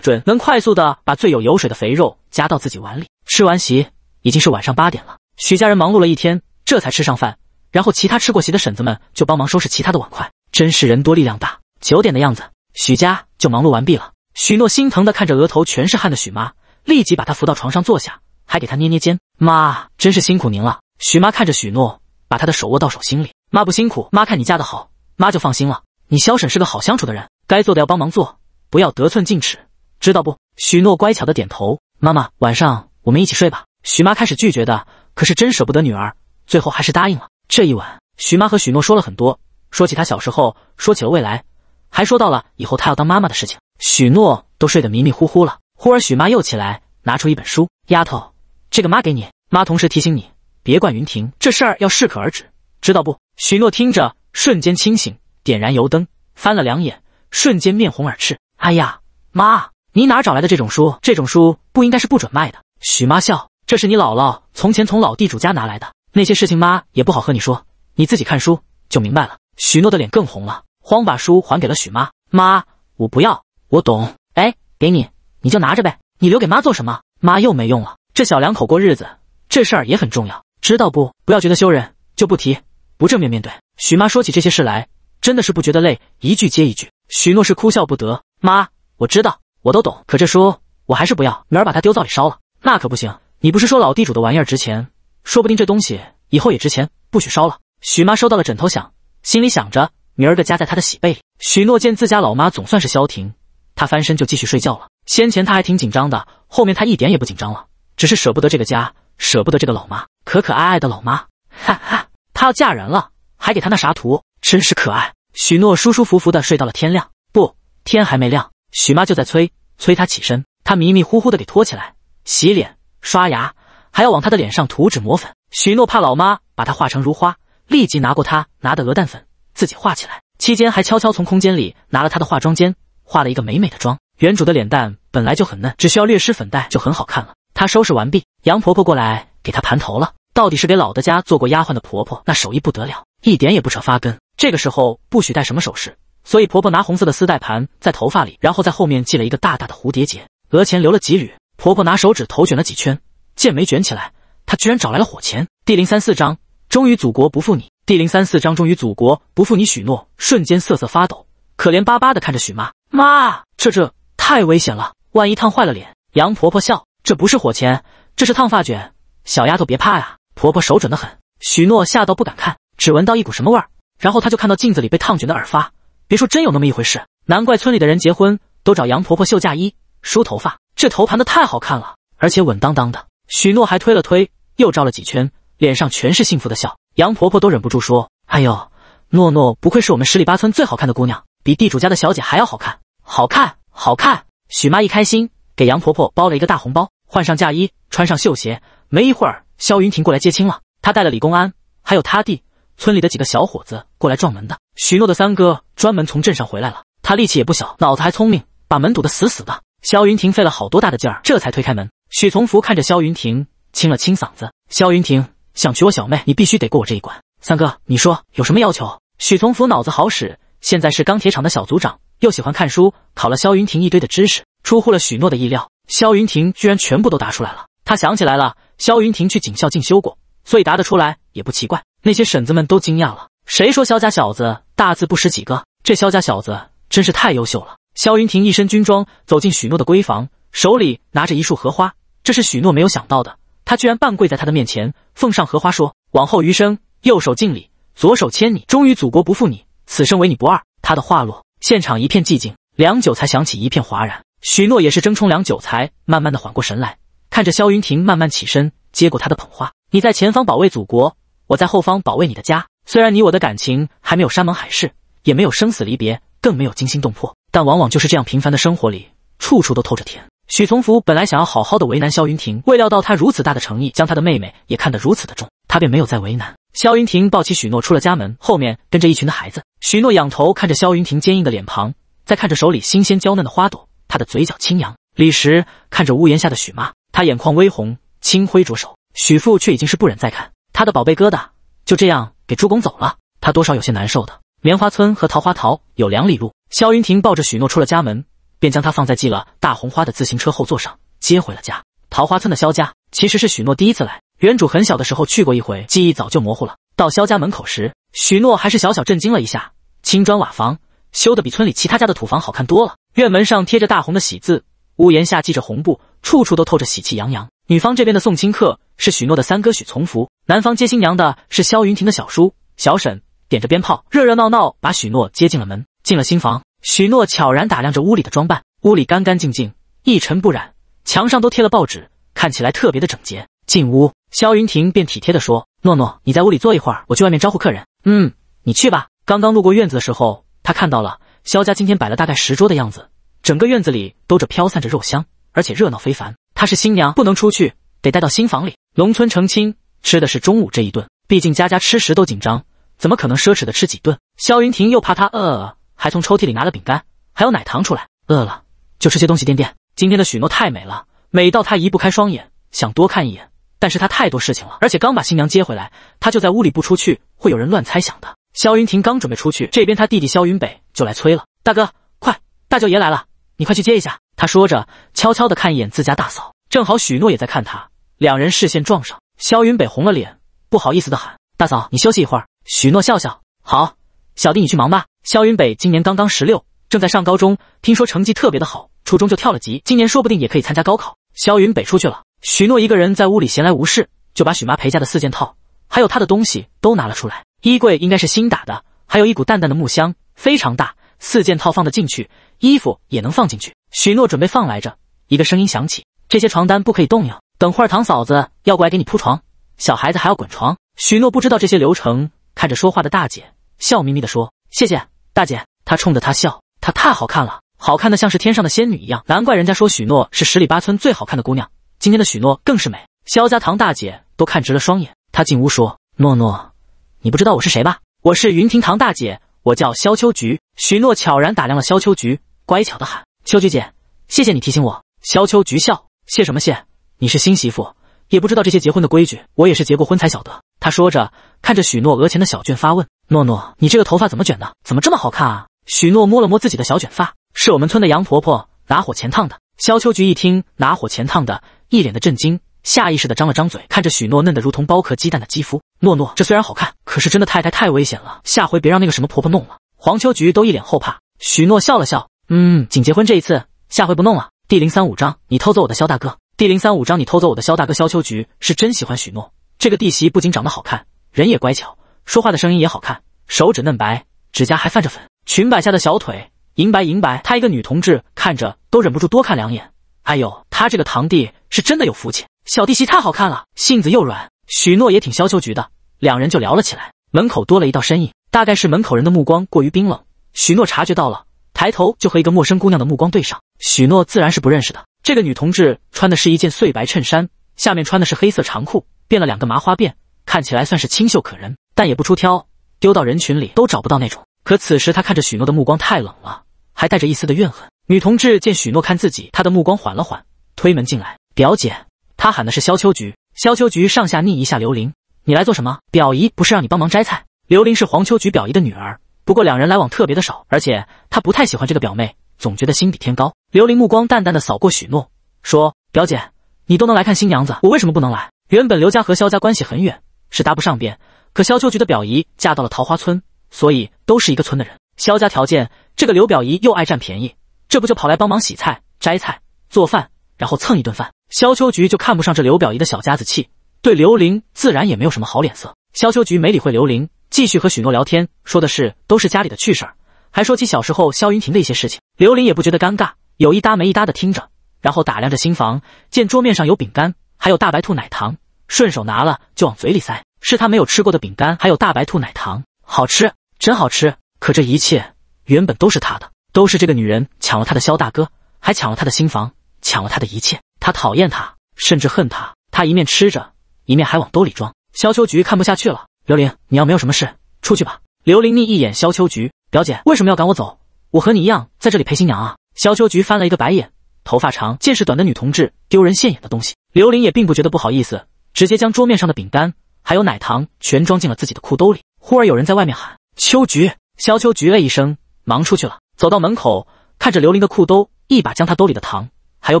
Speaker 1: 准能快速的把最有油水的肥肉夹到自己碗里。吃完席已经是晚上八点了，许家人忙碌了一天，这才吃上饭。然后其他吃过席的婶子们就帮忙收拾其他的碗筷。真是人多力量大。九点的样子，许家就忙碌完毕了。许诺心疼的看着额头全是汗的许妈，立即把她扶到床上坐下，还给她捏捏肩。妈，真是辛苦您了。许妈看着许诺，把她的手握到手心里。妈不辛苦，妈看你嫁的好，妈就放心了。你萧婶是个好相处的人，该做的要帮忙做，不要得寸进尺，知道不？许诺乖巧的点头。妈妈，晚上我们一起睡吧。许妈开始拒绝的，可是真舍不得女儿，最后还是答应了。这一晚，许妈和许诺说了很多。说起他小时候，说起了未来，还说到了以后他要当妈妈的事情。许诺都睡得迷迷糊糊了。忽而许妈又起来，拿出一本书：“丫头，这个妈给你。”妈同时提醒你：“别惯云婷，这事儿要适可而止，知道不？”许诺听着，瞬间清醒，点燃油灯，翻了两眼，瞬间面红耳赤。“哎呀，妈，你哪找来的这种书？这种书不应该是不准卖的。”许妈笑：“这是你姥姥从前从老地主家拿来的。那些事情妈也不好和你说，你自己看书就明白了。”许诺的脸更红了，慌把书还给了许妈。妈，我不要，我懂。哎，给你，你就拿着呗，你留给妈做什么？妈又没用了。这小两口过日子，这事儿也很重要，知道不？不要觉得羞人，就不提，不正面面对。许妈说起这些事来，真的是不觉得累，一句接一句。许诺是哭笑不得。妈，我知道，我都懂。可这书我还是不要，明儿把它丢灶里烧了，那可不行。你不是说老地主的玩意儿值钱，说不定这东西以后也值钱，不许烧了。许妈收到了枕头响。心里想着，明儿个加在他的喜被里。许诺见自家老妈总算是消停，他翻身就继续睡觉了。先前他还挺紧张的，后面他一点也不紧张了，只是舍不得这个家，舍不得这个老妈，可可爱爱的老妈。哈哈，他要嫁人了，还给他那啥图，真是可爱。许诺舒舒服服的睡到了天亮，不，天还没亮，许妈就在催催他起身。他迷迷糊糊的给拖起来，洗脸、刷牙，还要往他的脸上涂脂抹粉。许诺怕老妈把他画成如花。立即拿过他拿的鹅蛋粉，自己画起来。期间还悄悄从空间里拿了他的化妆间，化了一个美美的妆。原主的脸蛋本来就很嫩，只需要略施粉黛就很好看了。她收拾完毕，杨婆婆过来给她盘头了。到底是给老的家做过丫鬟的婆婆，那手艺不得了，一点也不扯发根。这个时候不许戴什么首饰，所以婆婆拿红色的丝带盘在头发里，然后在后面系了一个大大的蝴蝶结，额前留了几缕。婆婆拿手指头卷了几圈，剑眉卷起来。她居然找来了火钳。第零三四章。终于，祖国不负你。第零三四章，终于，祖国不负你。许诺瞬间瑟瑟发抖，可怜巴巴的看着许妈妈：“这这太危险了，万一烫坏了脸。”杨婆婆笑：“这不是火钳，这是烫发卷。小丫头别怕呀，婆婆手准得很。”许诺吓到不敢看，只闻到一股什么味儿，然后他就看到镜子里被烫卷的耳发。别说真有那么一回事，难怪村里的人结婚都找杨婆婆绣嫁衣、梳头发。这头盘的太好看了，而且稳当当的。许诺还推了推，又照了几圈。脸上全是幸福的笑，杨婆婆都忍不住说：“哎呦，诺诺不愧是我们十里八村最好看的姑娘，比地主家的小姐还要好看，好看，好看。”许妈一开心，给杨婆婆包了一个大红包。换上嫁衣，穿上绣鞋，没一会儿，肖云婷过来接亲了。她带了李公安，还有她弟村里的几个小伙子过来撞门的。许诺的三哥专门从镇上回来了，他力气也不小，脑子还聪明，把门堵得死死的。肖云婷费了好多大的劲儿，这才推开门。许从福看着肖云婷，清了清嗓子，肖云婷。想娶我小妹，你必须得过我这一关。三哥，你说有什么要求？许从福脑子好使，现在是钢铁厂的小组长，又喜欢看书，考了萧云婷一堆的知识，出乎了许诺的意料，萧云婷居然全部都答出来了。他想起来了，萧云婷去警校进修过，所以答得出来也不奇怪。那些婶子们都惊讶了，谁说萧家小子大字不识几个？这萧家小子真是太优秀了。萧云婷一身军装走进许诺的闺房，手里拿着一束荷花，这是许诺没有想到的。他居然半跪在他的面前，奉上荷花，说：“往后余生，右手敬礼，左手牵你，忠于祖国，不负你，此生唯你不二。”他的话落，现场一片寂静，良久才响起一片哗然。许诺也是争冲良久，才慢慢的缓过神来，看着萧云霆慢慢起身，接过他的捧花：“你在前方保卫祖国，我在后方保卫你的家。虽然你我的感情还没有山盟海誓，也没有生死离别，更没有惊心动魄，但往往就是这样平凡的生活里，处处都透着甜。”许从福本来想要好好的为难萧云婷，未料到他如此大的诚意，将他的妹妹也看得如此的重，他便没有再为难。萧云婷抱起许诺出了家门，后面跟着一群的孩子。许诺仰头看着萧云婷坚硬的脸庞，再看着手里新鲜娇嫩的花朵，他的嘴角轻扬。李石看着屋檐下的许妈，他眼眶微红，轻挥着手。许父却已经是不忍再看他的宝贝疙瘩就这样给朱拱走了，他多少有些难受的。棉花村和桃花桃有两里路，萧云婷抱着许诺出了家门。便将她放在系了大红花的自行车后座上，接回了家。桃花村的肖家其实是许诺第一次来，原主很小的时候去过一回，记忆早就模糊了。到肖家门口时，许诺还是小小震惊了一下。青砖瓦房修的比村里其他家的土房好看多了，院门上贴着大红的喜字，屋檐下系着红布，处处都透着喜气洋洋。女方这边的送亲客是许诺的三哥许从福，男方接新娘的是肖云婷的小叔小沈，点着鞭炮，热热闹闹把许诺接进了门，进了新房。许诺悄然打量着屋里的装扮，屋里干干净净，一尘不染，墙上都贴了报纸，看起来特别的整洁。进屋，萧云婷便体贴地说：“诺诺，你在屋里坐一会儿，我去外面招呼客人。”“嗯，你去吧。”刚刚路过院子的时候，他看到了萧家今天摆了大概十桌的样子，整个院子里都着飘散着肉香，而且热闹非凡。她是新娘，不能出去，得待到新房里。农村成亲吃的是中午这一顿，毕竟家家吃食都紧张，怎么可能奢侈的吃几顿？萧云婷又怕她饿。还从抽屉里拿了饼干，还有奶糖出来，饿了就吃些东西垫垫。今天的许诺太美了，美到他移不开双眼，想多看一眼。但是他太多事情了，而且刚把新娘接回来，他就在屋里不出去，会有人乱猜想的。萧云亭刚准备出去，这边他弟弟萧云北就来催了：“大哥，快，大舅爷来了，你快去接一下。”他说着，悄悄的看一眼自家大嫂，正好许诺也在看他，两人视线撞上，萧云北红了脸，不好意思的喊：“大嫂，你休息一会儿。”许诺笑笑：“好，小弟你去忙吧。”肖云北今年刚刚十六，正在上高中，听说成绩特别的好，初中就跳了级，今年说不定也可以参加高考。肖云北出去了，许诺一个人在屋里闲来无事，就把许妈陪嫁的四件套，还有她的东西都拿了出来。衣柜应该是新打的，还有一股淡淡的木香，非常大，四件套放得进去，衣服也能放进去。许诺准备放来着，一个声音响起：“这些床单不可以动呀，等会儿唐嫂子要过来给你铺床，小孩子还要滚床。”许诺不知道这些流程，看着说话的大姐，笑眯眯地说：“谢谢。”大姐，她冲着她笑，她太好看了，好看的像是天上的仙女一样，难怪人家说许诺是十里八村最好看的姑娘，今天的许诺更是美。肖家堂大姐都看直了双眼，她进屋说：“诺诺，你不知道我是谁吧？我是云亭堂大姐，我叫肖秋菊。”许诺悄然打量了肖秋菊，乖巧的喊：“秋菊姐，谢谢你提醒我。”肖秋菊笑：“谢什么谢？你是新媳妇，也不知道这些结婚的规矩，我也是结过婚才晓得。”他说着，看着许诺额前的小卷，发问：“诺诺，你这个头发怎么卷的？怎么这么好看啊？”许诺摸了摸自己的小卷发，是我们村的杨婆婆拿火钳烫的。萧秋菊一听拿火钳烫的，一脸的震惊，下意识的张了张嘴，看着许诺嫩得如同剥壳鸡蛋的肌肤。诺诺，这虽然好看，可是真的太太太危险了，下回别让那个什么婆婆弄了。黄秋菊都一脸后怕。许诺笑了笑，嗯，仅结婚这一次，下回不弄了。第零三五章，你偷走我的萧大哥。第零三五章，你偷走我的萧大哥。萧秋菊是真喜欢许诺。这个弟媳不仅长得好看，人也乖巧，说话的声音也好看，手指嫩白，指甲还泛着粉，裙摆下的小腿银白银白。她一个女同志看着都忍不住多看两眼。哎呦，她这个堂弟是真的有福气，小弟媳太好看了，性子又软，许诺也挺萧秋菊的，两人就聊了起来。门口多了一道身影，大概是门口人的目光过于冰冷，许诺察觉到了，抬头就和一个陌生姑娘的目光对上。许诺自然是不认识的，这个女同志穿的是一件碎白衬衫，下面穿的是黑色长裤。变了两个麻花辫，看起来算是清秀可人，但也不出挑，丢到人群里都找不到那种。可此时他看着许诺的目光太冷了，还带着一丝的怨恨。女同志见许诺看自己，她的目光缓了缓，推门进来。表姐，她喊的是萧秋菊。萧秋菊上下睨一下刘玲：“你来做什么？表姨不是让你帮忙摘菜？”刘玲是黄秋菊表姨的女儿，不过两人来往特别的少，而且她不太喜欢这个表妹，总觉得心比天高。刘玲目光淡淡的扫过许诺，说：“表姐，你都能来看新娘子，我为什么不能来？”原本刘家和萧家关系很远，是搭不上边。可萧秋菊的表姨嫁到了桃花村，所以都是一个村的人。萧家条件，这个刘表姨又爱占便宜，这不就跑来帮忙洗菜、摘菜、做饭，然后蹭一顿饭。萧秋菊就看不上这刘表姨的小家子气，对刘玲自然也没有什么好脸色。萧秋菊没理会刘玲，继续和许诺聊天，说的是都是家里的趣事儿，还说起小时候萧云婷的一些事情。刘玲也不觉得尴尬，有一搭没一搭的听着，然后打量着新房，见桌面上有饼干，还有大白兔奶糖。顺手拿了就往嘴里塞，是他没有吃过的饼干，还有大白兔奶糖，好吃，真好吃。可这一切原本都是他的，都是这个女人抢了他的肖大哥，还抢了他的新房，抢了他的一切。他讨厌她，甚至恨她。他一面吃着，一面还往兜里装。肖秋菊看不下去了：“刘玲，你要没有什么事，出去吧。”刘玲腻一眼肖秋菊：“表姐，为什么要赶我走？我和你一样在这里陪新娘啊。”肖秋菊翻了一个白眼：“头发长见识短的女同志，丢人现眼的东西。”刘玲也并不觉得不好意思。直接将桌面上的饼干还有奶糖全装进了自己的裤兜里。忽而有人在外面喊：“秋菊！”萧秋菊了一声，忙出去了。走到门口，看着刘玲的裤兜，一把将她兜里的糖还有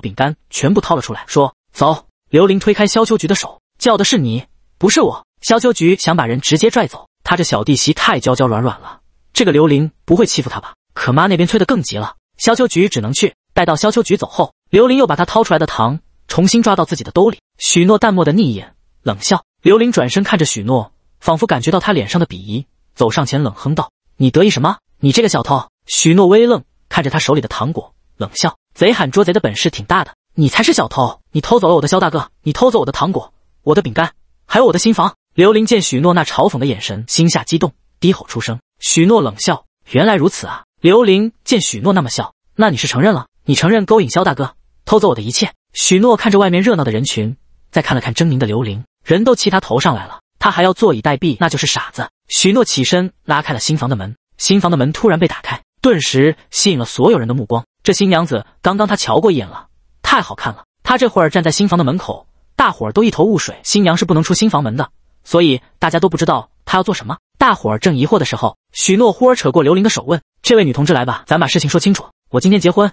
Speaker 1: 饼干全部掏了出来，说：“走！”刘玲推开萧秋菊的手，叫的是你，不是我。萧秋菊想把人直接拽走，他这小弟媳太娇娇软软了。这个刘玲不会欺负他吧？可妈那边催得更急了，萧秋菊只能去。待到萧秋菊走后，刘玲又把他掏出来的糖重新抓到自己的兜里。许诺淡漠的睨眼，冷笑。刘玲转身看着许诺，仿佛感觉到他脸上的鄙夷，走上前冷哼道：“你得意什么？你这个小偷！”许诺微愣，看着他手里的糖果，冷笑：“贼喊捉贼的本事挺大的，你才是小偷！你偷走了我的肖大哥，你偷走我的糖果、我的饼干，还有我的新房。”刘玲见许诺那嘲讽的眼神，心下激动，低吼出声。许诺冷笑：“原来如此啊！”刘玲见许诺那么笑，那你是承认了？你承认勾引肖大哥，偷走我的一切？许诺看着外面热闹的人群。再看了看狰狞的刘玲，人都骑他头上来了，他还要坐以待毙，那就是傻子。许诺起身拉开了新房的门，新房的门突然被打开，顿时吸引了所有人的目光。这新娘子刚刚他瞧过一眼了，太好看了。他这会儿站在新房的门口，大伙儿都一头雾水。新娘是不能出新房门的，所以大家都不知道她要做什么。大伙儿正疑惑的时候，许诺忽而扯过刘玲的手问：“这位女同志，来吧，咱把事情说清楚。我今天结婚，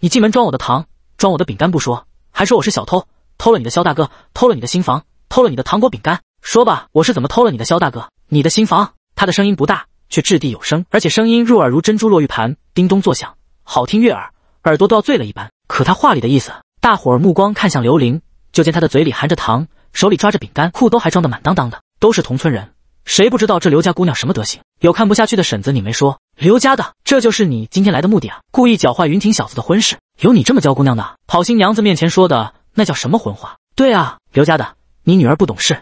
Speaker 1: 你进门装我的糖，装我的饼干不说，还说我是小偷。”偷了你的肖大哥，偷了你的新房，偷了你的糖果饼干。说吧，我是怎么偷了你的肖大哥、你的新房？他的声音不大，却掷地有声，而且声音入耳如珍珠落玉盘，叮咚作响，好听悦耳，耳朵都要醉了一般。可他话里的意思，大伙儿目光看向刘玲，就见她的嘴里含着糖，手里抓着饼干，裤兜还装得满当当的，都是同村人，谁不知道这刘家姑娘什么德行？有看不下去的婶子，你没说刘家的，这就是你今天来的目的啊！故意搅坏云亭小子的婚事，有你这么教姑娘的？跑新娘子面前说的。那叫什么混话？对啊，刘家的，你女儿不懂事，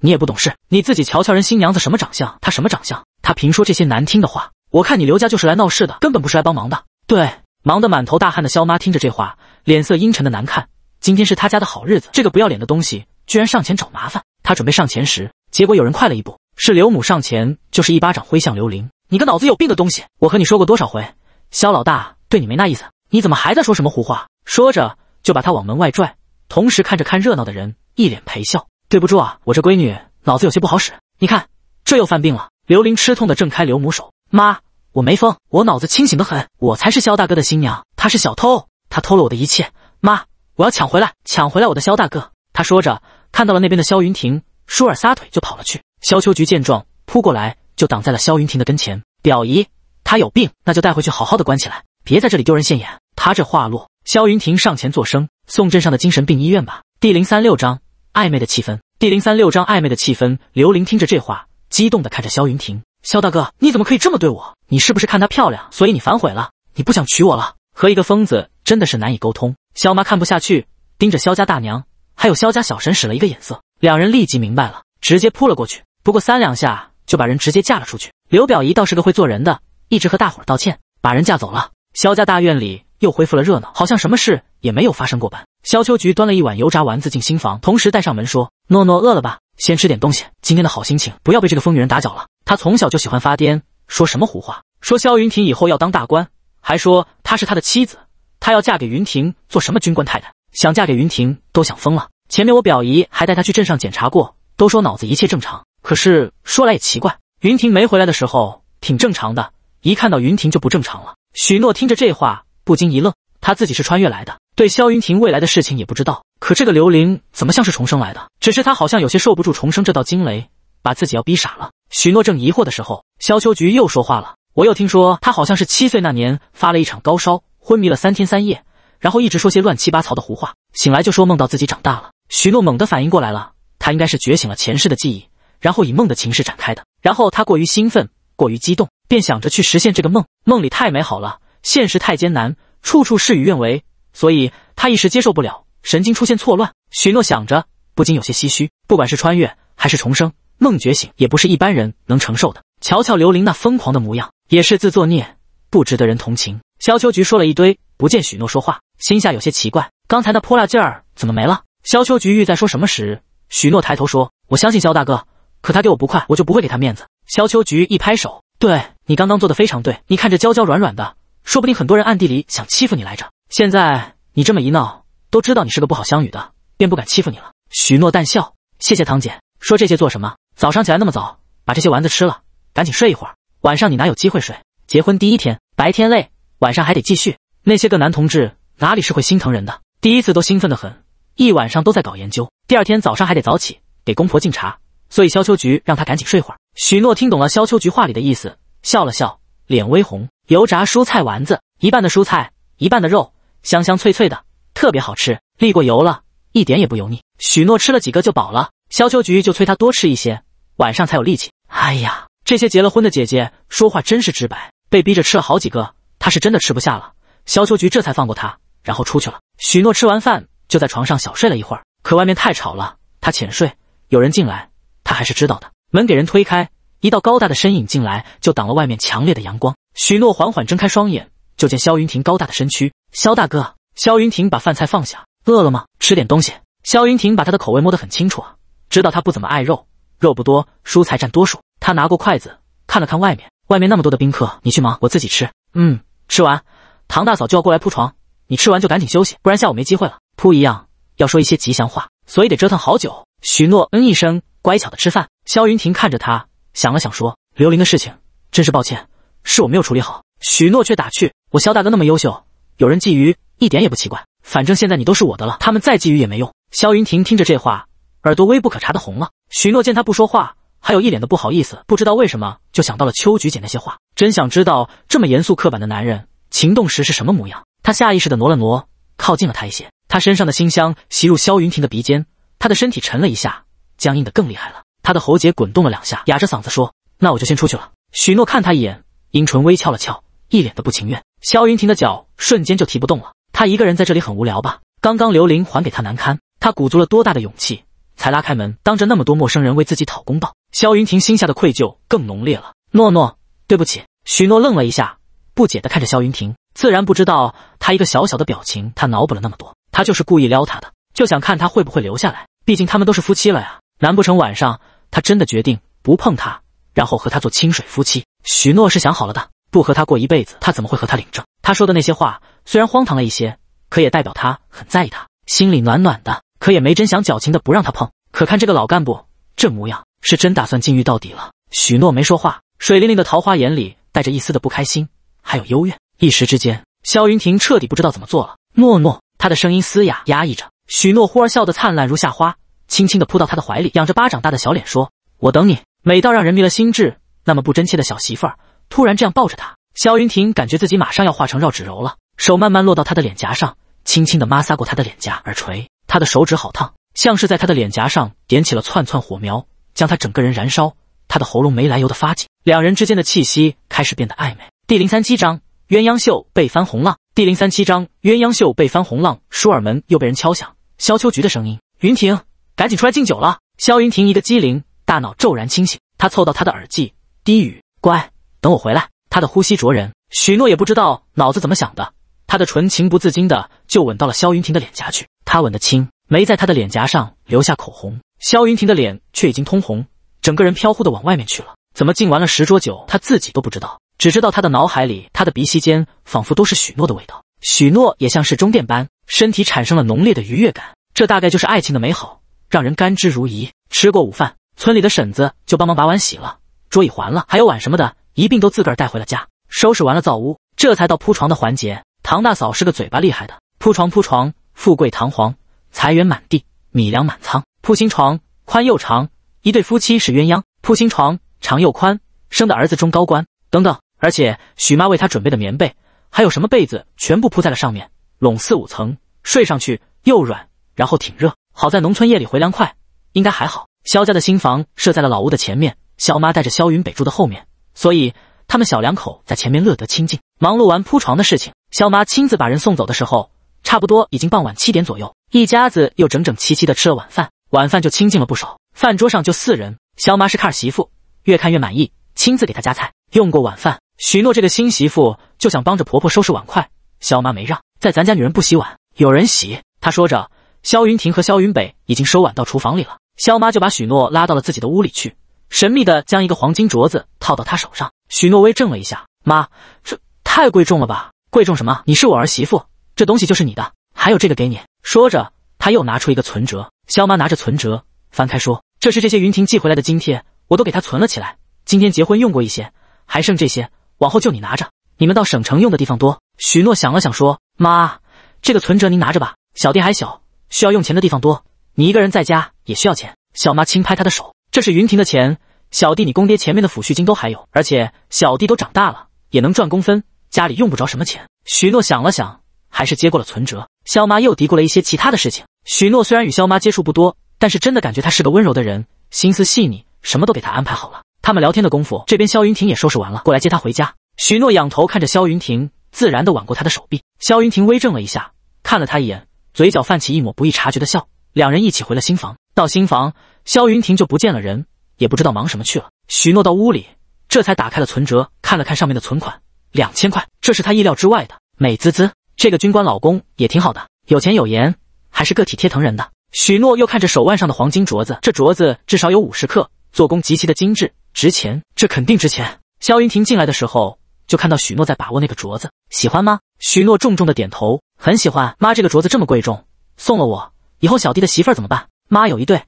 Speaker 1: 你也不懂事，你自己瞧瞧人新娘子什么长相，她什么长相？她凭说这些难听的话，我看你刘家就是来闹事的，根本不是来帮忙的。对，忙得满头大汗的肖妈听着这话，脸色阴沉的难看。今天是她家的好日子，这个不要脸的东西居然上前找麻烦。她准备上前时，结果有人快了一步，是刘母上前就是一巴掌挥向刘玲，你个脑子有病的东西！我和你说过多少回，肖老大对你没那意思，你怎么还在说什么胡话？说着就把他往门外拽。同时看着看热闹的人，一脸陪笑：“对不住啊，我这闺女脑子有些不好使，你看这又犯病了。”刘玲吃痛的挣开刘母手：“妈，我没疯，我脑子清醒的很，我才是肖大哥的新娘，他是小偷，他偷了我的一切，妈，我要抢回来，抢回来我的肖大哥！”他说着，看到了那边的肖云婷，舒尔撒腿就跑了去。肖秋菊见状，扑过来就挡在了肖云婷的跟前：“表姨，他有病，那就带回去好好的关起来，别在这里丢人现眼。”他这话落，肖云婷上前作声。宋镇上的精神病医院吧。第零三六章暧昧的气氛。第零三六章暧昧的气氛。刘玲听着这话，激动地看着萧云婷：“萧大哥，你怎么可以这么对我？你是不是看她漂亮，所以你反悔了？你不想娶我了？和一个疯子真的是难以沟通。”萧妈看不下去，盯着萧家大娘，还有萧家小神使了一个眼色，两人立即明白了，直接扑了过去。不过三两下就把人直接嫁了出去。刘表姨倒是个会做人的，一直和大伙儿道歉，把人嫁走了。萧家大院里又恢复了热闹，好像什么事。也没有发生过。吧。肖秋菊端了一碗油炸丸子进新房，同时带上门说：“诺诺，饿了吧？先吃点东西。今天的好心情不要被这个疯女人打搅了。她从小就喜欢发癫，说什么胡话，说肖云婷以后要当大官，还说她是他的妻子，他要嫁给云婷做什么军官太太？想嫁给云婷都想疯了。前面我表姨还带她去镇上检查过，都说脑子一切正常。可是说来也奇怪，云婷没回来的时候挺正常的，一看到云婷就不正常了。”许诺听着这话不禁一愣，他自己是穿越来的。对萧云亭未来的事情也不知道，可这个刘玲怎么像是重生来的？只是他好像有些受不住重生这道惊雷，把自己要逼傻了。许诺正疑惑的时候，萧秋菊又说话了：“我又听说他好像是七岁那年发了一场高烧，昏迷了三天三夜，然后一直说些乱七八糟的胡话，醒来就说梦到自己长大了。”许诺猛地反应过来了，他应该是觉醒了前世的记忆，然后以梦的情势展开的。然后他过于兴奋，过于激动，便想着去实现这个梦。梦里太美好了，现实太艰难，处处事与愿违。所以他一时接受不了，神经出现错乱。许诺想着，不禁有些唏嘘。不管是穿越还是重生，梦觉醒也不是一般人能承受的。瞧瞧刘玲那疯狂的模样，也是自作孽，不值得人同情。萧秋菊说了一堆，不见许诺说话，心下有些奇怪，刚才那泼辣劲儿怎么没了？萧秋菊欲在说什么时，许诺抬头说：“我相信萧大哥，可他给我不快，我就不会给他面子。”萧秋菊一拍手：“对你刚刚做的非常对，你看着娇娇软软的，说不定很多人暗地里想欺负你来着。”现在你这么一闹，都知道你是个不好相与的，便不敢欺负你了。许诺淡笑，谢谢堂姐。说这些做什么？早上起来那么早，把这些丸子吃了，赶紧睡一会儿。晚上你哪有机会睡？结婚第一天，白天累，晚上还得继续。那些个男同志哪里是会心疼人的？第一次都兴奋得很，一晚上都在搞研究。第二天早上还得早起给公婆敬茶，所以萧秋菊让他赶紧睡会儿。许诺听懂了萧秋菊话里的意思，笑了笑，脸微红。油炸蔬菜丸子，一半的蔬菜，一半的肉。香香脆脆的，特别好吃，沥过油了，一点也不油腻。许诺吃了几个就饱了，萧秋菊就催他多吃一些，晚上才有力气。哎呀，这些结了婚的姐姐说话真是直白，被逼着吃了好几个，他是真的吃不下了。萧秋菊这才放过他，然后出去了。许诺吃完饭就在床上小睡了一会儿，可外面太吵了，他浅睡，有人进来他还是知道的。门给人推开，一道高大的身影进来，就挡了外面强烈的阳光。许诺缓缓睁开双眼。就见萧云霆高大的身躯。萧大哥，萧云霆把饭菜放下，饿了吗？吃点东西。萧云霆把他的口味摸得很清楚啊，知道他不怎么爱肉，肉不多，蔬菜占多数。他拿过筷子，看了看外面，外面那么多的宾客，你去忙，我自己吃。嗯，吃完，唐大嫂就要过来铺床，你吃完就赶紧休息，不然下午没机会了。铺一样要说一些吉祥话，所以得折腾好久。许诺嗯一声，乖巧的吃饭。萧云霆看着他，想了想说：“刘林的事情，真是抱歉，是我没有处理好。”许诺却打趣。我萧大哥那么优秀，有人觊觎一点也不奇怪。反正现在你都是我的了，他们再觊觎也没用。萧云霆听着这话，耳朵微不可察的红了。许诺见他不说话，还有一脸的不好意思，不知道为什么就想到了秋菊姐那些话，真想知道这么严肃刻板的男人情动时是什么模样。他下意识的挪了挪，靠近了他一些，他身上的馨香袭入萧云霆的鼻尖，他的身体沉了一下，僵硬的更厉害了，他的喉结滚动了两下，哑着嗓子说：“那我就先出去了。”许诺看他一眼，阴唇微翘了翘，一脸的不情愿。萧云婷的脚瞬间就提不动了，她一个人在这里很无聊吧？刚刚刘玲还给她难堪，她鼓足了多大的勇气才拉开门，当着那么多陌生人为自己讨公道。萧云婷心下的愧疚更浓烈了。诺诺，对不起。许诺愣了一下，不解地看着萧云婷，自然不知道她一个小小的表情，她脑补了那么多。她就是故意撩她的，就想看他会不会留下来。毕竟他们都是夫妻了呀，难不成晚上他真的决定不碰他，然后和他做清水夫妻？许诺是想好了的。不和他过一辈子，他怎么会和他领证？他说的那些话虽然荒唐了一些，可也代表他很在意他，心里暖暖的。可也没真想矫情的不让他碰。可看这个老干部这模样，是真打算禁欲到底了。许诺没说话，水灵灵的桃花眼里带着一丝的不开心，还有幽怨。一时之间，萧云婷彻底不知道怎么做了。诺诺，他的声音嘶哑，压抑着。许诺忽而笑得灿烂如夏花，轻轻的扑到他的怀里，仰着巴掌大的小脸说：“我等你。”美到让人迷了心智，那么不真切的小媳妇儿。突然这样抱着他，萧云霆感觉自己马上要化成绕指柔了。手慢慢落到他的脸颊上，轻轻的抹挲过他的脸颊、耳垂。他的手指好烫，像是在他的脸颊上点起了串串火苗，将他整个人燃烧。他的喉咙没来由的发紧，两人之间的气息开始变得暧昧。第零三七章鸳鸯袖被翻红浪。第零三七章鸳鸯袖被翻红浪。舒尔门又被人敲响，萧秋菊的声音：“云婷，赶紧出来敬酒了。”萧云霆一个机灵，大脑骤然清醒，他凑到他的耳际，低语：“乖。”等我回来，他的呼吸灼人。许诺也不知道脑子怎么想的，他的唇情不自禁的就吻到了萧云霆的脸颊去。他吻得轻，没在他的脸颊上留下口红。萧云霆的脸却已经通红，整个人飘忽的往外面去了。怎么敬完了十桌酒，他自己都不知道，只知道他的脑海里，他的鼻息间仿佛都是许诺的味道。许诺也像是中电般，身体产生了浓烈的愉悦感。这大概就是爱情的美好，让人甘之如饴。吃过午饭，村里的婶子就帮忙把碗洗了，桌椅还了，还有碗什么的。一并都自个儿带回了家，收拾完了灶屋，这才到铺床的环节。唐大嫂是个嘴巴厉害的，铺床铺床，富贵堂皇，财源满地，米粮满仓。铺新床，宽又长，一对夫妻是鸳鸯。铺新床，长又宽，生的儿子中高官。等等，而且许妈为他准备的棉被，还有什么被子，全部铺在了上面，拢四五层，睡上去又软，然后挺热。好在农村夜里回凉快，应该还好。肖家的新房设在了老屋的前面，肖妈带着肖云北住的后面。所以，他们小两口在前面乐得清静。忙碌完铺床的事情，肖妈亲自把人送走的时候，差不多已经傍晚七点左右。一家子又整整齐齐的吃了晚饭，晚饭就清静了不少。饭桌上就四人，肖妈是看儿媳妇，越看越满意，亲自给她夹菜。用过晚饭，许诺这个新媳妇就想帮着婆婆收拾碗筷，肖妈没让，在咱家女人不洗碗，有人洗。她说着，肖云婷和肖云北已经收碗到厨房里了，肖妈就把许诺拉到了自己的屋里去。神秘的将一个黄金镯子套到他手上，许诺威怔了一下：“妈，这太贵重了吧？贵重什么？你是我儿媳妇，这东西就是你的。还有这个给你。”说着，他又拿出一个存折。肖妈拿着存折翻开说：“这是这些云婷寄回来的津贴，我都给她存了起来。今天结婚用过一些，还剩这些，往后就你拿着。你们到省城用的地方多。”许诺想了想说：“妈，这个存折您拿着吧，小弟还小，需要用钱的地方多。你一个人在家也需要钱。”小妈轻拍他的手。这是云婷的钱，小弟，你公爹前面的抚恤金都还有，而且小弟都长大了，也能赚工分，家里用不着什么钱。许诺想了想，还是接过了存折。肖妈又嘀咕了一些其他的事情。许诺虽然与肖妈接触不多，但是真的感觉她是个温柔的人，心思细腻，什么都给她安排好了。他们聊天的功夫，这边肖云婷也收拾完了，过来接他回家。许诺仰头看着肖云婷，自然的挽过她的手臂。肖云婷微怔了一下，看了他一眼，嘴角泛起一抹不易察觉的笑。两人一起回了新房。到新房。萧云婷就不见了人，也不知道忙什么去了。许诺到屋里，这才打开了存折，看了看上面的存款，两千块，这是他意料之外的，美滋滋。这个军官老公也挺好的，有钱有颜，还是个体贴疼人的。许诺又看着手腕上的黄金镯子，这镯子至少有五十克，做工极其的精致，值钱，这肯定值钱。萧云婷进来的时候，就看到许诺在把握那个镯子，喜欢吗？许诺重重的点头，很喜欢。妈，这个镯子这么贵重，送了我以后，小弟的媳妇儿怎么办？妈有一对。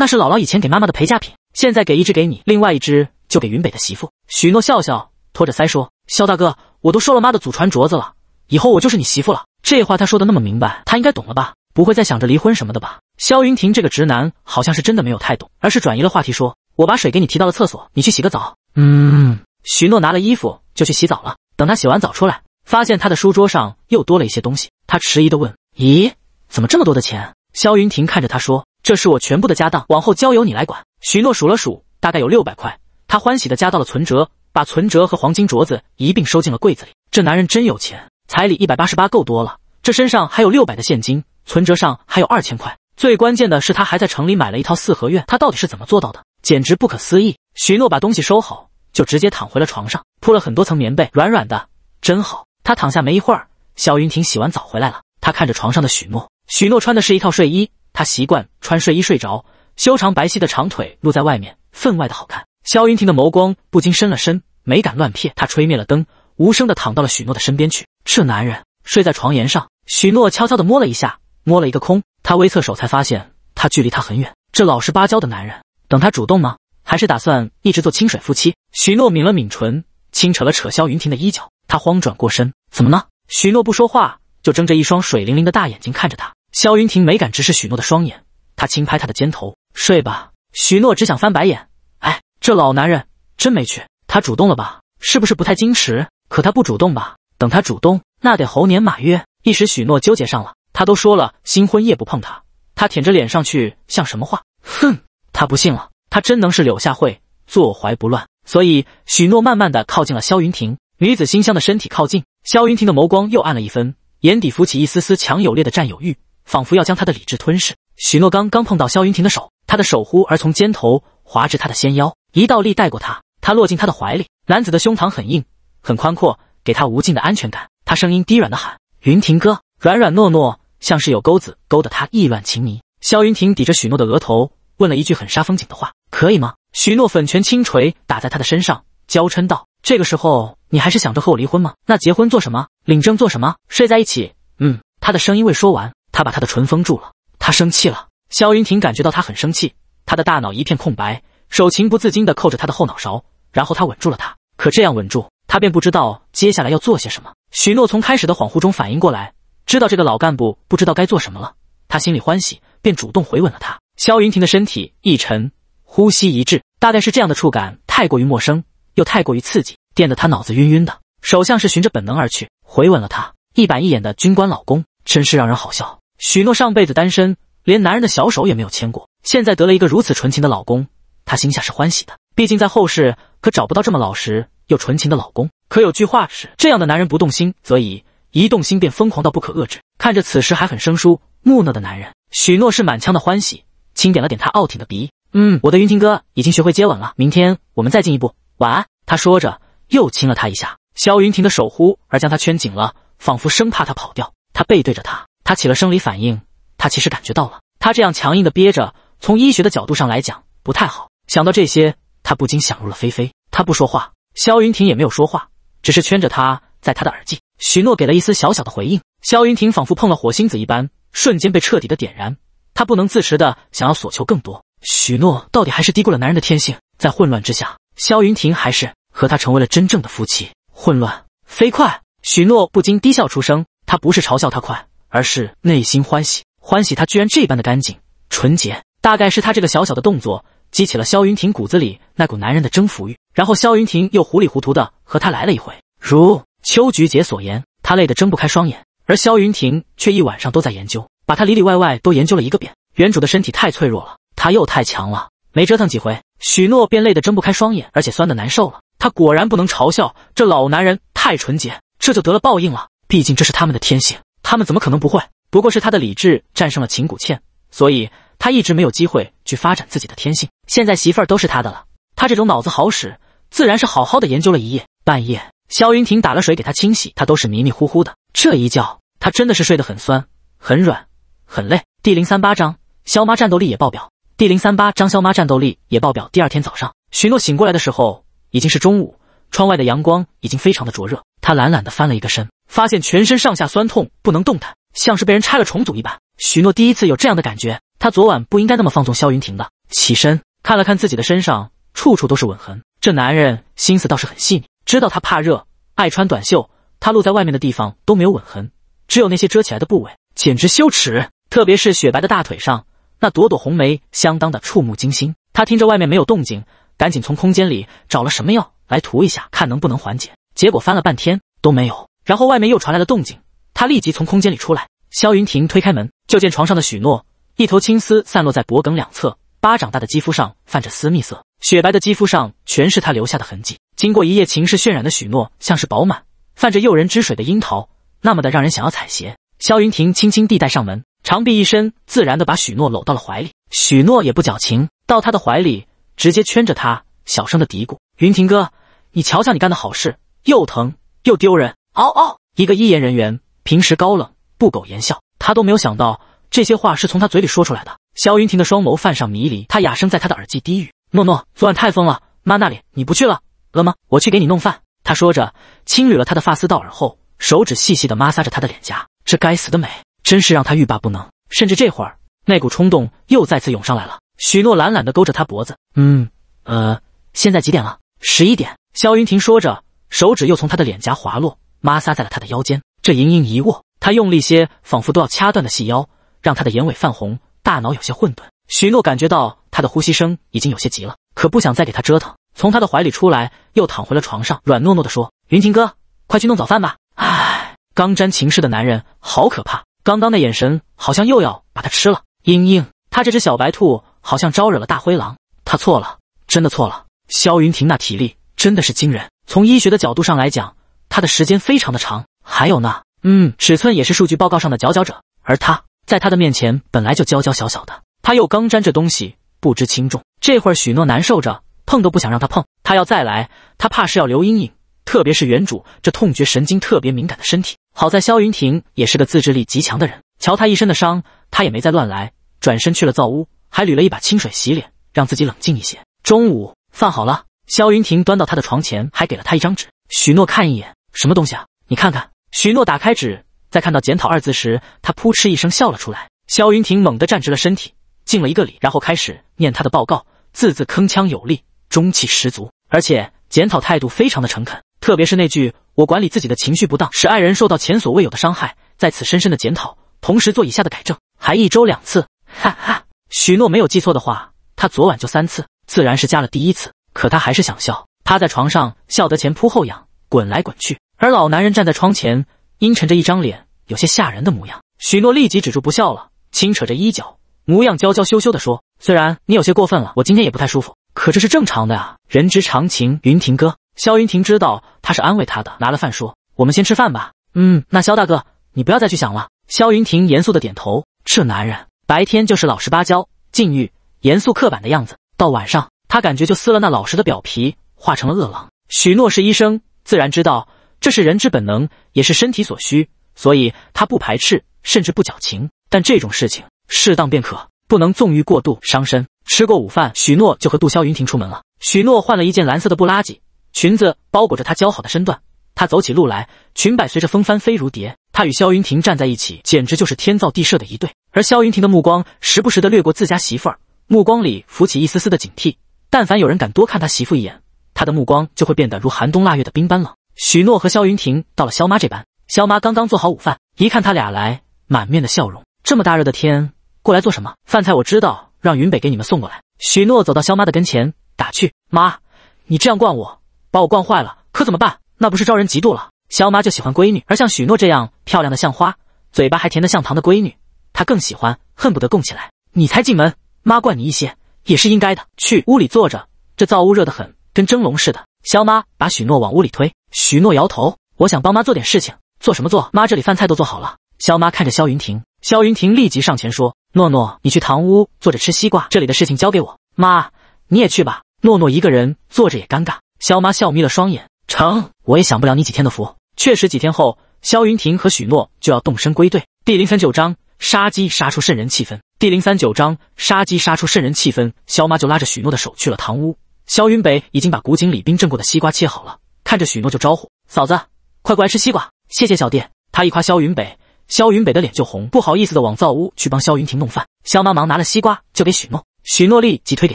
Speaker 1: 那是姥姥以前给妈妈的陪嫁品，现在给一只给你，另外一只就给云北的媳妇。许诺笑笑，托着腮说：“肖大哥，我都收了妈的祖传镯子了，以后我就是你媳妇了。”这话他说的那么明白，他应该懂了吧？不会再想着离婚什么的吧？肖云婷这个直男好像是真的没有太懂，而是转移了话题说：“我把水给你提到了厕所，你去洗个澡。”
Speaker 2: 嗯，
Speaker 1: 许诺拿了衣服就去洗澡了。等他洗完澡出来，发现他的书桌上又多了一些东西，他迟疑的问：“咦，怎么这么多的钱？”肖云婷看着他说。这是我全部的家当，往后交由你来管。许诺数了数，大概有六百块，他欢喜的夹到了存折，把存折和黄金镯子一并收进了柜子里。这男人真有钱，彩礼一百八十八够多了，这身上还有六百的现金，存折上还有二千块。最关键的是，他还在城里买了一套四合院。他到底是怎么做到的？简直不可思议！许诺把东西收好，就直接躺回了床上，铺了很多层棉被，软软的，真好。他躺下没一会儿，肖云婷洗完澡回来了，她看着床上的许诺，许诺穿的是一套睡衣。他习惯穿睡衣睡着，修长白皙的长腿露在外面，分外的好看。萧云霆的眸光不禁深了深，没敢乱瞥。他吹灭了灯，无声的躺到了许诺的身边去。这男人睡在床沿上，许诺悄悄的摸了一下，摸了一个空。他微侧手，才发现他距离他很远。这老实巴交的男人，等他主动吗？还是打算一直做清水夫妻？许诺抿了抿唇，轻扯了扯萧云霆的衣角。他慌转过身，怎么了？许诺不说话，就睁着一双水灵灵的大眼睛看着他。萧云霆没敢直视许诺的双眼，他轻拍他的肩头：“睡吧。”许诺只想翻白眼。哎，这老男人真没趣。他主动了吧？是不是不太矜持？可他不主动吧？等他主动，那得猴年马月。一时许诺纠结上了。他都说了新婚夜不碰他，他舔着脸上去，像什么话？哼，他不信了。他真能是柳下惠，坐怀不乱？所以许诺慢慢的靠近了萧云霆，女子馨香的身体靠近，萧云霆的眸光又暗了一分，眼底浮起一丝丝强有力的占有欲。仿佛要将他的理智吞噬。许诺刚刚碰到萧云霆的手，他的手忽而从肩头滑至他的纤腰，一道力带过他，他落进他的怀里。男子的胸膛很硬，很宽阔，给他无尽的安全感。他声音低软的喊：“云霆哥，软软糯糯，像是有钩子勾得他意乱情迷。”萧云霆抵着许诺的额头，问了一句很杀风景的话：“可以吗？”许诺粉拳轻锤打在他的身上，娇嗔道：“这个时候你还是想着和我离婚吗？那结婚做什么？领证做什么？睡在一起……嗯。”他的声音未说完。他把他的唇封住了，他生气了。萧云霆感觉到他很生气，他的大脑一片空白，手情不自禁地扣着他的后脑勺，然后他稳住了他。可这样稳住，他便不知道接下来要做些什么。许诺从开始的恍惚中反应过来，知道这个老干部不知道该做什么了，他心里欢喜，便主动回吻了他。萧云霆的身体一沉，呼吸一滞，大概是这样的触感太过于陌生，又太过于刺激，电得他脑子晕晕的。手像是循着本能而去，回吻了他一板一眼的军官老公，真是让人好笑。许诺上辈子单身，连男人的小手也没有牵过。现在得了一个如此纯情的老公，她心下是欢喜的。毕竟在后世可找不到这么老实又纯情的老公。可有句话是，这样的男人不动心则已，一动心便疯狂到不可遏制。看着此时还很生疏、木讷的男人，许诺是满腔的欢喜，轻点了点他傲挺的鼻。嗯，我的云霆哥已经学会接吻了，明天我们再进一步。晚安。他说着，又亲了他一下。萧云霆的手忽而将他圈紧了，仿佛生怕他跑掉。他背对着他。他起了生理反应，他其实感觉到了。他这样强硬的憋着，从医学的角度上来讲不太好。想到这些，他不禁想入了非非。他不说话，萧云霆也没有说话，只是圈着他，在他的耳际，许诺给了一丝小小的回应。萧云霆仿佛碰了火星子一般，瞬间被彻底的点燃。他不能自持的想要索求更多。许诺到底还是低估了男人的天性，在混乱之下，萧云霆还是和他成为了真正的夫妻。混乱飞快，许诺不禁低笑出声。他不是嘲笑他快。而是内心欢喜，欢喜他居然这般的干净纯洁。大概是他这个小小的动作激起了萧云庭骨子里那股男人的征服欲，然后萧云庭又糊里糊涂的和他来了一回。如秋菊姐所言，他累得睁不开双眼，而萧云庭却一晚上都在研究，把他里里外外都研究了一个遍。原主的身体太脆弱了，他又太强了，没折腾几回，许诺便累得睁不开双眼，而且酸的难受了。他果然不能嘲笑这老男人太纯洁，这就得了报应了。毕竟这是他们的天性。他们怎么可能不会？不过是他的理智战胜了秦谷倩，所以他一直没有机会去发展自己的天性。现在媳妇儿都是他的了，他这种脑子好使，自然是好好的研究了一夜。半夜，肖云霆打了水给他清洗，他都是迷迷糊糊的。这一觉，他真的是睡得很酸、很软、很累。第零三八章，肖妈战斗力也爆表。第零三八章，肖妈战斗力也爆表。第二天早上，许诺醒过来的时候已经是中午，窗外的阳光已经非常的灼热，他懒懒的翻了一个身。发现全身上下酸痛，不能动弹，像是被人拆了重组一般。许诺第一次有这样的感觉，他昨晚不应该那么放纵萧云霆的。起身看了看自己的身上，处处都是吻痕。这男人心思倒是很细腻，知道他怕热，爱穿短袖。他露在外面的地方都没有吻痕，只有那些遮起来的部位，简直羞耻。特别是雪白的大腿上那朵朵红梅，相当的触目惊心。他听着外面没有动静，赶紧从空间里找了什么药来涂一下，看能不能缓解。结果翻了半天都没有。然后外面又传来了动静，他立即从空间里出来。萧云霆推开门，就见床上的许诺，一头青丝散落在脖梗两侧，巴掌大的肌肤上泛着私密色，雪白的肌肤上全是他留下的痕迹。经过一夜情事渲染的许诺，像是饱满、泛着诱人汁水的樱桃，那么的让人想要采撷。萧云霆轻轻地带上门，长臂一伸，自然地把许诺搂到了怀里。许诺也不矫情，到他的怀里直接圈着他，小声的嘀咕：“云霆哥，你瞧瞧你干的好事，又疼又丢人。”嗷嗷！一个一言人员，平时高冷不苟言笑，他都没有想到这些话是从他嘴里说出来的。萧云霆的双眸泛上迷离，他哑声在他的耳际低语：“诺诺，昨晚太疯了，妈那里你不去了了吗？我去给你弄饭。”他说着，轻捋了他的发丝到耳后，手指细细的摩挲着他的脸颊，这该死的美，真是让他欲罢不能。甚至这会儿，那股冲动又再次涌上来了。许诺懒懒的勾着他脖子，嗯，呃，现在几点了？十一点。萧云霆说着，手指又从他的脸颊滑落。抹撒在了他的腰间，这盈盈一握，他用力些，仿佛都要掐断的细腰，让他的眼尾泛红，大脑有些混沌。许诺感觉到他的呼吸声已经有些急了，可不想再给他折腾，从他的怀里出来，又躺回了床上，软糯糯的说：“云霆哥，快去弄早饭吧。”唉，刚沾情事的男人好可怕，刚刚的眼神好像又要把他吃了。嘤嘤，他这只小白兔好像招惹了大灰狼，他错了，真的错了。萧云霆那体力真的是惊人，从医学的角度上来讲。他的时间非常的长，还有呢，嗯，尺寸也是数据报告上的佼佼者，而他在他的面前本来就娇娇小小的，他又刚沾这东西不知轻重，这会儿许诺难受着，碰都不想让他碰，他要再来，他怕是要留阴影，特别是原主这痛觉神经特别敏感的身体。好在萧云霆也是个自制力极强的人，瞧他一身的伤，他也没再乱来，转身去了灶屋，还捋了一把清水洗脸，让自己冷静一些。中午饭好了，萧云霆端到他的床前，还给了他一张纸，许诺看一眼。什么东西啊！你看看，许诺打开纸，在看到“检讨”二字时，他扑哧一声笑了出来。萧云霆猛地站直了身体，敬了一个礼，然后开始念他的报告，字字铿锵有力，中气十足，而且检讨态度非常的诚恳。特别是那句“我管理自己的情绪不当，使爱人受到前所未有的伤害，在此深深的检讨，同时做以下的改正”，还一周两次。哈哈，许诺没有记错的话，他昨晚就三次，自然是加了第一次。可他还是想笑，趴在床上笑得前扑后仰。滚来滚去，而老男人站在窗前，阴沉着一张脸，有些吓人的模样。许诺立即止住不笑了，轻扯着衣角，模样娇娇羞羞的说：“虽然你有些过分了，我今天也不太舒服，可这是正常的呀，人之常情。”云霆哥，萧云霆知道他是安慰他的，拿了饭说：“我们先吃饭吧。”嗯，那萧大哥，你不要再去想了。”萧云霆严肃的点头。这男人白天就是老实巴交、禁欲、严肃刻板的样子，到晚上他感觉就撕了那老实的表皮，化成了恶狼。许诺是医生。自然知道这是人之本能，也是身体所需，所以他不排斥，甚至不矫情。但这种事情适当便可，不能纵欲过度伤身。吃过午饭，许诺就和杜萧云霆出门了。许诺换了一件蓝色的布拉吉裙子，包裹着他姣好的身段。他走起路来，裙摆随着风翻飞如蝶。他与萧云霆站在一起，简直就是天造地设的一对。而萧云霆的目光时不时的掠过自家媳妇儿，目光里浮起一丝丝的警惕。但凡有人敢多看他媳妇一眼。他的目光就会变得如寒冬腊月的冰般冷。许诺和萧云婷到了萧妈这班，萧妈刚刚做好午饭，一看他俩来，满面的笑容。这么大热的天，过来做什么？饭菜我知道，让云北给你们送过来。许诺走到萧妈的跟前，打趣：“妈，你这样惯我，把我惯坏了，可怎么办？那不是招人嫉妒了。”萧妈就喜欢闺女，而像许诺这样漂亮的像花，嘴巴还甜的像糖的闺女，她更喜欢，恨不得供起来。你才进门，妈惯你一些也是应该的。去屋里坐着，这灶屋热得很。跟蒸笼似的，肖妈把许诺往屋里推。许诺摇头，我想帮妈做点事情。做什么做？妈这里饭菜都做好了。肖妈看着肖云婷，肖云婷立即上前说：“诺诺，你去堂屋坐着吃西瓜，这里的事情交给我。妈，你也去吧。”诺诺一个人坐着也尴尬。肖妈笑眯了双眼：“成，我也享不了你几天的福。”确实，几天后，肖云婷和许诺就要动身归队。第零三九章：杀鸡杀出瘆人气氛。第零三九章：杀鸡杀出瘆人气氛。肖妈就拉着许诺的手去了堂屋。萧云北已经把古井里冰镇过的西瓜切好了，看着许诺就招呼嫂子：“快过来吃西瓜，谢谢小店。”他一夸萧云北，萧云北的脸就红，不好意思的往灶屋去帮萧云婷弄饭。萧妈忙拿了西瓜就给许诺，许诺立即推给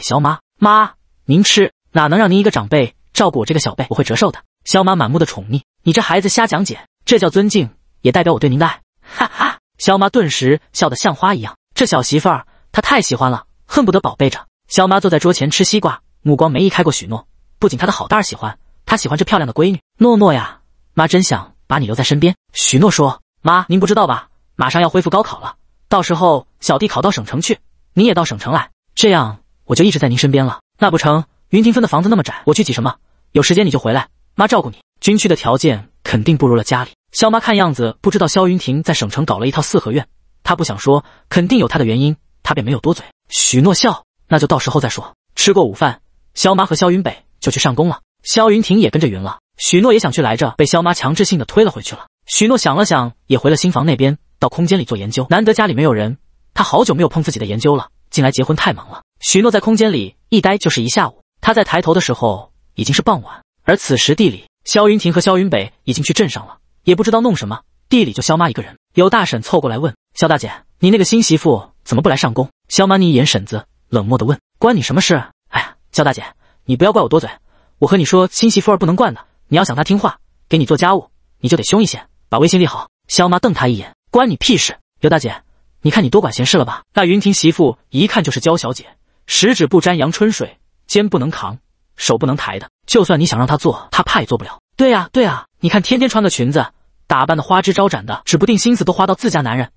Speaker 1: 萧妈：“妈，您吃，哪能让您一个长辈照顾我这个小辈，我会折寿的。”萧妈满目的宠溺：“你这孩子瞎讲解，这叫尊敬，也代表我对您的爱。”哈哈，萧妈顿时笑得像花一样，这小媳妇儿她太喜欢了，恨不得宝贝着。萧妈坐在桌前吃西瓜。目光没移开过许诺，不仅他的好大儿喜欢，他喜欢这漂亮的闺女诺诺呀，妈真想把你留在身边。许诺说：“妈，您不知道吧，马上要恢复高考了，到时候小弟考到省城去，你也到省城来，这样我就一直在您身边了。”那不成，云霆分的房子那么窄，我去挤什么？有时间你就回来，妈照顾你。军区的条件肯定不如了家里。肖妈看样子不知道肖云婷在省城搞了一套四合院，她不想说，肯定有她的原因，她便没有多嘴。许诺笑：“那就到时候再说。”吃过午饭。肖妈和肖云北就去上工了，肖云婷也跟着云了。许诺也想去来着，被肖妈强制性的推了回去了。许诺想了想，也回了新房那边，到空间里做研究。难得家里没有人，他好久没有碰自己的研究了。近来结婚太忙了。许诺在空间里一待就是一下午。他在抬头的时候，已经是傍晚。而此时地里，肖云婷和肖云北已经去镇上了，也不知道弄什么。地里就肖妈一个人。有大婶凑过来问：“肖大姐，你那个新媳妇怎么不来上工？”肖妈睨一眼婶子，冷漠的问：“关你什么事？”肖大姐，你不要怪我多嘴，我和你说，新媳妇儿不能惯的。你要想她听话，给你做家务，你就得凶一些，把威信立好。肖妈瞪她一眼，关你屁事！刘大姐，你看你多管闲事了吧？那云婷媳妇一看就是娇小姐，十指不沾阳春水，肩不能扛，手不能抬的。就算你想让她做，她怕也做不了。对呀对呀，你看天天穿个裙子，打扮的花枝招展的，指不定心思都花到自家男人。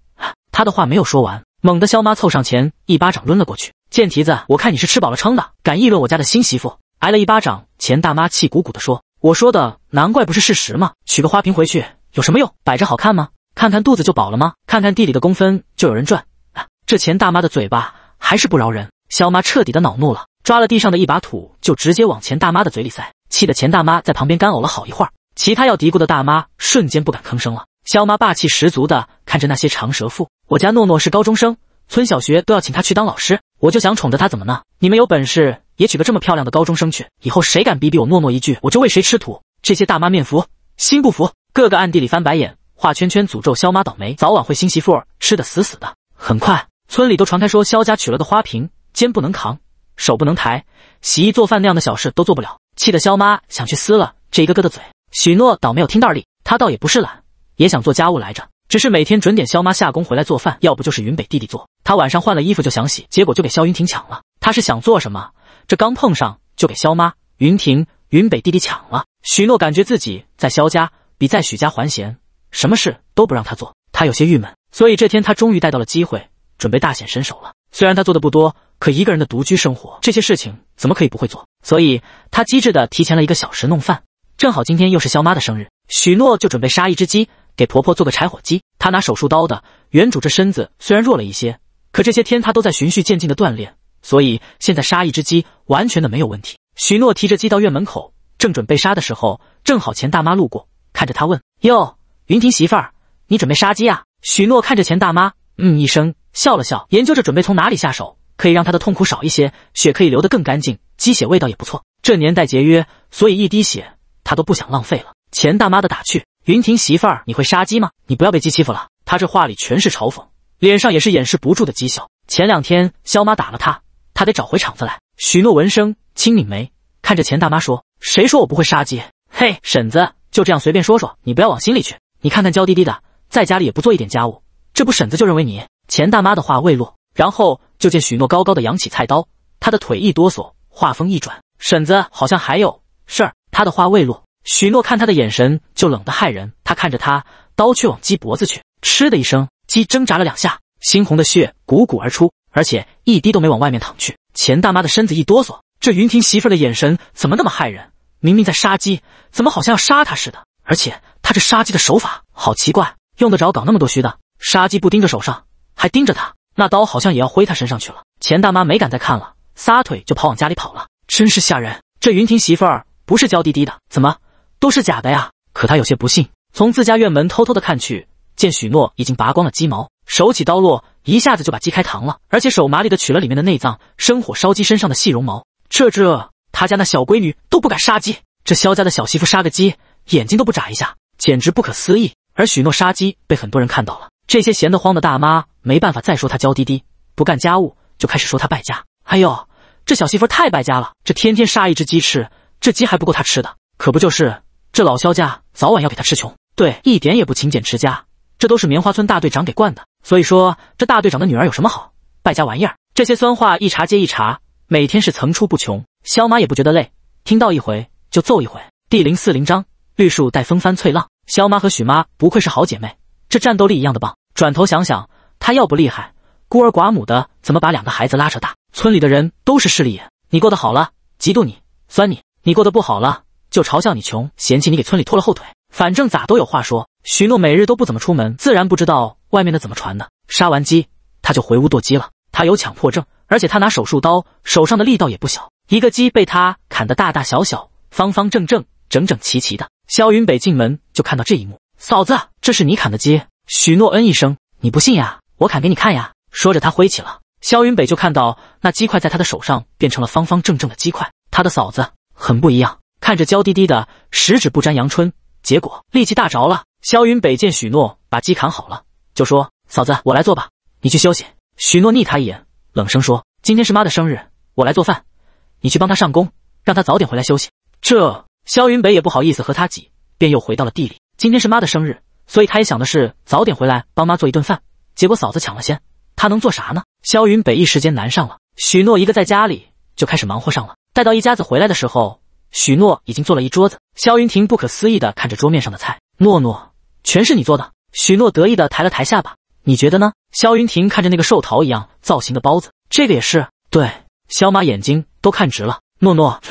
Speaker 1: 他的话没有说完，猛地肖妈凑上前，一巴掌抡了过去。贱蹄子，我看你是吃饱了撑的，敢议论我家的新媳妇，挨了一巴掌。钱大妈气鼓鼓地说：“我说的难怪不是事实吗？娶个花瓶回去有什么用？摆着好看吗？看看肚子就饱了吗？看看地里的工分就有人赚？”啊，这钱大妈的嘴巴还是不饶人。肖妈彻底的恼怒了，抓了地上的一把土就直接往钱大妈的嘴里塞，气得钱大妈在旁边干呕了好一会儿。其他要嘀咕的大妈瞬间不敢吭声了。肖妈霸气十足的看着那些长舌妇：“我家诺诺是高中生，村小学都要请她去当老师。”我就想宠着他，怎么呢？你们有本事也娶个这么漂亮的高中生去，以后谁敢逼逼我诺诺一句，我就为谁吃土。这些大妈面服心不服，个个暗地里翻白眼，画圈圈诅咒肖妈倒霉，早晚会新媳妇儿吃得死死的。很快，村里都传开说肖家娶了个花瓶，肩不能扛，手不能抬，洗衣做饭那样的小事都做不了，气得肖妈想去撕了这一个个的嘴。许诺倒没有听道理，他倒也不是懒，也想做家务来着。只是每天准点，肖妈下工回来做饭，要不就是云北弟弟做。他晚上换了衣服就想洗，结果就给肖云婷抢了。他是想做什么，这刚碰上就给肖妈、云婷、云北弟弟抢了。许诺感觉自己在肖家比在许家还闲，什么事都不让他做，他有些郁闷。所以这天他终于逮到了机会，准备大显身手了。虽然他做的不多，可一个人的独居生活，这些事情怎么可以不会做？所以他机智的提前了一个小时弄饭，正好今天又是肖妈的生日，许诺就准备杀一只鸡。给婆婆做个柴火鸡，她拿手术刀的原主这身子虽然弱了一些，可这些天她都在循序渐进的锻炼，所以现在杀一只鸡完全的没有问题。许诺提着鸡到院门口，正准备杀的时候，正好钱大妈路过，看着他问：“哟，云婷媳妇儿，你准备杀鸡啊？”许诺看着钱大妈，嗯一声，笑了笑，研究着准备从哪里下手，可以让她的痛苦少一些，血可以流得更干净，鸡血味道也不错。这年代节约，所以一滴血他都不想浪费了。钱大妈的打趣。云婷媳妇儿，你会杀鸡吗？你不要被鸡欺负了。他这话里全是嘲讽，脸上也是掩饰不住的讥笑。前两天肖妈打了他，他得找回场子来。许诺闻声轻拧眉，看着钱大妈说：“谁说我不会杀鸡？嘿，婶子就这样随便说说，你不要往心里去。你看看娇滴滴的，在家里也不做一点家务，这不婶子就认为你……”钱大妈的话未落，然后就见许诺高高的扬起菜刀，他的腿一哆嗦，话锋一转：“婶子好像还有事儿。”他的话未落。许诺看他的眼神就冷得害人，他看着他，刀却往鸡脖子去，嗤的一声，鸡挣扎了两下，猩红的血汩汩而出，而且一滴都没往外面淌去。钱大妈的身子一哆嗦，这云婷媳妇的眼神怎么那么害人？明明在杀鸡，怎么好像要杀他似的？而且他这杀鸡的手法好奇怪，用得着搞那么多虚的？杀鸡不盯着手上，还盯着他，那刀好像也要挥他身上去了。钱大妈没敢再看了，撒腿就跑往家里跑了，真是吓人。这云婷媳妇不是娇滴滴的，怎么？都是假的呀！可他有些不信，从自家院门偷偷的看去，见许诺已经拔光了鸡毛，手起刀落，一下子就把鸡开膛了，而且手麻利的取了里面的内脏，生火烧鸡身上的细绒毛。这这，他家那小闺女都不敢杀鸡，这萧家的小媳妇杀个鸡，眼睛都不眨一下，简直不可思议。而许诺杀鸡被很多人看到了，这些闲得慌的大妈没办法再说她娇滴滴不干家务，就开始说她败家。哎呦，这小媳妇太败家了，这天天杀一只鸡吃，这鸡还不够她吃的，可不就是？这老萧家早晚要给他吃穷，对，一点也不勤俭持家，这都是棉花村大队长给惯的。所以说，这大队长的女儿有什么好？败家玩意儿！这些酸话一茬接一茬，每天是层出不穷。萧妈也不觉得累，听到一回就揍一回。第零四零章：绿树带风翻翠浪。萧妈和许妈不愧是好姐妹，这战斗力一样的棒。转头想想，她要不厉害，孤儿寡母的怎么把两个孩子拉扯大？村里的人都是势利眼，你过得好了，嫉妒你，酸你；你过得不好了。就嘲笑你穷，嫌弃你给村里拖了后腿。反正咋都有话说。许诺每日都不怎么出门，自然不知道外面的怎么传的。杀完鸡，他就回屋剁鸡了。他有强迫症，而且他拿手术刀手上的力道也不小，一个鸡被他砍得大大小小、方方正正、整整齐齐的。肖云北进门就看到这一幕，嫂子，这是你砍的鸡。许诺嗯一声，你不信呀？我砍给你看呀！说着，他挥起了。肖云北就看到那鸡块在他的手上变成了方方正正的鸡块。他的嫂子很不一样。看着娇滴滴的，十指不沾阳春，结果力气大着了。萧云北见许诺把鸡砍好了，就说：“嫂子，我来做吧，你去休息。”许诺睨他一眼，冷声说：“今天是妈的生日，我来做饭，你去帮她上工，让她早点回来休息。”这萧云北也不好意思和他挤，便又回到了地里。今天是妈的生日，所以他也想的是早点回来帮妈做一顿饭。结果嫂子抢了先，他能做啥呢？萧云北一时间难上了。许诺一个在家里就开始忙活上了。待到一家子回来的时候。许诺已经做了一桌子，萧云霆不可思议地看着桌面上的菜，诺诺，全是你做的。许诺得意地抬了抬下巴，你觉得呢？萧云霆看着那个寿桃一样造型的包子，这个也是。对，小马眼睛都看直了。诺诺，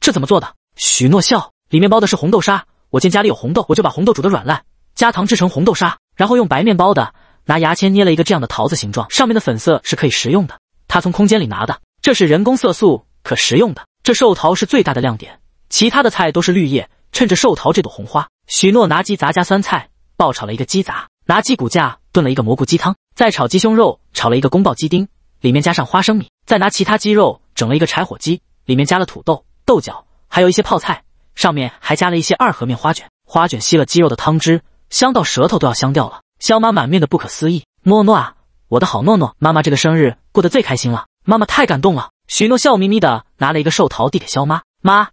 Speaker 1: 这怎么做的？许诺笑，里面包的是红豆沙，我见家里有红豆，我就把红豆煮的软烂，加糖制成红豆沙，然后用白面包的，拿牙签捏了一个这样的桃子形状，上面的粉色是可以食用的，他从空间里拿的，这是人工色素，可食用的。这寿桃是最大的亮点。其他的菜都是绿叶，趁着寿桃这朵红花，许诺拿鸡杂加酸菜爆炒了一个鸡杂，拿鸡骨架炖了一个蘑菇鸡汤，再炒鸡胸肉炒了一个宫爆鸡丁，里面加上花生米，再拿其他鸡肉整了一个柴火鸡，里面加了土豆、豆角，还有一些泡菜，上面还加了一些二合面花卷。花卷吸了鸡肉的汤汁，香到舌头都要香掉了。肖妈满面的不可思议，诺诺啊，我的好诺诺，妈妈这个生日过得最开心了，妈妈太感动了。许诺笑眯眯的拿了一个寿桃递给肖妈，妈。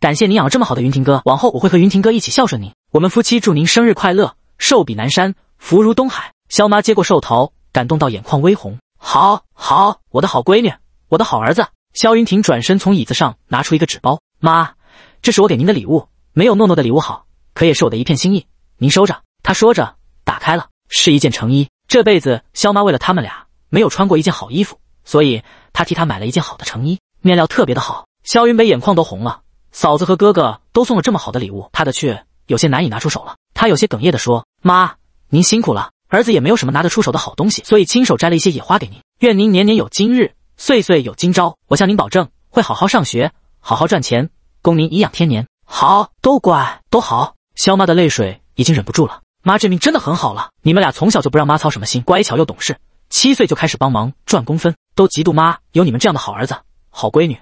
Speaker 1: 感谢你养了这么好的云霆哥，往后我会和云霆哥一起孝顺您。我们夫妻祝您生日快乐，寿比南山，福如东海。肖妈接过寿桃，感动到眼眶微红。好好，我的好闺女，我的好儿子。肖云霆转身从椅子上拿出一个纸包，妈，这是我给您的礼物，没有诺诺的礼物好，可也是我的一片心意，您收着。他说着打开了，是一件成衣。这辈子肖妈为了他们俩，没有穿过一件好衣服，所以她替她买了一件好的成衣，面料特别的好。肖云北眼眶都红了。嫂子和哥哥都送了这么好的礼物，他的却有些难以拿出手了。他有些哽咽地说：“妈，您辛苦了，儿子也没有什么拿得出手的好东西，所以亲手摘了一些野花给您。愿您年年有今日，岁岁有今朝。我向您保证，会好好上学，好好赚钱，供您颐养天年。好，都乖，都好。”肖妈的泪水已经忍不住了。妈，这命真的很好了。你们俩从小就不让妈操什么心，乖巧又懂事，七岁就开始帮忙赚工分，都嫉妒妈有你们这样的好儿子，好闺女。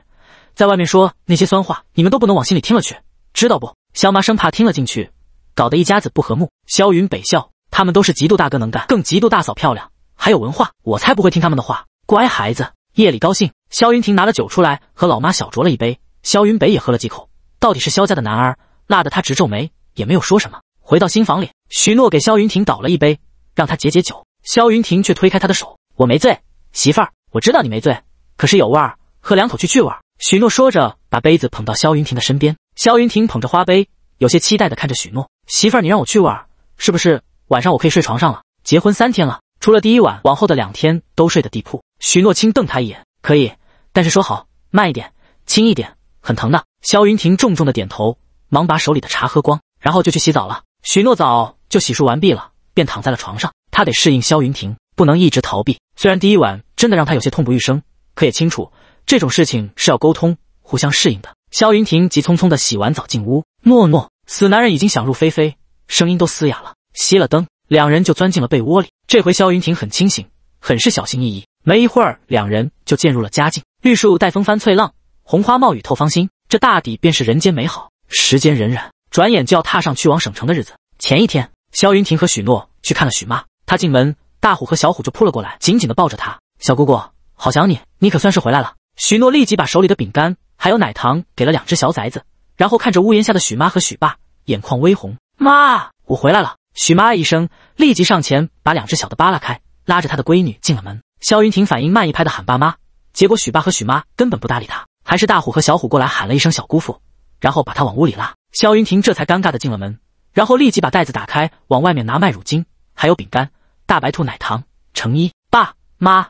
Speaker 1: 在外面说那些酸话，你们都不能往心里听了去，知道不？肖妈生怕听了进去，搞得一家子不和睦。肖云北笑，他们都是嫉妒大哥能干，更嫉妒大嫂漂亮，还有文化，我才不会听他们的话。乖孩子，夜里高兴。肖云婷拿了酒出来，和老妈小酌了一杯。肖云北也喝了几口，到底是肖家的男儿，辣的他直皱眉，也没有说什么。回到新房里，许诺给肖云婷倒了一杯，让他解解酒。肖云婷却推开他的手，我没醉，媳妇儿，我知道你没醉，可是有味儿，喝两口去去味儿。许诺说着，把杯子捧到萧云婷的身边。萧云婷捧着花杯，有些期待的看着许诺：“媳妇儿，你让我去玩，是不是晚上我可以睡床上了？结婚三天了，除了第一晚，往后的两天都睡的地铺。”许诺轻瞪他一眼：“可以，但是说好，慢一点，轻一点，很疼的。”萧云婷重重的点头，忙把手里的茶喝光，然后就去洗澡了。许诺早就洗漱完毕了，便躺在了床上。他得适应萧云婷，不能一直逃避。虽然第一晚真的让他有些痛不欲生，可也清楚。这种事情是要沟通、互相适应的。萧云婷急匆匆的洗完澡进屋，诺诺，死男人已经想入非非，声音都嘶哑了。熄了灯，两人就钻进了被窝里。这回萧云婷很清醒，很是小心翼翼。没一会儿，两人就渐入了佳境。绿树带风翻翠浪，红花冒雨透芳心。这大抵便是人间美好。时间荏苒，转眼就要踏上去往省城的日子。前一天，萧云婷和许诺去看了许妈。她进门，大虎和小虎就扑了过来，紧紧的抱着她。小姑姑，好想你，你可算是回来了。许诺立即把手里的饼干还有奶糖给了两只小崽子，然后看着屋檐下的许妈和许爸，眼眶微红。妈，我回来了！许妈一声，立即上前把两只小的扒拉开，拉着她的闺女进了门。肖云婷反应慢一拍的喊爸妈，结果许爸和许妈根本不搭理他，还是大虎和小虎过来喊了一声小姑父，然后把他往屋里拉。肖云婷这才尴尬的进了门，然后立即把袋子打开，往外面拿麦乳精还有饼干、大白兔奶糖、成衣。爸、妈，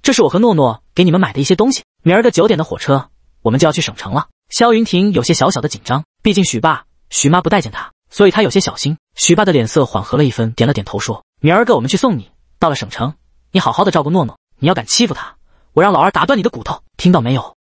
Speaker 1: 这是我和诺诺给你们买的一些东西。明儿个九点的火车，我们就要去省城了。肖云婷有些小小的紧张，毕竟许爸、许妈不待见她，所以她有些小心。许爸的脸色缓和了一分，点了点头说：“明儿个我们去送你，到了省城，你好好的照顾诺诺。你要敢欺负他，我让老二打断你的
Speaker 2: 骨头，听到没有？”